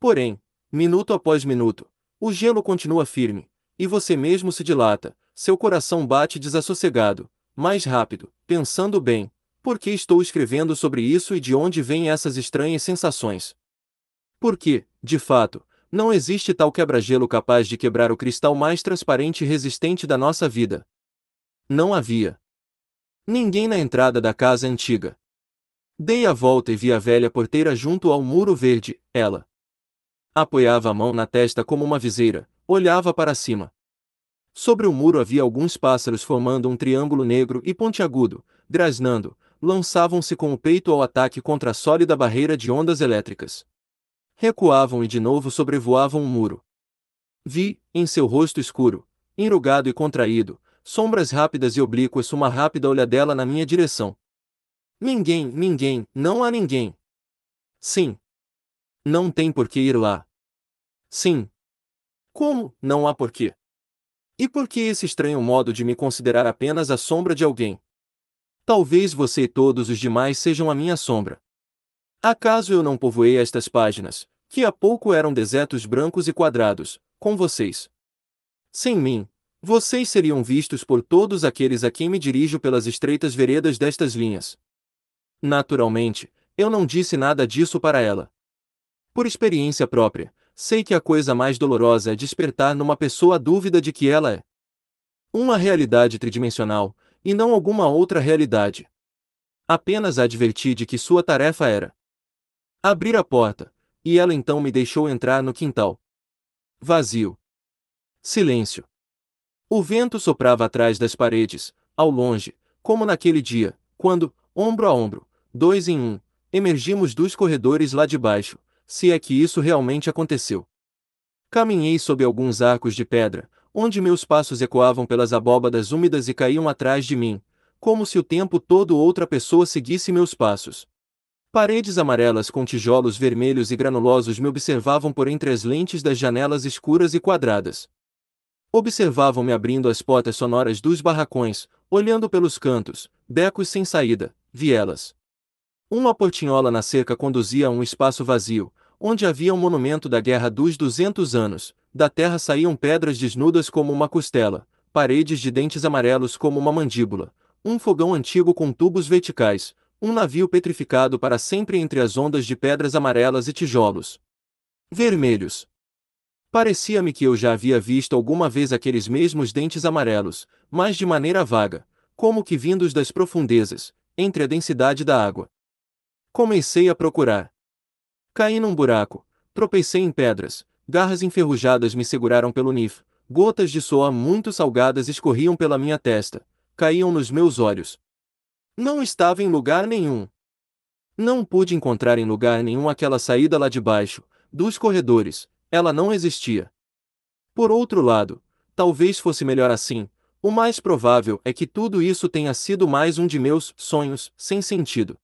Porém, minuto após minuto, o gelo continua firme, e você mesmo se dilata, seu coração bate desassossegado, mais rápido, pensando bem, por que estou escrevendo sobre isso e de onde vêm essas estranhas sensações? Porque, de fato, não existe tal quebra-gelo capaz de quebrar o cristal mais transparente e resistente da nossa vida. Não havia ninguém na entrada da casa antiga. Dei a volta e vi a velha porteira junto ao muro verde, ela. Apoiava a mão na testa como uma viseira, olhava para cima. Sobre o muro havia alguns pássaros formando um triângulo negro e pontiagudo, grasnando, lançavam-se com o peito ao ataque contra a sólida barreira de ondas elétricas recuavam e de novo sobrevoavam um muro. Vi, em seu rosto escuro, enrugado e contraído, sombras rápidas e oblíquas uma rápida olhadela na minha direção. Ninguém, ninguém, não há ninguém. Sim. Não tem por que ir lá. Sim. Como, não há por quê? E por que esse estranho modo de me considerar apenas a sombra de alguém? Talvez você e todos os demais sejam a minha sombra. Acaso eu não povoei estas páginas, que há pouco eram desertos brancos e quadrados, com vocês? Sem mim, vocês seriam vistos por todos aqueles a quem me dirijo pelas estreitas veredas destas linhas. Naturalmente, eu não disse nada disso para ela. Por experiência própria, sei que a coisa mais dolorosa é despertar numa pessoa a dúvida de que ela é uma realidade tridimensional, e não alguma outra realidade. Apenas adverti de que sua tarefa era Abrir a porta, e ela então me deixou entrar no quintal. Vazio. Silêncio. O vento soprava atrás das paredes, ao longe, como naquele dia, quando, ombro a ombro, dois em um, emergimos dos corredores lá de baixo, se é que isso realmente aconteceu. Caminhei sob alguns arcos de pedra, onde meus passos ecoavam pelas abóbadas úmidas e caíam atrás de mim, como se o tempo todo outra pessoa seguisse meus passos. Paredes amarelas com tijolos vermelhos e granulosos me observavam por entre as lentes das janelas escuras e quadradas. Observavam-me abrindo as portas sonoras dos barracões, olhando pelos cantos, becos sem saída, vielas. Uma portinhola na cerca conduzia a um espaço vazio, onde havia um monumento da Guerra dos Duzentos Anos. Da terra saíam pedras desnudas como uma costela, paredes de dentes amarelos como uma mandíbula, um fogão antigo com tubos verticais, um navio petrificado para sempre entre as ondas de pedras amarelas e tijolos vermelhos. Parecia-me que eu já havia visto alguma vez aqueles mesmos dentes amarelos, mas de maneira vaga, como que vindos das profundezas, entre a densidade da água. Comecei a procurar. Caí num buraco, tropecei em pedras, garras enferrujadas me seguraram pelo nif, gotas de suor muito salgadas escorriam pela minha testa, caíam nos meus olhos, não estava em lugar nenhum. Não pude encontrar em lugar nenhum aquela saída lá de baixo, dos corredores, ela não existia. Por outro lado, talvez fosse melhor assim, o mais provável é que tudo isso tenha sido mais um de meus sonhos sem sentido.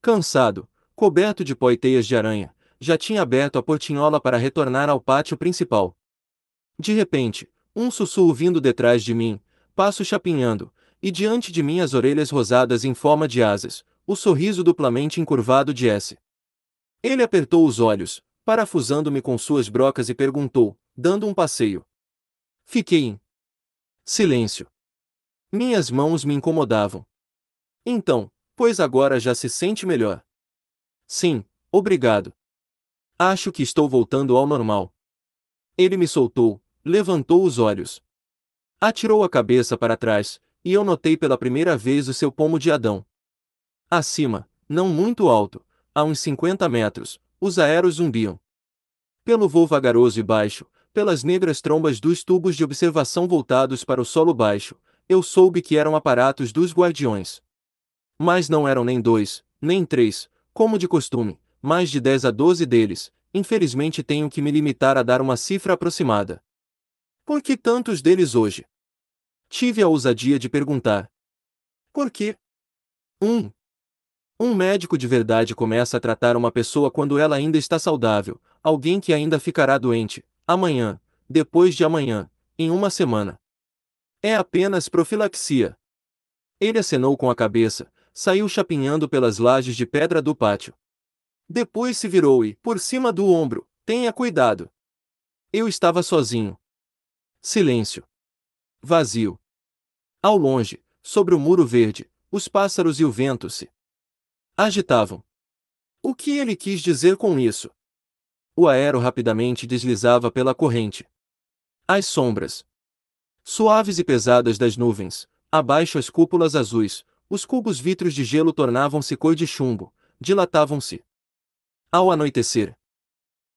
Cansado, coberto de poiteias de aranha, já tinha aberto a portinhola para retornar ao pátio principal. De repente, um sussurro vindo detrás de mim, passo chapinhando, e diante de mim as orelhas rosadas em forma de asas, o sorriso duplamente encurvado de S. Ele apertou os olhos, parafusando-me com suas brocas e perguntou, dando um passeio. Fiquei em silêncio. Minhas mãos me incomodavam. Então, pois agora já se sente melhor. Sim, obrigado. Acho que estou voltando ao normal. Ele me soltou, levantou os olhos. Atirou a cabeça para trás, e eu notei pela primeira vez o seu pomo de Adão. Acima, não muito alto, a uns 50 metros, os aeros zumbiam. Pelo voo vagaroso e baixo, pelas negras trombas dos tubos de observação voltados para o solo baixo, eu soube que eram aparatos dos guardiões. Mas não eram nem dois, nem três, como de costume, mais de 10 a 12 deles, infelizmente tenho que me limitar a dar uma cifra aproximada. Por que tantos deles hoje? tive a ousadia de perguntar: Por quê? 1. Um, um médico de verdade começa a tratar uma pessoa quando ela ainda está saudável, alguém que ainda ficará doente, amanhã, depois de amanhã, em uma semana. É apenas profilaxia. Ele acenou com a cabeça, saiu chapinhando pelas lajes de pedra do pátio. Depois se virou e, por cima do ombro, tenha cuidado. Eu estava sozinho. Silêncio. Vazio. Ao longe, sobre o muro verde, os pássaros e o vento se agitavam. O que ele quis dizer com isso? O aero rapidamente deslizava pela corrente. As sombras, suaves e pesadas das nuvens, abaixo as cúpulas azuis, os cubos vítreos de gelo tornavam-se cor de chumbo, dilatavam-se. Ao anoitecer,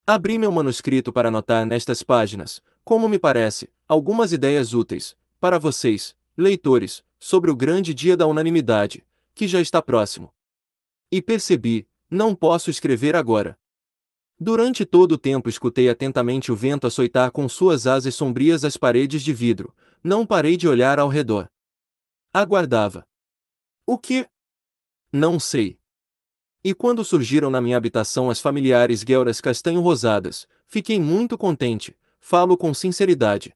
abri meu manuscrito para anotar nestas páginas, como me parece, algumas ideias úteis, para vocês, leitores, sobre o grande dia da unanimidade, que já está próximo. E percebi, não posso escrever agora. Durante todo o tempo escutei atentamente o vento açoitar com suas asas sombrias as paredes de vidro, não parei de olhar ao redor. Aguardava. O que? Não sei. E quando surgiram na minha habitação as familiares guelras castanho-rosadas, fiquei muito contente, falo com sinceridade.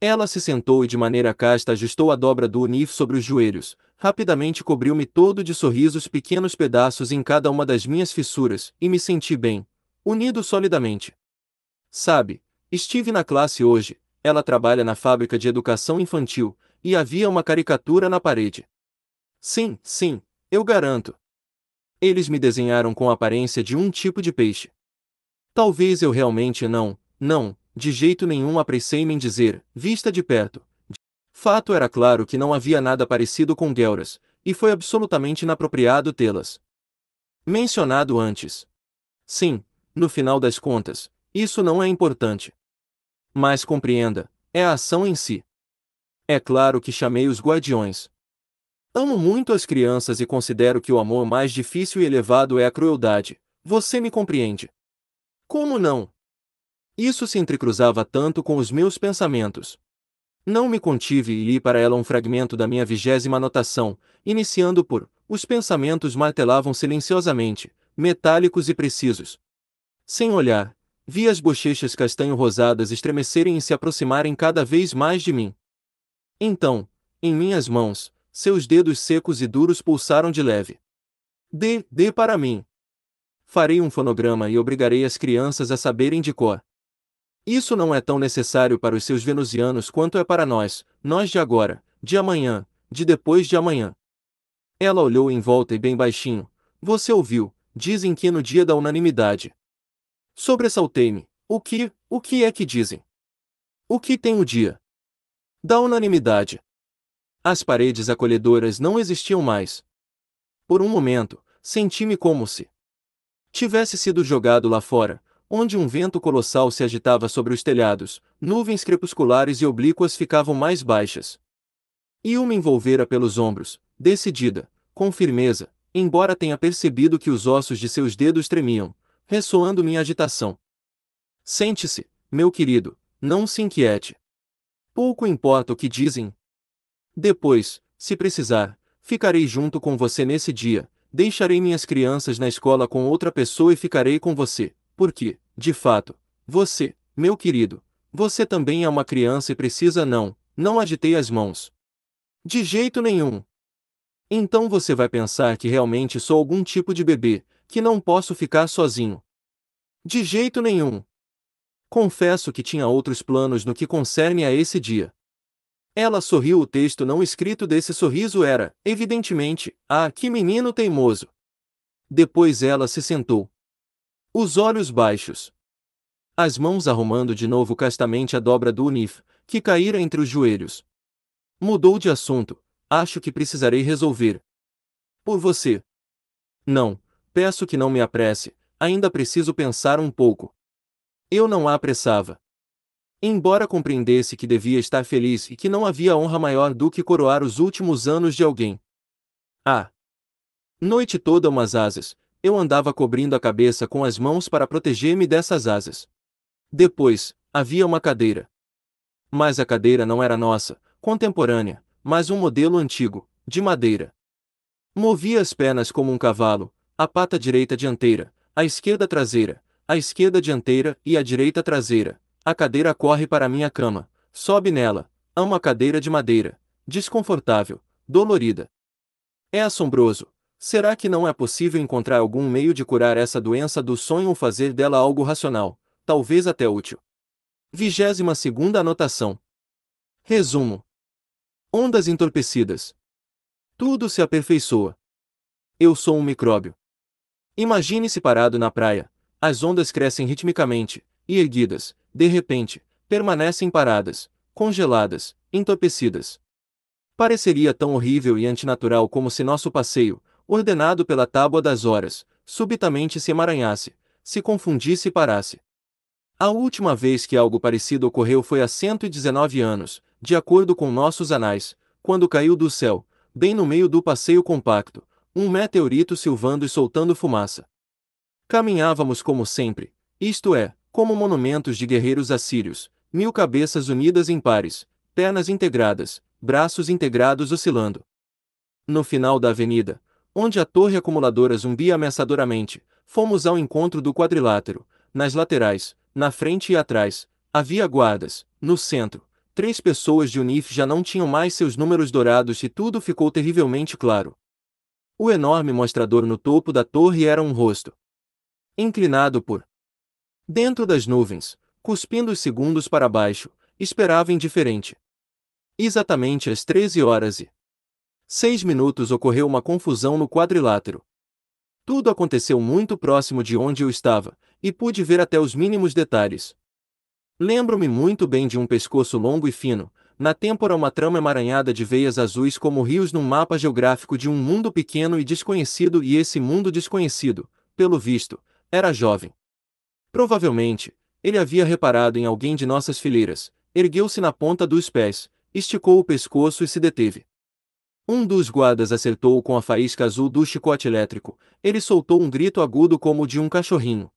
Ela se sentou e de maneira casta ajustou a dobra do unif sobre os joelhos, rapidamente cobriu-me todo de sorrisos pequenos pedaços em cada uma das minhas fissuras, e me senti bem, unido solidamente. Sabe, estive na classe hoje, ela trabalha na fábrica de educação infantil, e havia uma caricatura na parede. Sim, sim, eu garanto. Eles me desenharam com a aparência de um tipo de peixe. Talvez eu realmente não, não, de jeito nenhum apressei-me em dizer, vista de perto. De fato era claro que não havia nada parecido com guelras, e foi absolutamente inapropriado tê-las mencionado antes. Sim, no final das contas, isso não é importante. Mas compreenda, é a ação em si. É claro que chamei os guardiões. Amo muito as crianças e considero que o amor mais difícil e elevado é a crueldade. Você me compreende? Como não? Isso se entrecruzava tanto com os meus pensamentos. Não me contive e li para ela um fragmento da minha vigésima anotação, iniciando por: Os pensamentos martelavam silenciosamente, metálicos e precisos. Sem olhar, vi as bochechas castanho-rosadas estremecerem e se aproximarem cada vez mais de mim. Então, em minhas mãos, seus dedos secos e duros pulsaram de leve. Dê, dê para mim. Farei um fonograma e obrigarei as crianças a saberem de cor. Isso não é tão necessário para os seus venusianos quanto é para nós, nós de agora, de amanhã, de depois de amanhã. Ela olhou em volta e bem baixinho. Você ouviu, dizem que no dia da unanimidade. Sobressaltei-me. O que, o que é que dizem? O que tem o dia? Da unanimidade. As paredes acolhedoras não existiam mais. Por um momento, senti-me como se tivesse sido jogado lá fora, onde um vento colossal se agitava sobre os telhados, nuvens crepusculares e oblíquas ficavam mais baixas. E uma envolvera pelos ombros, decidida, com firmeza, embora tenha percebido que os ossos de seus dedos tremiam, ressoando minha agitação. Sente-se, meu querido, não se inquiete. Pouco importa o que dizem. Depois, se precisar, ficarei junto com você nesse dia, deixarei minhas crianças na escola com outra pessoa e ficarei com você. Porque, de fato, você, meu querido, você também é uma criança e precisa não, não agitei as mãos. De jeito nenhum. Então você vai pensar que realmente sou algum tipo de bebê, que não posso ficar sozinho. De jeito nenhum. Confesso que tinha outros planos no que concerne a esse dia. Ela sorriu. O texto não escrito desse sorriso era, evidentemente, Ah, que menino teimoso! Depois ela se sentou, os olhos baixos. As mãos arrumando de novo castamente a dobra do unif, que caíra entre os joelhos. Mudou de assunto. Acho que precisarei resolver. Por você. Não, peço que não me apresse, ainda preciso pensar um pouco. Eu não a apressava. Embora compreendesse que devia estar feliz e que não havia honra maior do que coroar os últimos anos de alguém. A ah. noite toda umas asas, eu andava cobrindo a cabeça com as mãos para proteger-me dessas asas. Depois, havia uma cadeira. Mas a cadeira não era nossa, contemporânea, mas um modelo antigo, de madeira. Movia as pernas como um cavalo, a pata direita dianteira, a esquerda traseira, a esquerda dianteira e a direita traseira. A cadeira corre para minha cama, sobe nela, ama é a cadeira de madeira, desconfortável, dolorida. É assombroso, Será que não é possível encontrar algum meio de curar essa doença do sonho ou fazer dela algo racional, talvez até útil? 22 segunda anotação. Resumo. Ondas entorpecidas. Tudo se aperfeiçoa. Eu sou um micróbio. Imagine-se parado na praia. As ondas crescem ritmicamente, e erguidas, de repente, permanecem paradas, congeladas, entorpecidas. Pareceria tão horrível e antinatural como se nosso passeio, ordenado pela tábua das horas, subitamente se emaranhasse, se confundisse e parasse. A última vez que algo parecido ocorreu foi há 119 anos, de acordo com nossos anais, quando caiu do céu, bem no meio do passeio compacto, um meteorito silvando e soltando fumaça. Caminhávamos como sempre, isto é, como monumentos de guerreiros assírios, mil cabeças unidas em pares, pernas integradas, braços integrados oscilando. No final da avenida, onde a torre acumuladora zumbia ameaçadoramente, fomos ao encontro do quadrilátero. Nas laterais, na frente e atrás, havia guardas. No centro, três pessoas de Unif já não tinham mais seus números dourados e tudo ficou terrivelmente claro. O enorme mostrador no topo da torre era um rosto. Inclinado por dentro das nuvens, cuspindo os segundos para baixo, esperava indiferente. Exatamente às 13 horas e seis minutos ocorreu uma confusão no quadrilátero. Tudo aconteceu muito próximo de onde eu estava, e pude ver até os mínimos detalhes. Lembro-me muito bem de um pescoço longo e fino, na têmpora uma trama emaranhada de veias azuis como rios num mapa geográfico de um mundo pequeno e desconhecido, e esse mundo desconhecido, pelo visto, era jovem. Provavelmente, ele havia reparado em alguém de nossas fileiras, ergueu-se na ponta dos pés, esticou o pescoço e se deteve. Um dos guardas acertou com a faísca azul do chicote elétrico. Ele soltou um grito agudo como o de um cachorrinho.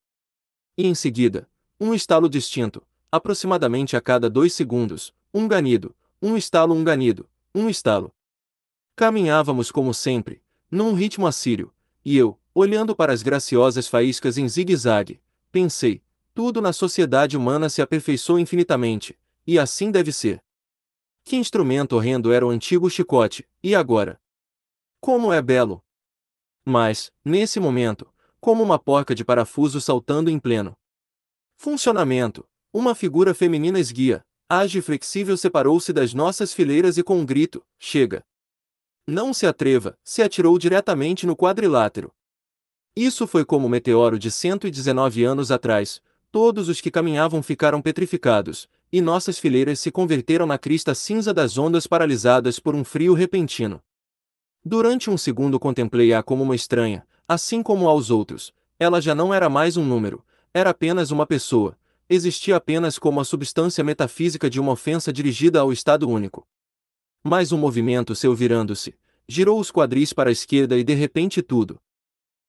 E em seguida, um estalo distinto, aproximadamente a cada dois segundos, um ganido, um estalo, um ganido, um estalo. Caminhávamos como sempre, num ritmo assírio, e eu, olhando para as graciosas faíscas em zigue-zague, pensei: tudo na sociedade humana se aperfeiçoou infinitamente, e assim deve ser. Que instrumento horrendo era o antigo chicote, e agora? Como é belo! Mas, nesse momento, como uma porca de parafuso saltando em pleno funcionamento, uma figura feminina esguia, ágil e flexível separou-se das nossas fileiras e com um grito, chega! Não se atreva, se atirou diretamente no quadrilátero. Isso foi como o meteoro de 119 anos atrás, todos os que caminhavam ficaram petrificados, e nossas fileiras se converteram na crista cinza das ondas paralisadas por um frio repentino. Durante um segundo contemplei-a como uma estranha, assim como aos outros, ela já não era mais um número, era apenas uma pessoa, existia apenas como a substância metafísica de uma ofensa dirigida ao Estado único. Mais um movimento seu virando-se, girou os quadris para a esquerda e de repente tudo.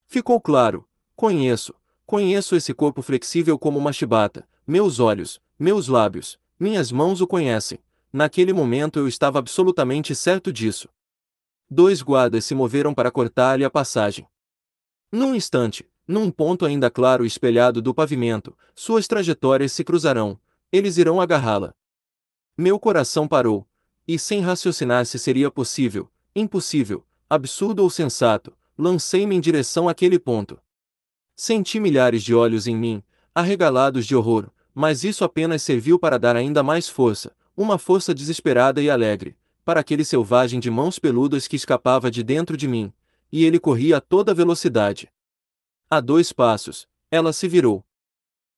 Ficou claro, conheço, conheço esse corpo flexível como uma chibata, meus olhos, meus lábios, minhas mãos o conhecem. Naquele momento eu estava absolutamente certo disso. Dois guardas se moveram para cortar-lhe a passagem. Num instante, num ponto ainda claro espelhado do pavimento, suas trajetórias se cruzarão, eles irão agarrá-la. Meu coração parou, e sem raciocinar se seria possível, impossível, absurdo ou sensato, lancei-me em direção àquele ponto. Senti milhares de olhos em mim, arregalados de horror, mas isso apenas serviu para dar ainda mais força, uma força desesperada e alegre, para aquele selvagem de mãos peludas que escapava de dentro de mim, e ele corria a toda velocidade. A dois passos, ela se virou.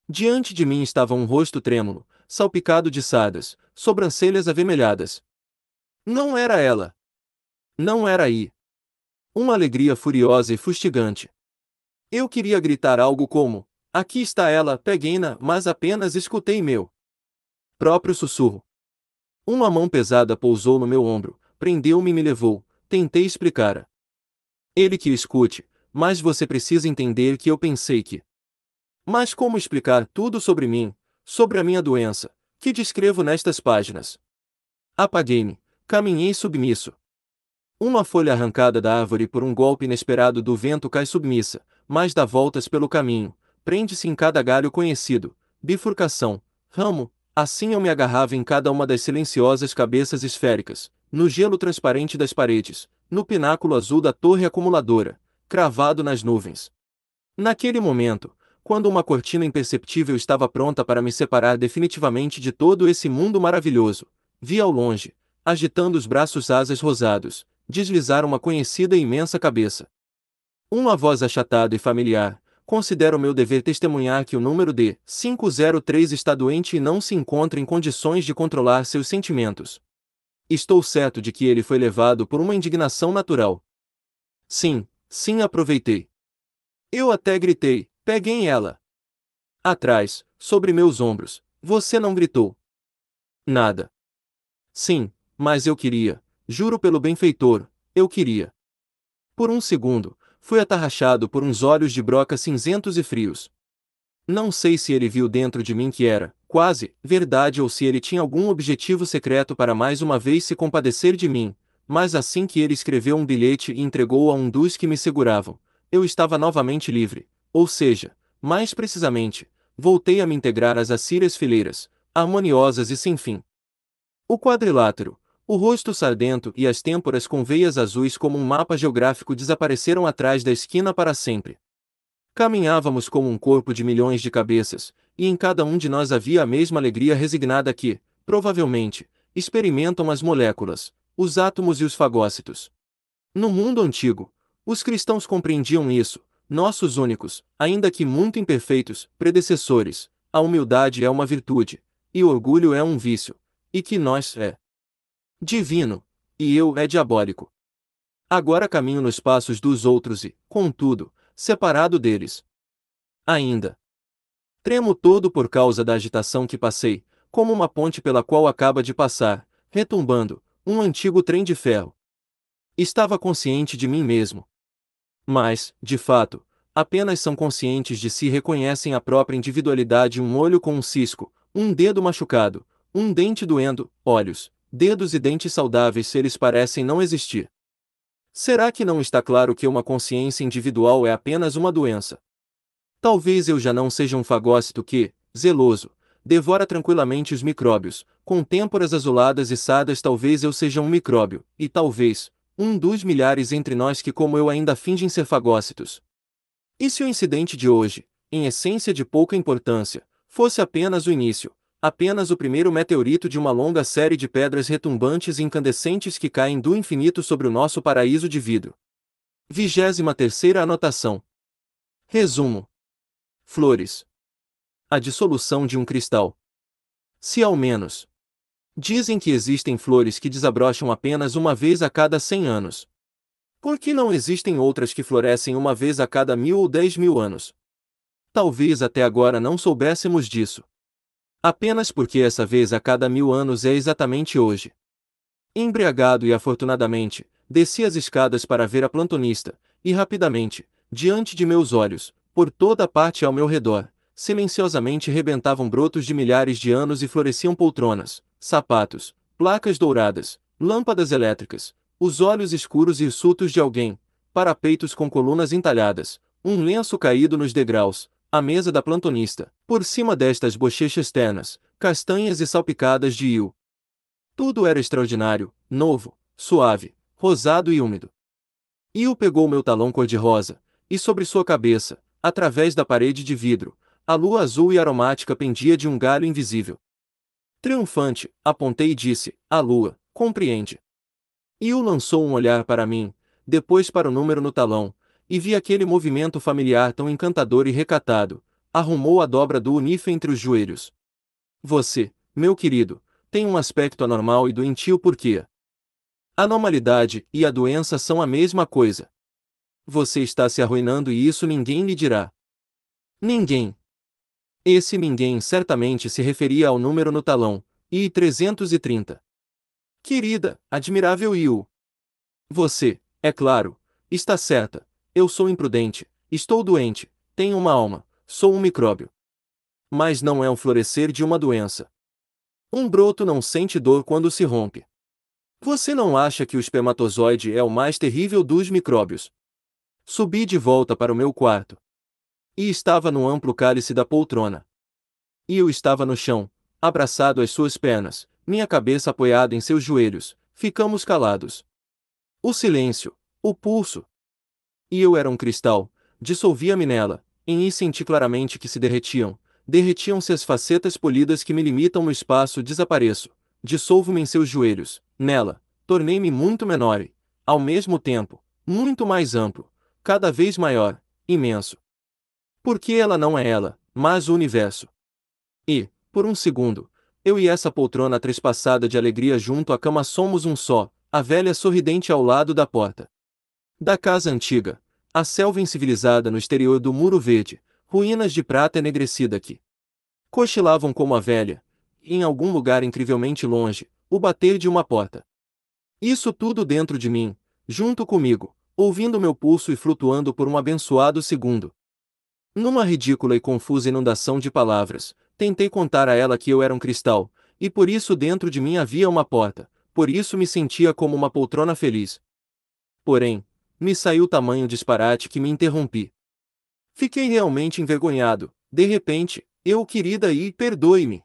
Diante de mim estava um rosto trêmulo, salpicado de sadas, sobrancelhas avermelhadas. Não era ela. Não era aí. Uma alegria furiosa e fustigante. Eu queria gritar algo como: Aqui está ela, peguei-na, mas apenas escutei meu próprio sussurro. Uma mão pesada pousou no meu ombro, prendeu-me e me levou, tentei explicar. Ele que escute, mas você precisa entender que eu pensei que. Mas como explicar tudo sobre mim, sobre a minha doença, que descrevo nestas páginas? Apaguei-me, caminhei submisso. Uma folha arrancada da árvore por um golpe inesperado do vento cai submissa, mas dá voltas pelo caminho, prende-se em cada galho conhecido, bifurcação, ramo, assim eu me agarrava em cada uma das silenciosas cabeças esféricas, no gelo transparente das paredes, no pináculo azul da torre acumuladora, cravado nas nuvens. Naquele momento, quando uma cortina imperceptível estava pronta para me separar definitivamente de todo esse mundo maravilhoso, vi ao longe, agitando os braços asas rosados, deslizar uma conhecida e imensa cabeça. Uma voz achatada e familiar, considero meu dever testemunhar que o número d 503 está doente e não se encontra em condições de controlar seus sentimentos. Estou certo de que ele foi levado por uma indignação natural. Sim, sim, aproveitei. Eu até gritei: peguem ela. Atrás, sobre meus ombros, você não gritou. Nada. Sim, mas eu queria, juro pelo benfeitor, eu queria. Por um segundo, foi atarrachado por uns olhos de broca cinzentos e frios. Não sei se ele viu dentro de mim que era, quase, verdade ou se ele tinha algum objetivo secreto para mais uma vez se compadecer de mim, mas assim que ele escreveu um bilhete e entregou a um dos que me seguravam, eu estava novamente livre, ou seja, mais precisamente, voltei a me integrar às assírias fileiras, harmoniosas e sem fim. O quadrilátero, o rosto sardento e as têmporas com veias azuis como um mapa geográfico desapareceram atrás da esquina para sempre. Caminhávamos como um corpo de milhões de cabeças, e em cada um de nós havia a mesma alegria resignada que, provavelmente, experimentam as moléculas, os átomos e os fagócitos. No mundo antigo, os cristãos compreendiam isso, nossos únicos, ainda que muito imperfeitos, predecessores, a humildade é uma virtude, e o orgulho é um vício, e que nós, é, divino, e eu é diabólico. Agora caminho nos passos dos outros e, contudo, separado deles. Ainda. Tremo todo por causa da agitação que passei, como uma ponte pela qual acaba de passar, retumbando, um antigo trem de ferro. Estava consciente de mim mesmo. Mas, de fato, apenas são conscientes de si reconhecem a própria individualidade um olho com um cisco, um dedo machucado, um dente doendo, olhos, dedos e dentes saudáveis se eles parecem não existir. Será que não está claro que uma consciência individual é apenas uma doença? Talvez eu já não seja um fagócito que, zeloso, devora tranquilamente os micróbios, com têmporas azuladas e sadas talvez eu seja um micróbio, e talvez, um dos milhares entre nós que como eu ainda fingem ser fagócitos. E se o incidente de hoje, em essência de pouca importância, fosse apenas o início, apenas o primeiro meteorito de uma longa série de pedras retumbantes e incandescentes que caem do infinito sobre o nosso paraíso de vidro. 23 Anotação Resumo: Flores. A dissolução de um cristal. Se ao menos. Dizem que existem flores que desabrocham apenas uma vez a cada 100 anos. Por que não existem outras que florescem uma vez a cada mil ou dez mil anos? Talvez até agora não soubéssemos disso. Apenas porque essa vez a cada mil anos é exatamente hoje. Embriagado e afortunadamente, desci as escadas para ver a plantonista, e rapidamente, diante de meus olhos, por toda parte ao meu redor, silenciosamente rebentavam brotos de milhares de anos e floresciam poltronas, sapatos, placas douradas, lâmpadas elétricas, os olhos escuros e hirsutos de alguém, parapeitos com colunas entalhadas, um lenço caído nos degraus, à mesa da plantonista, por cima destas bochechas ternas, castanhas e salpicadas de il. Tudo era extraordinário, novo, suave, rosado e úmido. Iu pegou meu talão cor-de-rosa, e sobre sua cabeça, através da parede de vidro, a lua azul e aromática pendia de um galho invisível. Triunfante, apontei e disse: A lua, compreende. Iu lançou um olhar para mim, depois para o número no talão, e vi aquele movimento familiar tão encantador e recatado, arrumou a dobra do unife entre os joelhos. Você, meu querido, tem um aspecto anormal e doentio porque a normalidade e a doença são a mesma coisa. Você está se arruinando e isso ninguém lhe dirá. Ninguém. Esse ninguém certamente se referia ao número no talão, e 330. Querida, admirável Yu. Você, é claro, está certa, eu sou imprudente, estou doente, tenho uma alma, sou um micróbio. Mas não é um florescer de uma doença. Um broto não sente dor quando se rompe. Você não acha que o espermatozoide é o mais terrível dos micróbios? Subi de volta para o meu quarto. E estava no amplo cálice da poltrona. E eu estava no chão, abraçado às suas pernas, minha cabeça apoiada em seus joelhos, ficamos calados. O silêncio, o pulso, e eu era um cristal, dissolvia-me nela, em e senti claramente que se derretiam, derretiam-se as facetas polidas que me limitam no espaço, desapareço, dissolvo-me em seus joelhos, nela, tornei-me muito menor e, ao mesmo tempo, muito mais amplo, cada vez maior, imenso. Porque ela não é ela, mas o universo. E, por um segundo, eu e essa poltrona trespassada de alegria junto à cama somos um só, a velha sorridente ao lado da porta. Da casa antiga, a selva incivilizada no exterior do muro verde, ruínas de prata enegrecida que cochilavam como a velha, em algum lugar incrivelmente longe, o bater de uma porta. Isso tudo dentro de mim, junto comigo, ouvindo meu pulso e flutuando por um abençoado segundo. Numa ridícula e confusa inundação de palavras, tentei contar a ela que eu era um cristal, e por isso dentro de mim havia uma porta, por isso me sentia como uma poltrona feliz. Porém, me saiu tamanho disparate que me interrompi. Fiquei realmente envergonhado. De repente, eu querida e perdoe-me.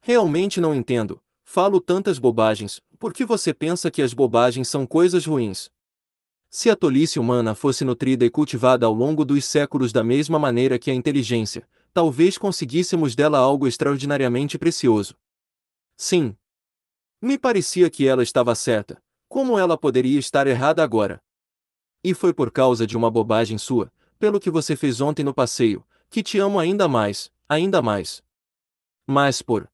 Realmente não entendo. Falo tantas bobagens, Por que você pensa que as bobagens são coisas ruins. Se a tolice humana fosse nutrida e cultivada ao longo dos séculos da mesma maneira que a inteligência, talvez conseguíssemos dela algo extraordinariamente precioso. Sim. Me parecia que ela estava certa. Como ela poderia estar errada agora? E foi por causa de uma bobagem sua, pelo que você fez ontem no passeio, que te amo ainda mais, ainda mais. Mas por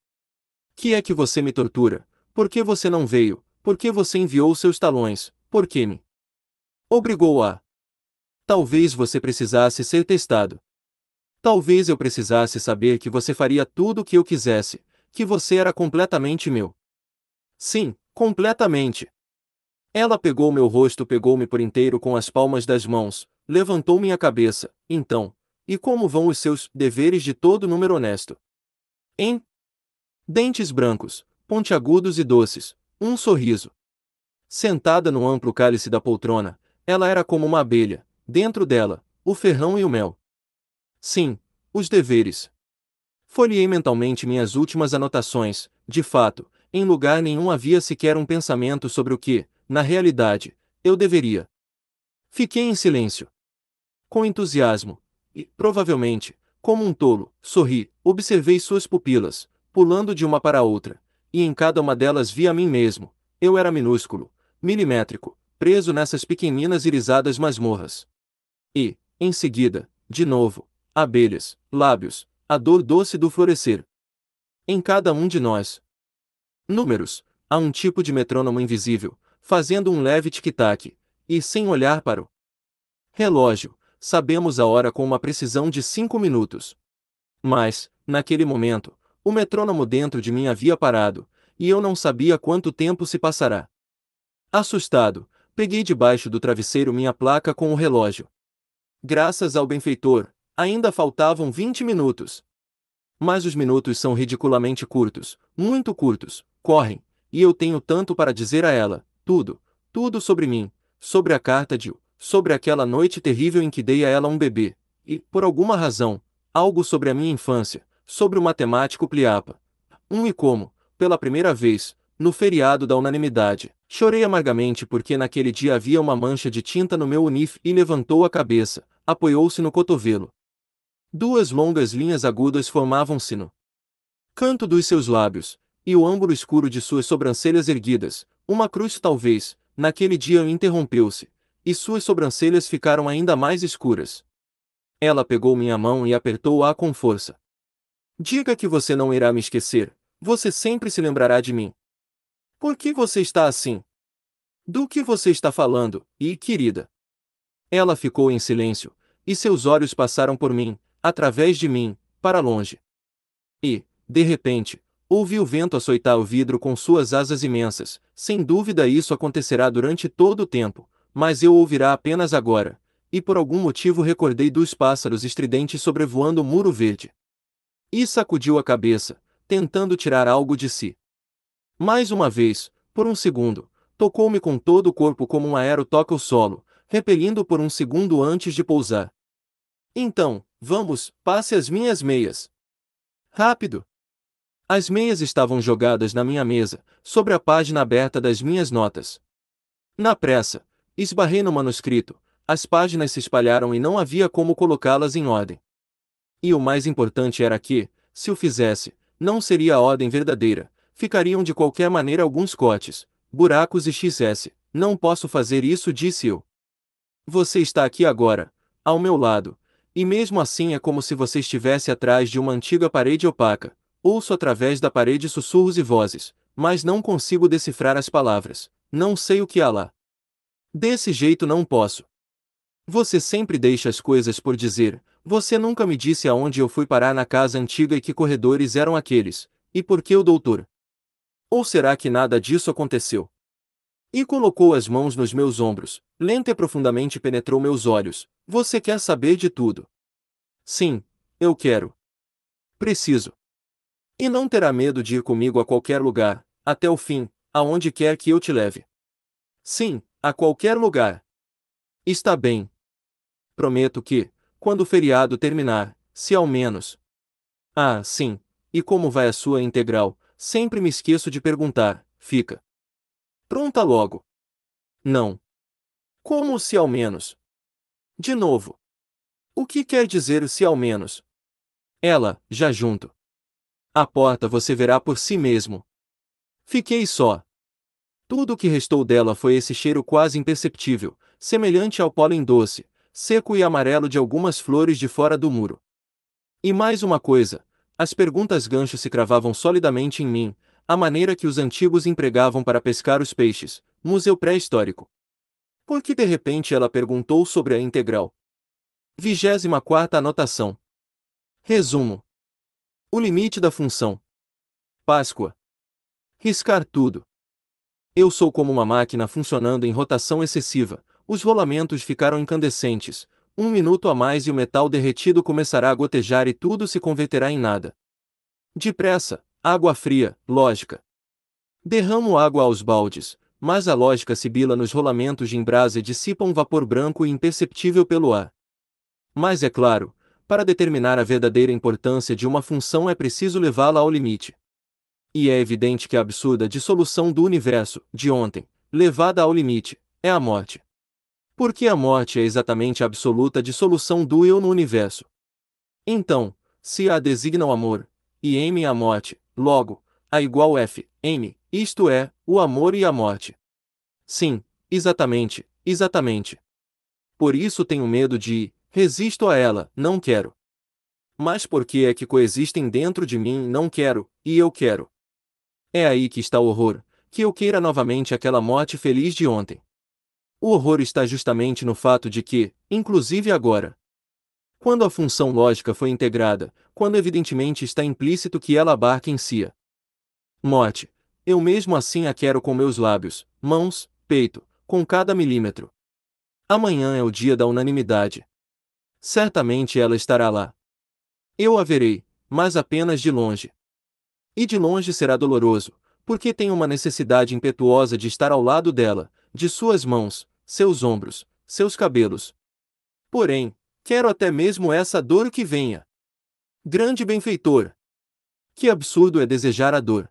que é que você me tortura? Por que você não veio? Por que você enviou seus talões? Por que me obrigou a? Talvez você precisasse ser testado. Talvez eu precisasse saber que você faria tudo o que eu quisesse, que você era completamente meu. Sim, completamente. Ela pegou meu rosto, pegou-me por inteiro com as palmas das mãos, levantou minha cabeça, então, e como vão os seus deveres de todo número honesto? Em dentes brancos, pontiagudos e doces, um sorriso. Sentada no amplo cálice da poltrona, ela era como uma abelha, dentro dela, o ferrão e o mel. Sim, os deveres. Folhei mentalmente minhas últimas anotações, de fato, em lugar nenhum havia sequer um pensamento sobre o que, na realidade, eu deveria. Fiquei em silêncio. Com entusiasmo, e, provavelmente, como um tolo, sorri, observei suas pupilas, pulando de uma para outra, e em cada uma delas vi a mim mesmo. Eu era minúsculo, milimétrico, preso nessas pequeninas irisadas masmorras. E, em seguida, de novo, abelhas, lábios, a dor doce do florescer. Em cada um de nós. Números, há um tipo de metrônomo invisível, fazendo um leve tic-tac, e sem olhar para o relógio, sabemos a hora com uma precisão de cinco minutos. Mas, naquele momento, o metrônomo dentro de mim havia parado, e eu não sabia quanto tempo se passará. Assustado, peguei debaixo do travesseiro minha placa com o relógio. Graças ao benfeitor, ainda faltavam 20 minutos. Mas os minutos são ridiculamente curtos, muito curtos, correm, e eu tenho tanto para dizer a ela, tudo, tudo sobre mim, sobre a carta de sobre aquela noite terrível em que dei a ela um bebê, e, por alguma razão, algo sobre a minha infância, sobre o matemático Pliapa. Um e como, pela primeira vez, no feriado da unanimidade, chorei amargamente porque naquele dia havia uma mancha de tinta no meu unif e levantou a cabeça, apoiou-se no cotovelo. Duas longas linhas agudas formavam-se no canto dos seus lábios, e o âmbar escuro de suas sobrancelhas erguidas, uma cruz talvez, naquele dia interrompeu-se, e suas sobrancelhas ficaram ainda mais escuras. Ela pegou minha mão e apertou-a com força. Diga que você não irá me esquecer, você sempre se lembrará de mim. Por que você está assim? Do que você está falando, e querida? Ela ficou em silêncio, e seus olhos passaram por mim, através de mim, para longe. E, de repente, Ouvi o vento açoitar o vidro com suas asas imensas, sem dúvida isso acontecerá durante todo o tempo, mas eu ouvirá apenas agora, e por algum motivo recordei dos pássaros estridentes sobrevoando o muro verde. E sacudiu a cabeça, tentando tirar algo de si. Mais uma vez, por um segundo, tocou-me com todo o corpo como um aero toca o solo, repelindo por um segundo antes de pousar. Então, vamos, passe as minhas meias. Rápido! As meias estavam jogadas na minha mesa, sobre a página aberta das minhas notas. Na pressa, esbarrei no manuscrito, as páginas se espalharam e não havia como colocá-las em ordem. E o mais importante era que, se o fizesse, não seria a ordem verdadeira, ficariam de qualquer maneira alguns cortes, buracos e xs. Não posso fazer isso, disse eu. Você está aqui agora, ao meu lado, e mesmo assim é como se você estivesse atrás de uma antiga parede opaca, Ouço através da parede sussurros e vozes, mas não consigo decifrar as palavras. Não sei o que há lá. Desse jeito não posso. Você sempre deixa as coisas por dizer, você nunca me disse aonde eu fui parar na casa antiga e que corredores eram aqueles, e por que o doutor? Ou será que nada disso aconteceu? E colocou as mãos nos meus ombros, lenta e profundamente penetrou meus olhos. Você quer saber de tudo? Sim, eu quero. Preciso. E não terá medo de ir comigo a qualquer lugar, até o fim, aonde quer que eu te leve. Sim, a qualquer lugar. Está bem. Prometo que, quando o feriado terminar, se ao menos. Ah, sim. E como vai a sua integral? Sempre me esqueço de perguntar, fica. Pronta logo. Não. Como se ao menos? De novo. O que quer dizer se ao menos? Ela, já junto. A porta você verá por si mesmo. Fiquei só. Tudo o que restou dela foi esse cheiro quase imperceptível, semelhante ao pólen doce, seco e amarelo de algumas flores de fora do muro. E mais uma coisa, as perguntas gancho se cravavam solidamente em mim, a maneira que os antigos empregavam para pescar os peixes, museu pré-histórico. Por que de repente ela perguntou sobre a integral? 24 anotação. Resumo. O limite da função. Páscoa. Riscar tudo. Eu sou como uma máquina funcionando em rotação excessiva. Os rolamentos ficaram incandescentes. Um minuto a mais e o metal derretido começará a gotejar e tudo se converterá em nada. Depressa, água fria, lógica. Derramo água aos baldes, mas a lógica sibila nos rolamentos de brasa e dissipa um vapor branco e imperceptível pelo ar. Mas é claro, para determinar a verdadeira importância de uma função é preciso levá-la ao limite. E é evidente que a absurda dissolução do universo, de ontem, levada ao limite, é a morte. Porque a morte é exatamente a absoluta dissolução do eu no universo. Então, se A designa o amor, e M a morte, logo, A igual F, M, isto é, o amor e a morte. Sim, exatamente, exatamente. Por isso tenho medo de, Resisto a ela, não quero. Mas por que é que coexistem dentro de mim não quero, e eu quero? É aí que está o horror, que eu queira novamente aquela morte feliz de ontem. O horror está justamente no fato de que, inclusive agora, quando a função lógica foi integrada, quando evidentemente está implícito que ela abarca em si a morte, eu mesmo assim a quero com meus lábios, mãos, peito, com cada milímetro. Amanhã é o dia da unanimidade certamente ela estará lá. Eu a verei, mas apenas de longe. E de longe será doloroso, porque tenho uma necessidade impetuosa de estar ao lado dela, de suas mãos, seus ombros, seus cabelos. Porém, quero até mesmo essa dor que venha. Grande benfeitor! Que absurdo é desejar a dor!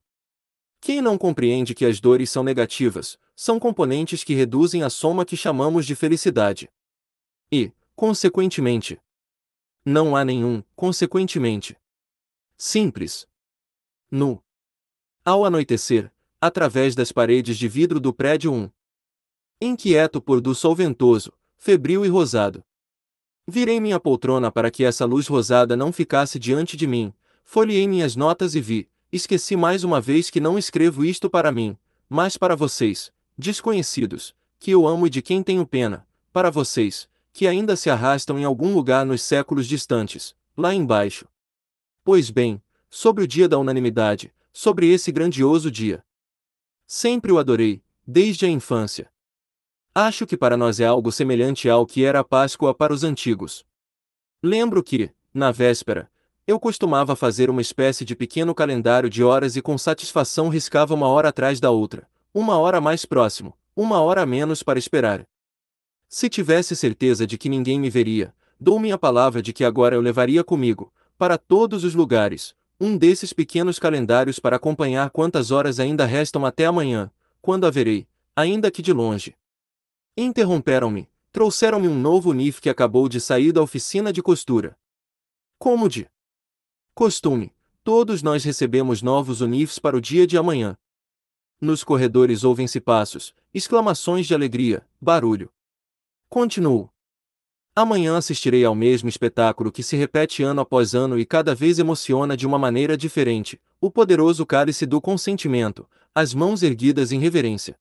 Quem não compreende que as dores são negativas, são componentes que reduzem a soma que chamamos de felicidade. E, consequentemente. Não há nenhum, consequentemente. Simples. Nu. Ao anoitecer, através das paredes de vidro do prédio 1. Inquieto por do sol ventoso, febril e rosado. Virei minha poltrona para que essa luz rosada não ficasse diante de mim, folhei minhas notas e vi, esqueci mais uma vez que não escrevo isto para mim, mas para vocês, desconhecidos, que eu amo e de quem tenho pena, para vocês, que ainda se arrastam em algum lugar nos séculos distantes, lá embaixo. Pois bem, sobre o dia da unanimidade, sobre esse grandioso dia. Sempre o adorei, desde a infância. Acho que para nós é algo semelhante ao que era a Páscoa para os antigos. Lembro que, na véspera, eu costumava fazer uma espécie de pequeno calendário de horas e com satisfação riscava uma hora atrás da outra, uma hora mais próximo, uma hora menos para esperar. Se tivesse certeza de que ninguém me veria, dou minha palavra de que agora eu levaria comigo, para todos os lugares, um desses pequenos calendários para acompanhar quantas horas ainda restam até amanhã, quando a verei, ainda que de longe. Interromperam-me, trouxeram-me um novo NIF que acabou de sair da oficina de costura. Como de costume, todos nós recebemos novos UNIFs para o dia de amanhã. Nos corredores ouvem-se passos, exclamações de alegria, barulho. Continuo. Amanhã assistirei ao mesmo espetáculo que se repete ano após ano e cada vez emociona de uma maneira diferente, o poderoso cálice do consentimento, as mãos erguidas em reverência.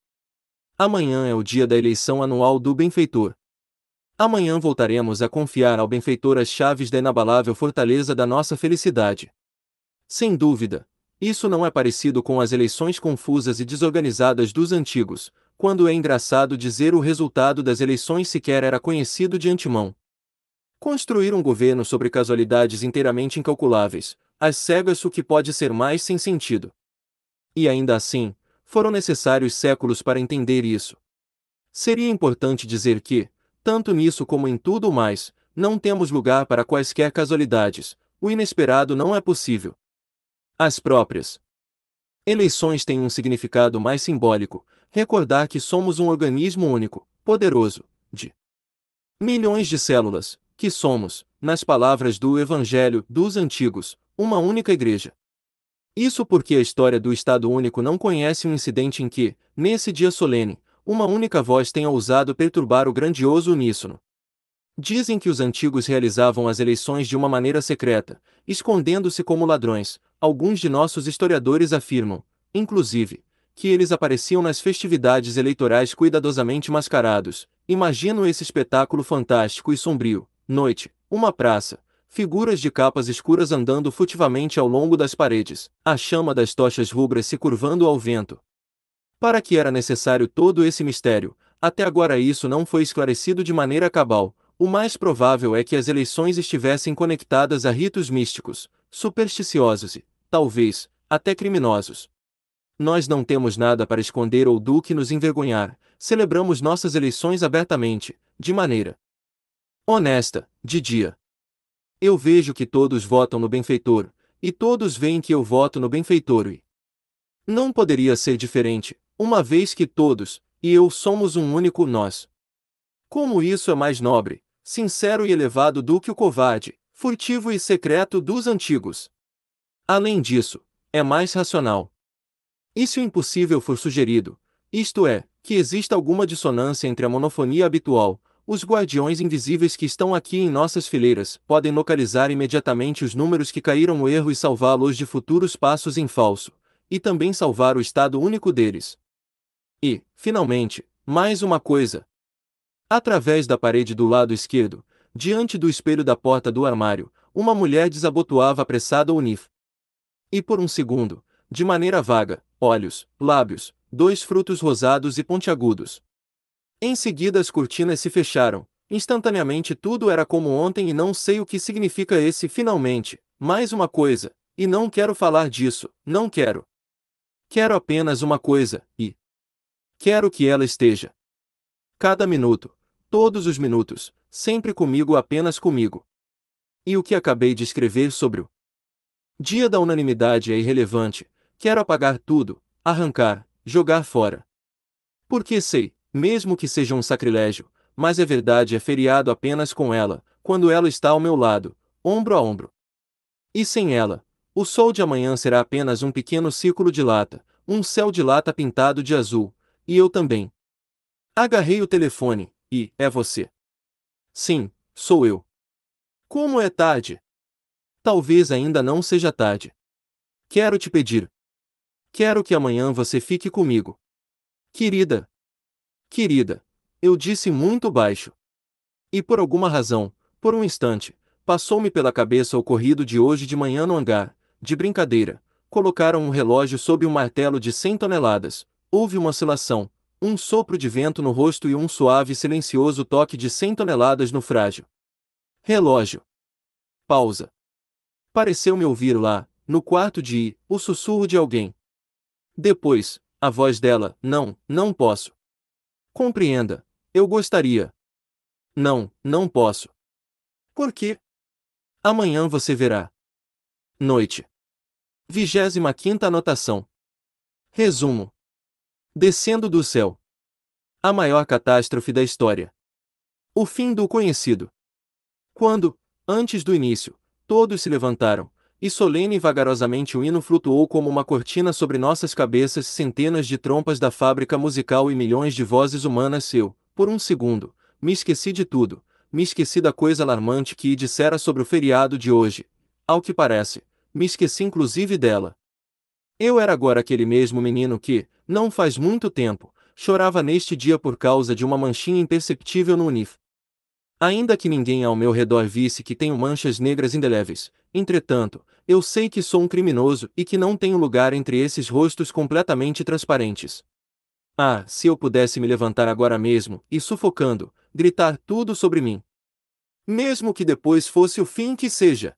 Amanhã é o dia da eleição anual do benfeitor. Amanhã voltaremos a confiar ao benfeitor as chaves da inabalável fortaleza da nossa felicidade. Sem dúvida, isso não é parecido com as eleições confusas e desorganizadas dos antigos, quando é engraçado dizer o resultado das eleições sequer era conhecido de antemão. Construir um governo sobre casualidades inteiramente incalculáveis, as cegas o que pode ser mais sem sentido. E ainda assim, foram necessários séculos para entender isso. Seria importante dizer que, tanto nisso como em tudo mais, não temos lugar para quaisquer casualidades, o inesperado não é possível. As próprias eleições têm um significado mais simbólico, recordar que somos um organismo único, poderoso, de milhões de células, que somos, nas palavras do Evangelho dos Antigos, uma única igreja. Isso porque a história do Estado único não conhece um incidente em que, nesse dia solene, uma única voz tenha ousado perturbar o grandioso uníssono. Dizem que os antigos realizavam as eleições de uma maneira secreta, escondendo-se como ladrões, alguns de nossos historiadores afirmam, inclusive, que eles apareciam nas festividades eleitorais cuidadosamente mascarados. Imagino esse espetáculo fantástico e sombrio. Noite, uma praça, figuras de capas escuras andando furtivamente ao longo das paredes, a chama das tochas rubras se curvando ao vento. Para que era necessário todo esse mistério? Até agora isso não foi esclarecido de maneira cabal. O mais provável é que as eleições estivessem conectadas a ritos místicos, supersticiosos e, talvez, até criminosos. Nós não temos nada para esconder ou do que nos envergonhar, celebramos nossas eleições abertamente, de maneira honesta, de dia. Eu vejo que todos votam no benfeitor, e todos veem que eu voto no benfeitor e não poderia ser diferente, uma vez que todos, e eu somos um único nós. Como isso é mais nobre, sincero e elevado do que o covarde, furtivo e secreto dos antigos. Além disso, é mais racional. E se o é impossível for sugerido, isto é, que exista alguma dissonância entre a monofonia habitual, os guardiões invisíveis que estão aqui em nossas fileiras podem localizar imediatamente os números que caíram no erro e salvá-los de futuros passos em falso, e também salvar o estado único deles. E, finalmente, mais uma coisa. Através da parede do lado esquerdo, diante do espelho da porta do armário, uma mulher desabotoava apressada o NIF. E por um segundo, de maneira vaga, olhos, lábios, dois frutos rosados e pontiagudos. Em seguida as cortinas se fecharam, instantaneamente tudo era como ontem e não sei o que significa esse finalmente, mais uma coisa, e não quero falar disso, não quero. Quero apenas uma coisa, e. Quero que ela esteja. Cada minuto, todos os minutos, sempre comigo, apenas comigo. E o que acabei de escrever sobre o Dia da Unanimidade é irrelevante, quero apagar tudo, arrancar, jogar fora. Porque sei, mesmo que seja um sacrilégio, mas é verdade é feriado apenas com ela, quando ela está ao meu lado, ombro a ombro. E sem ela, o sol de amanhã será apenas um pequeno círculo de lata, um céu de lata pintado de azul, e eu também. Agarrei o telefone, e é você. Sim, sou eu. Como é tarde? Talvez ainda não seja tarde. Quero te pedir, Quero que amanhã você fique comigo. Querida. Querida. Eu disse muito baixo. E por alguma razão, por um instante, passou-me pela cabeça o corrido de hoje de manhã no hangar, de brincadeira. Colocaram um relógio sob um martelo de 100 toneladas. Houve uma oscilação, um sopro de vento no rosto e um suave e silencioso toque de 100 toneladas no frágil. Relógio. Pausa. Pareceu-me ouvir lá, no quarto de I, o sussurro de alguém. Depois, a voz dela: Não, não posso. Compreenda. Eu gostaria. Não, não posso. Por quê? Amanhã você verá. Noite. 25 anotação. Resumo. Descendo do céu. A maior catástrofe da história. O fim do conhecido. Quando, antes do início, todos se levantaram, e solene e vagarosamente o hino flutuou como uma cortina sobre nossas cabeças, centenas de trompas da fábrica musical e milhões de vozes humanas. Eu, por um segundo, me esqueci de tudo, me esqueci da coisa alarmante que dissera sobre o feriado de hoje. Ao que parece, me esqueci inclusive dela. Eu era agora aquele mesmo menino que, não faz muito tempo, chorava neste dia por causa de uma manchinha imperceptível no unif, Ainda que ninguém ao meu redor visse que tenho manchas negras indeléveis, entretanto, eu sei que sou um criminoso e que não tenho lugar entre esses rostos completamente transparentes. Ah, se eu pudesse me levantar agora mesmo, e sufocando, gritar tudo sobre mim. Mesmo que depois fosse o fim que seja.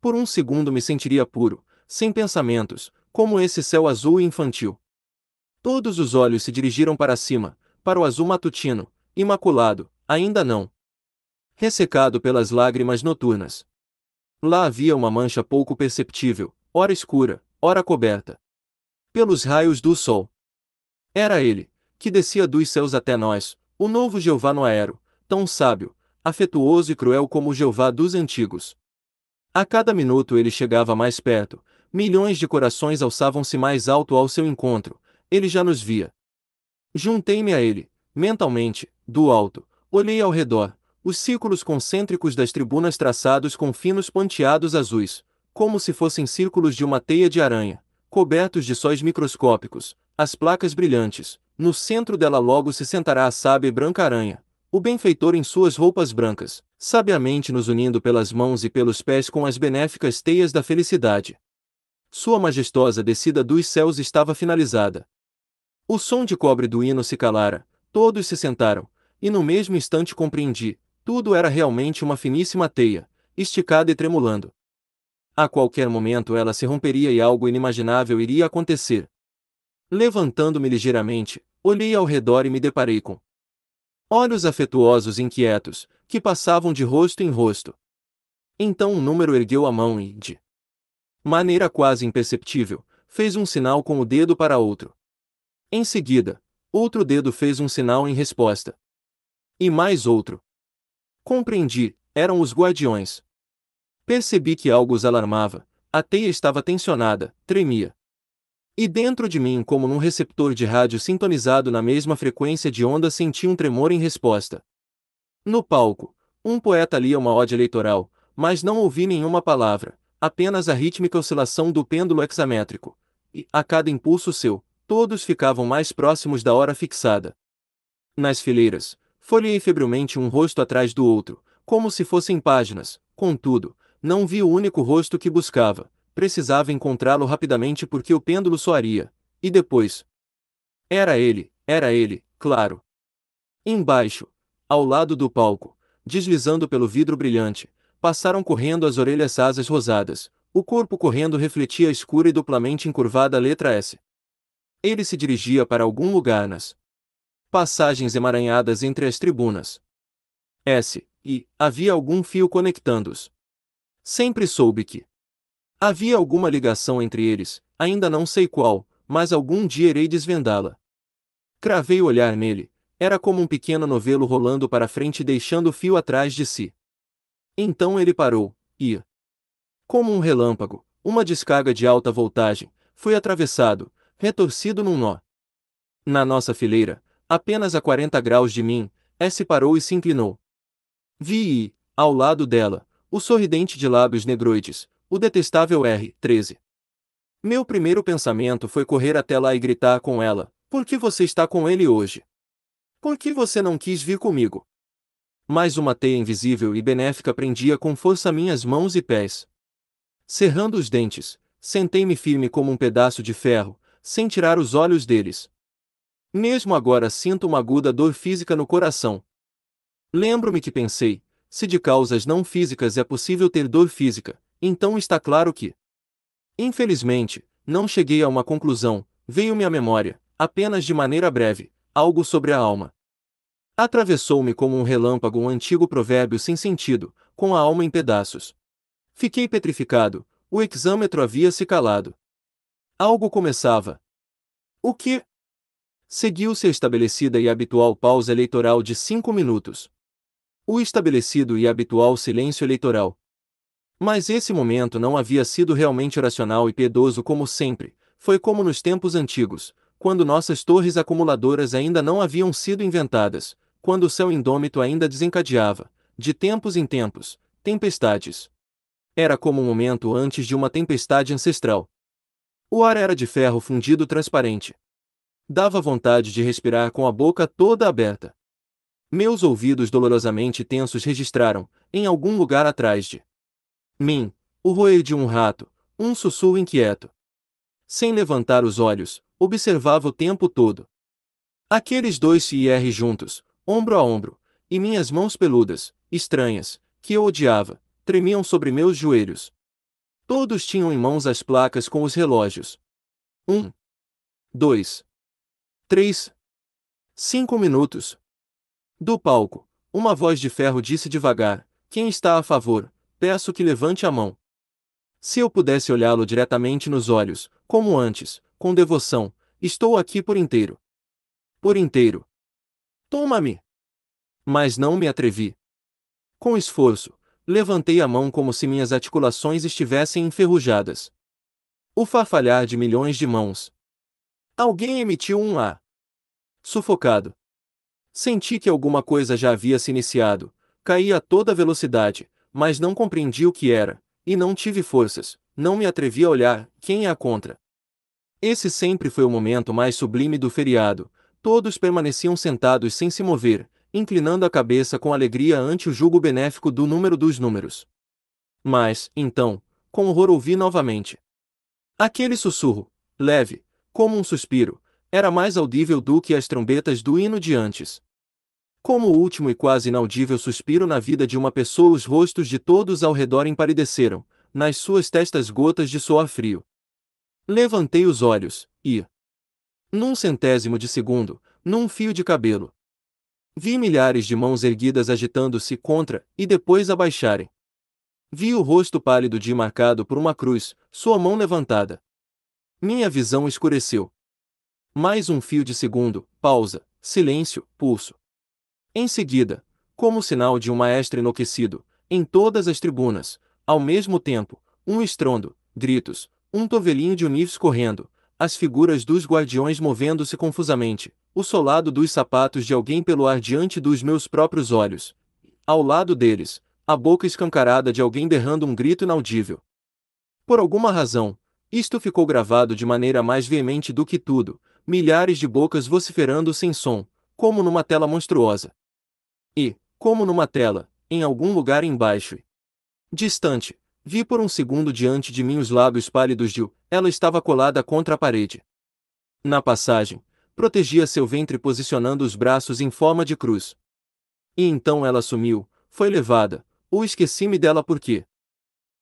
Por um segundo me sentiria puro, sem pensamentos, como esse céu azul e infantil. Todos os olhos se dirigiram para cima, para o azul matutino, imaculado, ainda não, ressecado pelas lágrimas noturnas. Lá havia uma mancha pouco perceptível, ora escura, ora coberta. Pelos raios do sol. Era ele, que descia dos céus até nós, o novo Jeová no aero, tão sábio, afetuoso e cruel como o Jeová dos antigos. A cada minuto ele chegava mais perto, milhões de corações alçavam-se mais alto ao seu encontro, ele já nos via. Juntei-me a ele, mentalmente, do alto, olhei ao redor, os círculos concêntricos das tribunas traçados com finos ponteados azuis, como se fossem círculos de uma teia de aranha, cobertos de sóis microscópicos, as placas brilhantes, no centro dela logo se sentará a sábia branca aranha, o benfeitor em suas roupas brancas, sabiamente nos unindo pelas mãos e pelos pés com as benéficas teias da felicidade. Sua majestosa descida dos céus estava finalizada. O som de cobre do hino se calara, todos se sentaram, e no mesmo instante compreendi, tudo era realmente uma finíssima teia, esticada e tremulando. A qualquer momento ela se romperia e algo inimaginável iria acontecer. Levantando-me ligeiramente, olhei ao redor e me deparei com olhos afetuosos e inquietos, que passavam de rosto em rosto. Então um número ergueu a mão e, de maneira quase imperceptível, fez um sinal com o dedo para outro. Em seguida, outro dedo fez um sinal em resposta. E mais outro. Compreendi, eram os guardiões. Percebi que algo os alarmava, a teia estava tensionada, tremia. E dentro de mim, como num receptor de rádio sintonizado na mesma frequência de onda, senti um tremor em resposta. No palco, um poeta lia uma ode eleitoral, mas não ouvi nenhuma palavra, apenas a rítmica oscilação do pêndulo hexamétrico. E, a cada impulso seu, todos ficavam mais próximos da hora fixada. Nas fileiras, Folhei febrilmente um rosto atrás do outro, como se fossem páginas, contudo, não vi o único rosto que buscava, precisava encontrá-lo rapidamente porque o pêndulo soaria, e depois. Era ele, era ele, claro. Embaixo, ao lado do palco, deslizando pelo vidro brilhante, passaram correndo as orelhas asas rosadas, o corpo correndo refletia a escura e duplamente encurvada letra S. Ele se dirigia para algum lugar nas passagens emaranhadas entre as tribunas. S. E havia algum fio conectando-os. Sempre soube que havia alguma ligação entre eles, ainda não sei qual, mas algum dia irei desvendá-la. Cravei o olhar nele, era como um pequeno novelo rolando para frente deixando o fio atrás de si. Então ele parou, e, como um relâmpago, uma descarga de alta voltagem, foi atravessado, retorcido num nó. Na nossa fileira, apenas a 40 graus de mim, S parou e se inclinou. Vi, ao lado dela, o sorridente de lábios negroides, o detestável R-13. Meu primeiro pensamento foi correr até lá e gritar com ela: Por que você está com ele hoje? Por que você não quis vir comigo? Mais uma teia invisível e benéfica prendia com força minhas mãos e pés. Cerrando os dentes, sentei-me firme como um pedaço de ferro, sem tirar os olhos deles. Mesmo agora sinto uma aguda dor física no coração. Lembro-me que pensei, se de causas não físicas é possível ter dor física, então está claro que. Infelizmente, não cheguei a uma conclusão, veio-me à memória, apenas de maneira breve, algo sobre a alma. Atravessou-me como um relâmpago um antigo provérbio sem sentido, com a alma em pedaços. Fiquei petrificado, o exâmetro havia se calado. Algo começava. O que? seguiu-se a estabelecida e habitual pausa eleitoral de cinco minutos. O estabelecido e habitual silêncio eleitoral. Mas esse momento não havia sido realmente oracional e piedoso como sempre, foi como nos tempos antigos, quando nossas torres acumuladoras ainda não haviam sido inventadas, quando o céu indômito ainda desencadeava, de tempos em tempos, tempestades. Era como um momento antes de uma tempestade ancestral. O ar era de ferro fundido transparente, Dava vontade de respirar com a boca toda aberta. Meus ouvidos dolorosamente tensos registraram, em algum lugar atrás de mim, o roer de um rato, um sussurro inquieto. Sem levantar os olhos, observava o tempo todo. Aqueles dois CIR juntos, ombro a ombro, e minhas mãos peludas, estranhas, que eu odiava, tremiam sobre meus joelhos. Todos tinham em mãos as placas com os relógios. Um. Dois. 3. Cinco minutos. Do palco, uma voz de ferro disse devagar: Quem está a favor, peço que levante a mão. Se eu pudesse olhá-lo diretamente nos olhos, como antes, com devoção, estou aqui por inteiro. Por inteiro. Toma-me! Mas não me atrevi. Com esforço, levantei a mão como se minhas articulações estivessem enferrujadas. O farfalhar de milhões de mãos, Alguém emitiu um A. Sufocado. Senti que alguma coisa já havia se iniciado, caí a toda velocidade, mas não compreendi o que era, e não tive forças, não me atrevi a olhar quem é a contra. Esse sempre foi o momento mais sublime do feriado, todos permaneciam sentados sem se mover, inclinando a cabeça com alegria ante o jugo benéfico do número dos números. Mas, então, com horror ouvi novamente. Aquele sussurro, leve, como um suspiro, era mais audível do que as trombetas do hino de antes. Como o último e quase inaudível suspiro na vida de uma pessoa, os rostos de todos ao redor empalideceram, nas suas testas gotas de suor frio. Levantei os olhos, e. Num centésimo de segundo, num fio de cabelo. Vi milhares de mãos erguidas agitando-se contra e depois abaixarem. Vi o rosto pálido de marcado por uma cruz, sua mão levantada. Minha visão escureceu. Mais um fio de segundo, pausa, silêncio, pulso. Em seguida, como sinal de um maestro enlouquecido, em todas as tribunas, ao mesmo tempo, um estrondo, gritos, um tovelinho de unifes correndo, as figuras dos guardiões movendo-se confusamente, o solado dos sapatos de alguém pelo ar diante dos meus próprios olhos. Ao lado deles, a boca escancarada de alguém derrando um grito inaudível. Por alguma razão, isto ficou gravado de maneira mais veemente do que tudo, milhares de bocas vociferando sem som, como numa tela monstruosa. E, como numa tela, em algum lugar embaixo. Distante, vi por um segundo diante de mim os lábios pálidos de U, ela estava colada contra a parede. Na passagem, protegia seu ventre posicionando os braços em forma de cruz. E então ela sumiu, foi levada, ou esqueci-me dela porque.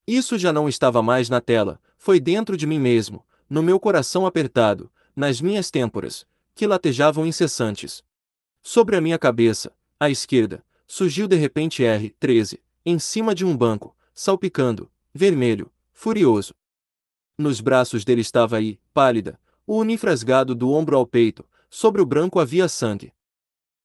Isso já não estava mais na tela, foi dentro de mim mesmo, no meu coração apertado, nas minhas têmporas, que latejavam incessantes. Sobre a minha cabeça, à esquerda, surgiu de repente R13, em cima de um banco, salpicando, vermelho, furioso. Nos braços dele estava aí, pálida, o unifrasgado do ombro ao peito, sobre o branco havia sangue.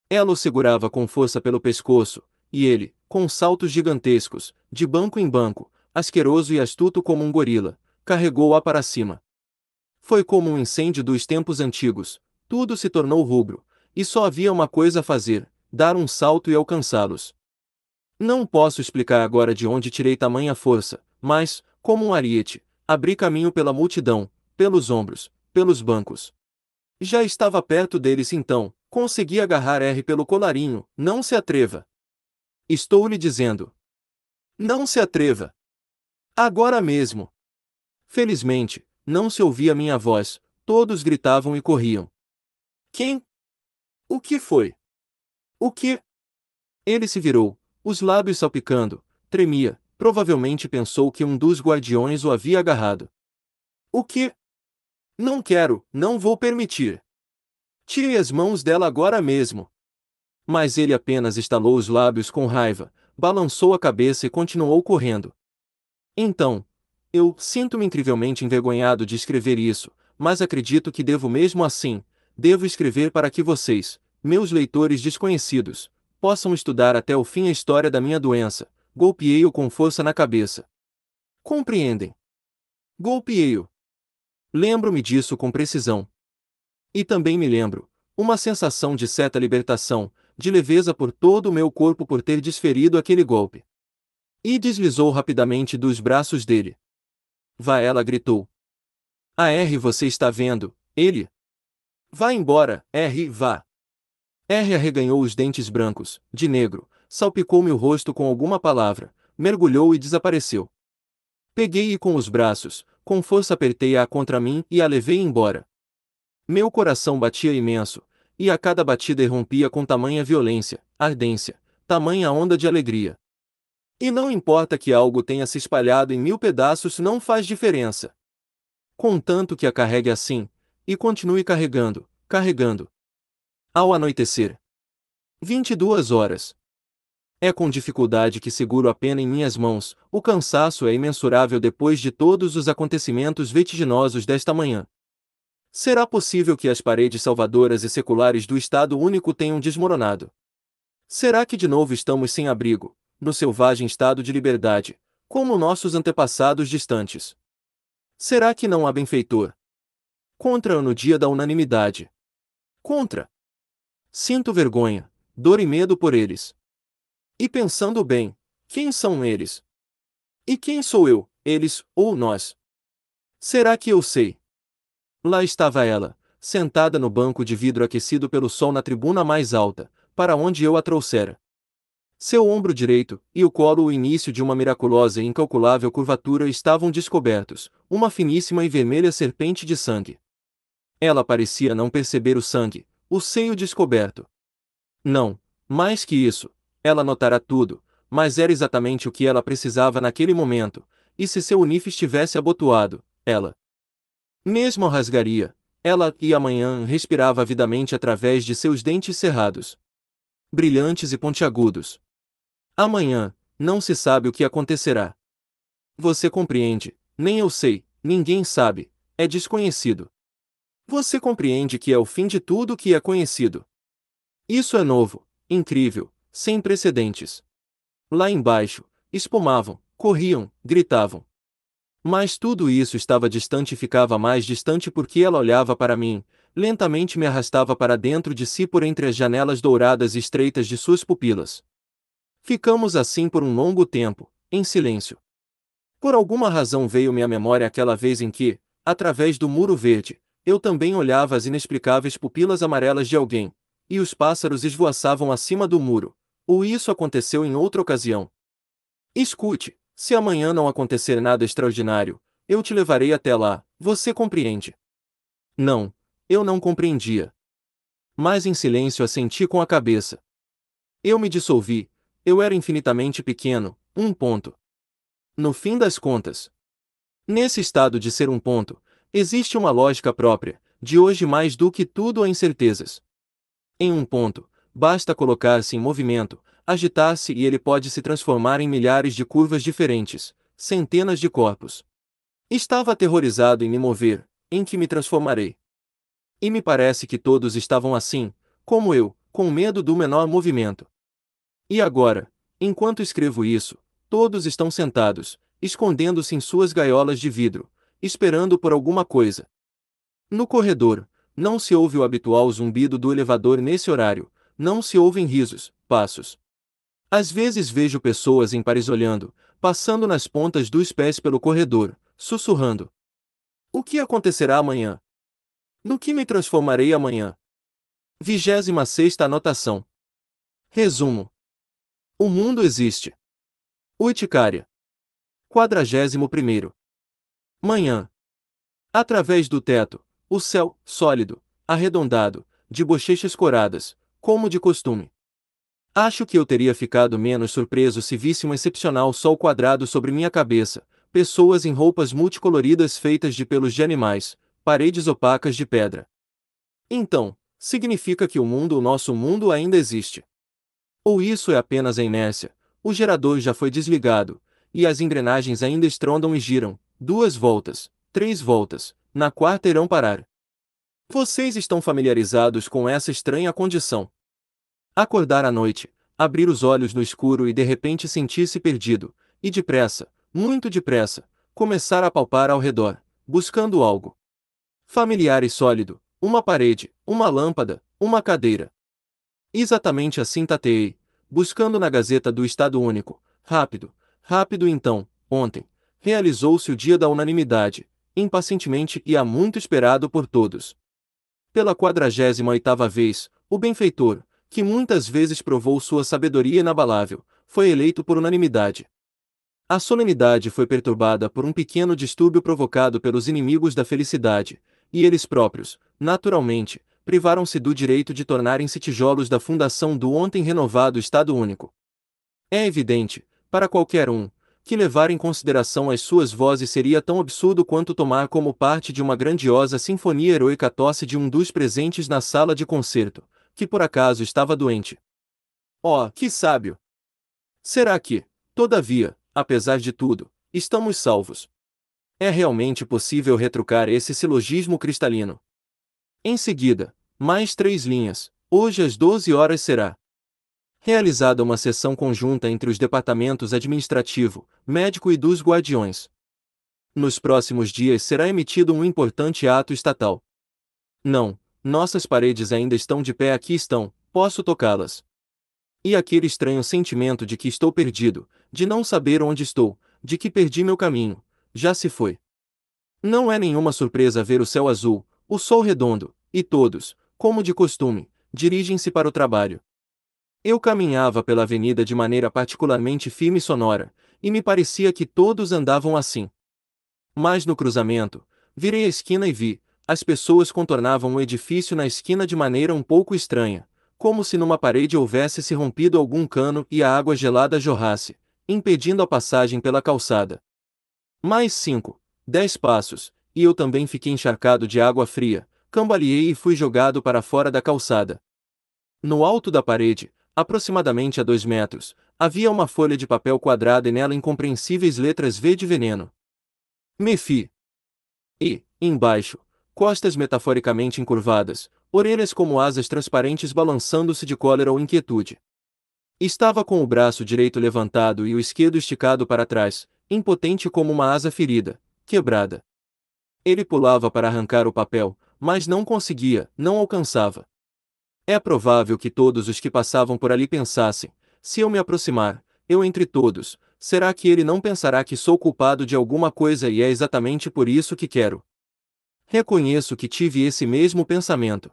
Ela o segurava com força pelo pescoço, e ele, com saltos gigantescos, de banco em banco, asqueroso e astuto como um gorila, carregou-a para cima. Foi como um incêndio dos tempos antigos, tudo se tornou rubro, e só havia uma coisa a fazer: dar um salto e alcançá-los. Não posso explicar agora de onde tirei tamanha força, mas, como um ariete, abri caminho pela multidão, pelos ombros, pelos bancos. Já estava perto deles então, consegui agarrar R pelo colarinho, não se atreva. Estou lhe dizendo. Não se atreva. Agora mesmo. Felizmente, não se ouvia minha voz, todos gritavam e corriam. Quem? O que foi? O que? Ele se virou, os lábios salpicando, tremia, provavelmente pensou que um dos guardiões o havia agarrado. O que? Não quero, não vou permitir. Tire as mãos dela agora mesmo. Mas ele apenas estalou os lábios com raiva, balançou a cabeça e continuou correndo. Então, eu sinto-me incrivelmente envergonhado de escrever isso, mas acredito que devo mesmo assim, devo escrever para que vocês, meus leitores desconhecidos, possam estudar até o fim a história da minha doença. Golpeei-o com força na cabeça. Compreendem? Golpeei-o. Lembro-me disso com precisão. E também me lembro, uma sensação de certa libertação, de leveza por todo o meu corpo por ter desferido aquele golpe. E deslizou rapidamente dos braços dele. Vá ela gritou. A R você está vendo, ele? Vá embora, R, vá. R arreganhou os dentes brancos, de negro, salpicou meu rosto com alguma palavra, mergulhou e desapareceu. Peguei-e com os braços, com força apertei-a contra mim e a levei embora. Meu coração batia imenso, e a cada batida irrompia com tamanha violência, ardência, tamanha onda de alegria, e não importa que algo tenha se espalhado em mil pedaços, não faz diferença. Contanto que a carregue assim, e continue carregando, carregando. Ao anoitecer. 22 horas. É com dificuldade que seguro a pena em minhas mãos, o cansaço é imensurável depois de todos os acontecimentos vertiginosos desta manhã. Será possível que as paredes salvadoras e seculares do Estado Único tenham desmoronado? Será que de novo estamos sem abrigo, no selvagem estado de liberdade, como nossos antepassados distantes. Será que não há benfeitor? Contra no dia da unanimidade. Contra. Sinto vergonha, dor e medo por eles. E pensando bem, quem são eles? E quem sou eu, eles ou nós? Será que eu sei? Lá estava ela, sentada no banco de vidro aquecido pelo sol na tribuna mais alta, para onde eu a trouxera seu ombro direito, e o colo o início de uma miraculosa e incalculável curvatura estavam descobertos, uma finíssima e vermelha serpente de sangue. Ela parecia não perceber o sangue, o seio descoberto. Não, mais que isso, ela notara tudo, mas era exatamente o que ela precisava naquele momento, e se seu unife estivesse abotoado, ela mesmo rasgaria. Ela e amanhã respirava avidamente através de seus dentes cerrados, brilhantes e pontiagudos. Amanhã, não se sabe o que acontecerá. Você compreende, nem eu sei, ninguém sabe, é desconhecido. Você compreende que é o fim de tudo que é conhecido. Isso é novo, incrível, sem precedentes. Lá embaixo, espumavam, corriam, gritavam. Mas tudo isso estava distante e ficava mais distante porque ela olhava para mim, lentamente me arrastava para dentro de si por entre as janelas douradas e estreitas de suas pupilas. Ficamos assim por um longo tempo, em silêncio. Por alguma razão veio-me à memória aquela vez em que, através do muro verde, eu também olhava as inexplicáveis pupilas amarelas de alguém, e os pássaros esvoaçavam acima do muro, ou isso aconteceu em outra ocasião. Escute, se amanhã não acontecer nada extraordinário, eu te levarei até lá, você compreende? Não, eu não compreendia. Mas em silêncio assenti com a cabeça. Eu me dissolvi, eu era infinitamente pequeno, um ponto. No fim das contas, nesse estado de ser um ponto, existe uma lógica própria, de hoje mais do que tudo a incertezas. Em um ponto, basta colocar-se em movimento, agitar-se e ele pode se transformar em milhares de curvas diferentes, centenas de corpos. Estava aterrorizado em me mover, em que me transformarei. E me parece que todos estavam assim, como eu, com medo do menor movimento. E agora, enquanto escrevo isso, todos estão sentados, escondendo-se em suas gaiolas de vidro, esperando por alguma coisa. No corredor, não se ouve o habitual zumbido do elevador nesse horário, não se ouvem risos, passos. Às vezes vejo pessoas em Paris olhando, passando nas pontas dos pés pelo corredor, sussurrando. O que acontecerá amanhã? No que me transformarei amanhã? 26 sexta anotação. Resumo. O mundo existe. Uticária. 41. Manhã. Através do teto, o céu, sólido, arredondado, de bochechas coradas, como de costume. Acho que eu teria ficado menos surpreso se visse um excepcional sol quadrado sobre minha cabeça, pessoas em roupas multicoloridas feitas de pelos de animais, paredes opacas de pedra. Então, significa que o mundo, o nosso mundo, ainda existe. Ou isso é apenas a inércia? O gerador já foi desligado, e as engrenagens ainda estrondam e giram, duas voltas, três voltas, na quarta irão parar. Vocês estão familiarizados com essa estranha condição. Acordar à noite, abrir os olhos no escuro e de repente sentir-se perdido, e depressa, muito depressa, começar a palpar ao redor, buscando algo. Familiar e sólido, uma parede, uma lâmpada, uma cadeira, Exatamente assim tateei, buscando na Gazeta do Estado Único. Rápido, rápido então, ontem, realizou-se o dia da unanimidade, impacientemente e há muito esperado por todos. Pela quadragésima oitava vez, o benfeitor, que muitas vezes provou sua sabedoria inabalável, foi eleito por unanimidade. A solenidade foi perturbada por um pequeno distúrbio provocado pelos inimigos da felicidade, e eles próprios, naturalmente, privaram-se do direito de tornarem-se tijolos da fundação do ontem renovado Estado Único. É evidente, para qualquer um, que levar em consideração as suas vozes seria tão absurdo quanto tomar como parte de uma grandiosa sinfonia heroica tosse de um dos presentes na sala de concerto, que por acaso estava doente. Oh, que sábio! Será que, todavia, apesar de tudo, estamos salvos? É realmente possível retrucar esse silogismo cristalino. Em seguida, mais três linhas. Hoje às 12 horas será realizada uma sessão conjunta entre os departamentos administrativo, médico e dos guardiões. Nos próximos dias será emitido um importante ato estatal. Não, nossas paredes ainda estão de pé aqui estão, posso tocá-las. E aquele estranho sentimento de que estou perdido, de não saber onde estou, de que perdi meu caminho, já se foi. Não é nenhuma surpresa ver o céu azul, o sol redondo, e todos, como de costume, dirigem-se para o trabalho. Eu caminhava pela avenida de maneira particularmente firme e sonora, e me parecia que todos andavam assim. Mas no cruzamento, virei a esquina e vi, as pessoas contornavam o edifício na esquina de maneira um pouco estranha, como se numa parede houvesse se rompido algum cano e a água gelada jorrasse, impedindo a passagem pela calçada. Mais cinco, dez passos, e eu também fiquei encharcado de água fria, cambaleei e fui jogado para fora da calçada. No alto da parede, aproximadamente a dois metros, havia uma folha de papel quadrada e nela incompreensíveis letras V de veneno. Mefi. E, embaixo, costas metaforicamente encurvadas, orelhas como asas transparentes balançando-se de cólera ou inquietude. Estava com o braço direito levantado e o esquerdo esticado para trás, impotente como uma asa ferida, quebrada. Ele pulava para arrancar o papel, mas não conseguia, não alcançava. É provável que todos os que passavam por ali pensassem: se eu me aproximar, eu entre todos, será que ele não pensará que sou culpado de alguma coisa e é exatamente por isso que quero? Reconheço que tive esse mesmo pensamento.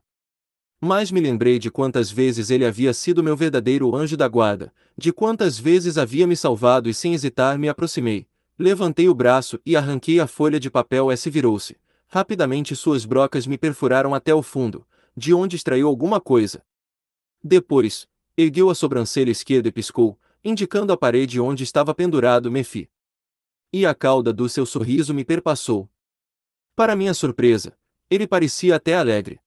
Mas me lembrei de quantas vezes ele havia sido meu verdadeiro anjo da guarda, de quantas vezes havia me salvado e sem hesitar me aproximei. Levantei o braço e arranquei a folha de papel S virou-se, Rapidamente suas brocas me perfuraram até o fundo, de onde extraiu alguma coisa. Depois, ergueu a sobrancelha esquerda e piscou, indicando a parede onde estava pendurado Mefi. E a cauda do seu sorriso me perpassou. Para minha surpresa, ele parecia até alegre.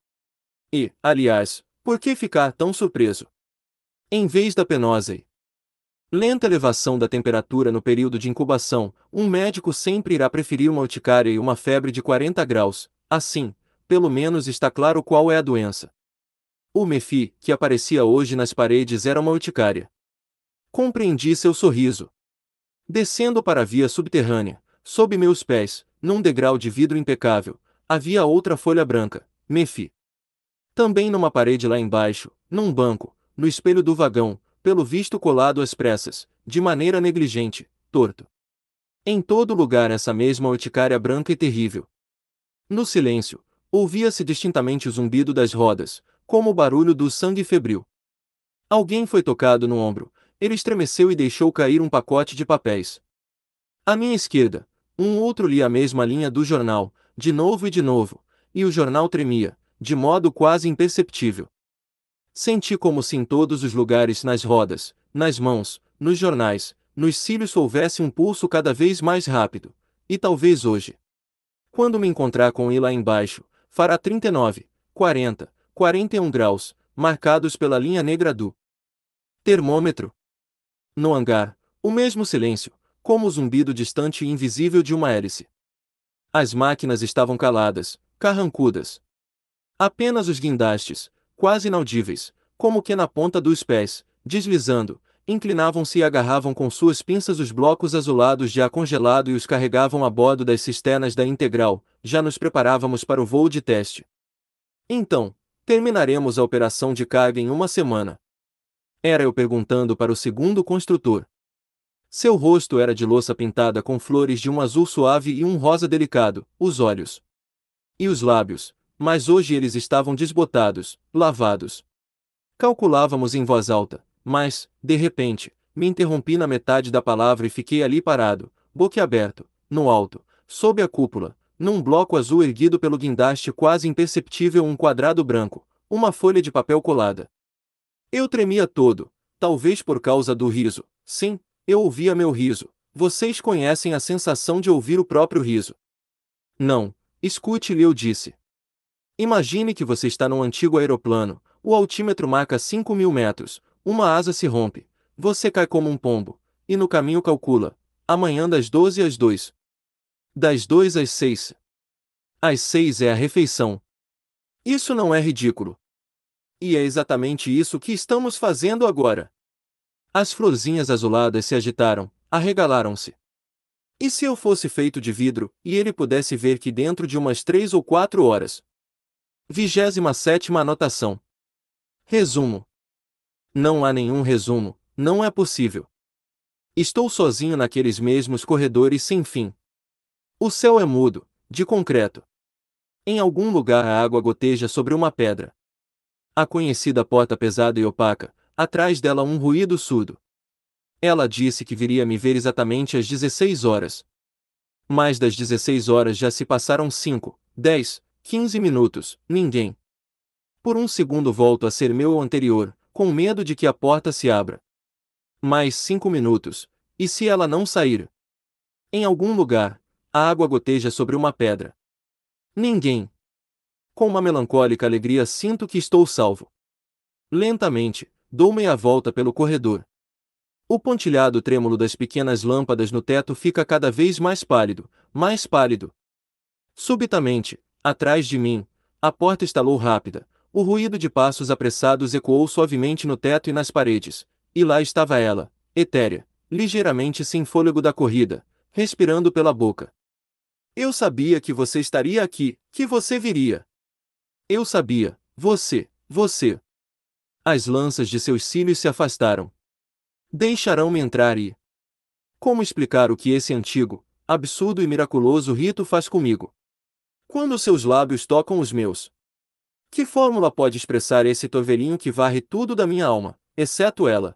E, aliás, por que ficar tão surpreso? Em vez da penosa e Lenta elevação da temperatura no período de incubação, um médico sempre irá preferir uma urticária e uma febre de 40 graus, assim, pelo menos está claro qual é a doença. O mefi, que aparecia hoje nas paredes, era uma urticária. Compreendi seu sorriso. Descendo para a via subterrânea, sob meus pés, num degrau de vidro impecável, havia outra folha branca, mefi. Também numa parede lá embaixo, num banco, no espelho do vagão, pelo visto colado às pressas, de maneira negligente, torto. Em todo lugar essa mesma urticária branca e terrível. No silêncio, ouvia-se distintamente o zumbido das rodas, como o barulho do sangue febril. Alguém foi tocado no ombro, ele estremeceu e deixou cair um pacote de papéis. À minha esquerda, um outro lia a mesma linha do jornal, de novo e de novo, e o jornal tremia, de modo quase imperceptível. Senti como se em todos os lugares nas rodas, nas mãos, nos jornais, nos cílios houvesse um pulso cada vez mais rápido. E talvez hoje. Quando me encontrar com ele lá embaixo, fará 39, 40, 41 graus, marcados pela linha negra do termômetro. No hangar, o mesmo silêncio, como o zumbido distante e invisível de uma hélice. As máquinas estavam caladas, carrancudas. Apenas os guindastes, quase inaudíveis, como que na ponta dos pés, deslizando, inclinavam-se e agarravam com suas pinças os blocos azulados já congelado e os carregavam a bordo das cisternas da integral, já nos preparávamos para o voo de teste. Então, terminaremos a operação de carga em uma semana. Era eu perguntando para o segundo construtor. Seu rosto era de louça pintada com flores de um azul suave e um rosa delicado, os olhos e os lábios, mas hoje eles estavam desbotados, lavados. Calculávamos em voz alta, mas, de repente, me interrompi na metade da palavra e fiquei ali parado, boquiaberto, no alto, sob a cúpula, num bloco azul erguido pelo guindaste quase imperceptível um quadrado branco, uma folha de papel colada. Eu tremia todo, talvez por causa do riso. Sim, eu ouvia meu riso. Vocês conhecem a sensação de ouvir o próprio riso. Não, escute-lhe, eu disse. Imagine que você está num antigo aeroplano, o altímetro marca 5 mil metros, uma asa se rompe, você cai como um pombo, e no caminho calcula, amanhã das 12 às 2. Das 2 às 6. Às 6 é a refeição. Isso não é ridículo. E é exatamente isso que estamos fazendo agora. As florzinhas azuladas se agitaram, arregalaram-se. E se eu fosse feito de vidro, e ele pudesse ver que dentro de umas três ou quatro horas, 27 anotação. Resumo. Não há nenhum resumo, não é possível. Estou sozinho naqueles mesmos corredores sem fim. O céu é mudo, de concreto. Em algum lugar a água goteja sobre uma pedra. A conhecida porta pesada e opaca, atrás dela um ruído surdo. Ela disse que viria me ver exatamente às 16 horas. Mais das 16 horas já se passaram 5, 10, Quinze minutos, ninguém. Por um segundo volto a ser meu anterior, com medo de que a porta se abra. Mais cinco minutos, e se ela não sair? Em algum lugar, a água goteja sobre uma pedra. Ninguém. Com uma melancólica alegria sinto que estou salvo. Lentamente, dou meia volta pelo corredor. O pontilhado trêmulo das pequenas lâmpadas no teto fica cada vez mais pálido, mais pálido. Subitamente, Atrás de mim, a porta estalou rápida, o ruído de passos apressados ecoou suavemente no teto e nas paredes, e lá estava ela, etérea, ligeiramente sem fôlego da corrida, respirando pela boca. Eu sabia que você estaria aqui, que você viria. Eu sabia, você, você. As lanças de seus cílios se afastaram. Deixarão-me entrar e. Como explicar o que esse antigo, absurdo e miraculoso rito faz comigo? Quando seus lábios tocam os meus. Que fórmula pode expressar esse torvelinho que varre tudo da minha alma, exceto ela?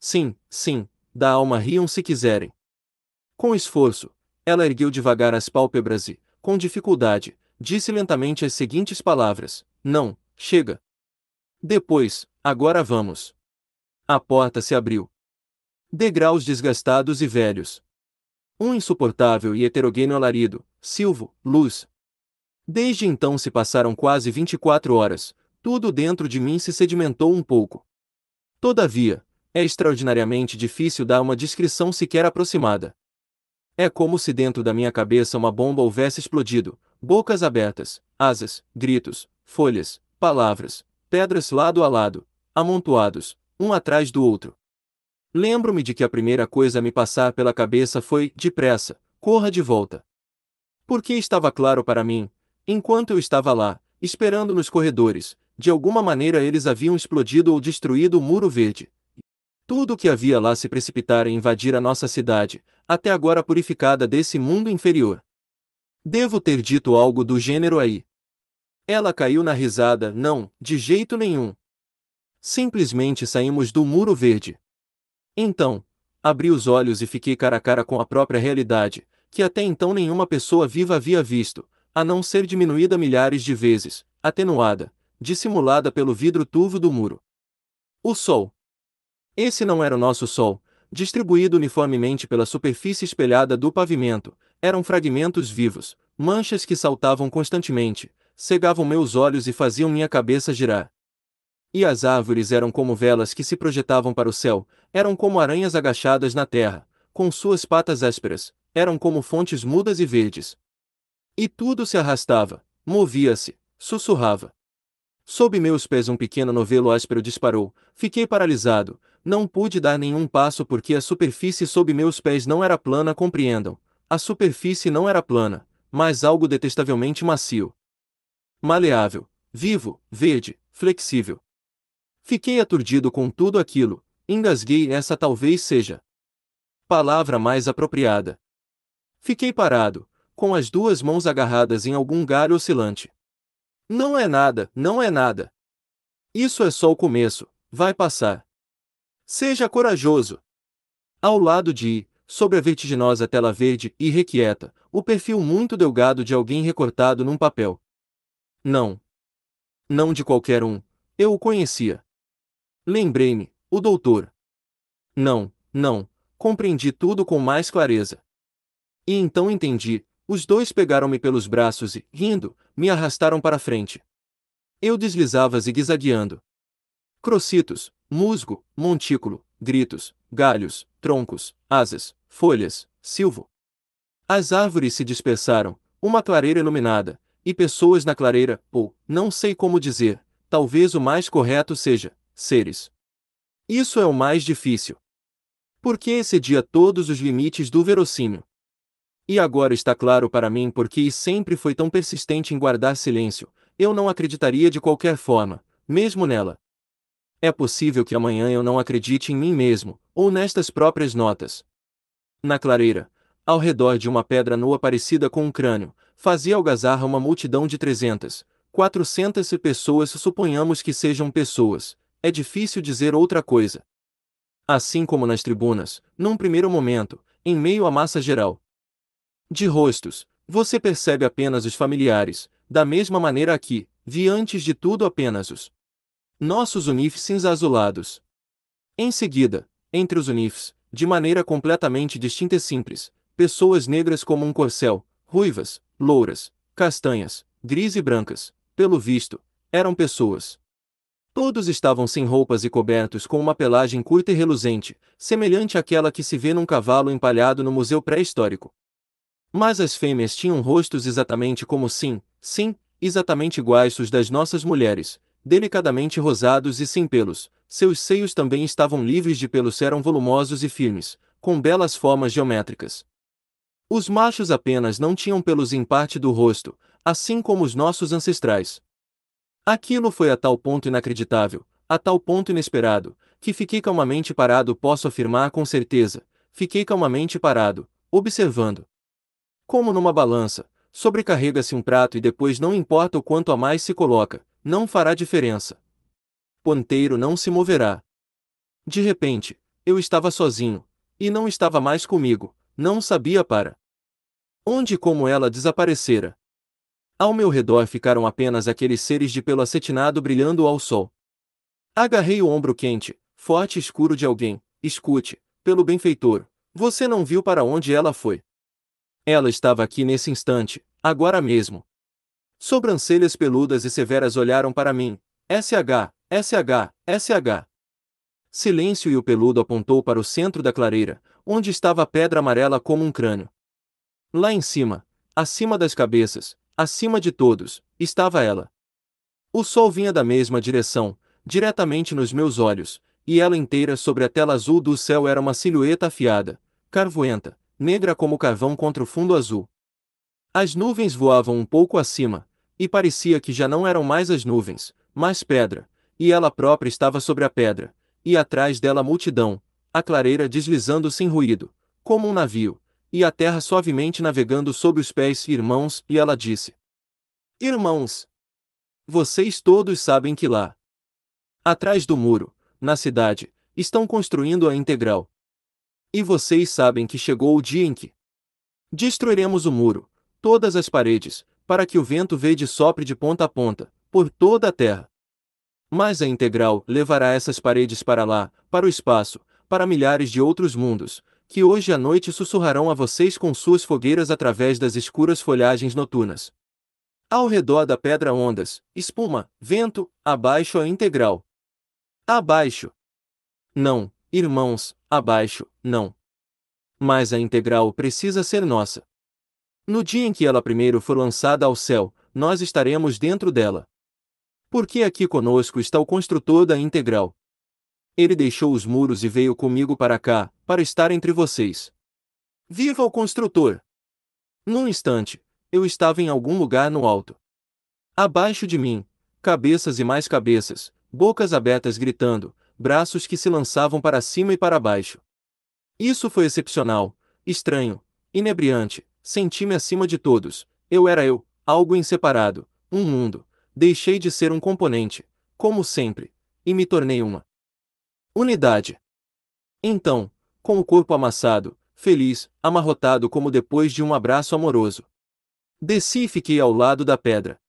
Sim, sim, da alma riam se quiserem. Com esforço, ela ergueu devagar as pálpebras e, com dificuldade, disse lentamente as seguintes palavras: Não, chega. Depois, agora vamos. A porta se abriu. Degraus desgastados e velhos. Um insuportável e heterogêneo alarido, silvo, luz, Desde então se passaram quase 24 horas, tudo dentro de mim se sedimentou um pouco. Todavia, é extraordinariamente difícil dar uma descrição sequer aproximada. É como se dentro da minha cabeça uma bomba houvesse explodido, bocas abertas, asas, gritos, folhas, palavras, pedras lado a lado, amontoados, um atrás do outro. Lembro-me de que a primeira coisa a me passar pela cabeça foi: depressa, corra de volta. Porque estava claro para mim, Enquanto eu estava lá, esperando nos corredores, de alguma maneira eles haviam explodido ou destruído o muro verde. Tudo o que havia lá se precipitara e invadir a nossa cidade, até agora purificada desse mundo inferior. Devo ter dito algo do gênero aí. Ela caiu na risada, não, de jeito nenhum. Simplesmente saímos do muro verde. Então, abri os olhos e fiquei cara a cara com a própria realidade, que até então nenhuma pessoa viva havia visto, a não ser diminuída milhares de vezes, atenuada, dissimulada pelo vidro turvo do muro. O Sol. Esse não era o nosso Sol, distribuído uniformemente pela superfície espelhada do pavimento, eram fragmentos vivos, manchas que saltavam constantemente, cegavam meus olhos e faziam minha cabeça girar. E as árvores eram como velas que se projetavam para o céu, eram como aranhas agachadas na terra, com suas patas ásperas, eram como fontes mudas e verdes, e tudo se arrastava, movia-se, sussurrava. Sob meus pés um pequeno novelo áspero disparou, fiquei paralisado, não pude dar nenhum passo porque a superfície sob meus pés não era plana, compreendam. A superfície não era plana, mas algo detestavelmente macio. Maleável, vivo, verde, flexível. Fiquei aturdido com tudo aquilo, engasguei essa talvez seja palavra mais apropriada. Fiquei parado, com as duas mãos agarradas em algum galho oscilante. Não é nada, não é nada. Isso é só o começo, vai passar. Seja corajoso. Ao lado de, sobre a vertiginosa tela verde e requieta, o perfil muito delgado de alguém recortado num papel. Não. Não de qualquer um. Eu o conhecia. Lembrei-me, o doutor. Não, não, compreendi tudo com mais clareza. E então entendi, os dois pegaram-me pelos braços e, rindo, me arrastaram para frente. Eu deslizava zigue-zagueando. Crocitos, musgo, montículo, gritos, galhos, troncos, asas, folhas, silvo. As árvores se dispersaram, uma clareira iluminada, e pessoas na clareira, ou, não sei como dizer, talvez o mais correto seja, seres. Isso é o mais difícil. Porque excedia todos os limites do verossímil. E agora está claro para mim porque e sempre foi tão persistente em guardar silêncio, eu não acreditaria de qualquer forma, mesmo nela. É possível que amanhã eu não acredite em mim mesmo, ou nestas próprias notas. Na clareira, ao redor de uma pedra nua parecida com um crânio, fazia algazarra uma multidão de trezentas, quatrocentas pessoas, suponhamos que sejam pessoas, é difícil dizer outra coisa. Assim como nas tribunas, num primeiro momento, em meio à massa geral, de rostos, você percebe apenas os familiares, da mesma maneira aqui, vi antes de tudo apenas os nossos unifes cinza azulados. Em seguida, entre os unifes, de maneira completamente distinta e simples, pessoas negras como um corcel, ruivas, louras, castanhas, gris e brancas, pelo visto, eram pessoas. Todos estavam sem roupas e cobertos com uma pelagem curta e reluzente, semelhante àquela que se vê num cavalo empalhado no museu pré-histórico. Mas as fêmeas tinham rostos exatamente como sim, sim, exatamente iguais os das nossas mulheres, delicadamente rosados e sem pelos. Seus seios também estavam livres de pelos, eram volumosos e firmes, com belas formas geométricas. Os machos apenas não tinham pelos em parte do rosto, assim como os nossos ancestrais. Aquilo foi a tal ponto inacreditável, a tal ponto inesperado, que fiquei calmamente parado, posso afirmar com certeza, fiquei calmamente parado, observando, como numa balança, sobrecarrega-se um prato e depois não importa o quanto a mais se coloca, não fará diferença. Ponteiro não se moverá. De repente, eu estava sozinho, e não estava mais comigo, não sabia para onde e como ela desaparecera. Ao meu redor ficaram apenas aqueles seres de pelo acetinado brilhando ao sol. Agarrei o ombro quente, forte e escuro de alguém. Escute, pelo benfeitor, você não viu para onde ela foi. Ela estava aqui nesse instante, agora mesmo. Sobrancelhas peludas e severas olharam para mim. SH, SH, SH. Silêncio e o peludo apontou para o centro da clareira, onde estava a pedra amarela como um crânio. Lá em cima, acima das cabeças, acima de todos, estava ela. O sol vinha da mesma direção, diretamente nos meus olhos, e ela inteira sobre a tela azul do céu era uma silhueta afiada, carvoenta, negra como carvão contra o fundo azul. As nuvens voavam um pouco acima, e parecia que já não eram mais as nuvens, mas pedra, e ela própria estava sobre a pedra, e atrás dela a multidão, a clareira deslizando sem ruído, como um navio, e a terra suavemente navegando sob os pés irmãos, e ela disse: Irmãos! Vocês todos sabem que lá, atrás do muro, na cidade, estão construindo a integral, e vocês sabem que chegou o dia em que destruiremos o muro, todas as paredes, para que o vento verde sopre de ponta a ponta, por toda a terra. Mas a integral levará essas paredes para lá, para o espaço, para milhares de outros mundos, que hoje à noite sussurrarão a vocês com suas fogueiras através das escuras folhagens noturnas. Ao redor da pedra ondas, espuma, vento, abaixo a integral. Abaixo. Não, irmãos, abaixo, não. Mas a integral precisa ser nossa. No dia em que ela primeiro for lançada ao céu, nós estaremos dentro dela. Porque aqui conosco está o construtor da integral. Ele deixou os muros e veio comigo para cá, para estar entre vocês. Viva o construtor! Num instante, eu estava em algum lugar no alto. Abaixo de mim, cabeças e mais cabeças, bocas abertas gritando: braços que se lançavam para cima e para baixo. Isso foi excepcional, estranho, inebriante, senti-me acima de todos, eu era eu, algo inseparado, um mundo, deixei de ser um componente, como sempre, e me tornei uma unidade. Então, com o corpo amassado, feliz, amarrotado como depois de um abraço amoroso. Desci e fiquei ao lado da pedra.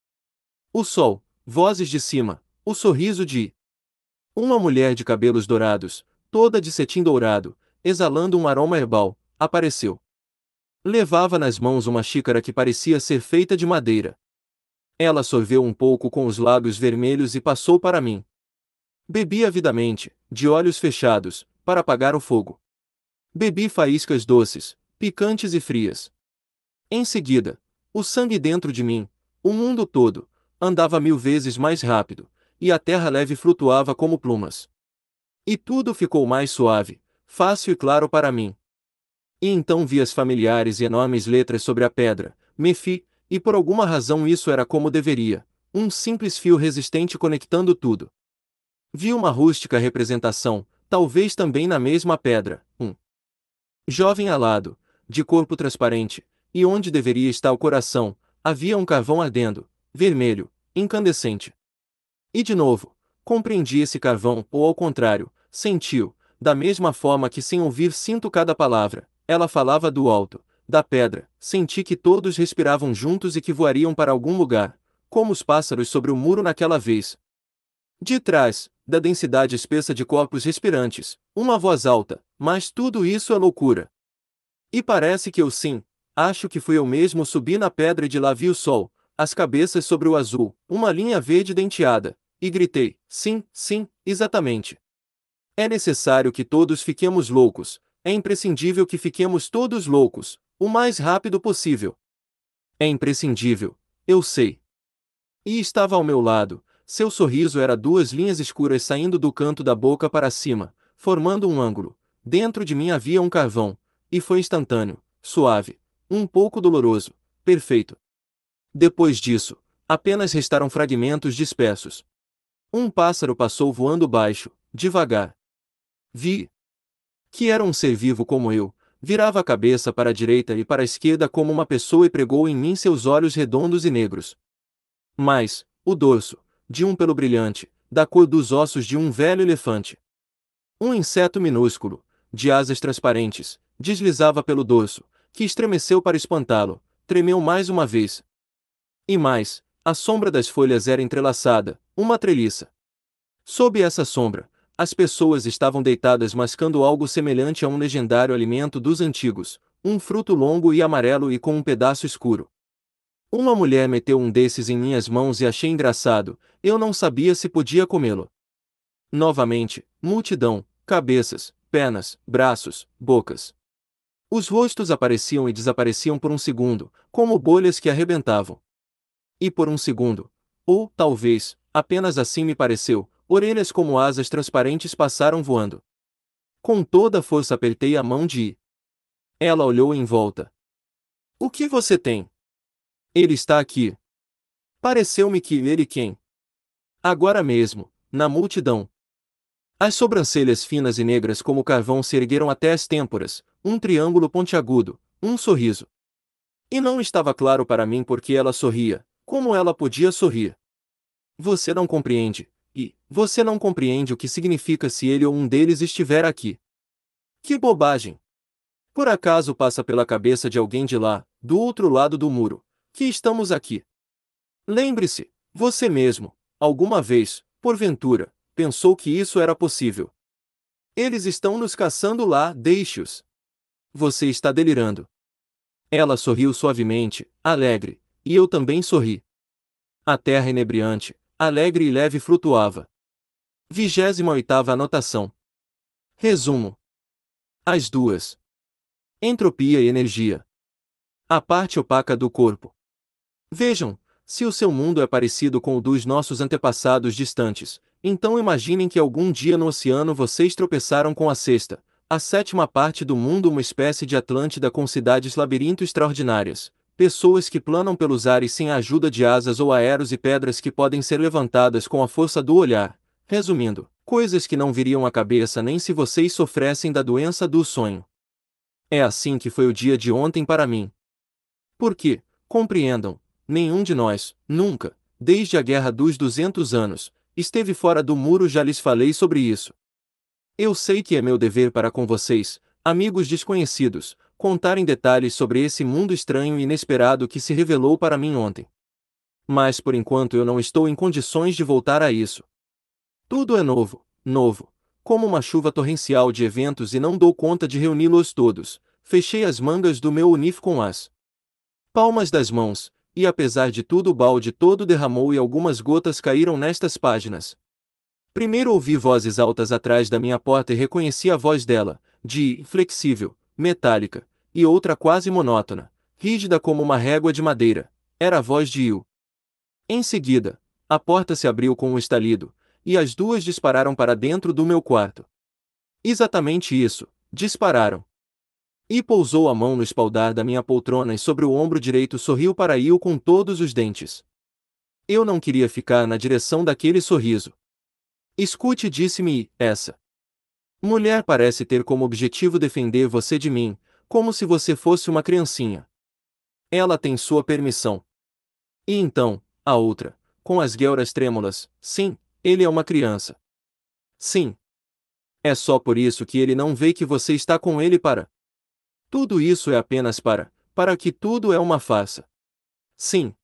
O sol, vozes de cima, o sorriso de uma mulher de cabelos dourados, toda de cetim dourado, exalando um aroma herbal, apareceu. Levava nas mãos uma xícara que parecia ser feita de madeira. Ela sorveu um pouco com os lábios vermelhos e passou para mim. Bebi avidamente, de olhos fechados, para apagar o fogo. Bebi faíscas doces, picantes e frias. Em seguida, o sangue dentro de mim, o mundo todo, andava mil vezes mais rápido e a terra leve flutuava como plumas. E tudo ficou mais suave, fácil e claro para mim. E então vi as familiares e enormes letras sobre a pedra, Mefi, e por alguma razão isso era como deveria, um simples fio resistente conectando tudo. Vi uma rústica representação, talvez também na mesma pedra, um jovem alado, de corpo transparente, e onde deveria estar o coração, havia um carvão ardendo, vermelho, incandescente. E de novo, compreendi esse carvão, ou ao contrário, sentiu, da mesma forma que sem ouvir sinto cada palavra, ela falava do alto, da pedra, senti que todos respiravam juntos e que voariam para algum lugar, como os pássaros sobre o muro naquela vez. De trás, da densidade espessa de corpos respirantes, uma voz alta, mas tudo isso é loucura. E parece que eu sim, acho que fui eu mesmo subi na pedra e de lá vi o sol, as cabeças sobre o azul, uma linha verde denteada, e gritei: Sim, sim, exatamente. É necessário que todos fiquemos loucos, é imprescindível que fiquemos todos loucos, o mais rápido possível. É imprescindível, eu sei. E estava ao meu lado, seu sorriso era duas linhas escuras saindo do canto da boca para cima, formando um ângulo. Dentro de mim havia um carvão, e foi instantâneo, suave, um pouco doloroso, perfeito. Depois disso, apenas restaram fragmentos dispersos, um pássaro passou voando baixo, devagar. Vi. Que era um ser vivo como eu, virava a cabeça para a direita e para a esquerda como uma pessoa e pregou em mim seus olhos redondos e negros. Mas, o dorso, de um pelo brilhante, da cor dos ossos de um velho elefante. Um inseto minúsculo, de asas transparentes, deslizava pelo dorso, que estremeceu para espantá-lo, tremeu mais uma vez. E mais, a sombra das folhas era entrelaçada, uma treliça. Sob essa sombra, as pessoas estavam deitadas mascando algo semelhante a um legendário alimento dos antigos, um fruto longo e amarelo e com um pedaço escuro. Uma mulher meteu um desses em minhas mãos e achei engraçado, eu não sabia se podia comê-lo. Novamente, multidão, cabeças, pernas, braços, bocas. Os rostos apareciam e desapareciam por um segundo, como bolhas que arrebentavam e por um segundo, ou, talvez, apenas assim me pareceu, orelhas como asas transparentes passaram voando. Com toda a força apertei a mão de. Ela olhou em volta. O que você tem? Ele está aqui. Pareceu-me que ele quem? Agora mesmo, na multidão. As sobrancelhas finas e negras como carvão se ergueram até as têmporas, um triângulo pontiagudo, um sorriso. E não estava claro para mim porque ela sorria, como ela podia sorrir? Você não compreende, e você não compreende o que significa se ele ou um deles estiver aqui. Que bobagem! Por acaso passa pela cabeça de alguém de lá, do outro lado do muro, que estamos aqui. Lembre-se, você mesmo, alguma vez, porventura, pensou que isso era possível. Eles estão nos caçando lá, deixe-os. Você está delirando. Ela sorriu suavemente, alegre, e eu também sorri. A terra inebriante, alegre e leve flutuava. 28 anotação. Resumo. As duas. Entropia e energia. A parte opaca do corpo. Vejam, se o seu mundo é parecido com o dos nossos antepassados distantes, então imaginem que algum dia no oceano vocês tropeçaram com a sexta, a sétima parte do mundo, uma espécie de Atlântida com cidades labirinto extraordinárias, pessoas que planam pelos ares sem a ajuda de asas ou aeros e pedras que podem ser levantadas com a força do olhar. Resumindo, coisas que não viriam à cabeça nem se vocês sofressem da doença do sonho. É assim que foi o dia de ontem para mim. Porque, compreendam, nenhum de nós, nunca, desde a Guerra dos 200 anos, esteve fora do muro, já lhes falei sobre isso. Eu sei que é meu dever para com vocês, amigos desconhecidos, contar em detalhes sobre esse mundo estranho e inesperado que se revelou para mim ontem. Mas por enquanto eu não estou em condições de voltar a isso. Tudo é novo, novo, como uma chuva torrencial de eventos e não dou conta de reuni-los todos. Fechei as mangas do meu unif com as palmas das mãos, e apesar de tudo o balde todo derramou e algumas gotas caíram nestas páginas. Primeiro ouvi vozes altas atrás da minha porta e reconheci a voz dela, de flexível, metálica, e outra quase monótona, rígida como uma régua de madeira. Era a voz de Il. Em seguida, a porta se abriu com um estalido, e as duas dispararam para dentro do meu quarto. Exatamente isso, dispararam. E pousou a mão no espaldar da minha poltrona e sobre o ombro direito sorriu para Il com todos os dentes. Eu não queria ficar na direção daquele sorriso. Escute, disse-me, essa mulher parece ter como objetivo defender você de mim, como se você fosse uma criancinha. Ela tem sua permissão. E então, a outra, com as guelras trêmulas, sim, ele é uma criança. Sim. É só por isso que ele não vê que você está com ele para. Tudo isso é apenas para, para que tudo é uma farsa. Sim.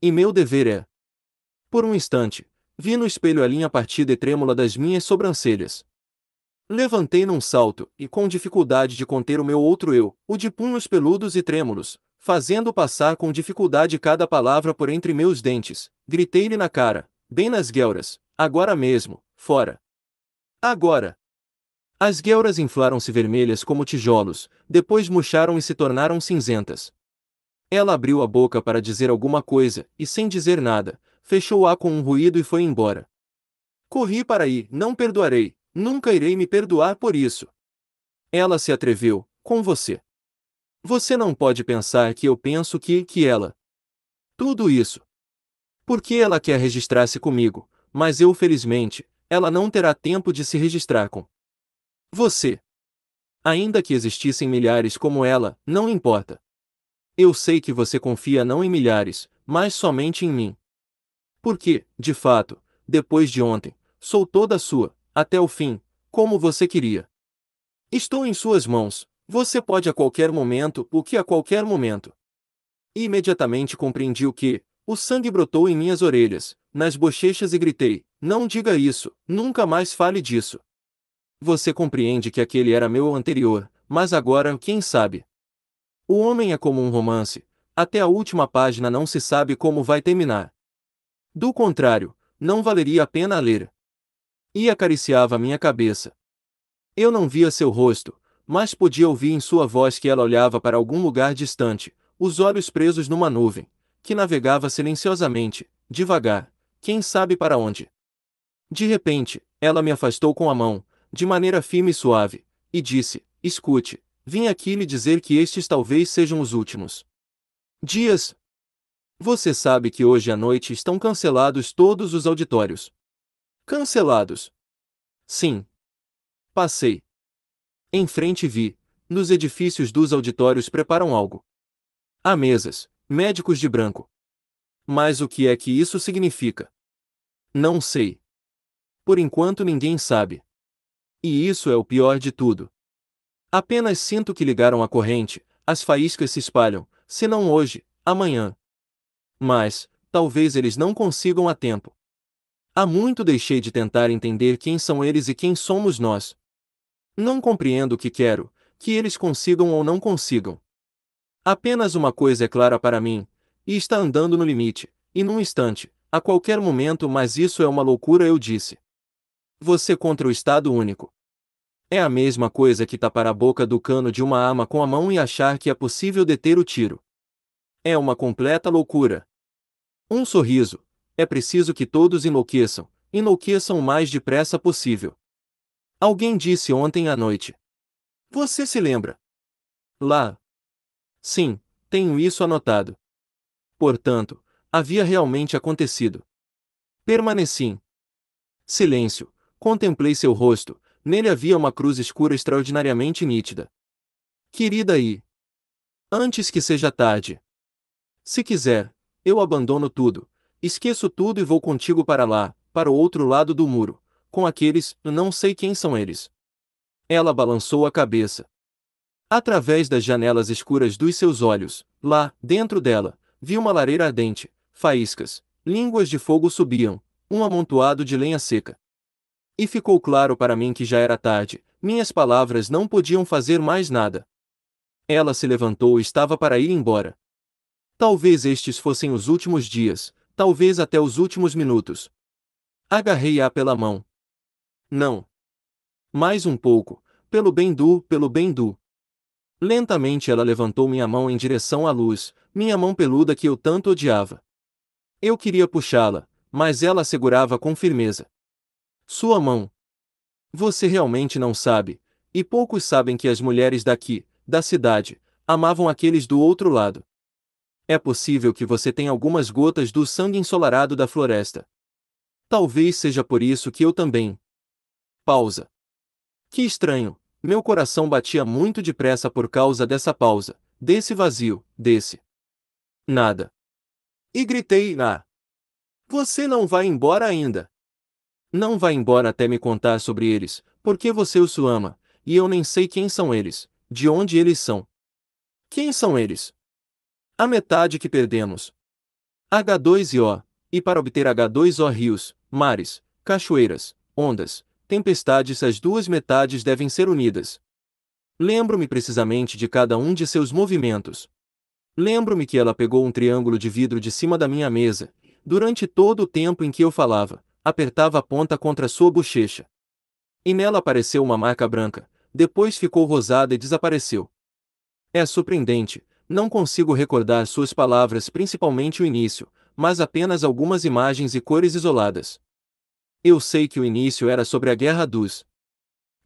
E meu dever é. Por um instante, vi no espelho a linha partida e trêmula das minhas sobrancelhas, Levantei num salto, e com dificuldade de conter o meu outro eu, o de punhos peludos e trêmulos, fazendo passar com dificuldade cada palavra por entre meus dentes, gritei-lhe na cara, bem nas guelras, agora mesmo, fora. Agora! As guelras inflaram-se vermelhas como tijolos, depois murcharam e se tornaram cinzentas. Ela abriu a boca para dizer alguma coisa, e sem dizer nada, fechou-a com um ruído e foi embora. Corri para aí, não perdoarei, Nunca irei me perdoar por isso. Ela se atreveu, com você. Você não pode pensar que eu penso que, que ela. Tudo isso. Porque ela quer registrar-se comigo, mas eu, felizmente, ela não terá tempo de se registrar com você. Ainda que existissem milhares como ela, não importa. Eu sei que você confia não em milhares, mas somente em mim. Porque, de fato, depois de ontem, sou toda sua, até o fim, como você queria. Estou em suas mãos, você pode a qualquer momento o que a qualquer momento. imediatamente compreendi o que, o sangue brotou em minhas orelhas, nas bochechas e gritei: Não diga isso, nunca mais fale disso. Você compreende que aquele era meu anterior, mas agora quem sabe? O homem é como um romance, até a última página não se sabe como vai terminar. Do contrário, não valeria a pena ler e acariciava minha cabeça. Eu não via seu rosto, mas podia ouvir em sua voz que ela olhava para algum lugar distante, os olhos presos numa nuvem, que navegava silenciosamente, devagar, quem sabe para onde. De repente, ela me afastou com a mão, de maneira firme e suave, e disse: Escute, vim aqui lhe dizer que estes talvez sejam os últimos. Dias. Você sabe que hoje à noite estão cancelados todos os auditórios. Cancelados. Sim. Passei. Em frente vi, nos edifícios dos auditórios preparam algo. Há mesas, médicos de branco. Mas o que é que isso significa? Não sei. Por enquanto ninguém sabe. E isso é o pior de tudo. Apenas sinto que ligaram a corrente, as faíscas se espalham, se não hoje, amanhã. Mas, talvez eles não consigam a tempo. Há muito deixei de tentar entender quem são eles e quem somos nós. Não compreendo o que quero, que eles consigam ou não consigam. Apenas uma coisa é clara para mim, e está andando no limite, e num instante, a qualquer momento, mas isso é uma loucura, eu disse. Você contra o Estado único. É a mesma coisa que tapar a boca do cano de uma arma com a mão e achar que é possível deter o tiro. É uma completa loucura. Um sorriso, é preciso que todos enlouqueçam, enlouqueçam o mais depressa possível. Alguém disse ontem à noite. Você se lembra? Lá. Sim, tenho isso anotado. Portanto, havia realmente acontecido. Permaneci. Silêncio. Contemplei seu rosto. Nele havia uma cruz escura extraordinariamente nítida. Querida I. Antes que seja tarde. Se quiser, eu abandono tudo, Esqueço tudo e vou contigo para lá, para o outro lado do muro, com aqueles, não sei quem são eles. Ela balançou a cabeça. Através das janelas escuras dos seus olhos, lá, dentro dela, vi uma lareira ardente, faíscas, línguas de fogo subiam, um amontoado de lenha seca. E ficou claro para mim que já era tarde, minhas palavras não podiam fazer mais nada. Ela se levantou e estava para ir embora. Talvez estes fossem os últimos dias, talvez até os últimos minutos. Agarrei-a pela mão. Não. Mais um pouco, pelo bem do, pelo bem do. Lentamente ela levantou minha mão em direção à luz, minha mão peluda que eu tanto odiava. Eu queria puxá-la, mas ela segurava com firmeza. Sua mão. Você realmente não sabe, e poucos sabem que as mulheres daqui, da cidade, amavam aqueles do outro lado. É possível que você tenha algumas gotas do sangue ensolarado da floresta. Talvez seja por isso que eu também. Pausa. Que estranho, meu coração batia muito depressa por causa dessa pausa, desse vazio, desse. Nada. E gritei: Ah! Você não vai embora ainda! Não vai embora até me contar sobre eles, porque você os ama, e eu nem sei quem são eles, de onde eles são. Quem são eles? a metade que perdemos. H2O, e para obter H2O rios, mares, cachoeiras, ondas, tempestades as duas metades devem ser unidas. Lembro-me precisamente de cada um de seus movimentos. Lembro-me que ela pegou um triângulo de vidro de cima da minha mesa, durante todo o tempo em que eu falava, apertava a ponta contra sua bochecha. E nela apareceu uma marca branca, depois ficou rosada e desapareceu. É surpreendente, não consigo recordar suas palavras, principalmente o início, mas apenas algumas imagens e cores isoladas. Eu sei que o início era sobre a guerra dos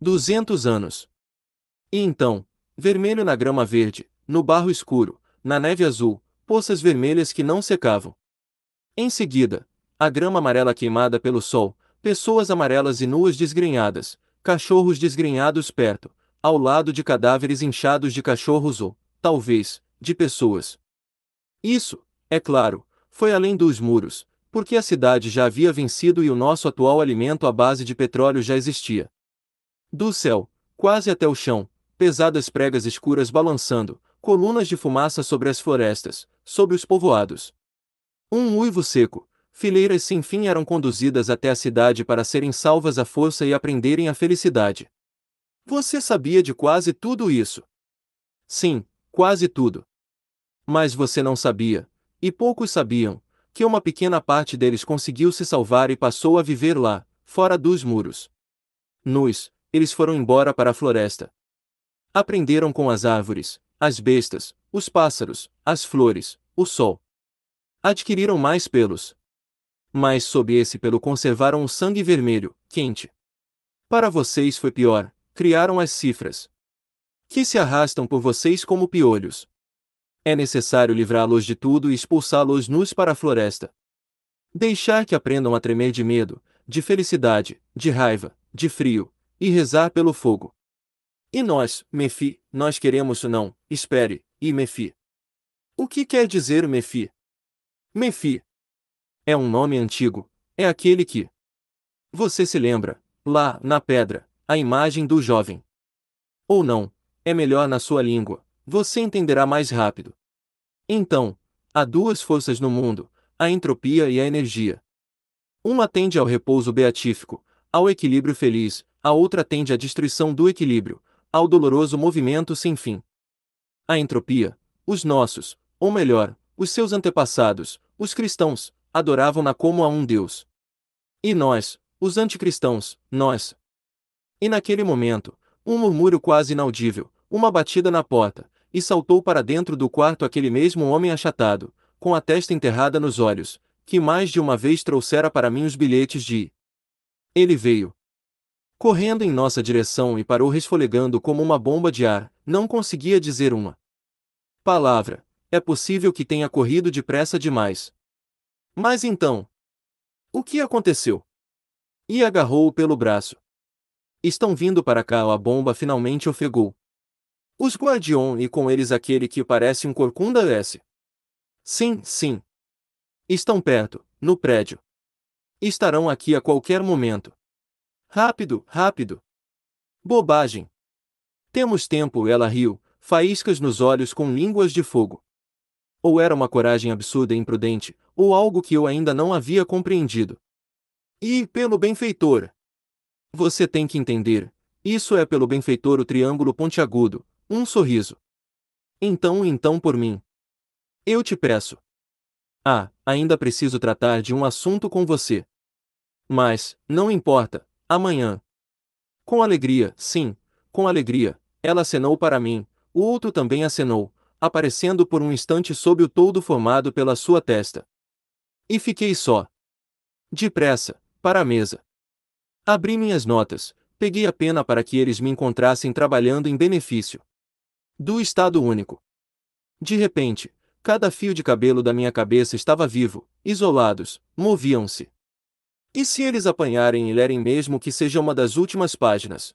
200 anos. E então, vermelho na grama verde, no barro escuro, na neve azul, poças vermelhas que não secavam. Em seguida, a grama amarela queimada pelo sol, pessoas amarelas e nuas desgrenhadas, cachorros desgrenhados perto, ao lado de cadáveres inchados de cachorros ou, talvez, de pessoas. Isso, é claro, foi além dos muros, porque a cidade já havia vencido e o nosso atual alimento à base de petróleo já existia. Do céu, quase até o chão, pesadas pregas escuras balançando, colunas de fumaça sobre as florestas, sobre os povoados. Um uivo seco, fileiras sem fim eram conduzidas até a cidade para serem salvas à força e aprenderem a felicidade. Você sabia de quase tudo isso? Sim, quase tudo. Mas você não sabia, e poucos sabiam, que uma pequena parte deles conseguiu se salvar e passou a viver lá, fora dos muros. Nus, eles foram embora para a floresta. Aprenderam com as árvores, as bestas, os pássaros, as flores, o sol. Adquiriram mais pelos. Mas sob esse pelo conservaram o sangue vermelho, quente. Para vocês foi pior, criaram as cifras, que se arrastam por vocês como piolhos. É necessário livrá-los de tudo e expulsá-los nus para a floresta. Deixar que aprendam a tremer de medo, de felicidade, de raiva, de frio, e rezar pelo fogo. E nós, Mefi, nós queremos não, espere, e Mefi. O que quer dizer o Mefi? Mefi é um nome antigo, é aquele que. Você se lembra, lá, na pedra, a imagem do jovem. Ou não, é melhor na sua língua, você entenderá mais rápido. Então, há duas forças no mundo, a entropia e a energia. Uma tende ao repouso beatífico, ao equilíbrio feliz, a outra tende à destruição do equilíbrio, ao doloroso movimento sem fim. A entropia, os nossos, ou melhor, os seus antepassados, os cristãos, adoravam-na como a um Deus. E nós, os anticristãos, nós. E naquele momento, um murmúrio quase inaudível, uma batida na porta, e saltou para dentro do quarto aquele mesmo homem achatado, com a testa enterrada nos olhos, que mais de uma vez trouxera para mim os bilhetes de. Ele veio. Correndo em nossa direção e parou resfolegando como uma bomba de ar, não conseguia dizer uma palavra. É possível que tenha corrido depressa demais. Mas então. O que aconteceu? E agarrou-o pelo braço. Estão vindo para cá, a bomba finalmente ofegou. Os guardião e com eles aquele que parece um corcunda S. Sim, sim. Estão perto, no prédio. Estarão aqui a qualquer momento. Rápido, rápido. Bobagem. Temos tempo, ela riu, faíscas nos olhos com línguas de fogo. Ou era uma coragem absurda e imprudente, ou algo que eu ainda não havia compreendido. E pelo benfeitor. Você tem que entender, isso é pelo benfeitor o triângulo pontiagudo, um sorriso. Então, então por mim. Eu te peço. Ah, ainda preciso tratar de um assunto com você. Mas, não importa, amanhã. Com alegria, sim, com alegria, ela acenou para mim, o outro também acenou, aparecendo por um instante sob o toldo formado pela sua testa. E fiquei só. Depressa, para a mesa. Abri minhas notas, peguei a pena para que eles me encontrassem trabalhando em benefício do Estado único. De repente, cada fio de cabelo da minha cabeça estava vivo, isolados, moviam-se. E se eles apanharem e lerem mesmo que seja uma das últimas páginas?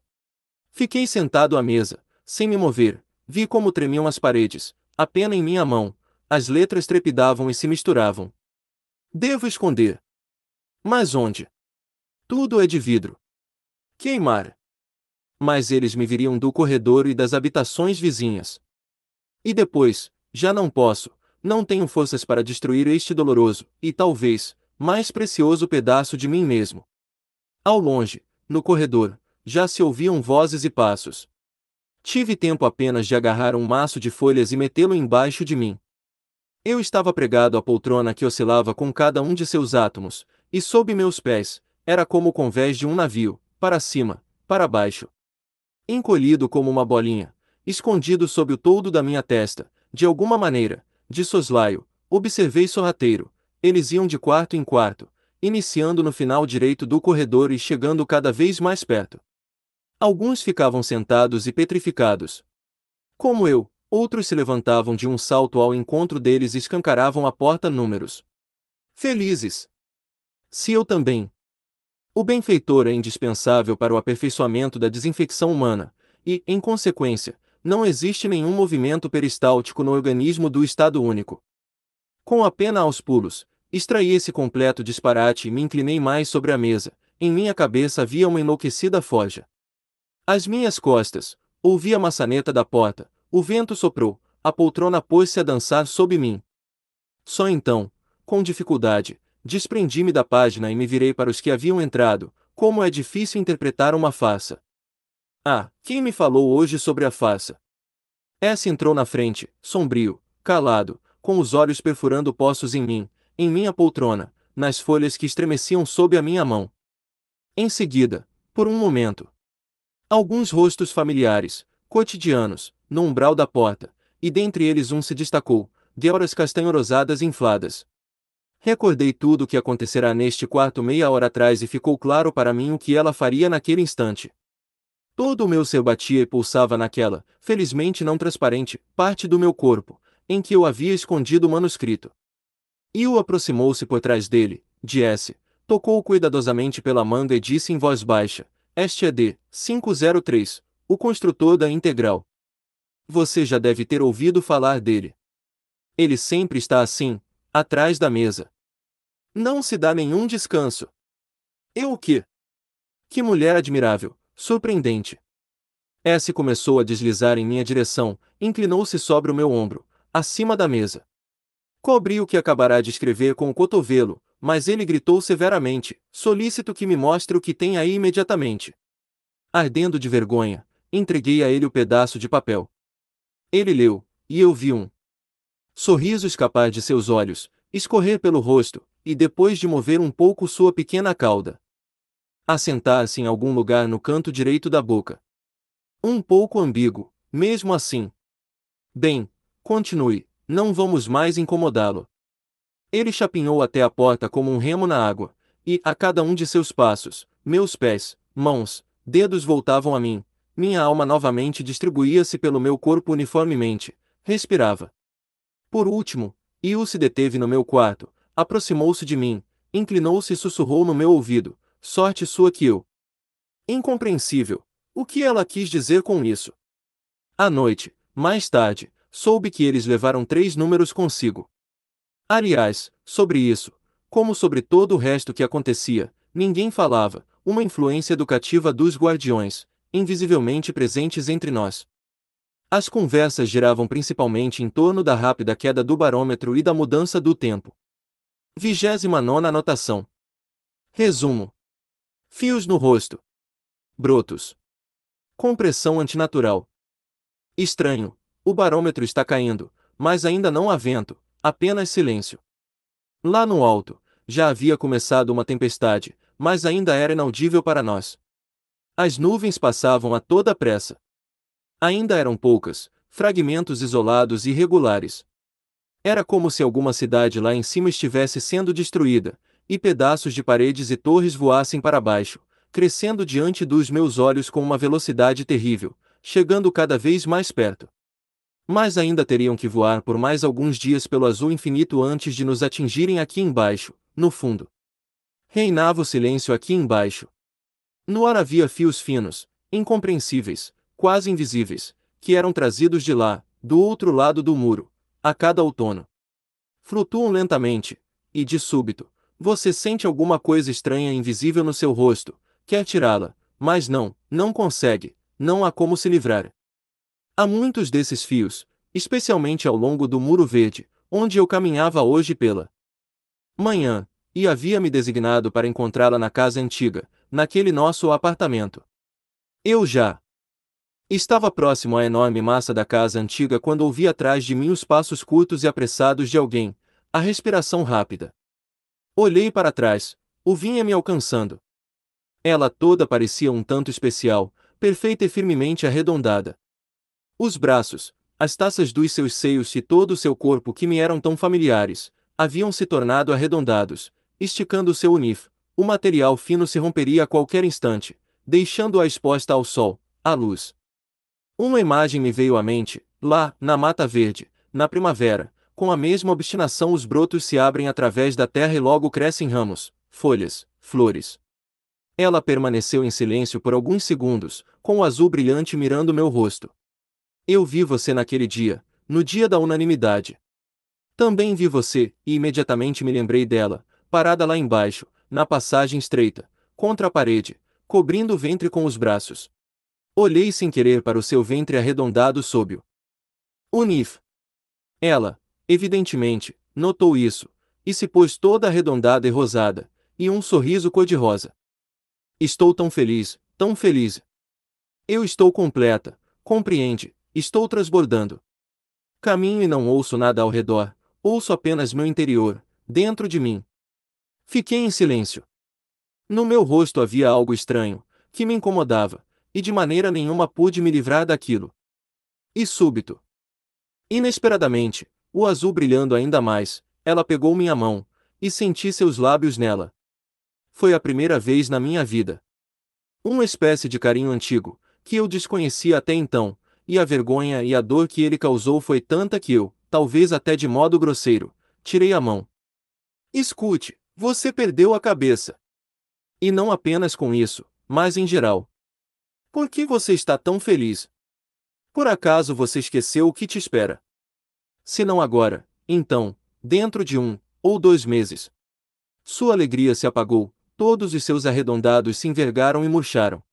Fiquei sentado à mesa, sem me mover, vi como tremiam as paredes, a pena em minha mão, as letras trepidavam e se misturavam. Devo esconder. Mas onde? Tudo é de vidro. Queimar mas eles me viriam do corredor e das habitações vizinhas. E depois, já não posso, não tenho forças para destruir este doloroso, e talvez, mais precioso pedaço de mim mesmo. Ao longe, no corredor, já se ouviam vozes e passos. Tive tempo apenas de agarrar um maço de folhas e metê-lo embaixo de mim. Eu estava pregado à poltrona que oscilava com cada um de seus átomos, e sob meus pés, era como o convés de um navio, para cima, para baixo, encolhido como uma bolinha, escondido sob o toldo da minha testa, de alguma maneira, de soslaio, observei sorrateiro, eles iam de quarto em quarto, iniciando no final direito do corredor e chegando cada vez mais perto. Alguns ficavam sentados e petrificados. Como eu, outros se levantavam de um salto ao encontro deles e escancaravam a porta números. Felizes! Se eu também, o benfeitor é indispensável para o aperfeiçoamento da desinfecção humana, e, em consequência, não existe nenhum movimento peristáltico no organismo do estado único. Com a pena aos pulos, extraí esse completo disparate e me inclinei mais sobre a mesa. Em minha cabeça havia uma enlouquecida foja. Às minhas costas, ouvi a maçaneta da porta, o vento soprou, a poltrona pôs-se a dançar sob mim. Só então, com dificuldade, Desprendi-me da página e me virei para os que haviam entrado. Como é difícil interpretar uma face. Ah, quem me falou hoje sobre a face? Essa entrou na frente, sombrio, calado, com os olhos perfurando poços em mim, em minha poltrona, nas folhas que estremeciam sob a minha mão. Em seguida, por um momento, alguns rostos familiares, cotidianos, no umbral da porta, e dentre eles um se destacou, de horas castanho-rosadas infladas, Recordei tudo o que acontecerá neste quarto meia hora atrás e ficou claro para mim o que ela faria naquele instante. Todo o meu ser batia e pulsava naquela, felizmente não transparente, parte do meu corpo, em que eu havia escondido o manuscrito. Io aproximou-se por trás dele, de S, tocou cuidadosamente pela manga e disse em voz baixa: Este é D503, o construtor da integral. Você já deve ter ouvido falar dele. Ele sempre está assim, atrás da mesa. Não se dá nenhum descanso. Eu o que? Que mulher admirável, surpreendente. S começou a deslizar em minha direção, inclinou-se sobre o meu ombro, acima da mesa. Cobri o que acabará de escrever com o cotovelo, mas ele gritou severamente, solícito que me mostre o que tem aí imediatamente. Ardendo de vergonha, entreguei a ele o pedaço de papel. Ele leu, e eu vi um Sorriso escapar de seus olhos, escorrer pelo rosto, e depois de mover um pouco sua pequena cauda. Assentar-se em algum lugar no canto direito da boca. Um pouco ambíguo, mesmo assim. Bem, continue, não vamos mais incomodá-lo. Ele chapinhou até a porta como um remo na água, e, a cada um de seus passos, meus pés, mãos, dedos voltavam a mim, minha alma novamente distribuía-se pelo meu corpo uniformemente, respirava. Por último, Yu se deteve no meu quarto, aproximou-se de mim, inclinou-se e sussurrou no meu ouvido, sorte sua que eu. Incompreensível. O que ela quis dizer com isso? À noite, mais tarde, soube que eles levaram três números consigo. Aliás, sobre isso, como sobre todo o resto que acontecia, ninguém falava, uma influência educativa dos guardiões, invisivelmente presentes entre nós. As conversas giravam principalmente em torno da rápida queda do barômetro e da mudança do tempo. 29 anotação. Resumo: Fios no rosto. Brotos. Compressão antinatural. Estranho, o barômetro está caindo, mas ainda não há vento, apenas silêncio. Lá no alto, já havia começado uma tempestade, mas ainda era inaudível para nós. As nuvens passavam a toda pressa. Ainda eram poucas, fragmentos isolados e irregulares. Era como se alguma cidade lá em cima estivesse sendo destruída, e pedaços de paredes e torres voassem para baixo, crescendo diante dos meus olhos com uma velocidade terrível, chegando cada vez mais perto. Mas ainda teriam que voar por mais alguns dias pelo azul infinito antes de nos atingirem aqui embaixo, no fundo. Reinava o silêncio aqui embaixo. No ar havia fios finos, incompreensíveis, quase invisíveis, que eram trazidos de lá, do outro lado do muro, a cada outono. Flutuam lentamente, e de súbito, você sente alguma coisa estranha e invisível no seu rosto, quer tirá-la, mas não, não consegue, não há como se livrar. Há muitos desses fios, especialmente ao longo do Muro Verde, onde eu caminhava hoje pela manhã, e havia me designado para encontrá-la na casa antiga, naquele nosso apartamento. Eu já Estava próximo à enorme massa da casa antiga quando ouvi atrás de mim os passos curtos e apressados de alguém, a respiração rápida. Olhei para trás, o vinha me alcançando. Ela toda parecia um tanto especial, perfeita e firmemente arredondada. Os braços, as taças dos seus seios e todo o seu corpo que me eram tão familiares, haviam se tornado arredondados, esticando o seu unif, o material fino se romperia a qualquer instante, deixando-a exposta ao sol, à luz uma imagem me veio à mente, lá, na Mata Verde, na primavera, com a mesma obstinação os brotos se abrem através da terra e logo crescem ramos, folhas, flores. Ela permaneceu em silêncio por alguns segundos, com o azul brilhante mirando meu rosto. Eu vi você naquele dia, no dia da unanimidade. Também vi você, e imediatamente me lembrei dela, parada lá embaixo, na passagem estreita, contra a parede, cobrindo o ventre com os braços. Olhei sem querer para o seu ventre arredondado sóbio. Unif. Ela, evidentemente, notou isso, e se pôs toda arredondada e rosada, e um sorriso cor-de-rosa. Estou tão feliz, tão feliz. Eu estou completa, compreende, estou transbordando. Caminho e não ouço nada ao redor, ouço apenas meu interior, dentro de mim. Fiquei em silêncio. No meu rosto havia algo estranho, que me incomodava, e de maneira nenhuma pude me livrar daquilo. E súbito. Inesperadamente, o azul brilhando ainda mais, ela pegou minha mão, e senti seus lábios nela. Foi a primeira vez na minha vida. Uma espécie de carinho antigo, que eu desconhecia até então, e a vergonha e a dor que ele causou foi tanta que eu, talvez até de modo grosseiro, tirei a mão. Escute, você perdeu a cabeça. E não apenas com isso, mas em geral, por que você está tão feliz? Por acaso você esqueceu o que te espera? Se não agora, então, dentro de um ou dois meses. Sua alegria se apagou, todos os seus arredondados se envergaram e murcharam.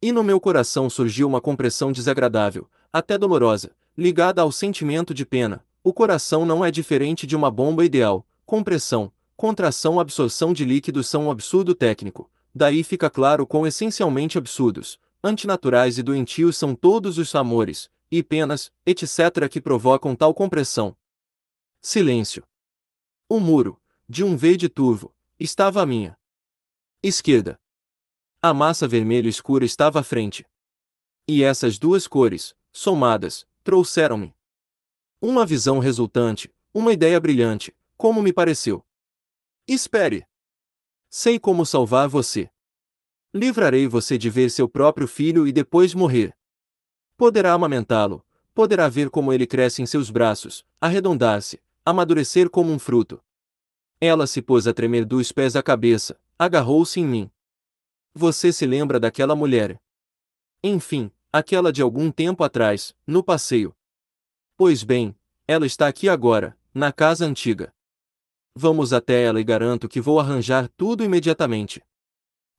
E no meu coração surgiu uma compressão desagradável, até dolorosa, ligada ao sentimento de pena. O coração não é diferente de uma bomba ideal. Compressão, contração, absorção de líquidos são um absurdo técnico. Daí fica claro quão essencialmente absurdos, antinaturais e doentios são todos os amores, e penas, etc., que provocam tal compressão. Silêncio. O muro, de um verde turvo, estava à minha esquerda. A massa vermelho escura estava à frente. E essas duas cores, somadas, trouxeram-me uma visão resultante, uma ideia brilhante, como me pareceu. Espere! Sei como salvar você livrarei você de ver seu próprio filho e depois morrer. Poderá amamentá-lo, poderá ver como ele cresce em seus braços, arredondar-se, amadurecer como um fruto. Ela se pôs a tremer dos pés à cabeça, agarrou-se em mim. Você se lembra daquela mulher? Enfim, aquela de algum tempo atrás, no passeio. Pois bem, ela está aqui agora, na casa antiga. Vamos até ela e garanto que vou arranjar tudo imediatamente.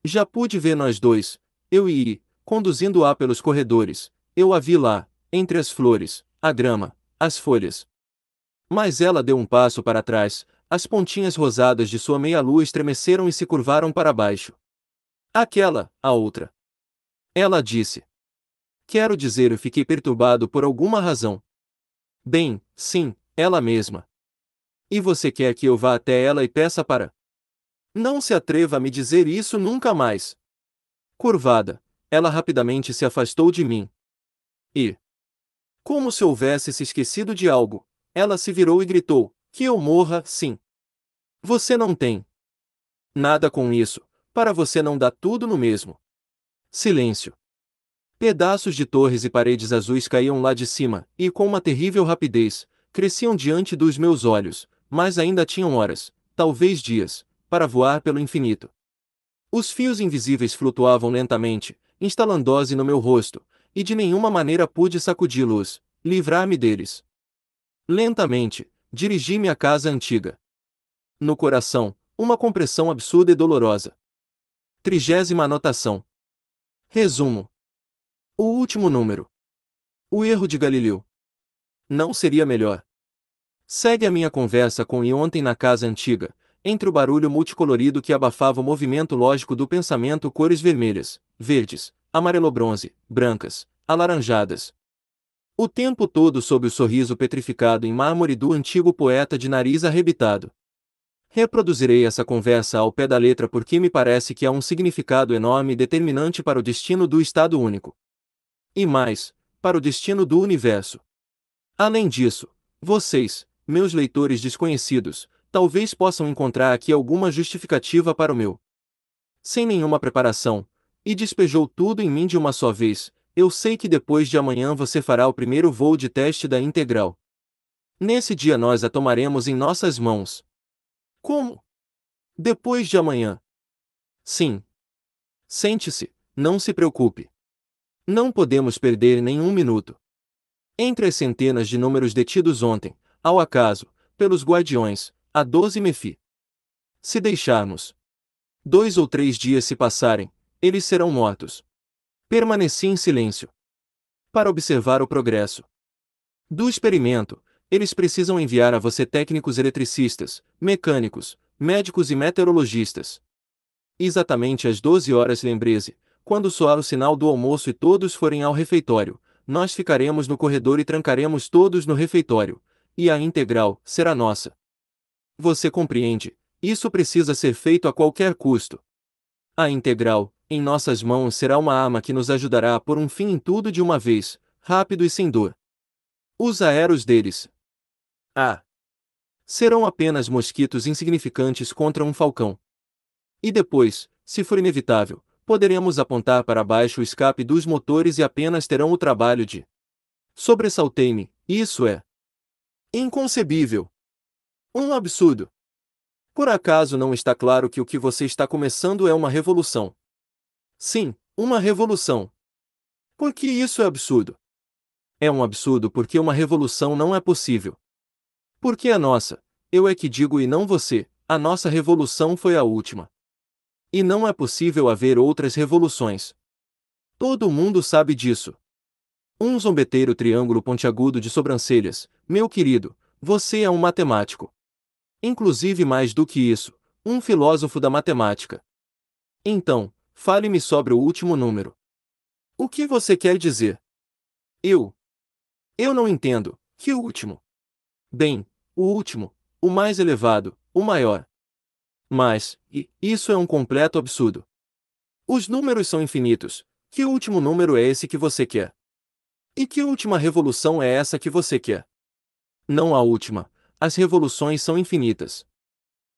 Já pude ver nós dois, eu e I, conduzindo-a pelos corredores, eu a vi lá, entre as flores, a grama, as folhas. Mas ela deu um passo para trás, as pontinhas rosadas de sua meia-lua estremeceram e se curvaram para baixo. Aquela, a outra. Ela disse. Quero dizer, eu fiquei perturbado por alguma razão. Bem, sim, ela mesma. E você quer que eu vá até ela e peça para não se atreva a me dizer isso nunca mais. Curvada, ela rapidamente se afastou de mim. E, como se houvesse se esquecido de algo, ela se virou e gritou: Que eu morra, sim. Você não tem nada com isso, para você não dá tudo no mesmo. Silêncio. Pedaços de torres e paredes azuis caíam lá de cima, e com uma terrível rapidez, cresciam diante dos meus olhos, mas ainda tinham horas, talvez dias, para voar pelo infinito. Os fios invisíveis flutuavam lentamente, instalando-se no meu rosto, e de nenhuma maneira pude sacudi-los, livrar-me deles. Lentamente, dirigi-me à casa antiga. No coração, uma compressão absurda e dolorosa. Trigésima anotação. Resumo. O último número. O erro de Galileu. Não seria melhor. Segue a minha conversa com ele ontem na casa antiga, entre o barulho multicolorido que abafava o movimento lógico do pensamento, cores vermelhas, verdes, amarelo-bronze, brancas, alaranjadas. O tempo todo sob o sorriso petrificado em mármore do antigo poeta de nariz arrebitado. Reproduzirei essa conversa ao pé da letra porque me parece que há um significado enorme e determinante para o destino do Estado único. E mais, para o destino do universo. Além disso, vocês, meus leitores desconhecidos, talvez possam encontrar aqui alguma justificativa para o meu. Sem nenhuma preparação, e despejou tudo em mim de uma só vez, eu sei que depois de amanhã você fará o primeiro voo de teste da integral. Nesse dia nós a tomaremos em nossas mãos. Como? Depois de amanhã. Sim. Sente-se, não se preocupe. Não podemos perder nenhum minuto. Entre as centenas de números detidos ontem, ao acaso, pelos guardiões, a 12 mefi. Se deixarmos dois ou três dias se passarem, eles serão mortos. Permaneci em silêncio. Para observar o progresso do experimento, eles precisam enviar a você técnicos eletricistas, mecânicos, médicos e meteorologistas. Exatamente às 12 horas, lembre-se, quando soar o sinal do almoço e todos forem ao refeitório, nós ficaremos no corredor e trancaremos todos no refeitório, e a integral será nossa. Você compreende? Isso precisa ser feito a qualquer custo. A integral, em nossas mãos, será uma arma que nos ajudará a pôr um fim em tudo de uma vez, rápido e sem dor. Os aeros deles. Ah! Serão apenas mosquitos insignificantes contra um falcão. E depois, se for inevitável, poderemos apontar para baixo o escape dos motores e apenas terão o trabalho de. Sobressaltei-me, isso é. Inconcebível! Um absurdo. Por acaso não está claro que o que você está começando é uma revolução? Sim, uma revolução. Por que isso é absurdo? É um absurdo porque uma revolução não é possível. Porque a nossa, eu é que digo e não você, a nossa revolução foi a última. E não é possível haver outras revoluções. Todo mundo sabe disso. Um zombeteiro triângulo pontiagudo de sobrancelhas, meu querido, você é um matemático. Inclusive mais do que isso, um filósofo da matemática. Então, fale-me sobre o último número. O que você quer dizer? Eu. Eu não entendo. Que último? Bem, o último, o mais elevado, o maior. Mas, e, isso é um completo absurdo. Os números são infinitos. Que último número é esse que você quer? E que última revolução é essa que você quer? Não a última, as revoluções são infinitas.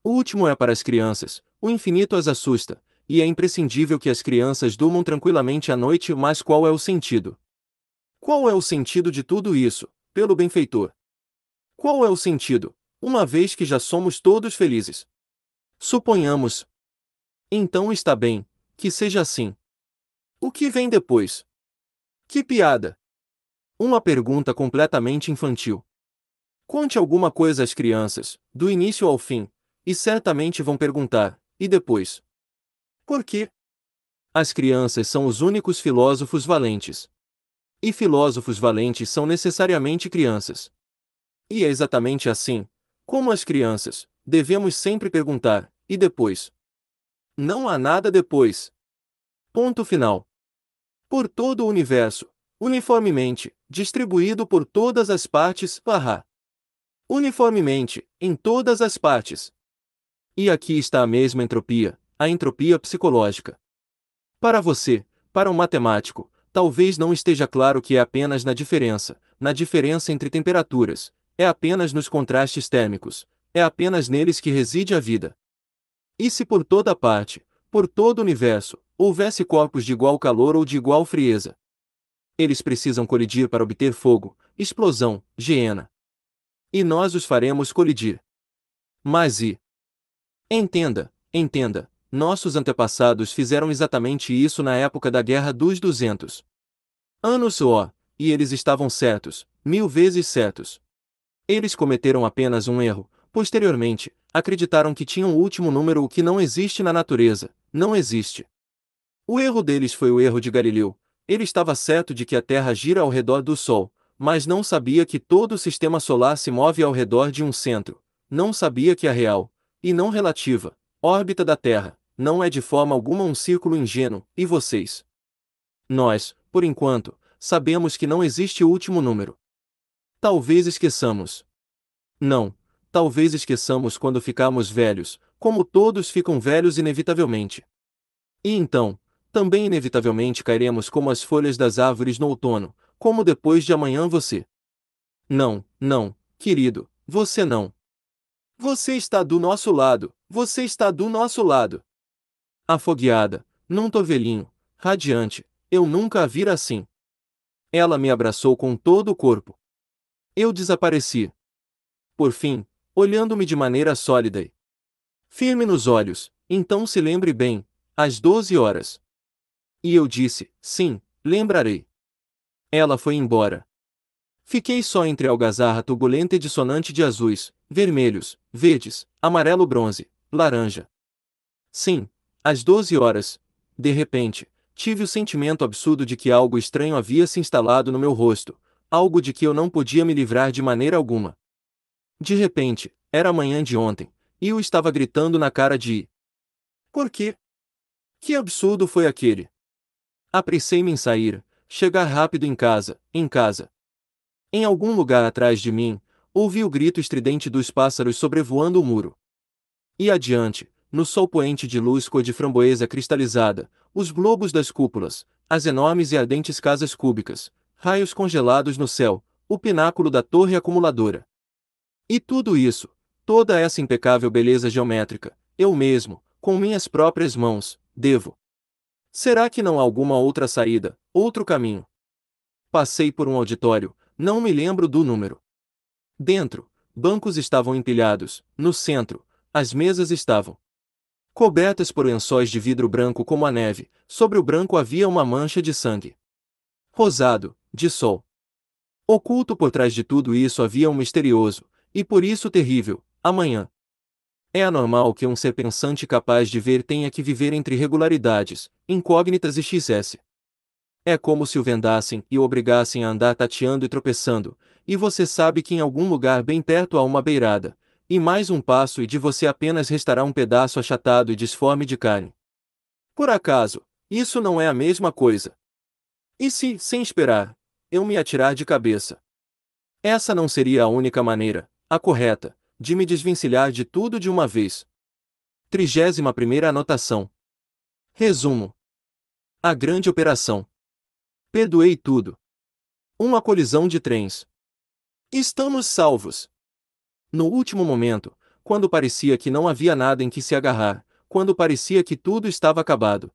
O último é para as crianças, o infinito as assusta, e é imprescindível que as crianças durmam tranquilamente à noite, mas qual é o sentido? Qual é o sentido de tudo isso, pelo benfeitor? Qual é o sentido, uma vez que já somos todos felizes? Suponhamos. Então está bem, que seja assim. O que vem depois? Que piada! Uma pergunta completamente infantil. Conte alguma coisa às crianças, do início ao fim, e certamente vão perguntar: e depois? Por quê? As crianças são os únicos filósofos valentes. E filósofos valentes são necessariamente crianças. E é exatamente assim, como as crianças, devemos sempre perguntar: e depois? Não há nada depois. Ponto final. Por todo o universo, uniformemente, distribuído por todas as partes, barra uniformemente, em todas as partes. E aqui está a mesma entropia, a entropia psicológica. Para você, para um matemático, talvez não esteja claro que é apenas na diferença, na diferença entre temperaturas, é apenas nos contrastes térmicos, é apenas neles que reside a vida. E se por toda parte, por todo o universo, houvesse corpos de igual calor ou de igual frieza? Eles precisam colidir para obter fogo, explosão, hiena, e nós os faremos colidir. Mas e? Entenda, entenda, nossos antepassados fizeram exatamente isso na época da Guerra dos Duzentos. Anos só, e eles estavam certos, mil vezes certos. Eles cometeram apenas um erro, posteriormente, acreditaram que tinham o último número o que não existe na natureza, não existe. O erro deles foi o erro de Galileu. Ele estava certo de que a Terra gira ao redor do Sol, mas não sabia que todo o sistema solar se move ao redor de um centro, não sabia que a real, e não relativa, órbita da Terra, não é de forma alguma um círculo ingênuo, e vocês? Nós, por enquanto, sabemos que não existe o último número. Talvez esqueçamos. Não, talvez esqueçamos quando ficarmos velhos, como todos ficam velhos inevitavelmente. E então, também inevitavelmente cairemos como as folhas das árvores no outono, como depois de amanhã você. Não, não, querido, você não. Você está do nosso lado, você está do nosso lado. Afogueada, num tovelhinho, radiante, eu nunca a vira assim. Ela me abraçou com todo o corpo. Eu desapareci. Por fim, olhando-me de maneira sólida e firme nos olhos, então se lembre bem, às 12 horas. E eu disse, sim, lembrarei. Ela foi embora. Fiquei só entre a algazarra turbulenta e dissonante de azuis, vermelhos, verdes, amarelo-bronze, laranja. Sim, às 12 horas, de repente, tive o sentimento absurdo de que algo estranho havia se instalado no meu rosto, algo de que eu não podia me livrar de maneira alguma. De repente, era manhã de ontem, e eu estava gritando na cara de. Por quê? Que absurdo foi aquele? Apressei-me em sair, Chegar rápido em casa, em casa. Em algum lugar atrás de mim, ouvi o grito estridente dos pássaros sobrevoando o muro. E adiante, no sol poente de luz cor de framboesa cristalizada, os globos das cúpulas, as enormes e ardentes casas cúbicas, raios congelados no céu, o pináculo da torre acumuladora. E tudo isso, toda essa impecável beleza geométrica, eu mesmo, com minhas próprias mãos, devo, Será que não há alguma outra saída, outro caminho? Passei por um auditório, não me lembro do número. Dentro, bancos estavam empilhados, no centro, as mesas estavam cobertas por lençóis de vidro branco como a neve, sobre o branco havia uma mancha de sangue. Rosado, de sol. Oculto por trás de tudo isso havia um misterioso, e por isso terrível, amanhã. É anormal que um ser pensante capaz de ver tenha que viver entre regularidades, incógnitas e XS. É como se o vendassem e o obrigassem a andar tateando e tropeçando, e você sabe que em algum lugar bem perto há uma beirada, e mais um passo e de você apenas restará um pedaço achatado e disforme de carne. Por acaso, isso não é a mesma coisa? E se, sem esperar, eu me atirar de cabeça? Essa não seria a única maneira, a correta, de me desvencilhar de tudo de uma vez. 31 primeira anotação. Resumo. A grande operação. Perdoei tudo. Uma colisão de trens. Estamos salvos. No último momento, quando parecia que não havia nada em que se agarrar, quando parecia que tudo estava acabado.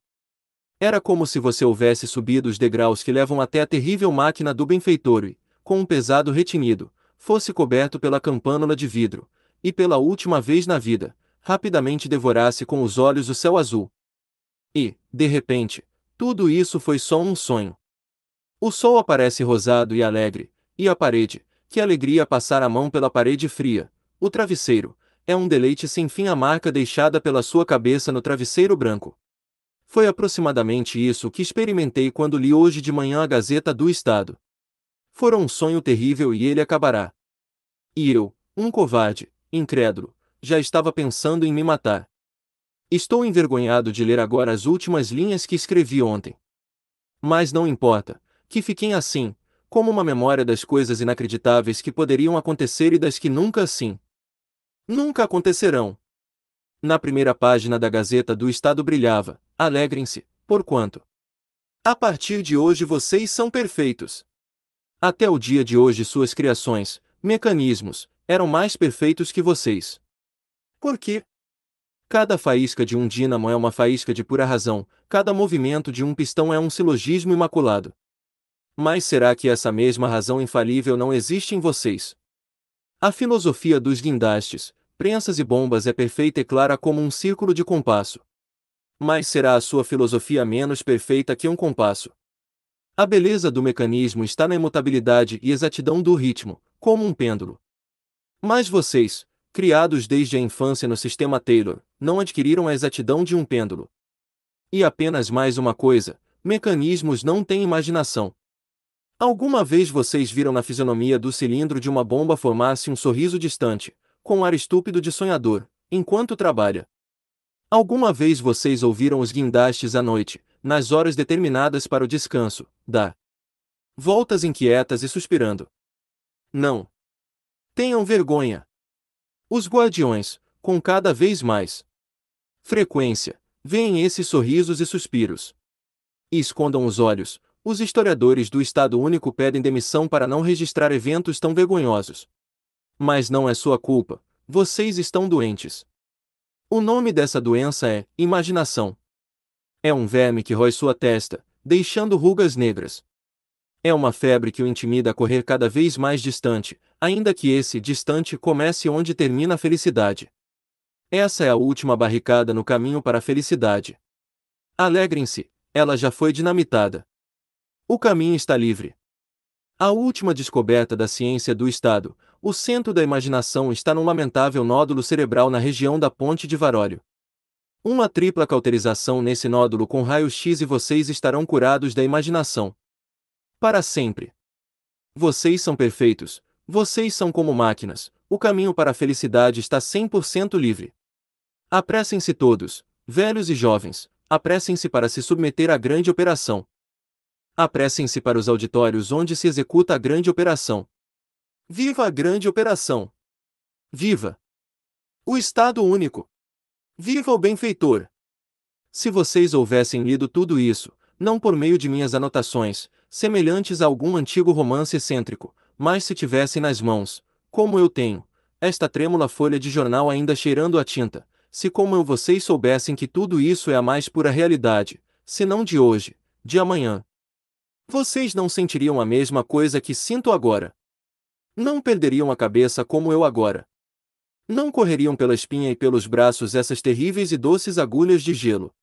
Era como se você houvesse subido os degraus que levam até a terrível máquina do benfeitor e, com um pesado retinido, fosse coberto pela campânula de vidro, e pela última vez na vida, rapidamente devorasse com os olhos o céu azul. E, de repente, tudo isso foi só um sonho. O sol aparece rosado e alegre, e a parede, que alegria passar a mão pela parede fria, o travesseiro, é um deleite sem fim a marca deixada pela sua cabeça no travesseiro branco. Foi aproximadamente isso que experimentei quando li hoje de manhã a Gazeta do Estado. Fora um sonho terrível e ele acabará. E eu, um covarde, incrédulo, já estava pensando em me matar. Estou envergonhado de ler agora as últimas linhas que escrevi ontem. Mas não importa, que fiquem assim, como uma memória das coisas inacreditáveis que poderiam acontecer e das que nunca assim. Nunca acontecerão. Na primeira página da Gazeta do Estado brilhava: Alegrem-se, porquanto. A partir de hoje vocês são perfeitos. Até o dia de hoje suas criações, mecanismos, eram mais perfeitos que vocês. Por quê? Cada faísca de um dínamo é uma faísca de pura razão, cada movimento de um pistão é um silogismo imaculado. Mas será que essa mesma razão infalível não existe em vocês? A filosofia dos guindastes, prensas e bombas é perfeita e clara como um círculo de compasso. Mas será a sua filosofia menos perfeita que um compasso? A beleza do mecanismo está na imutabilidade e exatidão do ritmo, como um pêndulo. Mas vocês, criados desde a infância no sistema Taylor, não adquiriram a exatidão de um pêndulo. E apenas mais uma coisa: mecanismos não têm imaginação. Alguma vez vocês viram na fisionomia do cilindro de uma bomba formar-se um sorriso distante, com um ar estúpido de sonhador, enquanto trabalha? Alguma vez vocês ouviram os guindastes à noite, nas horas determinadas para o descanso, dá voltas inquietas e suspirando. Não. Tenham vergonha. Os guardiões, com cada vez mais frequência, veem esses sorrisos e suspiros. E escondam os olhos, os historiadores do Estado Único pedem demissão para não registrar eventos tão vergonhosos. Mas não é sua culpa, vocês estão doentes. O nome dessa doença é imaginação. É um verme que rói sua testa, deixando rugas negras. É uma febre que o intimida a correr cada vez mais distante, ainda que esse distante comece onde termina a felicidade. Essa é a última barricada no caminho para a felicidade. Alegrem-se, ela já foi dinamitada. O caminho está livre. A última descoberta da ciência do Estado, o centro da imaginação está num lamentável nódulo cerebral na região da ponte de Varólio. Uma tripla cauterização nesse nódulo com raio-x e vocês estarão curados da imaginação. Para sempre. Vocês são perfeitos, vocês são como máquinas, o caminho para a felicidade está 100% livre. Apressem-se todos, velhos e jovens, apressem-se para se submeter à grande operação. Apressem-se para os auditórios onde se executa a grande operação. Viva a grande operação! Viva! O Estado Único! Viva o benfeitor! Se vocês houvessem lido tudo isso, não por meio de minhas anotações, semelhantes a algum antigo romance excêntrico, mas se tivessem nas mãos, como eu tenho, esta trêmula folha de jornal ainda cheirando a tinta, se como eu vocês soubessem que tudo isso é a mais pura realidade, se não de hoje, de amanhã. Vocês não sentiriam a mesma coisa que sinto agora. Não perderiam a cabeça como eu agora. Não correriam pela espinha e pelos braços essas terríveis e doces agulhas de gelo.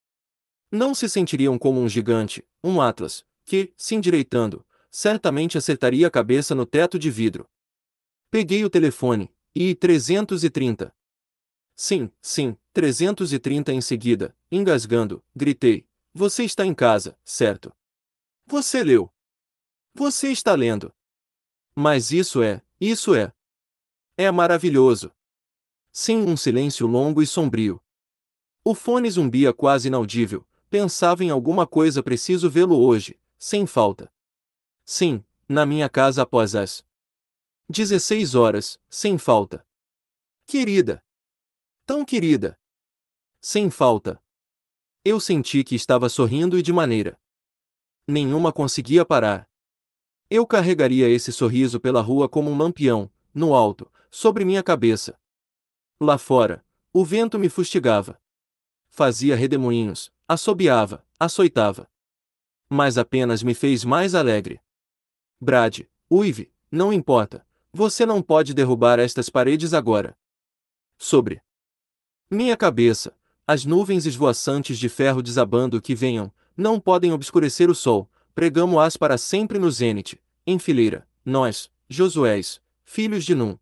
Não se sentiriam como um gigante, um atlas, que, se endireitando, certamente acertaria a cabeça no teto de vidro. Peguei o telefone, e 330. Sim, sim, 330 em seguida, engasgando, gritei. Você está em casa, certo? Você leu. Você está lendo. Mas isso é, isso é. É maravilhoso. Sim, um silêncio longo e sombrio. O fone zumbia quase inaudível. Pensava em alguma coisa, preciso vê-lo hoje, sem falta. Sim, na minha casa após as 16 horas, sem falta. Querida. Tão querida. Sem falta. Eu senti que estava sorrindo e de maneira nenhuma conseguia parar. Eu carregaria esse sorriso pela rua como um lampião, no alto, sobre minha cabeça, Lá fora, o vento me fustigava. Fazia redemoinhos, assobiava, açoitava. Mas apenas me fez mais alegre. Brade, uive, não importa, você não pode derrubar estas paredes agora. Sobre minha cabeça, as nuvens esvoaçantes de ferro desabando que venham, não podem obscurecer o sol, pregamo-as para sempre no zênite, em fileira, nós, Josuéis, filhos de Num.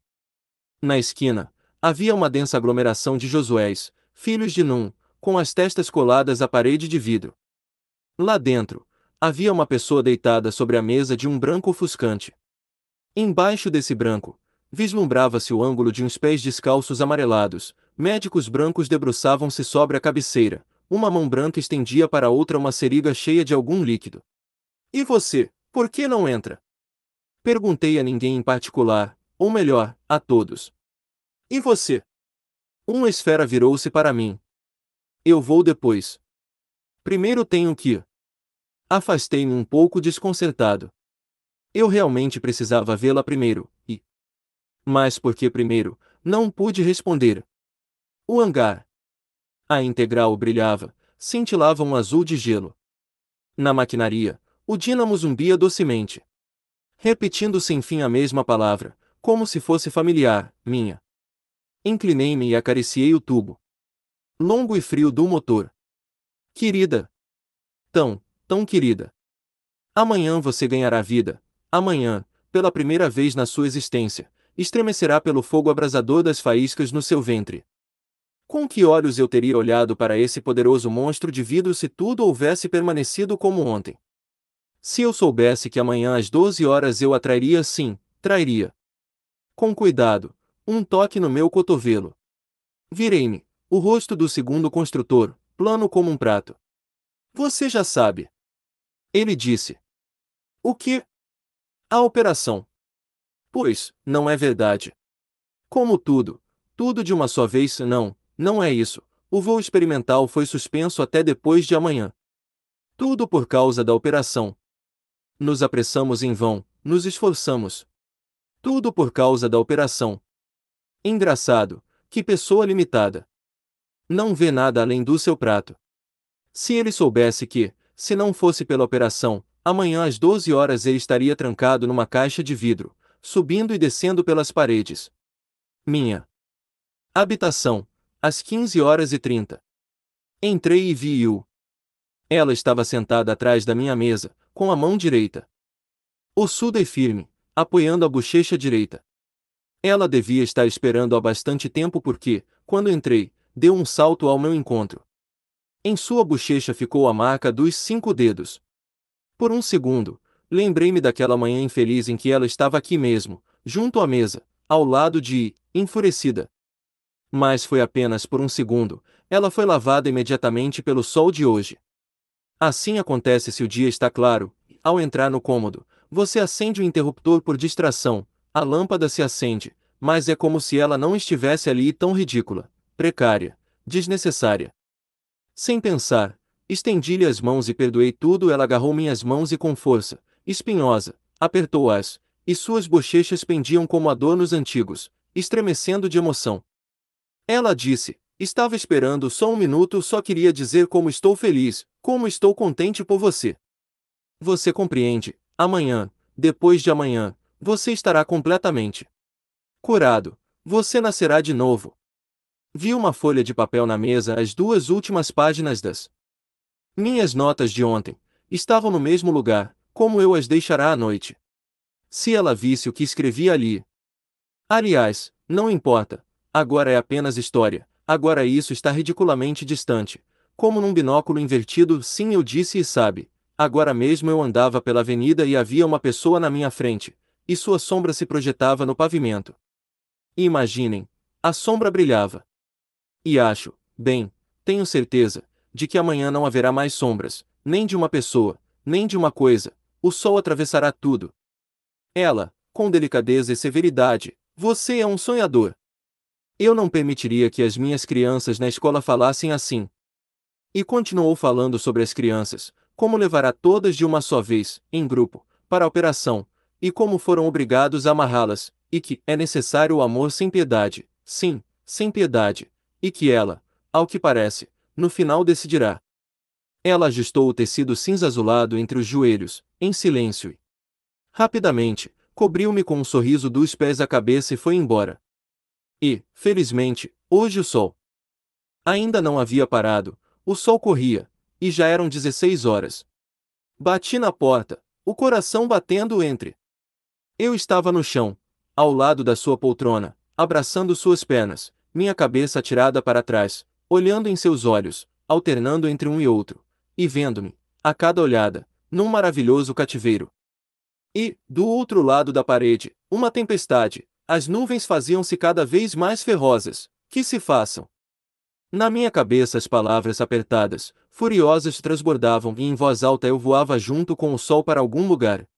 Na esquina, Havia uma densa aglomeração de Josuéis, filhos de Num, com as testas coladas à parede de vidro. Lá dentro, havia uma pessoa deitada sobre a mesa de um branco ofuscante. Embaixo desse branco, vislumbrava-se o ângulo de uns pés descalços amarelados, médicos brancos debruçavam-se sobre a cabeceira, uma mão branca estendia para outra uma seriga cheia de algum líquido. E você, por que não entra? Perguntei a ninguém em particular, ou melhor, a todos. E você? Uma esfera virou-se para mim. Eu vou depois. Primeiro tenho que. Afastei-me um pouco desconcertado. Eu realmente precisava vê-la primeiro, e. Mas por que primeiro? Não pude responder. O hangar. A integral brilhava, cintilava um azul de gelo. Na maquinaria, o dínamo zumbia docemente. Repetindo sem fim a mesma palavra, como se fosse familiar, minha. Inclinei-me e acariciei o tubo. Longo e frio do motor. Querida! Tão, tão querida! Amanhã você ganhará vida. Amanhã, pela primeira vez na sua existência, estremecerá pelo fogo abrasador das faíscas no seu ventre. Com que olhos eu teria olhado para esse poderoso monstro de vidro se tudo houvesse permanecido como ontem? Se eu soubesse que amanhã às 12 horas eu a sim, trairia. Com cuidado, um toque no meu cotovelo. Virei-me. O rosto do segundo construtor, plano como um prato. Você já sabe. Ele disse. O que? A operação. Pois, não é verdade. Como tudo, tudo de uma só vez, não, não é isso. O voo experimental foi suspenso até depois de amanhã. Tudo por causa da operação. Nos apressamos em vão, nos esforçamos. Tudo por causa da operação. Engraçado, que pessoa limitada. Não vê nada além do seu prato. Se ele soubesse que, se não fosse pela operação, amanhã às 12 horas ele estaria trancado numa caixa de vidro, subindo e descendo pelas paredes. Minha habitação, às 15 horas e 30. Entrei e vi o Ela estava sentada atrás da minha mesa, com a mão direita. Ossuda e firme, apoiando a bochecha direita. Ela devia estar esperando há bastante tempo porque, quando entrei, deu um salto ao meu encontro. Em sua bochecha ficou a marca dos cinco dedos. Por um segundo, lembrei-me daquela manhã infeliz em que ela estava aqui mesmo, junto à mesa, ao lado de, enfurecida. Mas foi apenas por um segundo, ela foi lavada imediatamente pelo sol de hoje. Assim acontece se o dia está claro, ao entrar no cômodo, você acende o interruptor por distração, a lâmpada se acende, mas é como se ela não estivesse ali tão ridícula, precária, desnecessária. Sem pensar, estendi-lhe as mãos e perdoei tudo. Ela agarrou minhas mãos e com força, espinhosa, apertou-as, e suas bochechas pendiam como adornos antigos, estremecendo de emoção. Ela disse: Estava esperando só um minuto, só queria dizer como estou feliz, como estou contente por você. Você compreende, amanhã, depois de amanhã, você estará completamente curado. Você nascerá de novo. Vi uma folha de papel na mesa as duas últimas páginas das minhas notas de ontem. Estavam no mesmo lugar, como eu as deixará à noite. Se ela visse o que escrevi ali. Aliás, não importa. Agora é apenas história. Agora isso está ridiculamente distante. Como num binóculo invertido, sim eu disse e sabe. Agora mesmo eu andava pela avenida e havia uma pessoa na minha frente, e sua sombra se projetava no pavimento. imaginem, a sombra brilhava. E acho, bem, tenho certeza, de que amanhã não haverá mais sombras, nem de uma pessoa, nem de uma coisa, o sol atravessará tudo. Ela, com delicadeza e severidade, você é um sonhador. Eu não permitiria que as minhas crianças na escola falassem assim. E continuou falando sobre as crianças, como levará todas de uma só vez, em grupo, para a operação, e como foram obrigados a amarrá-las, e que é necessário o amor sem piedade, sim, sem piedade, e que ela, ao que parece, no final decidirá. Ela ajustou o tecido cinza azulado entre os joelhos, em silêncio. Rapidamente, cobriu-me com um sorriso dos pés à cabeça e foi embora. E, felizmente, hoje o sol. Ainda não havia parado, o sol corria, e já eram 16 horas. Bati na porta, o coração batendo entre eu estava no chão, ao lado da sua poltrona, abraçando suas pernas, minha cabeça atirada para trás, olhando em seus olhos, alternando entre um e outro, e vendo-me, a cada olhada, num maravilhoso cativeiro. E, do outro lado da parede, uma tempestade, as nuvens faziam-se cada vez mais ferrosas, que se façam. Na minha cabeça as palavras apertadas, furiosas transbordavam e em voz alta eu voava junto com o sol para algum lugar.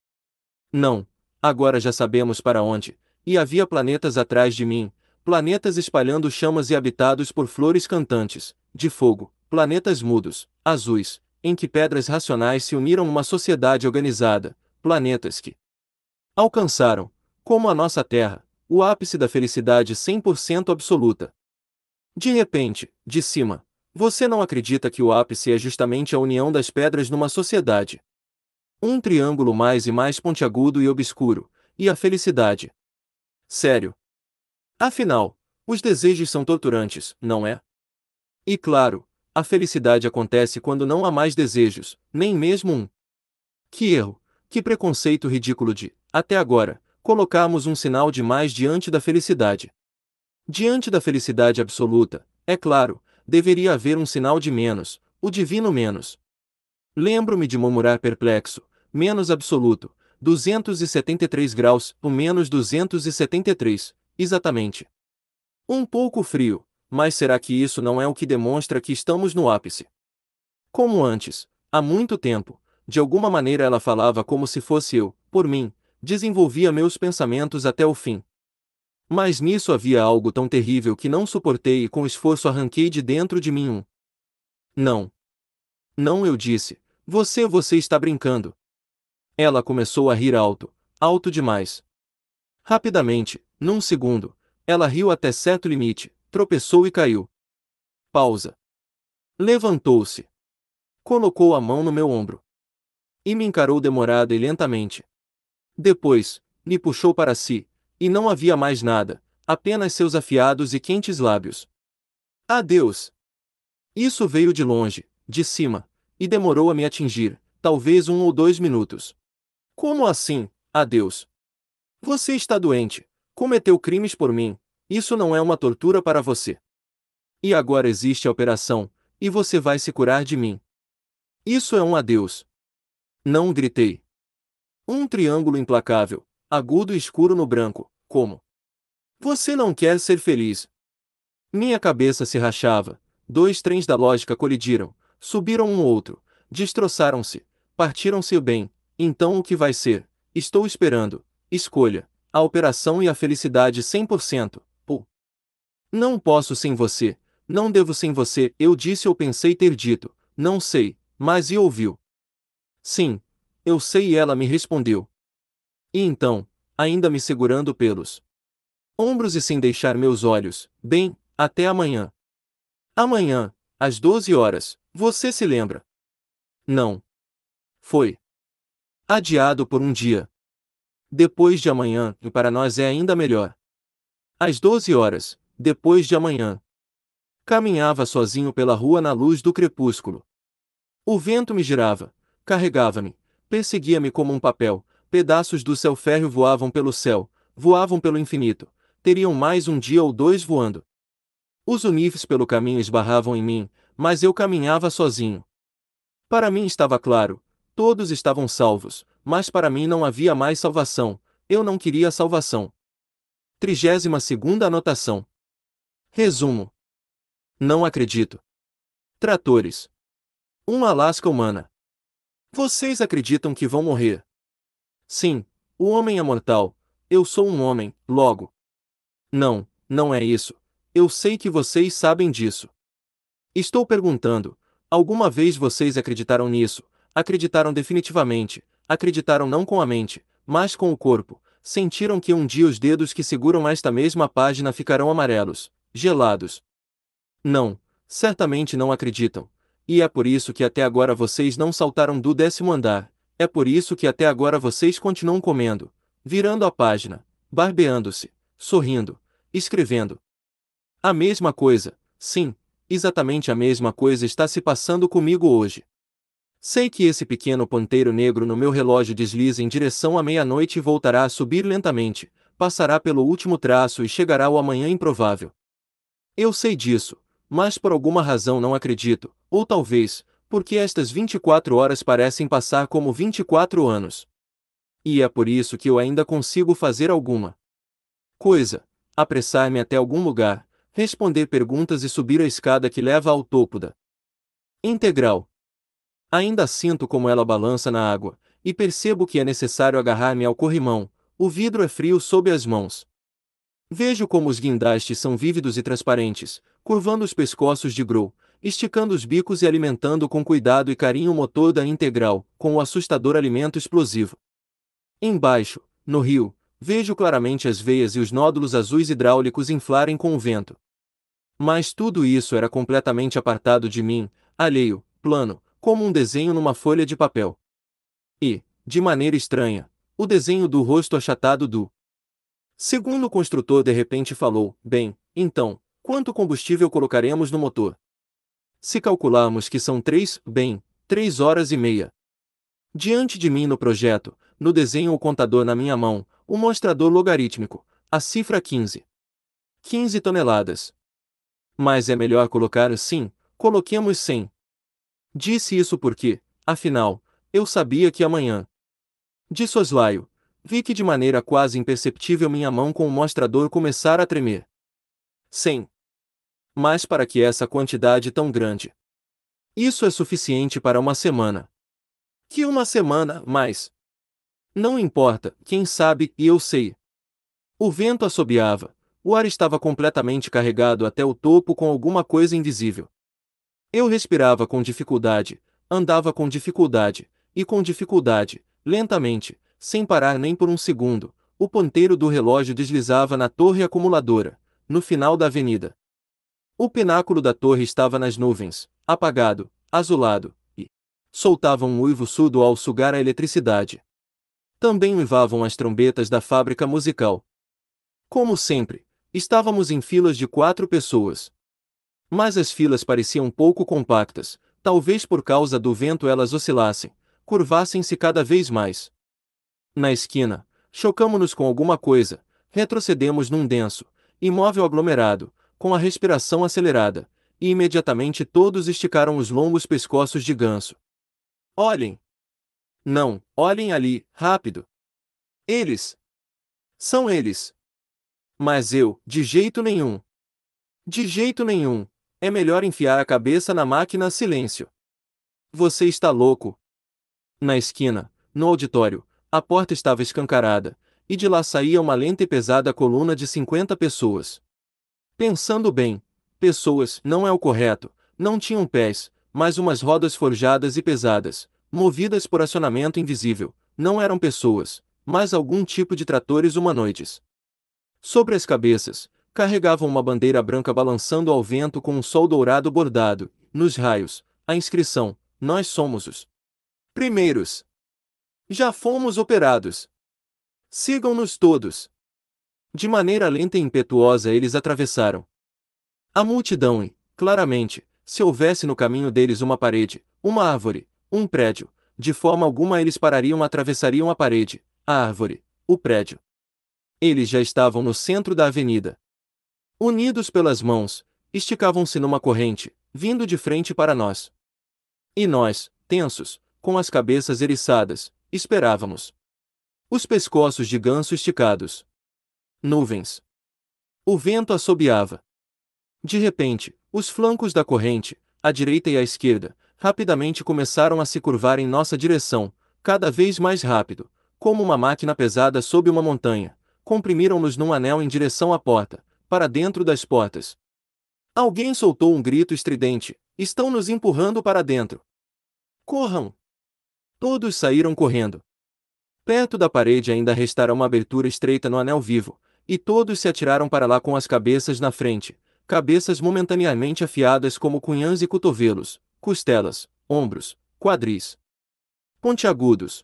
Não, Agora já sabemos para onde, e havia planetas atrás de mim, planetas espalhando chamas e habitados por flores cantantes, de fogo, planetas mudos, azuis, em que pedras racionais se uniram uma sociedade organizada, planetas que alcançaram, como a nossa Terra, o ápice da felicidade 100% absoluta. De repente, de cima, você não acredita que o ápice é justamente a união das pedras numa sociedade um triângulo mais e mais pontiagudo e obscuro, e a felicidade. Sério. Afinal, os desejos são torturantes, não é? E claro, a felicidade acontece quando não há mais desejos, nem mesmo um. Que erro, que preconceito ridículo de, até agora, colocarmos um sinal de mais diante da felicidade. Diante da felicidade absoluta, é claro, deveria haver um sinal de menos, o divino menos. Lembro-me de murmurar perplexo, menos absoluto, 273 graus, o menos 273, exatamente. Um pouco frio, mas será que isso não é o que demonstra que estamos no ápice? Como antes, há muito tempo, de alguma maneira ela falava como se fosse eu, por mim, desenvolvia meus pensamentos até o fim. Mas nisso havia algo tão terrível que não suportei e com esforço arranquei de dentro de mim um. Não. Não, eu disse. Você, você está brincando. Ela começou a rir alto, alto demais. Rapidamente, num segundo, ela riu até certo limite, tropeçou e caiu. Pausa. Levantou-se. Colocou a mão no meu ombro. E me encarou demorada e lentamente. Depois, me puxou para si, e não havia mais nada, apenas seus afiados e quentes lábios. Adeus! Isso veio de longe, de cima, e demorou a me atingir, talvez um ou dois minutos. Como assim? Adeus. Você está doente, cometeu crimes por mim, isso não é uma tortura para você. E agora existe a operação, e você vai se curar de mim. Isso é um adeus. Não gritei. Um triângulo implacável, agudo e escuro no branco, como? Você não quer ser feliz. Minha cabeça se rachava, dois trens da lógica colidiram, subiram um outro, destroçaram-se, partiram-se bem, então o que vai ser? Estou esperando. Escolha. A operação e a felicidade 100%. Pô. Não posso sem você. Não devo sem você, eu disse ou pensei ter dito. Não sei, mas e ouviu? Sim. Eu sei e ela me respondeu. E então, ainda me segurando pelos ombros e sem deixar meus olhos, bem, até amanhã. Amanhã, às 12 horas, você se lembra? Não. Foi. Adiado por um dia. Depois de amanhã, e para nós é ainda melhor. Às 12 horas, depois de amanhã. Caminhava sozinho pela rua na luz do crepúsculo. O vento me girava, carregava-me, perseguia-me como um papel, pedaços do céu férreo voavam pelo céu, voavam pelo infinito, teriam mais um dia ou dois voando. Os unifes pelo caminho esbarravam em mim, mas eu caminhava sozinho. Para mim estava claro, Todos estavam salvos, mas para mim não havia mais salvação, eu não queria salvação. 32 segunda anotação. Resumo. Não acredito. Tratores. Uma Alasca humana. Vocês acreditam que vão morrer? Sim, o homem é mortal. Eu sou um homem, logo. Não, não é isso. Eu sei que vocês sabem disso. Estou perguntando, alguma vez vocês acreditaram nisso, acreditaram definitivamente, acreditaram não com a mente, mas com o corpo, sentiram que um dia os dedos que seguram esta mesma página ficarão amarelos, gelados. Não, certamente não acreditam. E é por isso que até agora vocês não saltaram do décimo andar, é por isso que até agora vocês continuam comendo, virando a página, barbeando-se, sorrindo, escrevendo. A mesma coisa, sim, exatamente a mesma coisa está se passando comigo hoje. Sei que esse pequeno ponteiro negro no meu relógio desliza em direção à meia-noite e voltará a subir lentamente, passará pelo último traço e chegará ao amanhã improvável. Eu sei disso, mas por alguma razão não acredito, ou talvez, porque estas 24 horas parecem passar como 24 anos. E é por isso que eu ainda consigo fazer alguma coisa, apressar-me até algum lugar, responder perguntas e subir a escada que leva ao topo da integral. Ainda sinto como ela balança na água, e percebo que é necessário agarrar-me ao corrimão, o vidro é frio sob as mãos. Vejo como os guindastes são vívidos e transparentes, curvando os pescoços de Grow, esticando os bicos e alimentando com cuidado e carinho o motor da integral, com o assustador alimento explosivo. Embaixo, no rio, vejo claramente as veias e os nódulos azuis hidráulicos inflarem com o vento. Mas tudo isso era completamente apartado de mim, alheio, plano, como um desenho numa folha de papel. E, de maneira estranha, o desenho do rosto achatado do. Segundo o construtor de repente falou: Bem, então, quanto combustível colocaremos no motor? Se calcularmos que são três, bem, três horas e meia. Diante de mim no projeto, no desenho o contador na minha mão, o mostrador logarítmico, a cifra 15. 15 toneladas. Mas é melhor colocar assim, coloquemos 100, Disse isso porque, afinal, eu sabia que amanhã. De soslaio, vi que de maneira quase imperceptível minha mão com o mostrador começara a tremer. Sim. Mas para que essa quantidade tão grande? Isso é suficiente para uma semana. Que uma semana, mais? Não importa, quem sabe e eu sei. O vento assobiava, o ar estava completamente carregado até o topo com alguma coisa invisível. Eu respirava com dificuldade, andava com dificuldade, e com dificuldade, lentamente, sem parar nem por um segundo, o ponteiro do relógio deslizava na torre acumuladora, no final da avenida. O pináculo da torre estava nas nuvens, apagado, azulado, e soltava um uivo surdo ao sugar a eletricidade. Também uivavam as trombetas da fábrica musical. Como sempre, estávamos em filas de quatro pessoas, mas as filas pareciam pouco compactas, talvez por causa do vento elas oscilassem, curvassem-se cada vez mais. Na esquina, chocamos-nos com alguma coisa, retrocedemos num denso, imóvel aglomerado, com a respiração acelerada, e imediatamente todos esticaram os longos pescoços de ganso. Olhem! Não, olhem ali, rápido! Eles! São eles! Mas eu, de jeito nenhum! De jeito nenhum! É melhor enfiar a cabeça na máquina silêncio. Você está louco. Na esquina, no auditório, a porta estava escancarada, e de lá saía uma lenta e pesada coluna de 50 pessoas. Pensando bem, pessoas não é o correto, não tinham pés, mas umas rodas forjadas e pesadas, movidas por acionamento invisível, não eram pessoas, mas algum tipo de tratores humanoides. Sobre as cabeças, carregavam uma bandeira branca balançando ao vento com um sol dourado bordado, nos raios, a inscrição: Nós somos os primeiros. Já fomos operados. Sigam-nos todos. De maneira lenta e impetuosa eles atravessaram. A multidão e, claramente, se houvesse no caminho deles uma parede, uma árvore, um prédio, de forma alguma eles parariam atravessariam a parede, a árvore, o prédio. Eles já estavam no centro da avenida unidos pelas mãos, esticavam-se numa corrente, vindo de frente para nós. E nós, tensos, com as cabeças eriçadas, esperávamos. Os pescoços de ganso esticados. Nuvens. O vento assobiava. De repente, os flancos da corrente, à direita e à esquerda, rapidamente começaram a se curvar em nossa direção, cada vez mais rápido, como uma máquina pesada sob uma montanha. Comprimiram-nos num anel em direção à porta, para dentro das portas. Alguém soltou um grito estridente: Estão nos empurrando para dentro. Corram! Todos saíram correndo. Perto da parede ainda restara uma abertura estreita no anel vivo, e todos se atiraram para lá com as cabeças na frente, cabeças momentaneamente afiadas como cunhãs e cotovelos, costelas, ombros, quadris. Pontiagudos.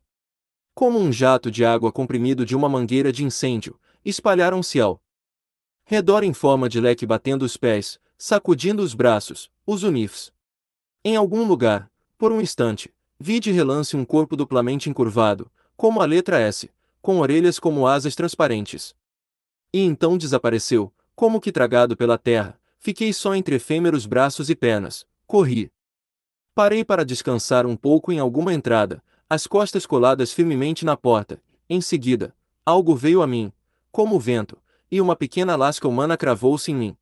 Como um jato de água comprimido de uma mangueira de incêndio, espalharam-se ao redor em forma de leque batendo os pés, sacudindo os braços, os unifs. Em algum lugar, por um instante, vi de relance um corpo duplamente encurvado, como a letra S, com orelhas como asas transparentes. E então desapareceu, como que tragado pela terra, fiquei só entre efêmeros braços e pernas, corri. Parei para descansar um pouco em alguma entrada, as costas coladas firmemente na porta. Em seguida, algo veio a mim, como o vento, e uma pequena lasca humana cravou-se em mim.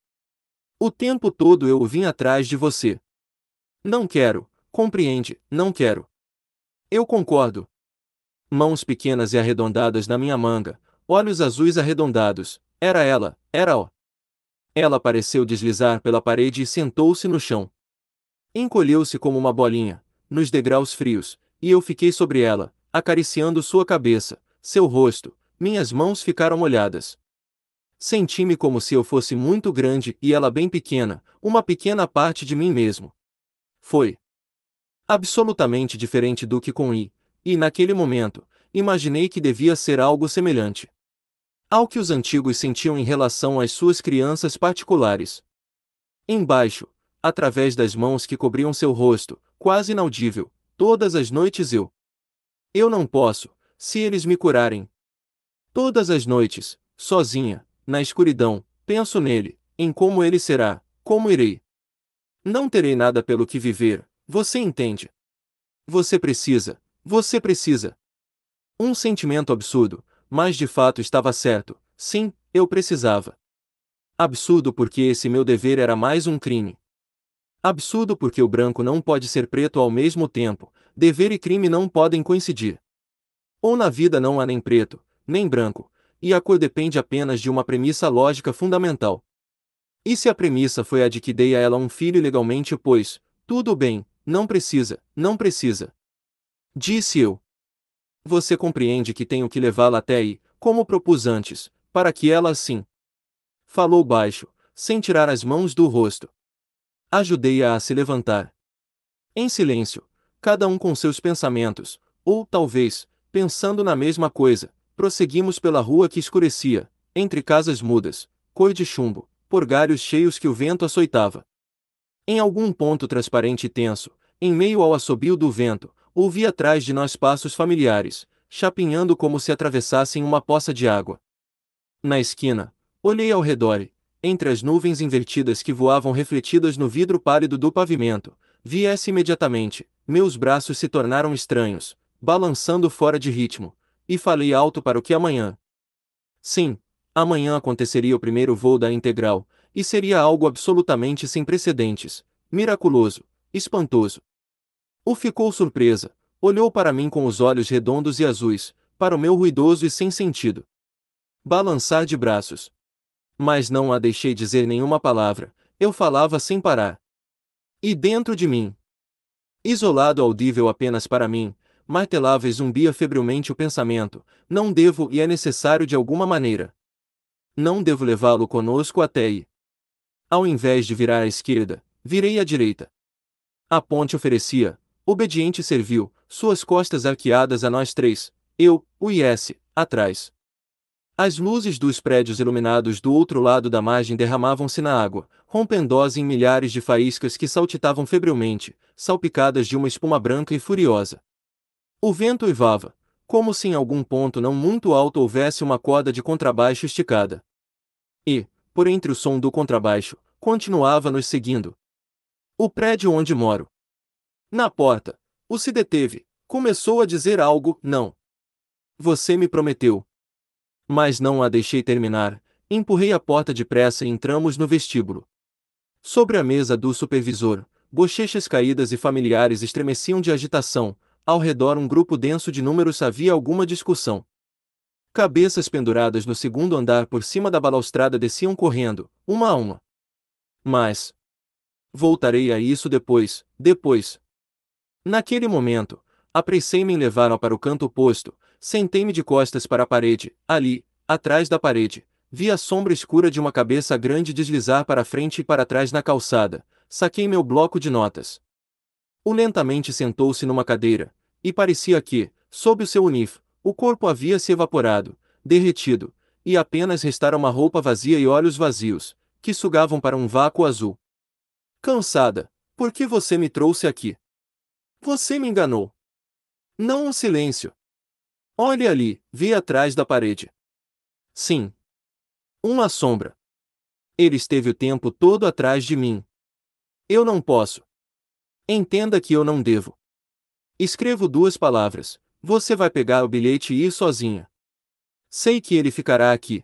O tempo todo eu vim atrás de você. Não quero, compreende, não quero. Eu concordo. Mãos pequenas e arredondadas na minha manga, olhos azuis arredondados, era ela, era ó. Ela pareceu deslizar pela parede e sentou-se no chão. Encolheu-se como uma bolinha, nos degraus frios, e eu fiquei sobre ela, acariciando sua cabeça, seu rosto, minhas mãos ficaram molhadas. Senti-me como se eu fosse muito grande e ela bem pequena, uma pequena parte de mim mesmo. Foi absolutamente diferente do que com I, e naquele momento, imaginei que devia ser algo semelhante ao que os antigos sentiam em relação às suas crianças particulares. Embaixo, através das mãos que cobriam seu rosto, quase inaudível, todas as noites eu. Eu não posso, se eles me curarem. Todas as noites, sozinha, na escuridão, penso nele, em como ele será, como irei. Não terei nada pelo que viver, você entende? Você precisa, você precisa. Um sentimento absurdo, mas de fato estava certo, sim, eu precisava. Absurdo porque esse meu dever era mais um crime. Absurdo porque o branco não pode ser preto ao mesmo tempo, dever e crime não podem coincidir. Ou na vida não há nem preto, nem branco, e a cor depende apenas de uma premissa lógica fundamental. E se a premissa foi a de que dei a ela um filho legalmente, pois, tudo bem, não precisa, não precisa. Disse eu. Você compreende que tenho que levá-la até aí, como propus antes, para que ela assim. Falou baixo, sem tirar as mãos do rosto. Ajudei-a a se levantar. Em silêncio, cada um com seus pensamentos, ou talvez, pensando na mesma coisa, Prosseguimos pela rua que escurecia, entre casas mudas, cor de chumbo, galhos cheios que o vento açoitava. Em algum ponto transparente e tenso, em meio ao assobio do vento, ouvi atrás de nós passos familiares, chapinhando como se atravessassem uma poça de água. Na esquina, olhei ao redor e, entre as nuvens invertidas que voavam refletidas no vidro pálido do pavimento, viesse imediatamente, meus braços se tornaram estranhos, balançando fora de ritmo, e falei alto para o que amanhã. Sim, amanhã aconteceria o primeiro voo da integral, e seria algo absolutamente sem precedentes, miraculoso, espantoso. O ficou surpresa, olhou para mim com os olhos redondos e azuis, para o meu ruidoso e sem sentido. Balançar de braços. Mas não a deixei dizer nenhuma palavra, eu falava sem parar. E dentro de mim. Isolado audível apenas para mim, martelava e zumbia febrilmente o pensamento: não devo e é necessário de alguma maneira. Não devo levá-lo conosco até e. Ao invés de virar à esquerda, virei à direita. A ponte oferecia, obediente serviu, servil, suas costas arqueadas a nós três, eu, o IS, atrás. As luzes dos prédios iluminados do outro lado da margem derramavam-se na água, rompendo se em milhares de faíscas que saltitavam febrilmente, salpicadas de uma espuma branca e furiosa. O vento uivava, como se em algum ponto não muito alto houvesse uma corda de contrabaixo esticada. E, por entre o som do contrabaixo, continuava nos seguindo. O prédio onde moro. Na porta, o se deteve, começou a dizer algo, não. Você me prometeu. Mas não a deixei terminar, empurrei a porta depressa e entramos no vestíbulo. Sobre a mesa do supervisor, bochechas caídas e familiares estremeciam de agitação, ao redor um grupo denso de números havia alguma discussão. Cabeças penduradas no segundo andar por cima da balaustrada desciam correndo, uma a uma. Mas. Voltarei a isso depois, depois. Naquele momento, apressei-me em levá-la para o canto oposto, sentei-me de costas para a parede, ali, atrás da parede, vi a sombra escura de uma cabeça grande deslizar para frente e para trás na calçada, saquei meu bloco de notas. O lentamente sentou-se numa cadeira, e parecia que, sob o seu unif, o corpo havia se evaporado, derretido, e apenas restara uma roupa vazia e olhos vazios, que sugavam para um vácuo azul. Cansada, por que você me trouxe aqui? Você me enganou. Não um silêncio. Olhe ali, vi atrás da parede. Sim. Uma sombra. Ele esteve o tempo todo atrás de mim. Eu não posso. Entenda que eu não devo. Escrevo duas palavras. Você vai pegar o bilhete e ir sozinha. Sei que ele ficará aqui.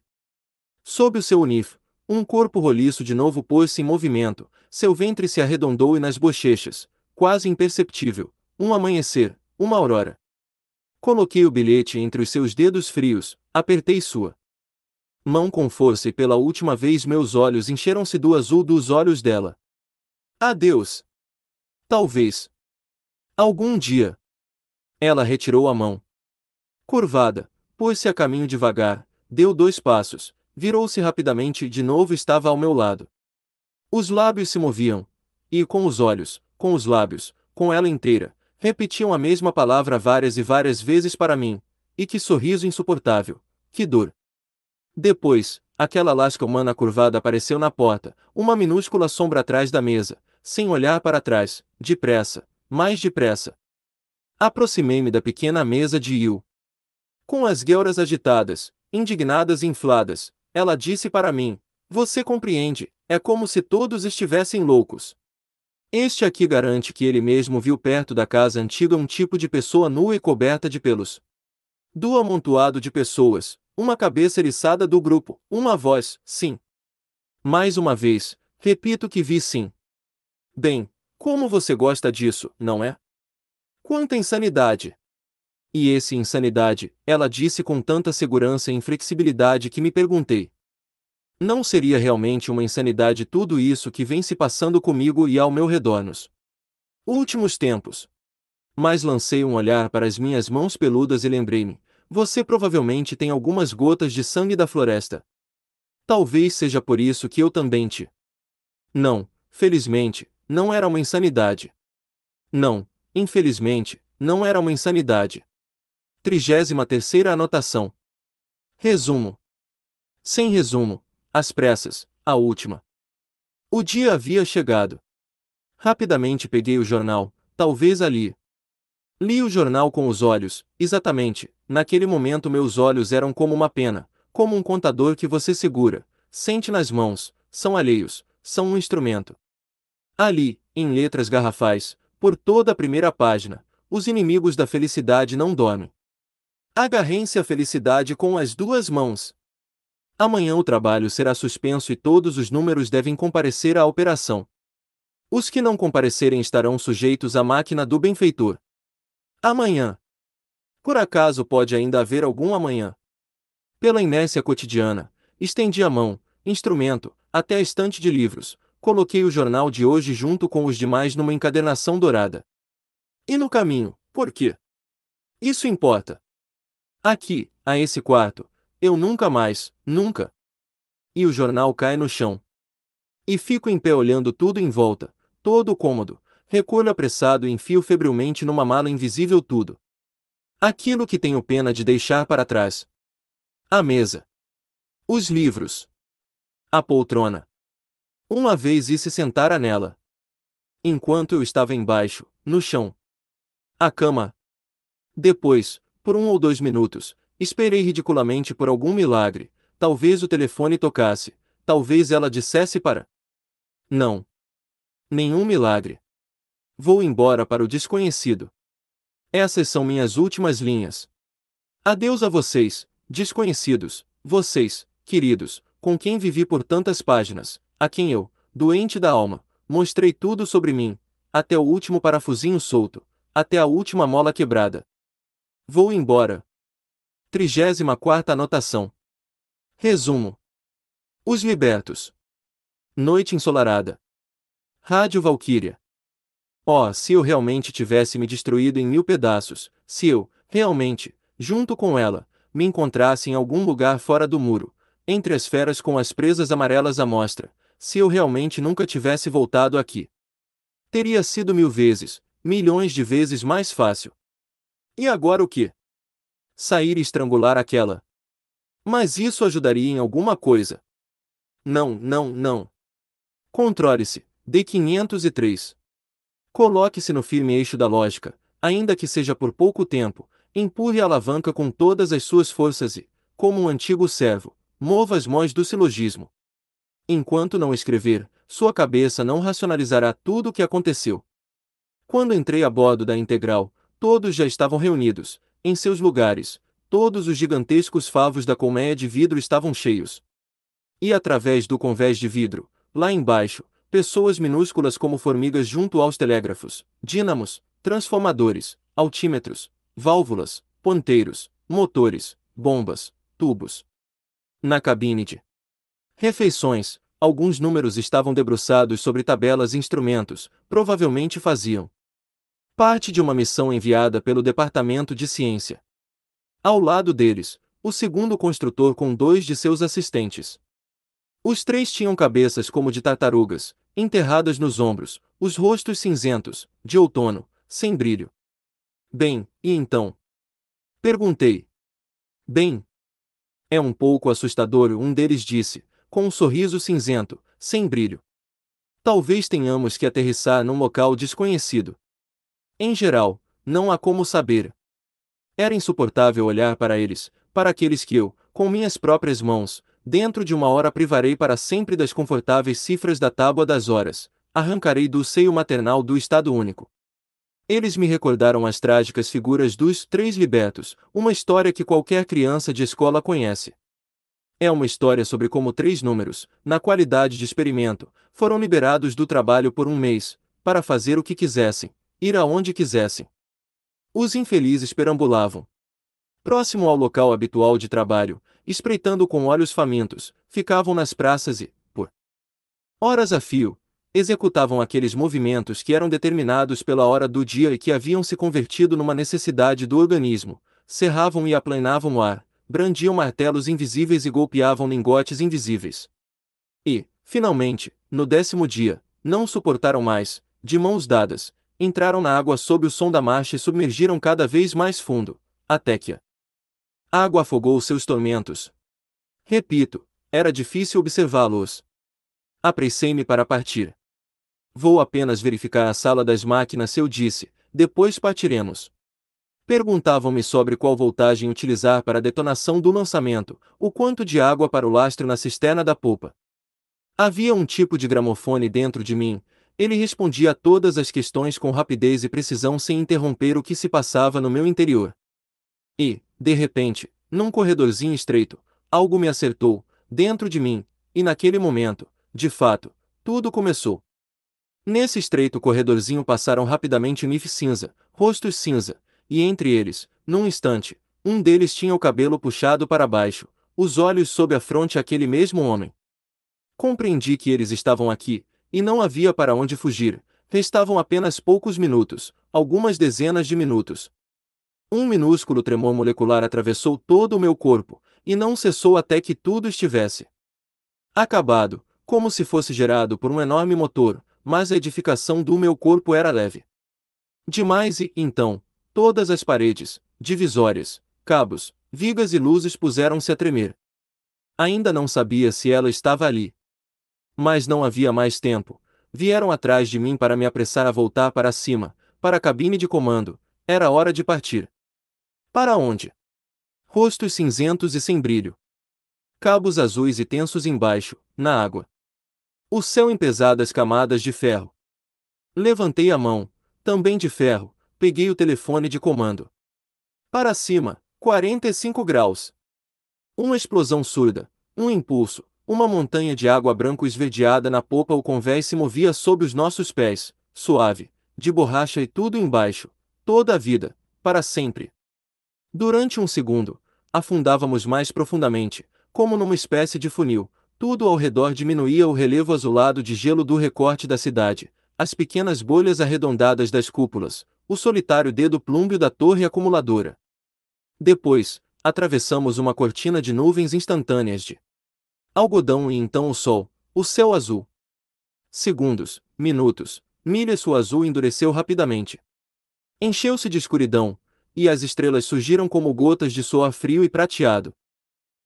Sob o seu unif, um corpo roliço de novo pôs-se em movimento, seu ventre se arredondou e nas bochechas, quase imperceptível, um amanhecer, uma aurora. Coloquei o bilhete entre os seus dedos frios, apertei sua mão com força e pela última vez meus olhos encheram-se do azul dos olhos dela. Adeus! Talvez, Algum dia. Ela retirou a mão. Curvada, pôs-se a caminho devagar, deu dois passos, virou-se rapidamente e de novo estava ao meu lado. Os lábios se moviam, e com os olhos, com os lábios, com ela inteira, repetiam a mesma palavra várias e várias vezes para mim, e que sorriso insuportável, que dor. Depois, aquela lasca humana curvada apareceu na porta, uma minúscula sombra atrás da mesa, sem olhar para trás, depressa, mais depressa. Aproximei-me da pequena mesa de Yu. Com as guelras agitadas, indignadas e infladas, ela disse para mim: Você compreende, é como se todos estivessem loucos. Este aqui garante que ele mesmo viu perto da casa antiga um tipo de pessoa nua e coberta de pelos. Do amontoado de pessoas, uma cabeça eriçada do grupo, uma voz, sim. Mais uma vez, repito que vi sim. Bem, como você gosta disso, não é? Quanta insanidade! E esse insanidade, ela disse com tanta segurança e inflexibilidade que me perguntei. Não seria realmente uma insanidade tudo isso que vem se passando comigo e ao meu redor nos últimos tempos? Mas lancei um olhar para as minhas mãos peludas e lembrei-me: você provavelmente tem algumas gotas de sangue da floresta. Talvez seja por isso que eu também te. Não, felizmente, não era uma insanidade. Não, infelizmente, não era uma insanidade. 33 anotação. Resumo. Sem resumo, às pressas, a última. O dia havia chegado. Rapidamente peguei o jornal, talvez ali. Li o jornal com os olhos, exatamente, naquele momento meus olhos eram como uma pena, como um contador que você segura, sente nas mãos, são alheios, são um instrumento. Ali, em letras garrafais, por toda a primeira página, os inimigos da felicidade não dormem. Agarrem-se à felicidade com as duas mãos. Amanhã o trabalho será suspenso e todos os números devem comparecer à operação. Os que não comparecerem estarão sujeitos à máquina do benfeitor. Amanhã. Por acaso pode ainda haver algum amanhã? Pela inércia cotidiana, estendi a mão, instrumento, até a estante de livros, coloquei o jornal de hoje junto com os demais numa encadernação dourada. E no caminho, por quê? Isso importa. Aqui, a esse quarto, eu nunca mais, nunca. E o jornal cai no chão. E fico em pé olhando tudo em volta, todo o cômodo, recolho apressado e enfio febrilmente numa mala invisível tudo. Aquilo que tenho pena de deixar para trás. A mesa. Os livros. A poltrona uma vez e se sentara nela. Enquanto eu estava embaixo, no chão. A cama. Depois, por um ou dois minutos, esperei ridiculamente por algum milagre, talvez o telefone tocasse, talvez ela dissesse para. Não. Nenhum milagre. Vou embora para o desconhecido. Essas são minhas últimas linhas. Adeus a vocês, desconhecidos, vocês, queridos, com quem vivi por tantas páginas, a quem eu, doente da alma, mostrei tudo sobre mim, até o último parafusinho solto, até a última mola quebrada. Vou embora. 34 anotação. Resumo. Os libertos. Noite ensolarada. Rádio Valquíria. Oh, se eu realmente tivesse me destruído em mil pedaços, se eu, realmente, junto com ela, me encontrasse em algum lugar fora do muro, entre as feras com as presas amarelas à mostra, se eu realmente nunca tivesse voltado aqui. Teria sido mil vezes, milhões de vezes mais fácil. E agora o que? Sair e estrangular aquela. Mas isso ajudaria em alguma coisa. Não, não, não. Controle-se, D503. Coloque-se no firme eixo da lógica, ainda que seja por pouco tempo, empurre a alavanca com todas as suas forças e, como um antigo servo, mova as mãos do silogismo. Enquanto não escrever, sua cabeça não racionalizará tudo o que aconteceu. Quando entrei a bordo da integral, todos já estavam reunidos, em seus lugares, todos os gigantescos favos da colmeia de vidro estavam cheios. E através do convés de vidro, lá embaixo, pessoas minúsculas como formigas junto aos telégrafos, dínamos, transformadores, altímetros, válvulas, ponteiros, motores, bombas, tubos. Na cabine de Refeições. Alguns números estavam debruçados sobre tabelas e instrumentos, provavelmente faziam parte de uma missão enviada pelo Departamento de Ciência. Ao lado deles, o segundo construtor com dois de seus assistentes. Os três tinham cabeças como de tartarugas, enterradas nos ombros, os rostos cinzentos, de outono, sem brilho. Bem, e então? Perguntei. Bem. É um pouco assustador, um deles disse, com um sorriso cinzento, sem brilho. Talvez tenhamos que aterrissar num local desconhecido. Em geral, não há como saber. Era insuportável olhar para eles, para aqueles que eu, com minhas próprias mãos, dentro de uma hora privarei para sempre das confortáveis cifras da tábua das horas, arrancarei do seio maternal do Estado Único. Eles me recordaram as trágicas figuras dos Três Libertos, uma história que qualquer criança de escola conhece é uma história sobre como três números, na qualidade de experimento, foram liberados do trabalho por um mês, para fazer o que quisessem, ir aonde quisessem. Os infelizes perambulavam. Próximo ao local habitual de trabalho, espreitando com olhos famintos, ficavam nas praças e, por horas a fio, executavam aqueles movimentos que eram determinados pela hora do dia e que haviam se convertido numa necessidade do organismo, cerravam e aplanavam o ar, brandiam martelos invisíveis e golpeavam lingotes invisíveis. E, finalmente, no décimo dia, não suportaram mais, de mãos dadas, entraram na água sob o som da marcha e submergiram cada vez mais fundo, até que a água afogou seus tormentos. Repito, era difícil observá-los. Apressei-me para partir. Vou apenas verificar a sala das máquinas, eu disse, depois partiremos. Perguntavam-me sobre qual voltagem utilizar para a detonação do lançamento, o quanto de água para o lastro na cisterna da polpa. Havia um tipo de gramofone dentro de mim, ele respondia a todas as questões com rapidez e precisão sem interromper o que se passava no meu interior. E, de repente, num corredorzinho estreito, algo me acertou, dentro de mim, e naquele momento, de fato, tudo começou. Nesse estreito corredorzinho passaram rapidamente Nif cinza, rostos cinza, e entre eles, num instante, um deles tinha o cabelo puxado para baixo, os olhos sob a fronte aquele mesmo homem. Compreendi que eles estavam aqui, e não havia para onde fugir, restavam apenas poucos minutos, algumas dezenas de minutos. Um minúsculo tremor molecular atravessou todo o meu corpo, e não cessou até que tudo estivesse acabado, como se fosse gerado por um enorme motor, mas a edificação do meu corpo era leve. Demais e, então, Todas as paredes, divisórias, cabos, vigas e luzes puseram-se a tremer. Ainda não sabia se ela estava ali. Mas não havia mais tempo. Vieram atrás de mim para me apressar a voltar para cima, para a cabine de comando. Era hora de partir. Para onde? Rostos cinzentos e sem brilho. Cabos azuis e tensos embaixo, na água. O céu em pesadas camadas de ferro. Levantei a mão, também de ferro, peguei o telefone de comando. Para cima, 45 graus. Uma explosão surda, um impulso, uma montanha de água branco esverdeada na popa o convés se movia sob os nossos pés, suave, de borracha e tudo embaixo, toda a vida, para sempre. Durante um segundo, afundávamos mais profundamente, como numa espécie de funil, tudo ao redor diminuía o relevo azulado de gelo do recorte da cidade, as pequenas bolhas arredondadas das cúpulas, o solitário dedo plúmbio da torre acumuladora. Depois, atravessamos uma cortina de nuvens instantâneas de algodão e então o sol, o céu azul. Segundos, minutos, milhas o azul endureceu rapidamente. Encheu-se de escuridão, e as estrelas surgiram como gotas de suor frio e prateado.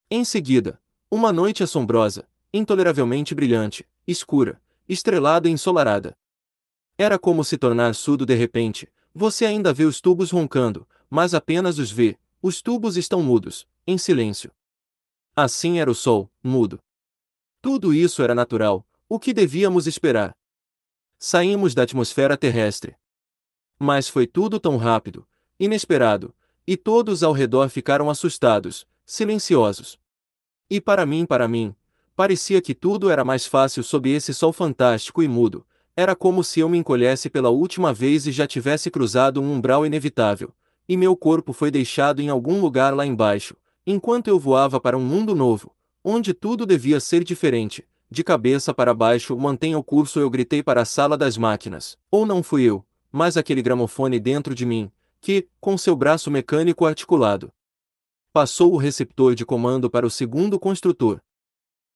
Em seguida, uma noite assombrosa, intoleravelmente brilhante, escura, estrelada e ensolarada. Era como se tornar surdo de repente, você ainda vê os tubos roncando, mas apenas os vê, os tubos estão mudos, em silêncio. Assim era o sol, mudo. Tudo isso era natural, o que devíamos esperar. Saímos da atmosfera terrestre. Mas foi tudo tão rápido, inesperado, e todos ao redor ficaram assustados, silenciosos. E para mim, para mim, parecia que tudo era mais fácil sob esse sol fantástico e mudo, era como se eu me encolhesse pela última vez e já tivesse cruzado um umbral inevitável, e meu corpo foi deixado em algum lugar lá embaixo, enquanto eu voava para um mundo novo, onde tudo devia ser diferente. De cabeça para baixo, mantenha o curso, eu gritei para a sala das máquinas. Ou não fui eu, mas aquele gramofone dentro de mim, que, com seu braço mecânico articulado, passou o receptor de comando para o segundo construtor.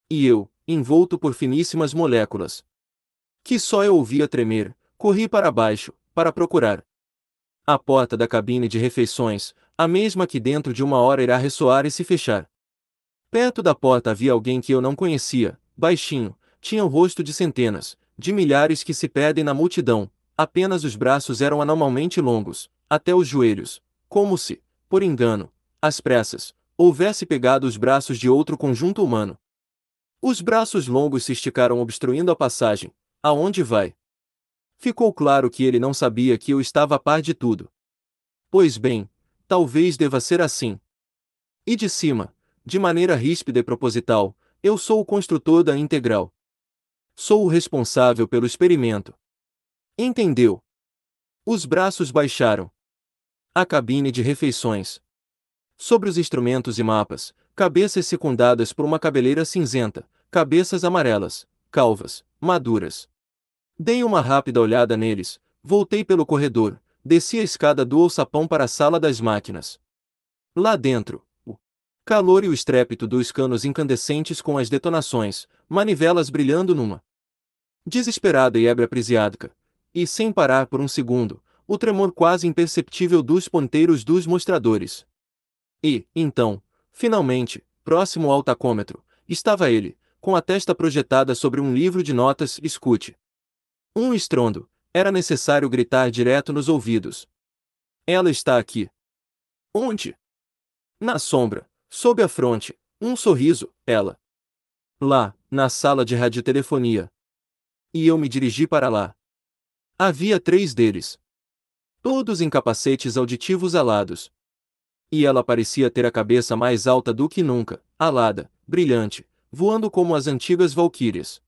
E eu, envolto por finíssimas moléculas, que só eu ouvia tremer, corri para baixo, para procurar. A porta da cabine de refeições, a mesma que dentro de uma hora irá ressoar e se fechar. Perto da porta havia alguém que eu não conhecia, baixinho, tinha o rosto de centenas, de milhares que se perdem na multidão, apenas os braços eram anormalmente longos, até os joelhos, como se, por engano, às pressas, houvesse pegado os braços de outro conjunto humano. Os braços longos se esticaram obstruindo a passagem, Aonde vai? Ficou claro que ele não sabia que eu estava a par de tudo. Pois bem, talvez deva ser assim. E de cima, de maneira ríspida e proposital, eu sou o construtor da integral. Sou o responsável pelo experimento. Entendeu? Os braços baixaram. A cabine de refeições. Sobre os instrumentos e mapas, cabeças secundadas por uma cabeleira cinzenta, cabeças amarelas, calvas, maduras, Dei uma rápida olhada neles, voltei pelo corredor, desci a escada do alçapão para a sala das máquinas. Lá dentro, o calor e o estrépito dos canos incandescentes com as detonações, manivelas brilhando numa. Desesperada e ébria prisiádica, e sem parar por um segundo, o tremor quase imperceptível dos ponteiros dos mostradores. E, então, finalmente, próximo ao tacômetro, estava ele, com a testa projetada sobre um livro de notas, escute. Um estrondo. Era necessário gritar direto nos ouvidos. Ela está aqui. Onde? Na sombra, sob a fronte, um sorriso, ela. Lá, na sala de radiotelefonia. E eu me dirigi para lá. Havia três deles. Todos em capacetes auditivos alados. E ela parecia ter a cabeça mais alta do que nunca, alada, brilhante, voando como as antigas valquírias.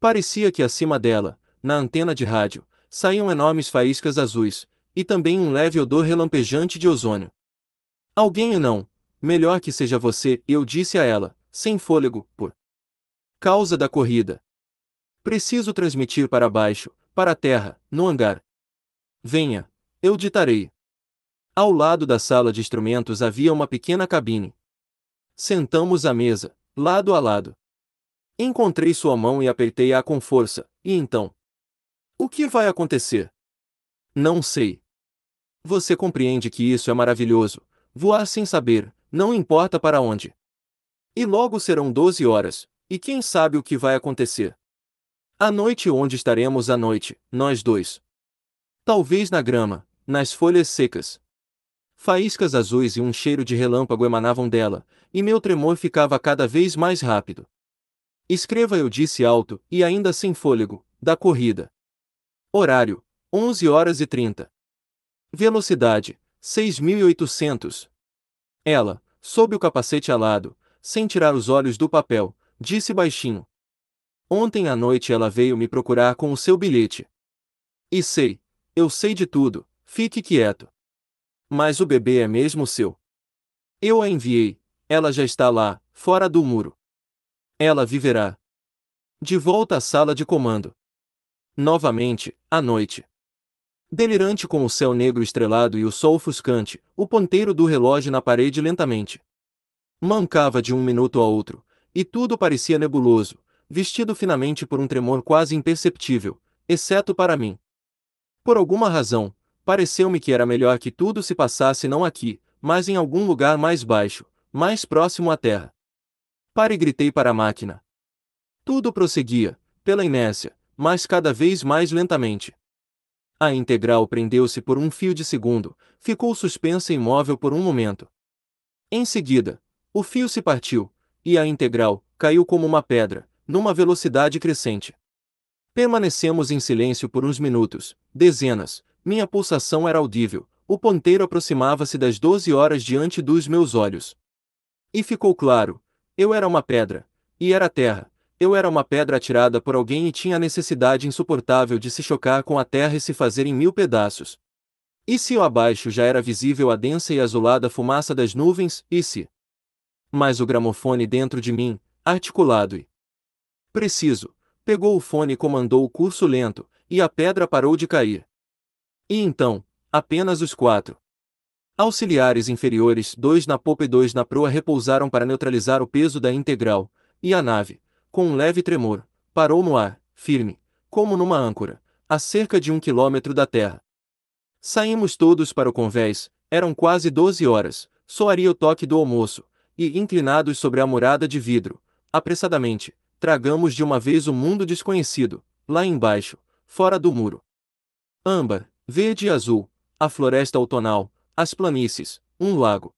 Parecia que acima dela, na antena de rádio, saíam enormes faíscas azuis, e também um leve odor relampejante de ozônio. Alguém ou não, melhor que seja você, eu disse a ela, sem fôlego, por causa da corrida. Preciso transmitir para baixo, para a terra, no hangar. Venha, eu ditarei. Ao lado da sala de instrumentos havia uma pequena cabine. Sentamos à mesa, lado a lado. Encontrei sua mão e apertei-a com força, e então, o que vai acontecer? Não sei. Você compreende que isso é maravilhoso. Voar sem saber, não importa para onde. E logo serão 12 horas, e quem sabe o que vai acontecer? À noite, onde estaremos à noite, nós dois? Talvez na grama, nas folhas secas. Faíscas azuis e um cheiro de relâmpago emanavam dela, e meu tremor ficava cada vez mais rápido. Escreva, eu disse alto, e ainda sem fôlego, da corrida. Horário: 11 horas e 30. Velocidade: 6.800. Ela, sob o capacete alado, sem tirar os olhos do papel, disse baixinho. Ontem à noite ela veio me procurar com o seu bilhete. E sei, eu sei de tudo, fique quieto. Mas o bebê é mesmo seu. Eu a enviei, ela já está lá, fora do muro. Ela viverá. De volta à sala de comando novamente, à noite. Delirante com o céu negro estrelado e o sol ofuscante, o ponteiro do relógio na parede lentamente. Mancava de um minuto a outro, e tudo parecia nebuloso, vestido finamente por um tremor quase imperceptível, exceto para mim. Por alguma razão, pareceu-me que era melhor que tudo se passasse não aqui, mas em algum lugar mais baixo, mais próximo à terra. Pare e gritei para a máquina. Tudo prosseguia, pela inércia, mas cada vez mais lentamente. A integral prendeu-se por um fio de segundo, ficou suspensa e imóvel por um momento. Em seguida, o fio se partiu, e a integral caiu como uma pedra, numa velocidade crescente. Permanecemos em silêncio por uns minutos, dezenas, minha pulsação era audível, o ponteiro aproximava-se das 12 horas diante dos meus olhos. E ficou claro, eu era uma pedra, e era terra, eu era uma pedra atirada por alguém e tinha a necessidade insuportável de se chocar com a terra e se fazer em mil pedaços. E se abaixo já era visível a densa e azulada fumaça das nuvens, e se? Mas o gramofone dentro de mim, articulado e preciso, pegou o fone e comandou o curso lento, e a pedra parou de cair. E então, apenas os quatro auxiliares inferiores, dois na popa e dois na proa, repousaram para neutralizar o peso da integral, e a nave, com um leve tremor, parou no ar, firme, como numa âncora, a cerca de um quilômetro da terra. Saímos todos para o convés, eram quase doze horas, soaria o toque do almoço, e, inclinados sobre a morada de vidro, apressadamente, tragamos de uma vez o mundo desconhecido, lá embaixo, fora do muro. Âmbar, verde e azul, a floresta outonal, as planícies, um lago.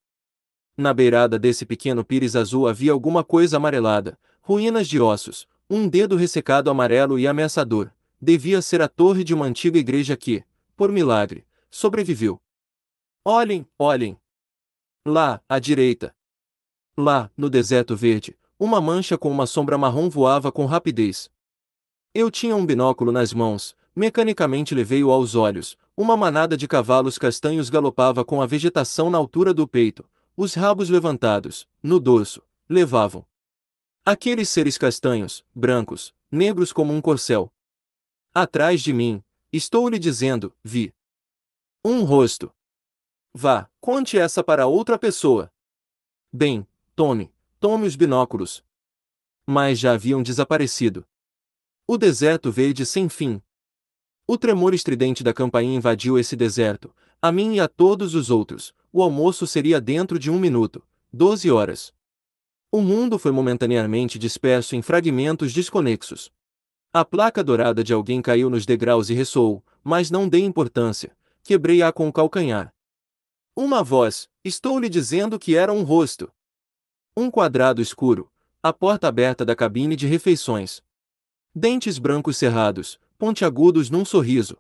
Na beirada desse pequeno pires azul havia alguma coisa amarelada, Ruínas de ossos, um dedo ressecado amarelo e ameaçador, devia ser a torre de uma antiga igreja que, por milagre, sobreviveu. Olhem, olhem! Lá, à direita. Lá, no deserto verde, uma mancha com uma sombra marrom voava com rapidez. Eu tinha um binóculo nas mãos, mecanicamente levei-o aos olhos. Uma manada de cavalos castanhos galopava com a vegetação na altura do peito, os rabos levantados, no dorso, levavam Aqueles seres castanhos, brancos, negros como um corcel. Atrás de mim, estou lhe dizendo, vi. Um rosto. Vá, conte essa para outra pessoa. Bem, tome, tome os binóculos. Mas já haviam desaparecido. O deserto verde sem fim. O tremor estridente da campainha invadiu esse deserto, a mim e a todos os outros. O almoço seria dentro de um minuto, doze horas. O mundo foi momentaneamente disperso em fragmentos desconexos. A placa dourada de alguém caiu nos degraus e ressoou, mas não dei importância, quebrei-a com o calcanhar. Uma voz, estou lhe dizendo que era um rosto. Um quadrado escuro, a porta aberta da cabine de refeições. Dentes brancos cerrados, pontiagudos num sorriso.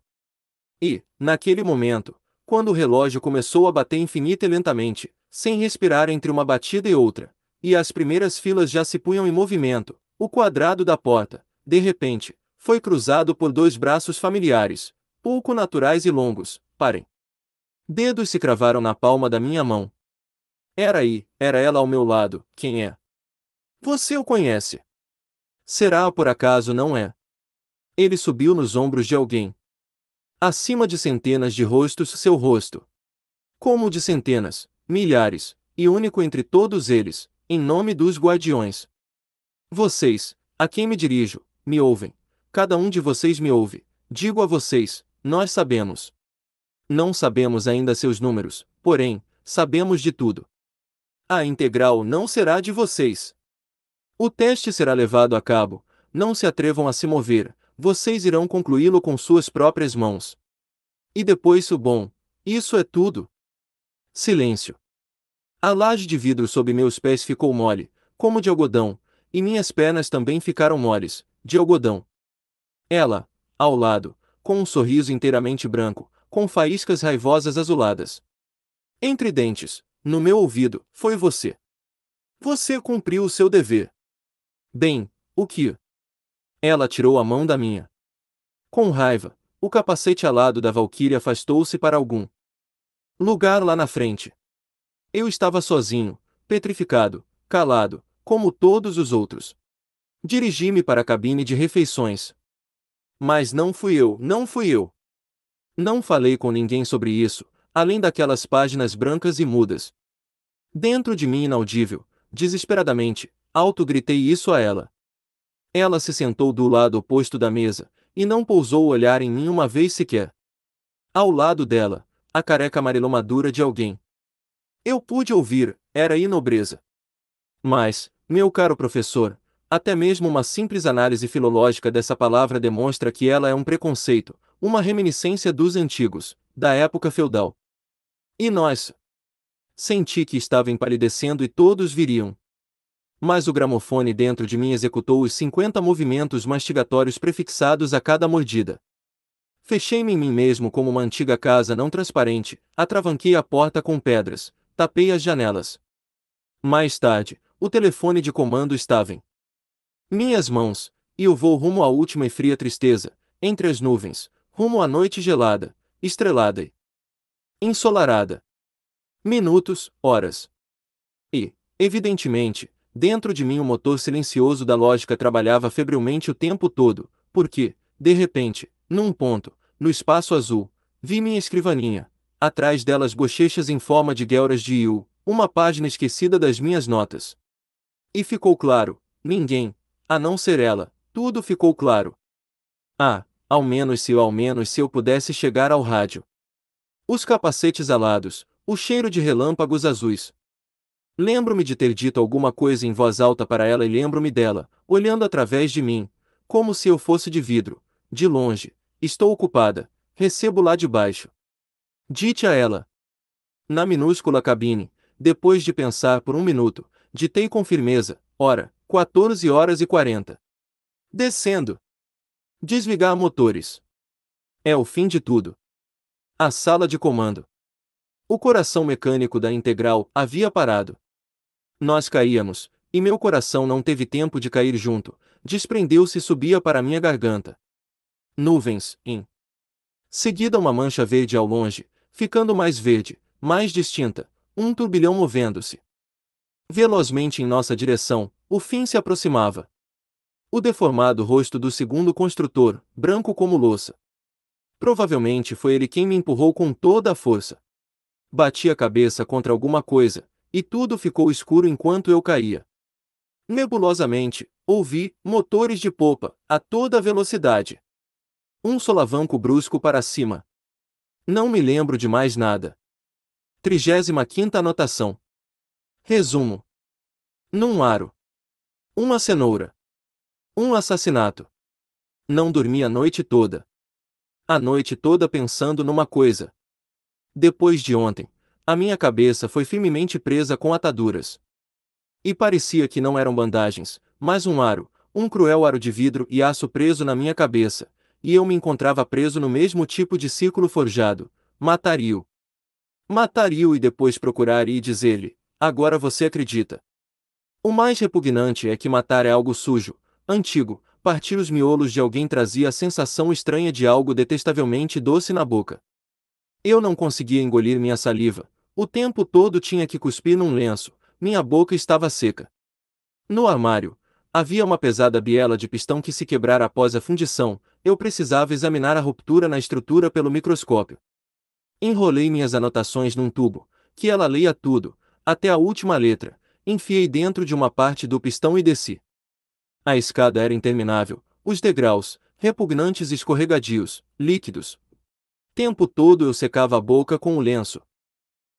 E, naquele momento, quando o relógio começou a bater infinita e lentamente, sem respirar entre uma batida e outra, e as primeiras filas já se punham em movimento. O quadrado da porta, de repente, foi cruzado por dois braços familiares, pouco naturais e longos. Parem. Dedos se cravaram na palma da minha mão. Era aí, era ela ao meu lado. Quem é? Você o conhece. Será por acaso não é? Ele subiu nos ombros de alguém. Acima de centenas de rostos, seu rosto. Como de centenas, milhares, e único entre todos eles, em nome dos guardiões. Vocês, a quem me dirijo, me ouvem, cada um de vocês me ouve, digo a vocês, nós sabemos. Não sabemos ainda seus números, porém, sabemos de tudo. A integral não será de vocês. O teste será levado a cabo, não se atrevam a se mover, vocês irão concluí-lo com suas próprias mãos. E depois o bom, isso é tudo. Silêncio. A laje de vidro sob meus pés ficou mole, como de algodão, e minhas pernas também ficaram moles, de algodão. Ela, ao lado, com um sorriso inteiramente branco, com faíscas raivosas azuladas. Entre dentes, no meu ouvido, foi você. Você cumpriu o seu dever. Bem, o que? Ela tirou a mão da minha. Com raiva, o capacete alado da Valquíria afastou-se para algum lugar lá na frente. Eu estava sozinho, petrificado, calado, como todos os outros. Dirigi-me para a cabine de refeições. Mas não fui eu, não fui eu. Não falei com ninguém sobre isso, além daquelas páginas brancas e mudas. Dentro de mim inaudível, desesperadamente, alto gritei isso a ela. Ela se sentou do lado oposto da mesa, e não pousou o olhar em mim uma vez sequer. Ao lado dela, a careca amarelou madura de alguém, eu pude ouvir, era inobreza. Mas, meu caro professor, até mesmo uma simples análise filológica dessa palavra demonstra que ela é um preconceito, uma reminiscência dos antigos, da época feudal. E nós? Senti que estava empalidecendo e todos viriam. Mas o gramofone dentro de mim executou os 50 movimentos mastigatórios prefixados a cada mordida. Fechei-me em mim mesmo como uma antiga casa não transparente, atravanquei a porta com pedras, tapei as janelas. Mais tarde, o telefone de comando estava em minhas mãos, e eu vou rumo à última e fria tristeza, entre as nuvens, rumo à noite gelada, estrelada e ensolarada. Minutos, horas. E, evidentemente, dentro de mim o motor silencioso da lógica trabalhava febrilmente o tempo todo, porque, de repente, num ponto, no espaço azul, vi minha escrivaninha, atrás delas bochechas em forma de guelras de Yu, uma página esquecida das minhas notas. E ficou claro, ninguém, a não ser ela, tudo ficou claro. Ah, ao menos se ao menos se eu pudesse chegar ao rádio. Os capacetes alados, o cheiro de relâmpagos azuis. Lembro-me de ter dito alguma coisa em voz alta para ela e lembro-me dela, olhando através de mim, como se eu fosse de vidro, de longe, estou ocupada, recebo lá de baixo. Dite a ela. Na minúscula cabine, depois de pensar por um minuto, ditei com firmeza, hora, 14 horas e 40. Descendo. Desligar motores. É o fim de tudo. A sala de comando. O coração mecânico da integral havia parado. Nós caíamos, e meu coração não teve tempo de cair junto, desprendeu-se e subia para minha garganta. Nuvens, em seguida uma mancha verde ao longe, ficando mais verde, mais distinta, um turbilhão movendo-se. Velozmente em nossa direção, o fim se aproximava. O deformado rosto do segundo construtor, branco como louça. Provavelmente foi ele quem me empurrou com toda a força. Bati a cabeça contra alguma coisa, e tudo ficou escuro enquanto eu caía. Nebulosamente, ouvi motores de popa, a toda velocidade. Um solavanco brusco para cima, não me lembro de mais nada. 35 anotação. Resumo. Num aro. Uma cenoura. Um assassinato. Não dormi a noite toda. A noite toda pensando numa coisa. Depois de ontem, a minha cabeça foi firmemente presa com ataduras. E parecia que não eram bandagens, mas um aro, um cruel aro de vidro e aço preso na minha cabeça e eu me encontrava preso no mesmo tipo de círculo forjado, Mataria-o, mataria-o e depois procurar e dizer-lhe, agora você acredita. O mais repugnante é que matar é algo sujo, antigo, partir os miolos de alguém trazia a sensação estranha de algo detestavelmente doce na boca. Eu não conseguia engolir minha saliva, o tempo todo tinha que cuspir num lenço, minha boca estava seca. No armário, Havia uma pesada biela de pistão que se quebrara após a fundição, eu precisava examinar a ruptura na estrutura pelo microscópio. Enrolei minhas anotações num tubo, que ela leia tudo, até a última letra, enfiei dentro de uma parte do pistão e desci. A escada era interminável, os degraus, repugnantes e escorregadios, líquidos. Tempo todo eu secava a boca com o lenço.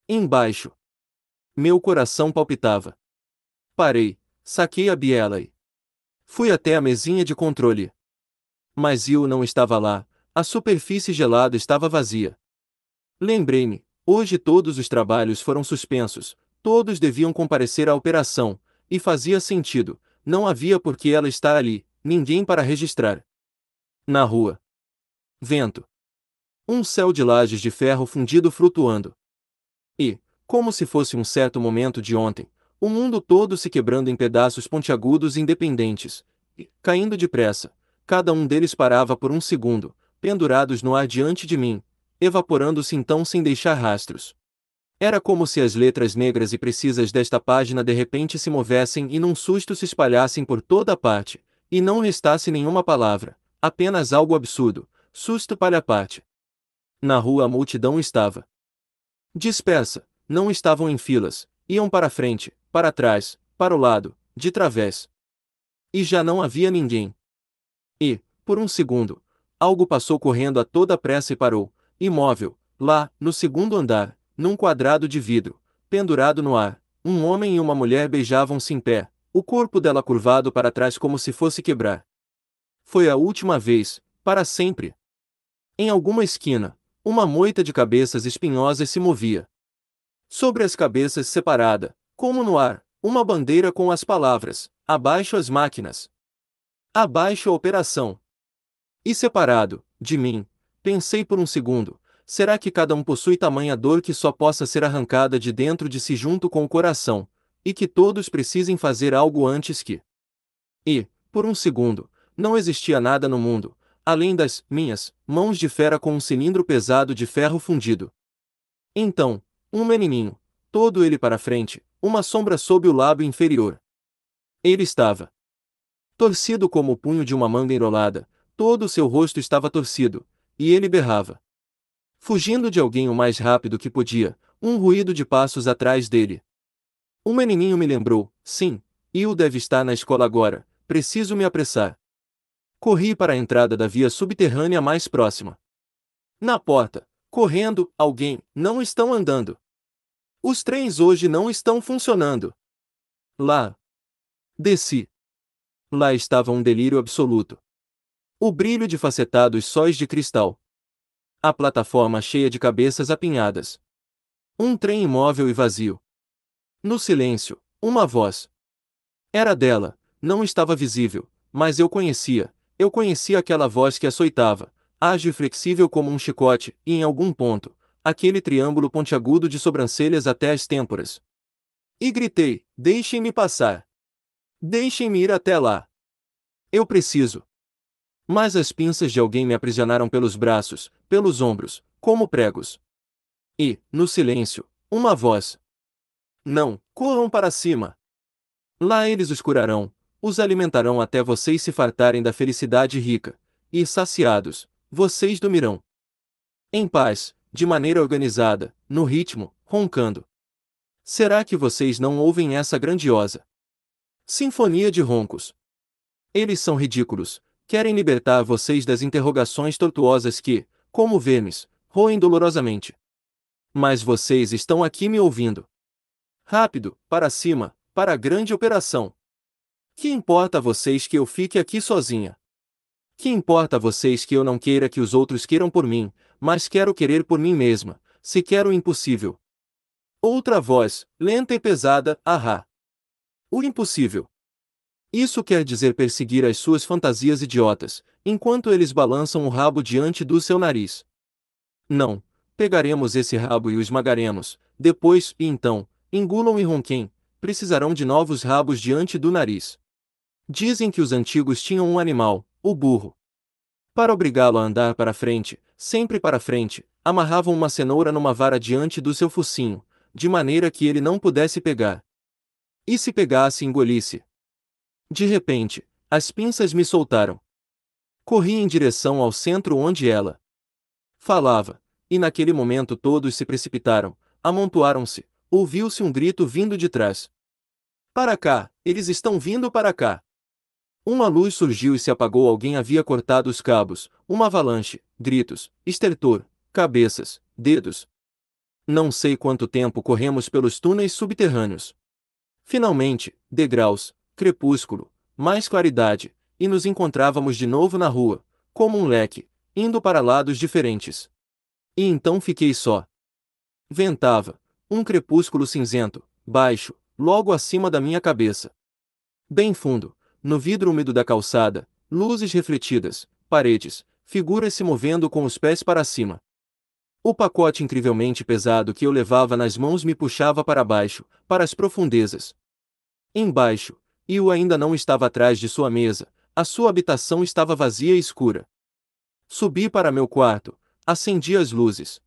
Embaixo. Meu coração palpitava. Parei, saquei a biela e, Fui até a mesinha de controle. Mas Yu não estava lá, a superfície gelada estava vazia. Lembrei-me, hoje todos os trabalhos foram suspensos, todos deviam comparecer à operação, e fazia sentido, não havia por que ela estar ali, ninguém para registrar. Na rua. Vento. Um céu de lajes de ferro fundido flutuando. E, como se fosse um certo momento de ontem, o mundo todo se quebrando em pedaços pontiagudos independentes, e, caindo depressa, cada um deles parava por um segundo, pendurados no ar diante de mim, evaporando-se então sem deixar rastros. Era como se as letras negras e precisas desta página de repente se movessem e num susto se espalhassem por toda a parte, e não restasse nenhuma palavra, apenas algo absurdo, susto para a parte. Na rua a multidão estava dispersa, não estavam em filas, iam para frente, para trás, para o lado, de través. E já não havia ninguém. E, por um segundo, algo passou correndo a toda pressa e parou, imóvel, lá, no segundo andar, num quadrado de vidro, pendurado no ar. Um homem e uma mulher beijavam-se em pé, o corpo dela curvado para trás como se fosse quebrar. Foi a última vez, para sempre. Em alguma esquina, uma moita de cabeças espinhosas se movia. Sobre as cabeças separada, como no ar, uma bandeira com as palavras: abaixo as máquinas, abaixo a operação. E separado, de mim, pensei por um segundo: será que cada um possui tamanha dor que só possa ser arrancada de dentro de si junto com o coração, e que todos precisem fazer algo antes que. E, por um segundo, não existia nada no mundo, além das minhas mãos de fera com um cilindro pesado de ferro fundido. Então, um menininho, todo ele para frente, uma sombra sob o lábio inferior. Ele estava torcido como o punho de uma manga enrolada, todo o seu rosto estava torcido, e ele berrava. Fugindo de alguém o mais rápido que podia, um ruído de passos atrás dele. Um menininho me lembrou, sim, eu deve estar na escola agora, preciso me apressar. Corri para a entrada da via subterrânea mais próxima. Na porta, correndo, alguém, não estão andando. Os trens hoje não estão funcionando. Lá. Desci. Lá estava um delírio absoluto. O brilho de facetados sóis de cristal. A plataforma cheia de cabeças apinhadas. Um trem imóvel e vazio. No silêncio, uma voz. Era dela, não estava visível, mas eu conhecia, eu conhecia aquela voz que açoitava, ágil e flexível como um chicote, e em algum ponto, aquele triângulo pontiagudo de sobrancelhas até as têmporas. E gritei: Deixem-me passar! Deixem-me ir até lá! Eu preciso! Mas as pinças de alguém me aprisionaram pelos braços, pelos ombros, como pregos. E, no silêncio, uma voz: Não, corram para cima! Lá eles os curarão, os alimentarão até vocês se fartarem da felicidade rica, e saciados, vocês dormirão. Em paz, de maneira organizada, no ritmo, roncando. Será que vocês não ouvem essa grandiosa sinfonia de roncos? Eles são ridículos, querem libertar vocês das interrogações tortuosas que, como vermes, roem dolorosamente. Mas vocês estão aqui me ouvindo. Rápido, para cima, para a grande operação. Que importa a vocês que eu fique aqui sozinha? Que importa a vocês que eu não queira que os outros queiram por mim, mas quero querer por mim mesma, se quero o impossível. Outra voz, lenta e pesada, ahá. O impossível. Isso quer dizer perseguir as suas fantasias idiotas, enquanto eles balançam o rabo diante do seu nariz. Não, pegaremos esse rabo e o esmagaremos, depois, e então, engulam e ronquem, precisarão de novos rabos diante do nariz. Dizem que os antigos tinham um animal, o burro. Para obrigá-lo a andar para frente, sempre para frente, amarravam uma cenoura numa vara diante do seu focinho, de maneira que ele não pudesse pegar. E se pegasse, engolisse. De repente, as pinças me soltaram. Corri em direção ao centro onde ela falava, e naquele momento todos se precipitaram, amontoaram-se, ouviu-se um grito vindo de trás. Para cá, eles estão vindo para cá. Uma luz surgiu e se apagou. Alguém havia cortado os cabos. Uma avalanche, gritos, estertor, cabeças, dedos. Não sei quanto tempo corremos pelos túneis subterrâneos. Finalmente, degraus, crepúsculo, mais claridade, e nos encontrávamos de novo na rua, como um leque, indo para lados diferentes. E então fiquei só. Ventava, um crepúsculo cinzento, baixo, logo acima da minha cabeça. Bem fundo, no vidro úmido da calçada, luzes refletidas, paredes, figuras se movendo com os pés para cima. O pacote incrivelmente pesado que eu levava nas mãos me puxava para baixo, para as profundezas. Embaixo, Io ainda não estava atrás de sua mesa, a sua habitação estava vazia e escura. Subi para meu quarto, acendi as luzes.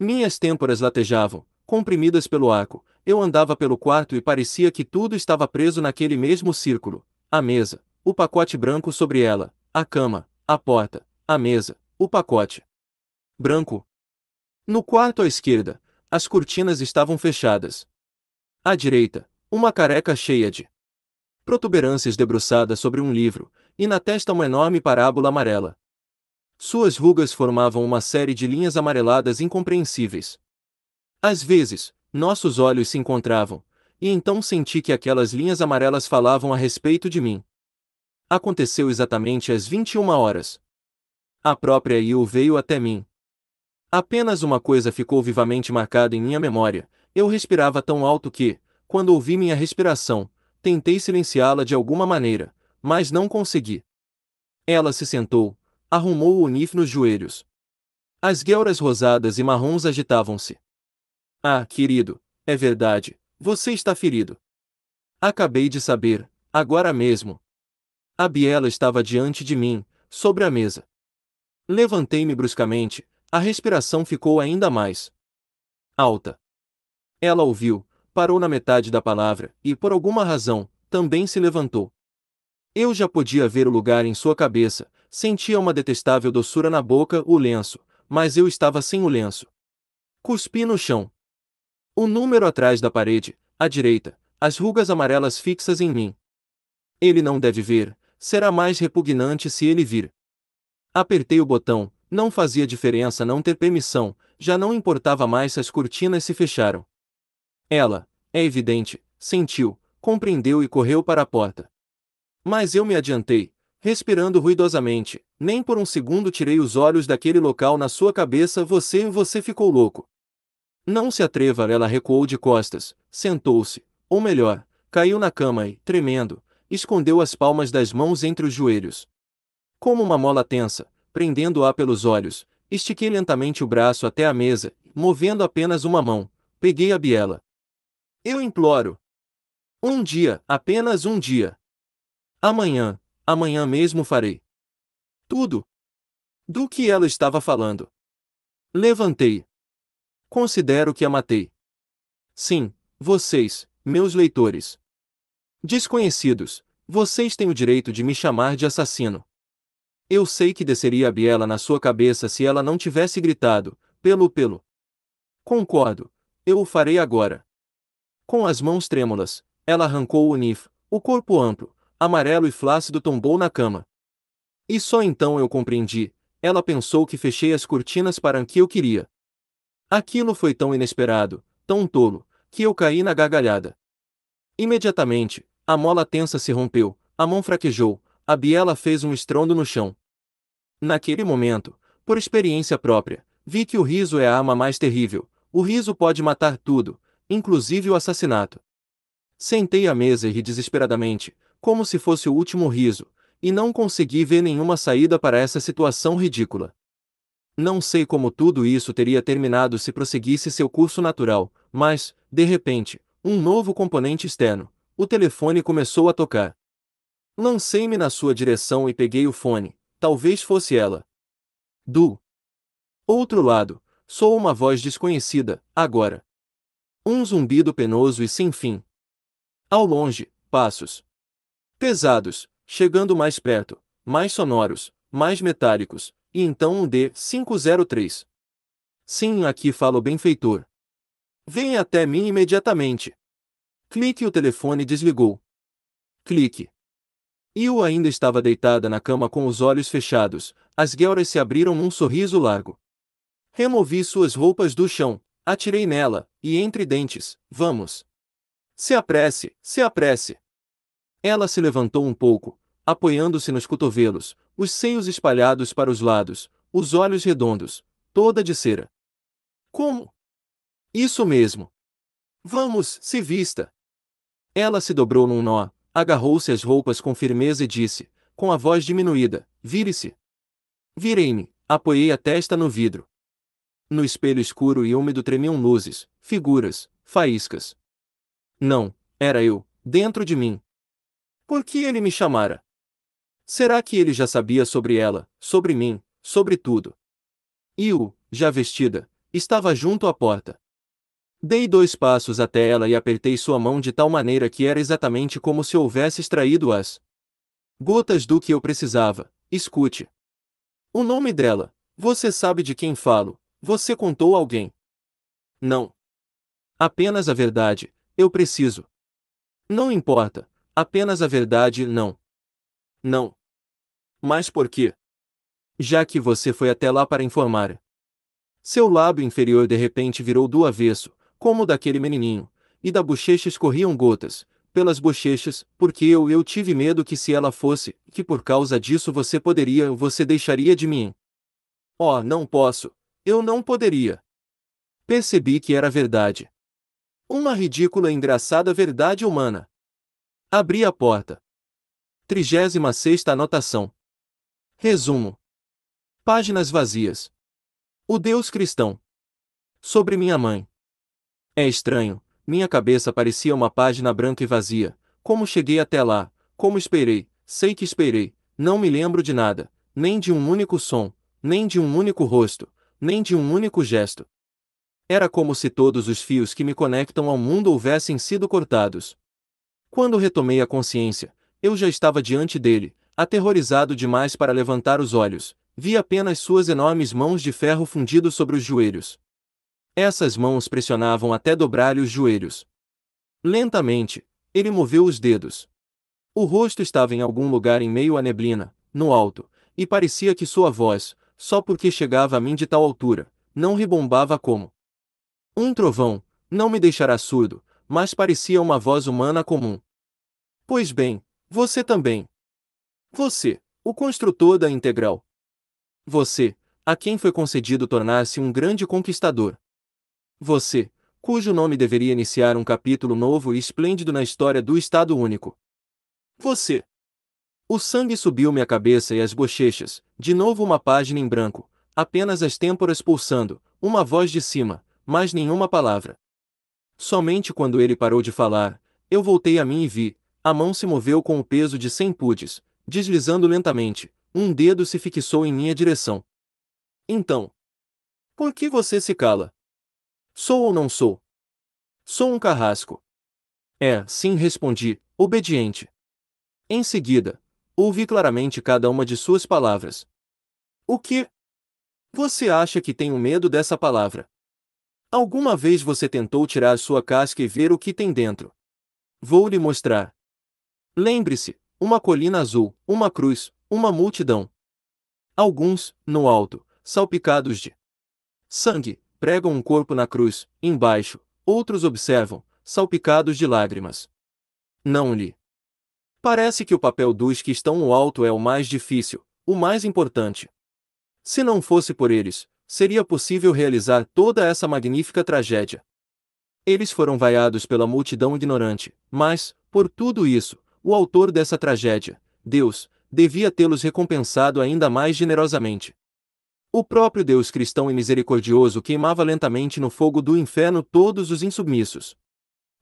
Minhas têmporas latejavam, comprimidas pelo arco, eu andava pelo quarto e parecia que tudo estava preso naquele mesmo círculo, a mesa, o pacote branco sobre ela, a cama, a porta, a mesa, o pacote branco. No quarto à esquerda, as cortinas estavam fechadas. À direita, uma careca cheia de protuberâncias debruçada sobre um livro, e na testa uma enorme parábola amarela. Suas rugas formavam uma série de linhas amareladas incompreensíveis. Às vezes, nossos olhos se encontravam, e então senti que aquelas linhas amarelas falavam a respeito de mim. Aconteceu exatamente às 21 horas. A própria Yu veio até mim. Apenas uma coisa ficou vivamente marcada em minha memória: eu respirava tão alto que, quando ouvi minha respiração, tentei silenciá-la de alguma maneira, mas não consegui. Ela se sentou, arrumou o unif nos joelhos. As guelras rosadas e marrons agitavam-se. Ah, querido, é verdade, você está ferido. Acabei de saber, agora mesmo. A biela estava diante de mim, sobre a mesa. Levantei-me bruscamente, a respiração ficou ainda mais alta. Ela ouviu, parou na metade da palavra e, por alguma razão, também se levantou. Eu já podia ver o lugar em sua cabeça, sentia uma detestável doçura na boca, o lenço, mas eu estava sem o lenço. Cuspi no chão. O número atrás da parede, à direita, as rugas amarelas fixas em mim. Ele não deve ver, será mais repugnante se ele vir. Apertei o botão, não fazia diferença não ter permissão, já não importava mais se as cortinas se fecharam. Ela, é evidente, sentiu, compreendeu e correu para a porta. Mas eu me adiantei, respirando ruidosamente, nem por um segundo tirei os olhos daquele local na sua cabeça, você, e você ficou louco. Não se atreva! Ela recuou de costas, sentou-se, ou melhor, caiu na cama e, tremendo, escondeu as palmas das mãos entre os joelhos. Como uma mola tensa, prendendo-a pelos olhos, estiquei lentamente o braço até a mesa, movendo apenas uma mão, peguei a biela. Eu imploro. Um dia, apenas um dia. Amanhã, amanhã mesmo farei. Tudo. Do que ela estava falando. Levantei, Considero que a matei. Sim, vocês, meus leitores. Desconhecidos, vocês têm o direito de me chamar de assassino. Eu sei que desceria a biela na sua cabeça se ela não tivesse gritado, pelo pelo. Concordo, eu o farei agora. Com as mãos trêmulas, ela arrancou o NIF, o corpo amplo, amarelo e flácido tombou na cama. E só então eu compreendi, ela pensou que fechei as cortinas para que eu queria. Aquilo foi tão inesperado, tão tolo, que eu caí na gargalhada. Imediatamente, a mola tensa se rompeu, a mão fraquejou, a biela fez um estrondo no chão. Naquele momento, por experiência própria, vi que o riso é a arma mais terrível. O riso pode matar tudo, inclusive o assassinato. Sentei à mesa e ri desesperadamente, como se fosse o último riso, e não consegui ver nenhuma saída para essa situação ridícula. Não sei como tudo isso teria terminado se prosseguisse seu curso natural, mas, de repente, um novo componente externo. O telefone começou a tocar. Lancei-me na sua direção e peguei o fone. Talvez fosse ela. Do outro lado, sou uma voz desconhecida, agora. Um zumbido penoso e sem fim. Ao longe, passos. Pesados, chegando mais perto, mais sonoros, mais metálicos, e então um D503. Sim, aqui fala o benfeitor. Venha até mim imediatamente. Clique o telefone desligou. Clique. Eu ainda estava deitada na cama com os olhos fechados, as guelras se abriram num sorriso largo. Removi suas roupas do chão, atirei nela, e entre dentes, vamos. Se apresse, se apresse. Ela se levantou um pouco, apoiando-se nos cotovelos, os seios espalhados para os lados, os olhos redondos, toda de cera. Como? Isso mesmo. Vamos, se vista. Ela se dobrou num nó, agarrou-se às roupas com firmeza e disse, com a voz diminuída, vire-se. Virei-me, apoiei a testa no vidro. No espelho escuro e úmido tremiam luzes, figuras, faíscas. Não, era eu, dentro de mim. Por que ele me chamara? Será que ele já sabia sobre ela, sobre mim, sobre tudo? Eu, já vestida, estava junto à porta. Dei dois passos até ela e apertei sua mão de tal maneira que era exatamente como se houvesse extraído as gotas do que eu precisava. Escute. O nome dela. Você sabe de quem falo. Você contou a alguém. Não. Apenas a verdade. Eu preciso. Não importa. Apenas a verdade, não. Não. Mas por quê? Já que você foi até lá para informar. Seu lábio inferior de repente virou do avesso, como o daquele menininho, e da bochecha escorriam gotas, pelas bochechas, porque eu eu tive medo que se ela fosse, que por causa disso você poderia, você deixaria de mim. Oh, não posso. Eu não poderia. Percebi que era verdade. Uma ridícula e engraçada verdade humana. Abri a porta. 36 sexta anotação. Resumo. Páginas vazias. O Deus cristão. Sobre minha mãe. É estranho, minha cabeça parecia uma página branca e vazia. Como cheguei até lá, como esperei, sei que esperei, não me lembro de nada, nem de um único som, nem de um único rosto, nem de um único gesto. Era como se todos os fios que me conectam ao mundo houvessem sido cortados. Quando retomei a consciência, eu já estava diante dele, aterrorizado demais para levantar os olhos, vi apenas suas enormes mãos de ferro fundido sobre os joelhos. Essas mãos pressionavam até dobrar-lhe os joelhos. Lentamente, ele moveu os dedos. O rosto estava em algum lugar em meio à neblina, no alto, e parecia que sua voz, só porque chegava a mim de tal altura, não rebombava como um trovão, não me deixará surdo, mas parecia uma voz humana comum. Pois bem, você também. Você, o construtor da integral. Você, a quem foi concedido tornar-se um grande conquistador. Você, cujo nome deveria iniciar um capítulo novo e esplêndido na história do Estado Único. Você. O sangue subiu-me a cabeça e as bochechas, de novo uma página em branco, apenas as têmporas pulsando, uma voz de cima, mas nenhuma palavra. Somente quando ele parou de falar, eu voltei a mim e vi, a mão se moveu com o peso de cem pudes, Deslizando lentamente, um dedo se fixou em minha direção. Então. Por que você se cala? Sou ou não sou? Sou um carrasco. É, sim, respondi, obediente. Em seguida, ouvi claramente cada uma de suas palavras. O que? Você acha que tenho medo dessa palavra? Alguma vez você tentou tirar sua casca e ver o que tem dentro? Vou lhe mostrar. Lembre-se, uma colina azul, uma cruz, uma multidão. Alguns, no alto, salpicados de sangue, pregam um corpo na cruz, embaixo, outros observam, salpicados de lágrimas. Não lhe. Parece que o papel dos que estão no alto é o mais difícil, o mais importante. Se não fosse por eles, seria possível realizar toda essa magnífica tragédia. Eles foram vaiados pela multidão ignorante, mas, por tudo isso, o autor dessa tragédia, Deus, devia tê-los recompensado ainda mais generosamente. O próprio Deus cristão e misericordioso queimava lentamente no fogo do inferno todos os insubmissos.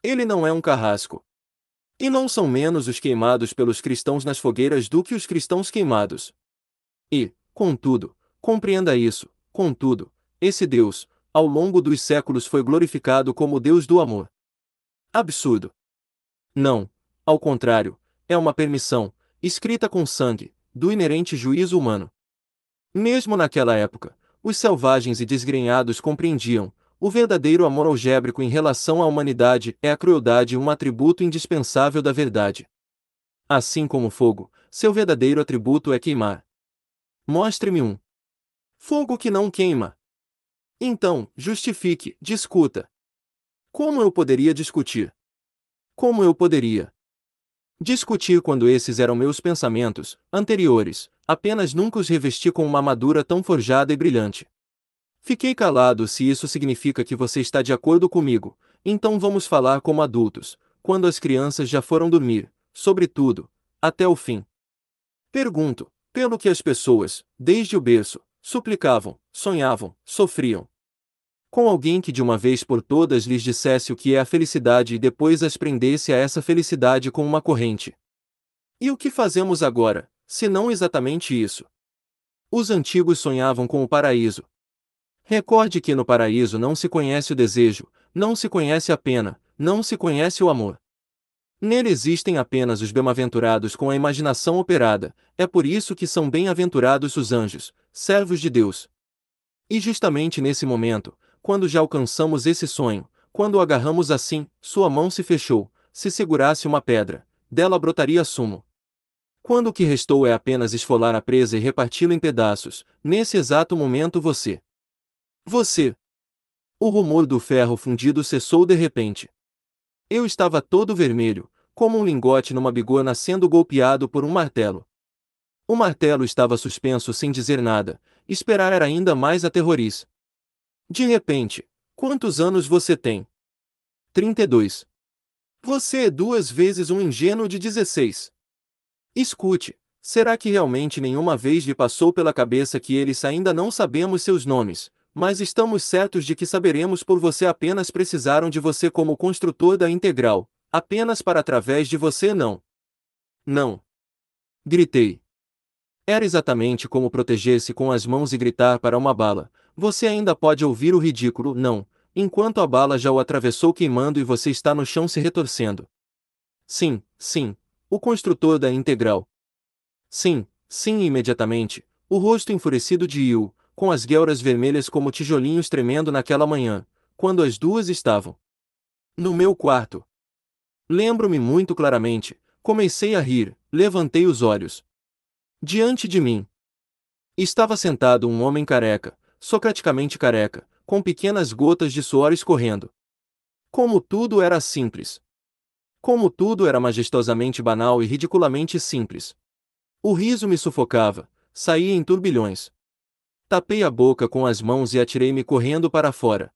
Ele não é um carrasco. E não são menos os queimados pelos cristãos nas fogueiras do que os cristãos queimados. E, contudo, compreenda isso, contudo, esse Deus, ao longo dos séculos foi glorificado como Deus do amor. Absurdo. Não, ao contrário, é uma permissão, escrita com sangue, do inerente juízo humano. Mesmo naquela época, os selvagens e desgrenhados compreendiam, o verdadeiro amor algébrico em relação à humanidade é a crueldade um atributo indispensável da verdade. Assim como fogo, seu verdadeiro atributo é queimar. Mostre-me um. Fogo que não queima. Então, justifique, discuta. Como eu poderia discutir? Como eu poderia? Discuti quando esses eram meus pensamentos, anteriores, apenas nunca os revesti com uma madura tão forjada e brilhante. Fiquei calado se isso significa que você está de acordo comigo, então vamos falar como adultos, quando as crianças já foram dormir, sobretudo, até o fim. Pergunto, pelo que as pessoas, desde o berço, suplicavam, sonhavam, sofriam, com alguém que de uma vez por todas lhes dissesse o que é a felicidade e depois as prendesse a essa felicidade com uma corrente. E o que fazemos agora, se não exatamente isso? Os antigos sonhavam com o paraíso. Recorde que no paraíso não se conhece o desejo, não se conhece a pena, não se conhece o amor. Nele existem apenas os bem-aventurados com a imaginação operada, é por isso que são bem-aventurados os anjos, servos de Deus. E justamente nesse momento, quando já alcançamos esse sonho, quando o agarramos assim, sua mão se fechou, se segurasse uma pedra, dela brotaria sumo. Quando o que restou é apenas esfolar a presa e reparti-la em pedaços, nesse exato momento você. Você! O rumor do ferro fundido cessou de repente. Eu estava todo vermelho, como um lingote numa bigorna sendo golpeado por um martelo. O martelo estava suspenso sem dizer nada, esperar era ainda mais aterroriz. De repente, quantos anos você tem? 32. Você é duas vezes um ingênuo de 16. Escute, será que realmente nenhuma vez lhe passou pela cabeça que eles ainda não sabemos seus nomes, mas estamos certos de que saberemos por você apenas precisaram de você como construtor da integral, apenas para através de você não. Não. Gritei. Era exatamente como proteger-se com as mãos e gritar para uma bala, você ainda pode ouvir o ridículo, não, enquanto a bala já o atravessou queimando e você está no chão se retorcendo. Sim, sim, o construtor da integral. Sim, sim, imediatamente, o rosto enfurecido de Yu, com as guelras vermelhas como tijolinhos tremendo naquela manhã, quando as duas estavam no meu quarto. Lembro-me muito claramente, comecei a rir, levantei os olhos. Diante de mim estava sentado um homem careca, socraticamente careca, com pequenas gotas de suor escorrendo. Como tudo era simples. Como tudo era majestosamente banal e ridiculamente simples. O riso me sufocava, saía em turbilhões. Tapei a boca com as mãos e atirei-me correndo para fora.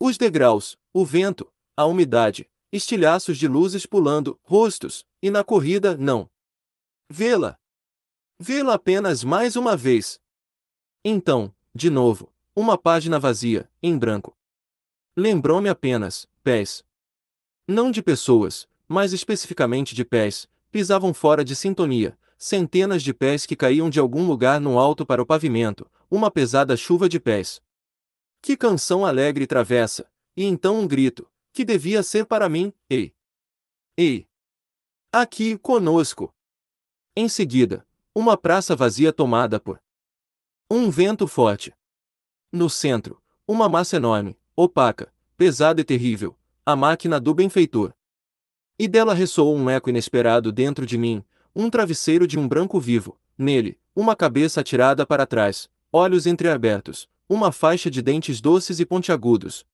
Os degraus, o vento, a umidade, estilhaços de luzes pulando, rostos, e na corrida, não. Vê-la! Vê-la apenas mais uma vez. Então, de novo, uma página vazia, em branco. Lembrou-me apenas, pés. Não de pessoas, mas especificamente de pés, pisavam fora de sintonia, centenas de pés que caíam de algum lugar no alto para o pavimento, uma pesada chuva de pés. Que canção alegre e travessa! E então um grito, que devia ser para mim, ei! Ei! Aqui, conosco! Em seguida, uma praça vazia tomada por um vento forte. No centro, uma massa enorme, opaca, pesada e terrível, a máquina do benfeitor. E dela ressoou um eco inesperado dentro de mim, um travesseiro de um branco vivo, nele, uma cabeça atirada para trás, olhos entreabertos, uma faixa de dentes doces e pontiagudos.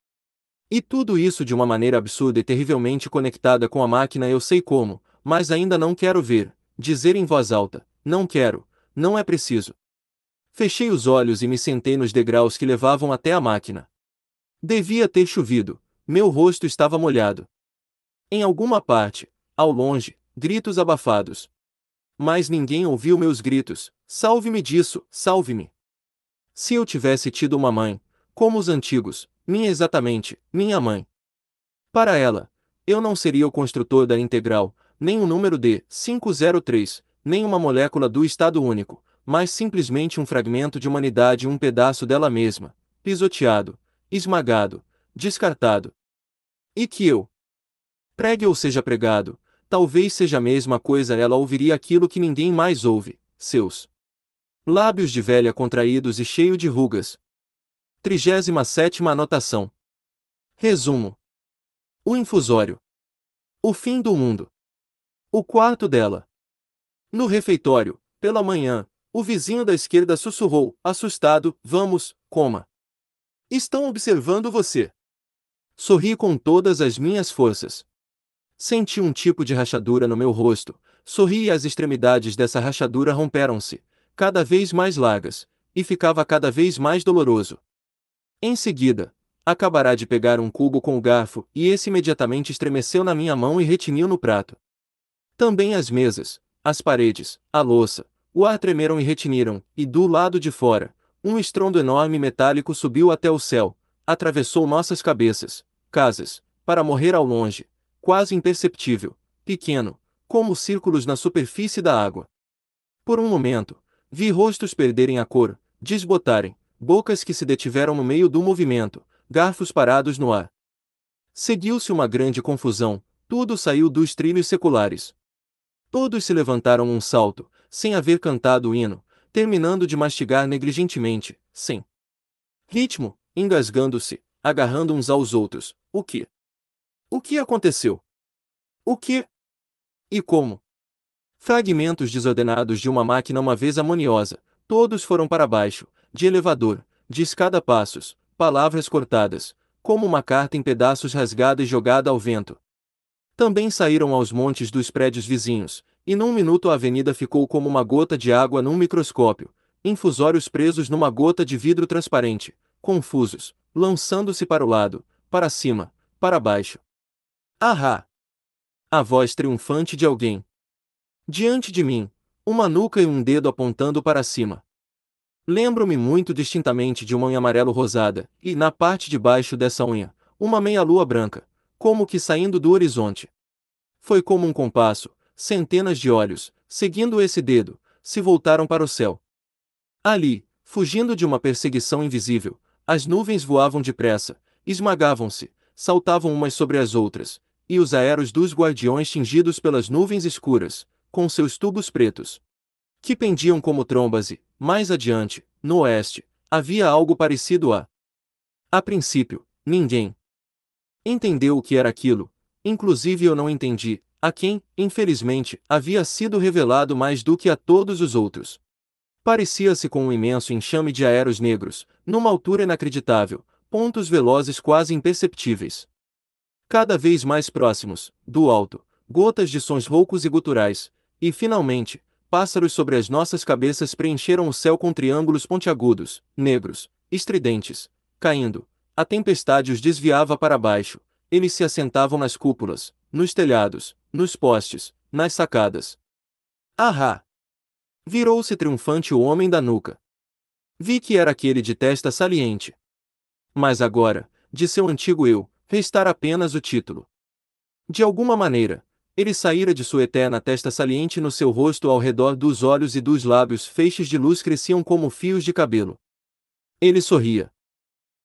E tudo isso de uma maneira absurda e terrivelmente conectada com a máquina eu sei como, mas ainda não quero ver, dizer em voz alta, não quero, não é preciso. Fechei os olhos e me sentei nos degraus que levavam até a máquina. Devia ter chovido, meu rosto estava molhado. Em alguma parte, ao longe, gritos abafados. Mas ninguém ouviu meus gritos: salve-me disso, salve-me! Se eu tivesse tido uma mãe, como os antigos, minha exatamente, minha mãe. Para ela, eu não seria o construtor da integral, nem o número d 503, nem uma molécula do estado único, mas simplesmente um fragmento de humanidade, um pedaço dela mesma, pisoteado, esmagado, descartado. E que eu pregue ou seja pregado, talvez seja a mesma coisa ela ouviria aquilo que ninguém mais ouve, seus lábios de velha contraídos e cheio de rugas. 37 anotação. Resumo. O infusório. O fim do mundo. O quarto dela. No refeitório, pela manhã, o vizinho da esquerda sussurrou, assustado: Vamos, coma. Estão observando você. Sorri com todas as minhas forças. Senti um tipo de rachadura no meu rosto, sorri e as extremidades dessa rachadura romperam-se, cada vez mais largas, e ficava cada vez mais doloroso. Em seguida, acabará de pegar um cubo com o garfo e esse imediatamente estremeceu na minha mão e retiniu no prato. Também as mesas, as paredes, a louça, o ar tremeram e retiniram, e do lado de fora, um estrondo enorme metálico subiu até o céu, atravessou nossas cabeças, casas, para morrer ao longe, quase imperceptível, pequeno, como círculos na superfície da água. Por um momento, vi rostos perderem a cor, desbotarem, bocas que se detiveram no meio do movimento, garfos parados no ar. Seguiu-se uma grande confusão, tudo saiu dos trilhos seculares. Todos se levantaram um salto, sem haver cantado o hino, terminando de mastigar negligentemente, sem ritmo, engasgando-se, agarrando uns aos outros. O que? O que aconteceu? O que? E como? Fragmentos desordenados de uma máquina uma vez amoniosa, todos foram para baixo, de elevador, de escada passos, palavras cortadas, como uma carta em pedaços rasgada e jogada ao vento. Também saíram aos montes dos prédios vizinhos, e num minuto a avenida ficou como uma gota de água num microscópio, infusórios presos numa gota de vidro transparente, confusos, lançando-se para o lado, para cima, para baixo. Ahá! A voz triunfante de alguém. Diante de mim, uma nuca e um dedo apontando para cima. Lembro-me muito distintamente de uma unha amarelo-rosada, e, na parte de baixo dessa unha, uma meia-lua branca, como que saindo do horizonte. Foi como um compasso, centenas de olhos, seguindo esse dedo, se voltaram para o céu. Ali, fugindo de uma perseguição invisível, as nuvens voavam depressa, esmagavam-se, saltavam umas sobre as outras, e os aeros dos guardiões tingidos pelas nuvens escuras, com seus tubos pretos, que pendiam como trombas e, mais adiante, no oeste, havia algo parecido a. A princípio, ninguém entendeu o que era aquilo, inclusive eu não entendi, a quem, infelizmente, havia sido revelado mais do que a todos os outros. Parecia-se com um imenso enxame de aeros negros, numa altura inacreditável, pontos velozes quase imperceptíveis. Cada vez mais próximos, do alto, gotas de sons roucos e guturais, e finalmente, pássaros sobre as nossas cabeças preencheram o céu com triângulos pontiagudos, negros, estridentes, caindo. A tempestade os desviava para baixo, eles se assentavam nas cúpulas, nos telhados, nos postes, nas sacadas. Ahá! Virou-se triunfante o homem da nuca. Vi que era aquele de testa saliente. Mas agora, de seu antigo eu, restara apenas o título. De alguma maneira, ele saíra de sua eterna testa saliente no seu rosto ao redor dos olhos e dos lábios feixes de luz cresciam como fios de cabelo. Ele sorria.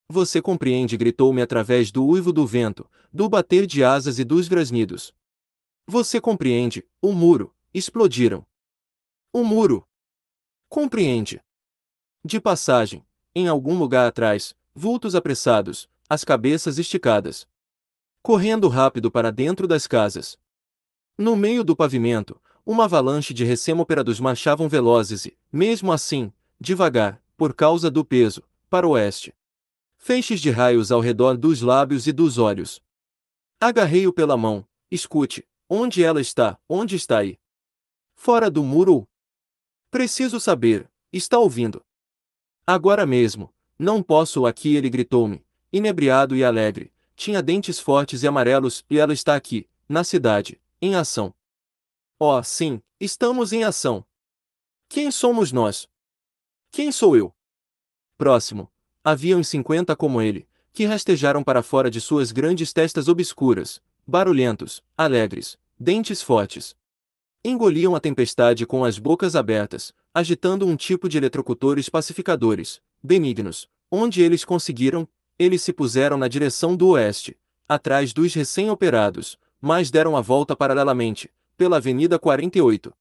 Você compreende? gritou-me através do uivo do vento, do bater de asas e dos grasnidos. Você compreende? O muro. Explodiram. O muro. Compreende. De passagem, em algum lugar atrás, vultos apressados, as cabeças esticadas. Correndo rápido para dentro das casas. No meio do pavimento, uma avalanche de recém-operados marchavam velozes e, mesmo assim, devagar, por causa do peso, para o oeste. Feixes de raios ao redor dos lábios e dos olhos. Agarrei-o pela mão. Escute, Onde ela está? Onde está aí? Fora do muro? Preciso saber. Está ouvindo? Agora mesmo. Não posso aqui, ele gritou-me, inebriado e alegre. Tinha dentes fortes e amarelos, e ela está aqui, na cidade, em ação. Oh, sim, estamos em ação. Quem somos nós? Quem sou eu? Próximo. Havia uns cinquenta como ele, que rastejaram para fora de suas grandes testas obscuras, barulhentos, alegres, dentes fortes. Engoliam a tempestade com as bocas abertas, agitando um tipo de eletrocutores pacificadores, benignos, onde eles conseguiram, eles se puseram na direção do oeste, atrás dos recém-operados, mas deram a volta paralelamente, pela Avenida 48.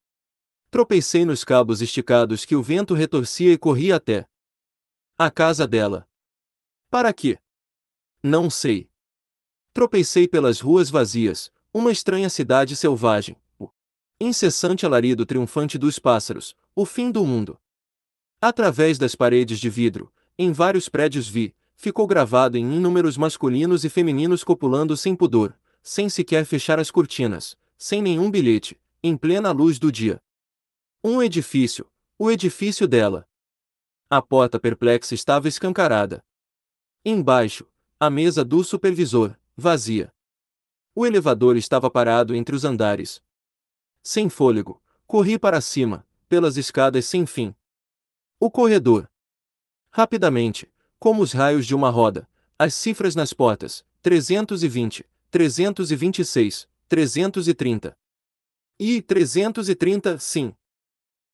Tropecei nos cabos esticados que o vento retorcia e corria até a casa dela. Para quê? Não sei. Tropecei pelas ruas vazias, uma estranha cidade selvagem, o incessante alarido triunfante dos pássaros, o fim do mundo. Através das paredes de vidro, em vários prédios vi, ficou gravado em inúmeros masculinos e femininos copulando sem pudor, sem sequer fechar as cortinas, sem nenhum bilhete, em plena luz do dia. Um edifício, o edifício dela. A porta perplexa estava escancarada. Embaixo, a mesa do supervisor vazia. O elevador estava parado entre os andares. Sem fôlego, corri para cima, pelas escadas sem fim. O corredor. Rapidamente, como os raios de uma roda, as cifras nas portas, 320, 326, 330. E 330, sim.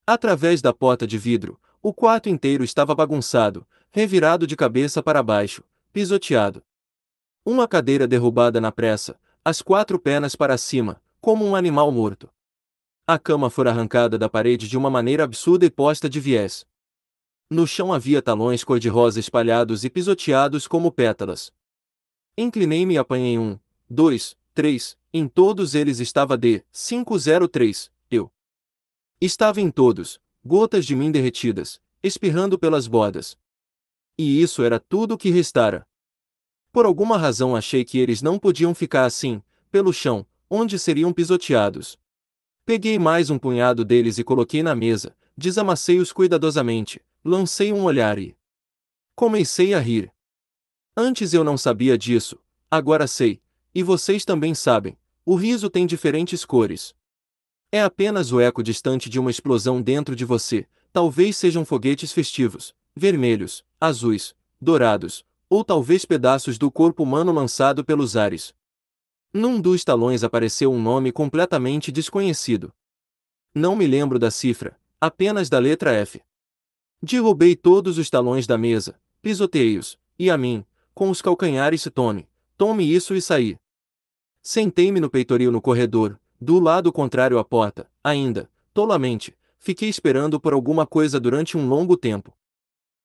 Através da porta de vidro, o quarto inteiro estava bagunçado, revirado de cabeça para baixo, pisoteado uma cadeira derrubada na pressa, as quatro pernas para cima, como um animal morto. A cama fora arrancada da parede de uma maneira absurda e posta de viés. No chão havia talões cor-de-rosa espalhados e pisoteados como pétalas. Inclinei-me e apanhei um, dois, três, em todos eles estava D503, eu. Estava em todos, gotas de mim derretidas, espirrando pelas bordas. E isso era tudo o que restara. Por alguma razão achei que eles não podiam ficar assim, pelo chão, onde seriam pisoteados. Peguei mais um punhado deles e coloquei na mesa, desamassei-os cuidadosamente, lancei um olhar e. Comecei a rir. Antes eu não sabia disso, agora sei, e vocês também sabem, o riso tem diferentes cores. É apenas o eco distante de uma explosão dentro de você, talvez sejam foguetes festivos, vermelhos, azuis, dourados, ou talvez pedaços do corpo humano lançado pelos ares. Num dos talões apareceu um nome completamente desconhecido. Não me lembro da cifra, apenas da letra F. Derrubei todos os talões da mesa, pisoteei-os, e a mim, com os calcanhares se tome, tome isso e saí. Sentei-me no peitoril no corredor, do lado contrário à porta, ainda, tolamente, fiquei esperando por alguma coisa durante um longo tempo.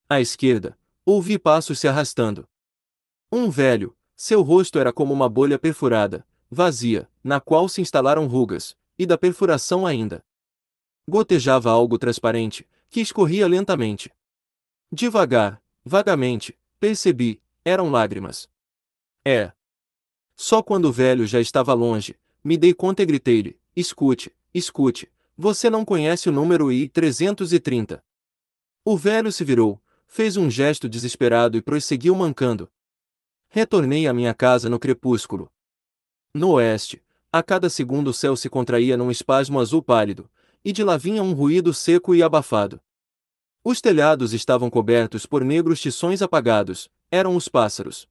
À esquerda, Ouvi passos se arrastando. Um velho, seu rosto era como uma bolha perfurada, vazia, na qual se instalaram rugas, e da perfuração ainda. Gotejava algo transparente, que escorria lentamente. Devagar, vagamente, percebi, eram lágrimas. É. Só quando o velho já estava longe, me dei conta e gritei-lhe: escute, escute, você não conhece o número I-330. O velho se virou, Fez um gesto desesperado e prosseguiu mancando. Retornei à minha casa no crepúsculo. No oeste, a cada segundo o céu se contraía num espasmo azul pálido, e de lá vinha um ruído seco e abafado. Os telhados estavam cobertos por negros tições apagados, eram os pássaros.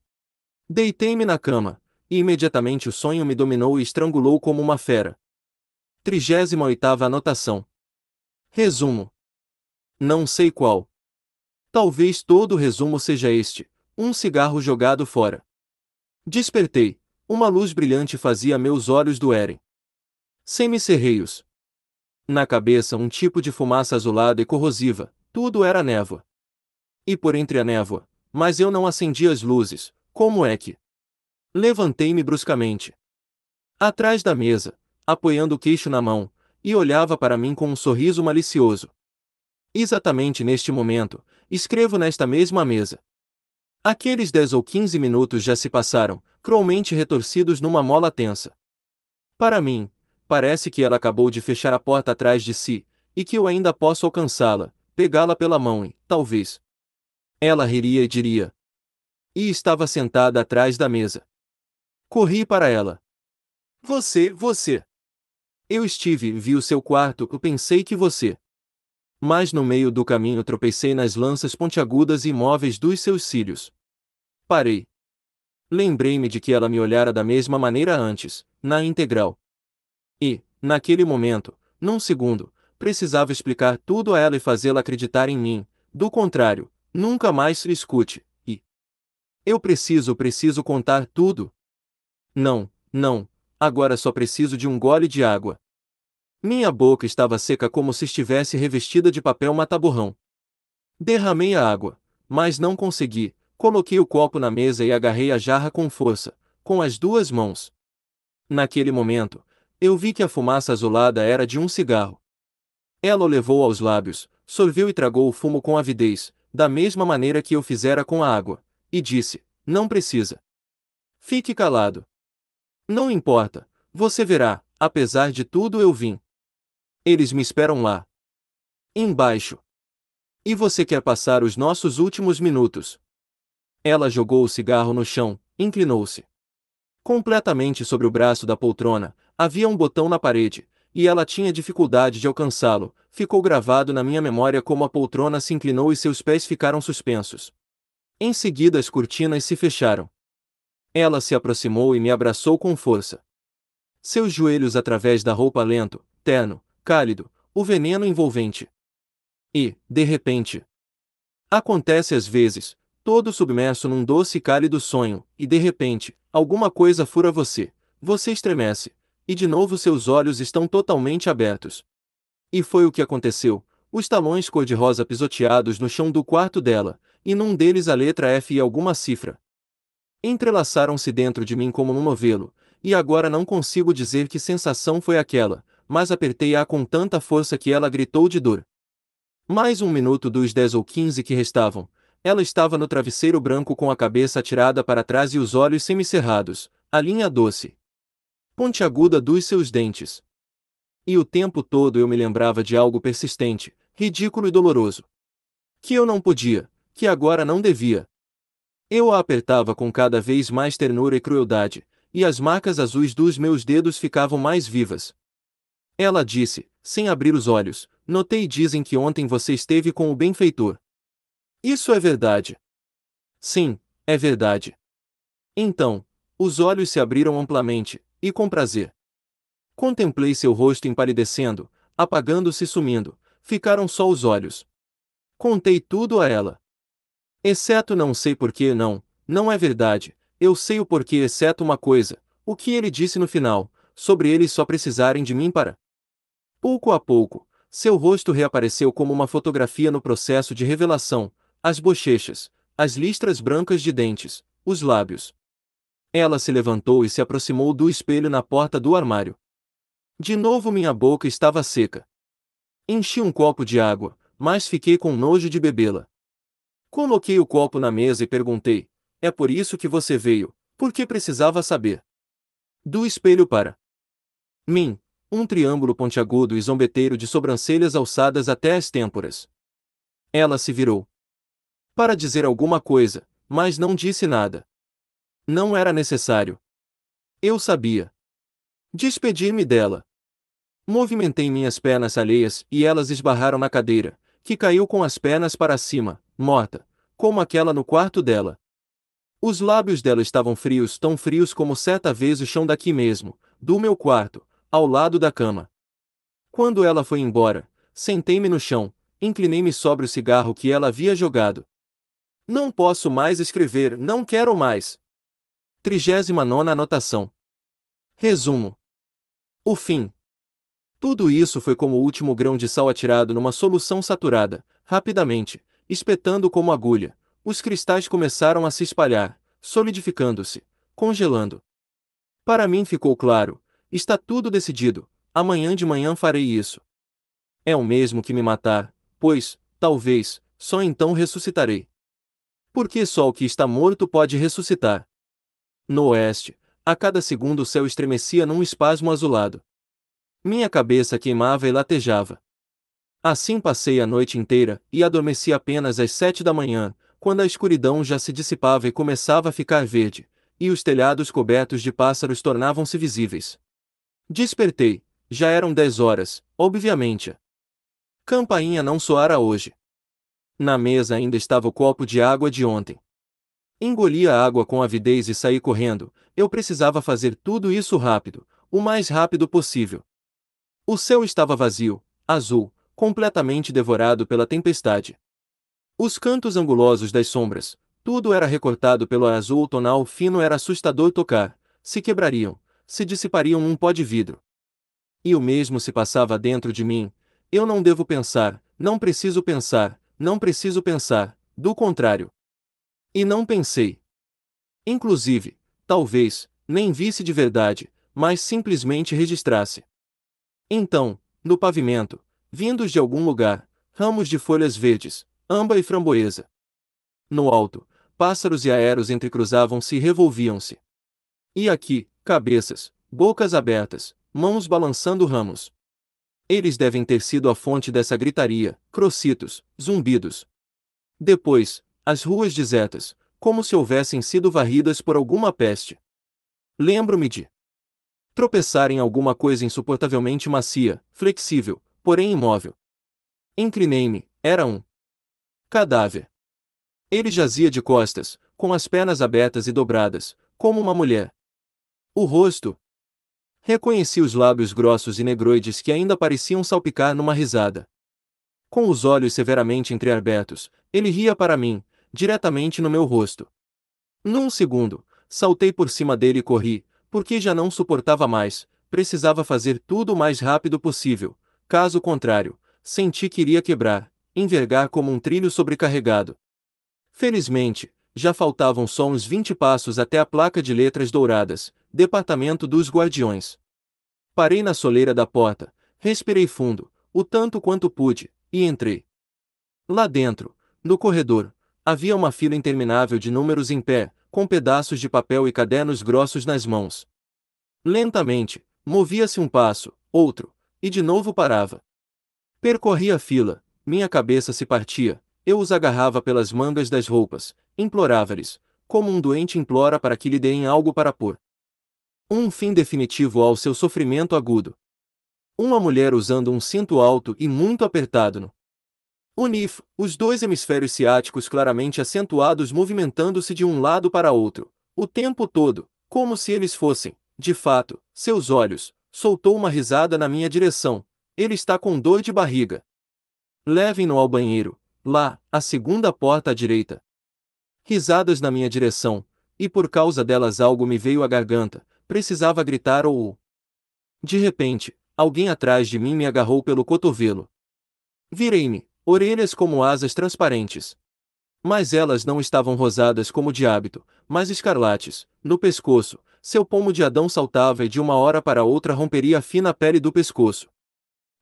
Deitei-me na cama, e imediatamente o sonho me dominou e estrangulou como uma fera. 38 oitava anotação. Resumo. Não sei qual. Talvez todo o resumo seja este: um cigarro jogado fora. Despertei. Uma luz brilhante fazia meus olhos doerem. Semicerreios. Na cabeça, um tipo de fumaça azulada e corrosiva, tudo era névoa. E por entre a névoa, mas eu não acendi as luzes, como é que? Levantei-me bruscamente. Atrás da mesa, apoiando o queixo na mão, e olhava para mim com um sorriso malicioso. Exatamente neste momento, escrevo nesta mesma mesa. Aqueles dez ou quinze minutos já se passaram, cruelmente retorcidos numa mola tensa. Para mim, parece que ela acabou de fechar a porta atrás de si, e que eu ainda posso alcançá-la, pegá-la pela mão e, talvez. Ela riria e diria. E estava sentada atrás da mesa. Corri para ela. Você, você. Eu estive, vi o seu quarto, eu pensei que você mas no meio do caminho tropecei nas lanças pontiagudas e imóveis dos seus cílios. Parei. Lembrei-me de que ela me olhara da mesma maneira antes, na integral. E, naquele momento, num segundo, precisava explicar tudo a ela e fazê-la acreditar em mim, do contrário, nunca mais se escute, e. Eu preciso, preciso contar tudo. Não, não, agora só preciso de um gole de água. Minha boca estava seca como se estivesse revestida de papel mataborrão. Derramei a água, mas não consegui. Coloquei o copo na mesa e agarrei a jarra com força, com as duas mãos. Naquele momento, eu vi que a fumaça azulada era de um cigarro. Ela o levou aos lábios, sorveu e tragou o fumo com avidez, da mesma maneira que eu fizera com a água, e disse: Não precisa. Fique calado. Não importa, você verá, apesar de tudo eu vim. Eles me esperam lá. Embaixo. E você quer passar os nossos últimos minutos? Ela jogou o cigarro no chão, inclinou-se. Completamente sobre o braço da poltrona, havia um botão na parede, e ela tinha dificuldade de alcançá-lo. Ficou gravado na minha memória como a poltrona se inclinou e seus pés ficaram suspensos. Em seguida, as cortinas se fecharam. Ela se aproximou e me abraçou com força. Seus joelhos através da roupa lento, terno, cálido, o veneno envolvente. E, de repente, acontece às vezes, todo submerso num doce e cálido sonho, e de repente, alguma coisa fura você, você estremece, e de novo seus olhos estão totalmente abertos. E foi o que aconteceu, os talões cor-de-rosa pisoteados no chão do quarto dela, e num deles a letra F e alguma cifra. Entrelaçaram-se dentro de mim como num novelo, e agora não consigo dizer que sensação foi aquela, mas apertei-a com tanta força que ela gritou de dor. Mais um minuto dos dez ou quinze que restavam, ela estava no travesseiro branco com a cabeça atirada para trás e os olhos semicerrados, a linha doce. aguda dos seus dentes. E o tempo todo eu me lembrava de algo persistente, ridículo e doloroso. Que eu não podia, que agora não devia. Eu a apertava com cada vez mais ternura e crueldade, e as marcas azuis dos meus dedos ficavam mais vivas, ela disse, sem abrir os olhos: Notei dizem que ontem você esteve com o benfeitor. Isso é verdade. Sim, é verdade. Então, os olhos se abriram amplamente, e com prazer. Contemplei seu rosto empalidecendo, apagando-se e sumindo, ficaram só os olhos. Contei tudo a ela. Exceto não sei por que não, não é verdade, eu sei o porquê exceto uma coisa, o que ele disse no final, sobre eles só precisarem de mim para Pouco a pouco, seu rosto reapareceu como uma fotografia no processo de revelação, as bochechas, as listras brancas de dentes, os lábios. Ela se levantou e se aproximou do espelho na porta do armário. De novo minha boca estava seca. Enchi um copo de água, mas fiquei com nojo de bebê-la. Coloquei o copo na mesa e perguntei: É por isso que você veio, porque precisava saber. Do espelho para mim, um triângulo pontiagudo e zombeteiro de sobrancelhas alçadas até as têmporas. Ela se virou. Para dizer alguma coisa, mas não disse nada. Não era necessário. Eu sabia. despedir me dela. Movimentei minhas pernas alheias e elas esbarraram na cadeira, que caiu com as pernas para cima, morta, como aquela no quarto dela. Os lábios dela estavam frios, tão frios como certa vez o chão daqui mesmo, do meu quarto, ao lado da cama. Quando ela foi embora, sentei-me no chão, inclinei-me sobre o cigarro que ela havia jogado. Não posso mais escrever, não quero mais. 39 anotação. Resumo. O fim. Tudo isso foi como o último grão de sal atirado numa solução saturada, rapidamente, espetando como agulha. Os cristais começaram a se espalhar, solidificando-se, congelando. Para mim ficou claro, Está tudo decidido. Amanhã de manhã farei isso. É o mesmo que me matar, pois, talvez, só então ressuscitarei. Porque só o que está morto pode ressuscitar. No oeste, a cada segundo o céu estremecia num espasmo azulado. Minha cabeça queimava e latejava. Assim passei a noite inteira e adormeci apenas às sete da manhã, quando a escuridão já se dissipava e começava a ficar verde, e os telhados cobertos de pássaros tornavam-se visíveis. Despertei. Já eram dez horas, obviamente. Campainha não soara hoje. Na mesa ainda estava o copo de água de ontem. Engoli a água com avidez e saí correndo. Eu precisava fazer tudo isso rápido, o mais rápido possível. O céu estava vazio, azul, completamente devorado pela tempestade. Os cantos angulosos das sombras, tudo era recortado pelo azul tonal fino era assustador tocar, se quebrariam, se dissipariam um pó de vidro. E o mesmo se passava dentro de mim. Eu não devo pensar, não preciso pensar, não preciso pensar, do contrário. E não pensei. Inclusive, talvez, nem visse de verdade, mas simplesmente registrasse. Então, no pavimento, vindos de algum lugar, ramos de folhas verdes, amba e framboesa. No alto, pássaros e aeros entrecruzavam-se e revolviam-se. E aqui, cabeças, bocas abertas, mãos balançando ramos. Eles devem ter sido a fonte dessa gritaria, crocitos, zumbidos. Depois, as ruas desertas, como se houvessem sido varridas por alguma peste. Lembro-me de tropeçar em alguma coisa insuportavelmente macia, flexível, porém imóvel. Inclinei-me, era um cadáver. Ele jazia de costas, com as pernas abertas e dobradas, como uma mulher, o rosto. Reconheci os lábios grossos e negroides que ainda pareciam salpicar numa risada. Com os olhos severamente entreabertos, ele ria para mim, diretamente no meu rosto. Num segundo, saltei por cima dele e corri, porque já não suportava mais, precisava fazer tudo o mais rápido possível, caso contrário, senti que iria quebrar, envergar como um trilho sobrecarregado. Felizmente, já faltavam só uns 20 passos até a placa de letras douradas, Departamento dos Guardiões. Parei na soleira da porta, respirei fundo, o tanto quanto pude, e entrei. Lá dentro, no corredor, havia uma fila interminável de números em pé, com pedaços de papel e cadernos grossos nas mãos. Lentamente, movia-se um passo, outro, e de novo parava. Percorri a fila, minha cabeça se partia, eu os agarrava pelas mangas das roupas, implorava-lhes, como um doente implora para que lhe deem algo para pôr. Um fim definitivo ao seu sofrimento agudo. Uma mulher usando um cinto alto e muito apertado no UNIF, os dois hemisférios ciáticos claramente acentuados movimentando-se de um lado para outro, o tempo todo, como se eles fossem, de fato, seus olhos, soltou uma risada na minha direção. Ele está com dor de barriga. Levem-no ao banheiro, Lá, a segunda porta à direita. Risadas na minha direção, e por causa delas algo me veio à garganta, precisava gritar ou. De repente, alguém atrás de mim me agarrou pelo cotovelo. Virei-me, orelhas como asas transparentes. Mas elas não estavam rosadas como de hábito, mas escarlates. No pescoço, seu pomo de Adão saltava e de uma hora para outra romperia a fina pele do pescoço.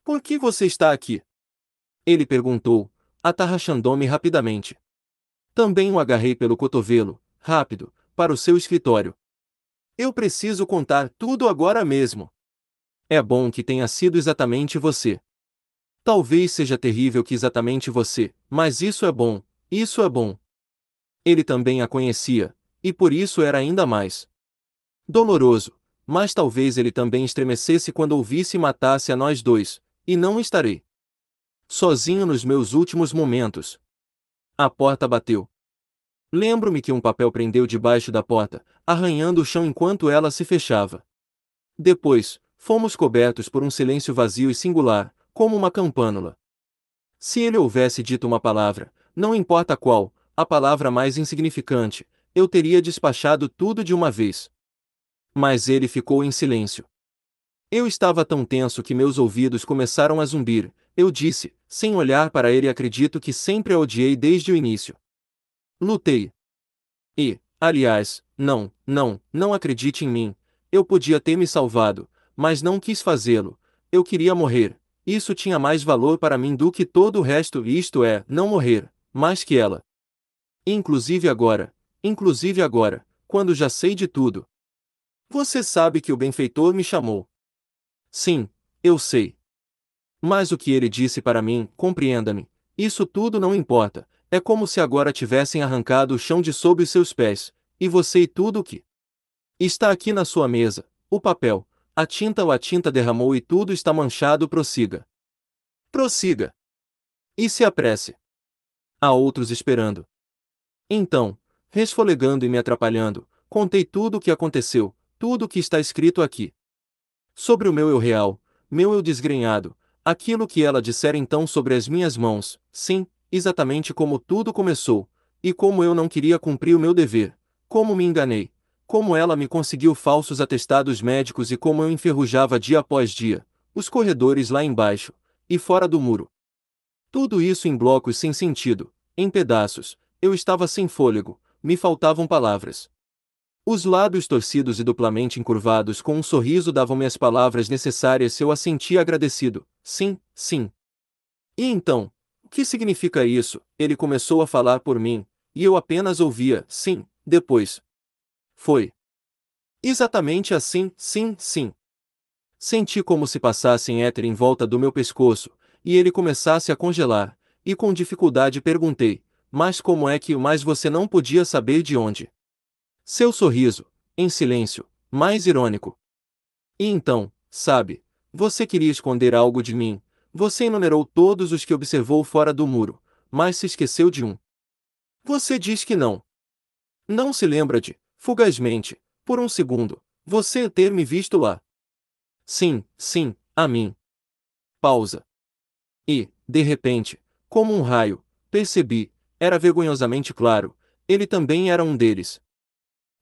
Por que você está aqui? Ele perguntou, atarra me rapidamente. Também o agarrei pelo cotovelo, rápido, para o seu escritório. Eu preciso contar tudo agora mesmo. É bom que tenha sido exatamente você. Talvez seja terrível que exatamente você, mas isso é bom, isso é bom. Ele também a conhecia, e por isso era ainda mais doloroso, mas talvez ele também estremecesse quando ouvisse e matasse a nós dois, e não estarei sozinho nos meus últimos momentos. A porta bateu. Lembro-me que um papel prendeu debaixo da porta, arranhando o chão enquanto ela se fechava. Depois, fomos cobertos por um silêncio vazio e singular, como uma campânula. Se ele houvesse dito uma palavra, não importa qual, a palavra mais insignificante, eu teria despachado tudo de uma vez. Mas ele ficou em silêncio. Eu estava tão tenso que meus ouvidos começaram a zumbir, eu disse, sem olhar para ele acredito que sempre a odiei desde o início. Lutei. E, aliás, não, não, não acredite em mim. Eu podia ter me salvado, mas não quis fazê-lo. Eu queria morrer. Isso tinha mais valor para mim do que todo o resto, isto é, não morrer, mais que ela. Inclusive agora, inclusive agora, quando já sei de tudo. Você sabe que o benfeitor me chamou. Sim, eu sei. Mas o que ele disse para mim, compreenda-me, isso tudo não importa, é como se agora tivessem arrancado o chão de sob os seus pés, e você e tudo o que está aqui na sua mesa, o papel, a tinta ou a tinta derramou e tudo está manchado, prossiga. Prossiga. E se apresse. Há outros esperando. Então, resfolegando e me atrapalhando, contei tudo o que aconteceu, tudo o que está escrito aqui. Sobre o meu eu real, meu eu desgrenhado, Aquilo que ela dissera então sobre as minhas mãos, sim, exatamente como tudo começou, e como eu não queria cumprir o meu dever, como me enganei, como ela me conseguiu falsos atestados médicos e como eu enferrujava dia após dia, os corredores lá embaixo, e fora do muro. Tudo isso em blocos sem sentido, em pedaços, eu estava sem fôlego, me faltavam palavras. Os lábios torcidos e duplamente encurvados com um sorriso davam-me as palavras necessárias se eu assentia agradecido. Sim, sim. E então, o que significa isso? Ele começou a falar por mim, e eu apenas ouvia, sim, depois. Foi. Exatamente assim, sim, sim. Senti como se passassem éter em volta do meu pescoço, e ele começasse a congelar, e com dificuldade perguntei: Mas como é que o mais você não podia saber de onde? seu sorriso, em silêncio, mais irônico. E então, sabe, você queria esconder algo de mim, você enumerou todos os que observou fora do muro, mas se esqueceu de um. Você diz que não. Não se lembra de, fugazmente, por um segundo, você ter me visto lá. Sim, sim, a mim. Pausa. E, de repente, como um raio, percebi, era vergonhosamente claro, ele também era um deles.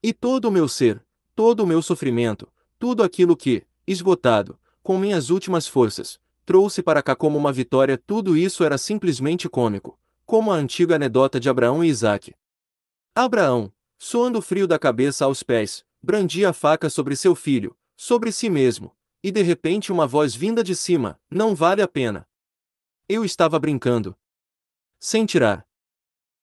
E todo o meu ser, todo o meu sofrimento, tudo aquilo que, esgotado, com minhas últimas forças, trouxe para cá como uma vitória, tudo isso era simplesmente cômico, como a antiga anedota de Abraão e Isaque. Abraão, soando frio da cabeça aos pés, brandia a faca sobre seu filho, sobre si mesmo, e de repente uma voz vinda de cima: Não vale a pena. Eu estava brincando. Sem tirar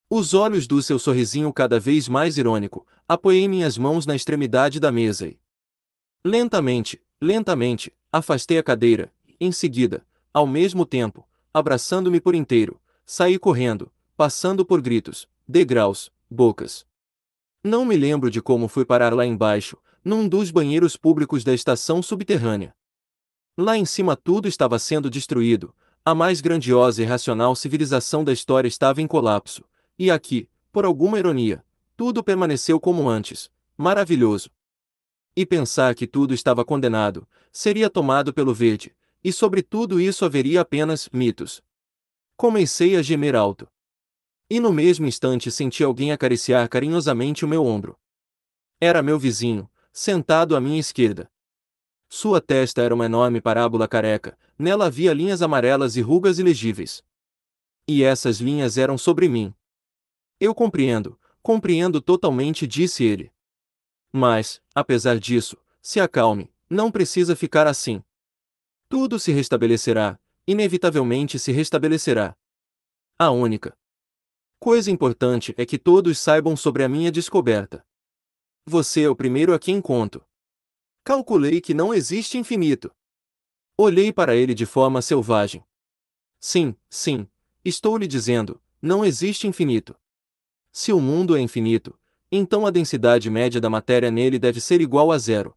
os olhos do seu sorrisinho cada vez mais irônico, Apoiei minhas mãos na extremidade da mesa e. Lentamente, lentamente, afastei a cadeira, em seguida, ao mesmo tempo, abraçando-me por inteiro, saí correndo, passando por gritos, degraus, bocas. Não me lembro de como fui parar lá embaixo, num dos banheiros públicos da estação subterrânea. Lá em cima tudo estava sendo destruído, a mais grandiosa e racional civilização da história estava em colapso, e aqui, por alguma ironia, tudo permaneceu como antes, maravilhoso. E pensar que tudo estava condenado, seria tomado pelo verde, e sobre tudo isso haveria apenas mitos. Comecei a gemer alto. E no mesmo instante senti alguém acariciar carinhosamente o meu ombro. Era meu vizinho, sentado à minha esquerda. Sua testa era uma enorme parábola careca, nela havia linhas amarelas e rugas ilegíveis. E essas linhas eram sobre mim. Eu compreendo, Compreendo totalmente, disse ele. Mas, apesar disso, se acalme, não precisa ficar assim. Tudo se restabelecerá, inevitavelmente se restabelecerá. A única coisa importante é que todos saibam sobre a minha descoberta. Você é o primeiro a quem conto. Calculei que não existe infinito. Olhei para ele de forma selvagem. Sim, sim, estou lhe dizendo, não existe infinito. Se o mundo é infinito, então a densidade média da matéria nele deve ser igual a zero.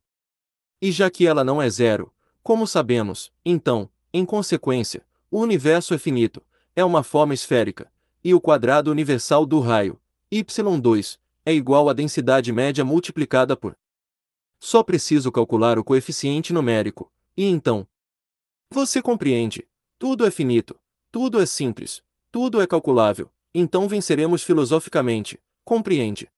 E já que ela não é zero, como sabemos, então, em consequência, o universo é finito, é uma forma esférica, e o quadrado universal do raio, y2, é igual à densidade média multiplicada por. Só preciso calcular o coeficiente numérico, e então. Você compreende, tudo é finito, tudo é simples, tudo é calculável, então venceremos filosoficamente, compreende?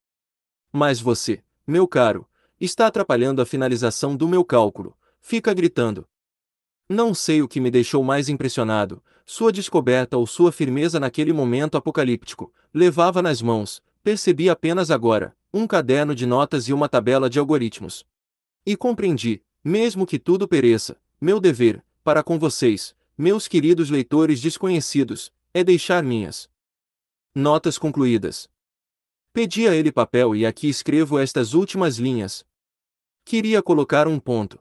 Mas você, meu caro, está atrapalhando a finalização do meu cálculo, fica gritando. Não sei o que me deixou mais impressionado, sua descoberta ou sua firmeza naquele momento apocalíptico. Levava nas mãos, percebi apenas agora, um caderno de notas e uma tabela de algoritmos. E compreendi, mesmo que tudo pereça, meu dever, para com vocês, meus queridos leitores desconhecidos, é deixar minhas Notas concluídas. Pedi a ele papel e aqui escrevo estas últimas linhas. Queria colocar um ponto.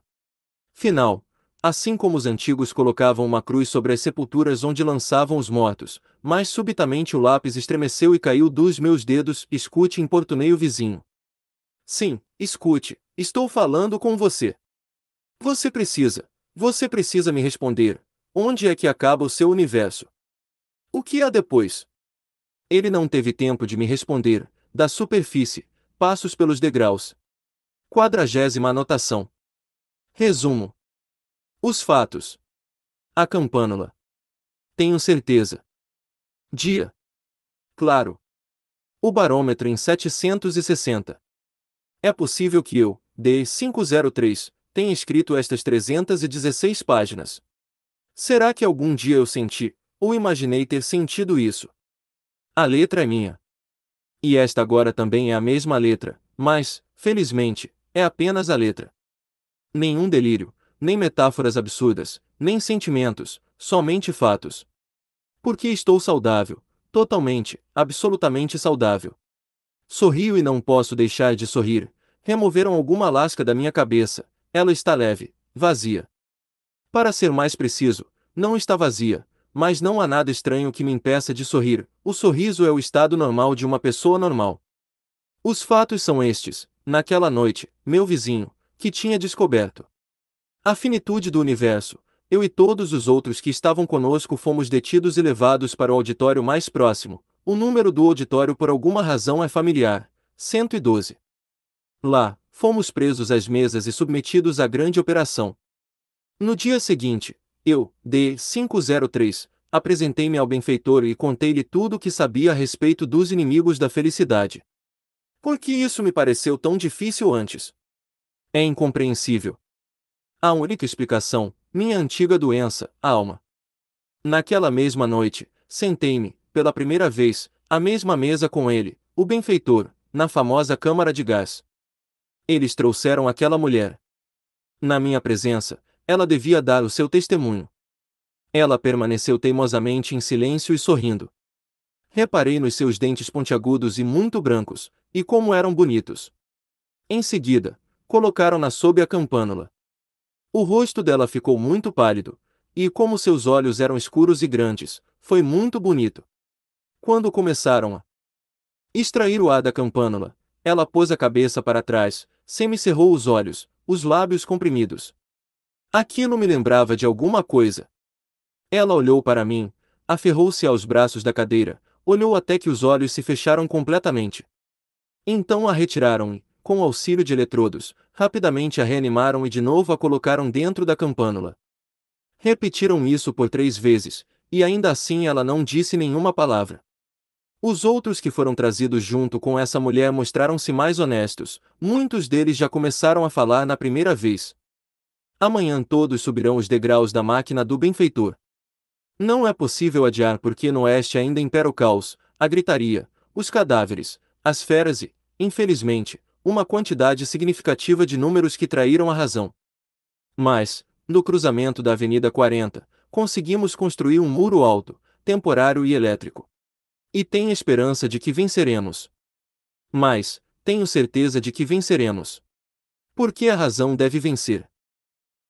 Final. Assim como os antigos colocavam uma cruz sobre as sepulturas onde lançavam os mortos, mas subitamente o lápis estremeceu e caiu dos meus dedos, escute importunei o vizinho. Sim, escute, estou falando com você. Você precisa, você precisa me responder. Onde é que acaba o seu universo? O que há depois? Ele não teve tempo de me responder, da superfície, passos pelos degraus. Quadragésima anotação. Resumo. Os fatos. A campânula. Tenho certeza. Dia. Claro. O barômetro em 760. É possível que eu, D503, tenha escrito estas 316 páginas. Será que algum dia eu senti, ou imaginei ter sentido isso? a letra é minha. E esta agora também é a mesma letra, mas, felizmente, é apenas a letra. Nenhum delírio, nem metáforas absurdas, nem sentimentos, somente fatos. Porque estou saudável, totalmente, absolutamente saudável. Sorrio e não posso deixar de sorrir. Removeram alguma lasca da minha cabeça. Ela está leve, vazia. Para ser mais preciso, não está vazia, mas não há nada estranho que me impeça de sorrir. O sorriso é o estado normal de uma pessoa normal. Os fatos são estes: naquela noite, meu vizinho, que tinha descoberto a finitude do universo, eu e todos os outros que estavam conosco fomos detidos e levados para o auditório mais próximo. O número do auditório por alguma razão é familiar: 112. Lá, fomos presos às mesas e submetidos à grande operação. No dia seguinte, eu, D503, apresentei-me ao benfeitor e contei-lhe tudo o que sabia a respeito dos inimigos da felicidade. Por que isso me pareceu tão difícil antes? É incompreensível. A única explicação, minha antiga doença, a alma. Naquela mesma noite, sentei-me, pela primeira vez, à mesma mesa com ele, o benfeitor, na famosa câmara de gás. Eles trouxeram aquela mulher. Na minha presença, ela devia dar o seu testemunho. Ela permaneceu teimosamente em silêncio e sorrindo. Reparei nos seus dentes pontiagudos e muito brancos, e como eram bonitos. Em seguida, colocaram-na sob a campânula. O rosto dela ficou muito pálido, e como seus olhos eram escuros e grandes, foi muito bonito. Quando começaram a extrair o ar da campânula, ela pôs a cabeça para trás, semicerrou os olhos, os lábios comprimidos, Aquilo me lembrava de alguma coisa. Ela olhou para mim, aferrou-se aos braços da cadeira, olhou até que os olhos se fecharam completamente. Então a retiraram e, com auxílio de eletrodos, rapidamente a reanimaram e de novo a colocaram dentro da campânula. Repetiram isso por três vezes, e ainda assim ela não disse nenhuma palavra. Os outros que foram trazidos junto com essa mulher mostraram-se mais honestos, muitos deles já começaram a falar na primeira vez. Amanhã todos subirão os degraus da máquina do benfeitor. Não é possível adiar porque no oeste ainda impera o caos, a gritaria, os cadáveres, as feras e, infelizmente, uma quantidade significativa de números que traíram a razão. Mas, no cruzamento da Avenida 40, conseguimos construir um muro alto, temporário e elétrico. E tenho esperança de que venceremos. Mas, tenho certeza de que venceremos. Porque a razão deve vencer.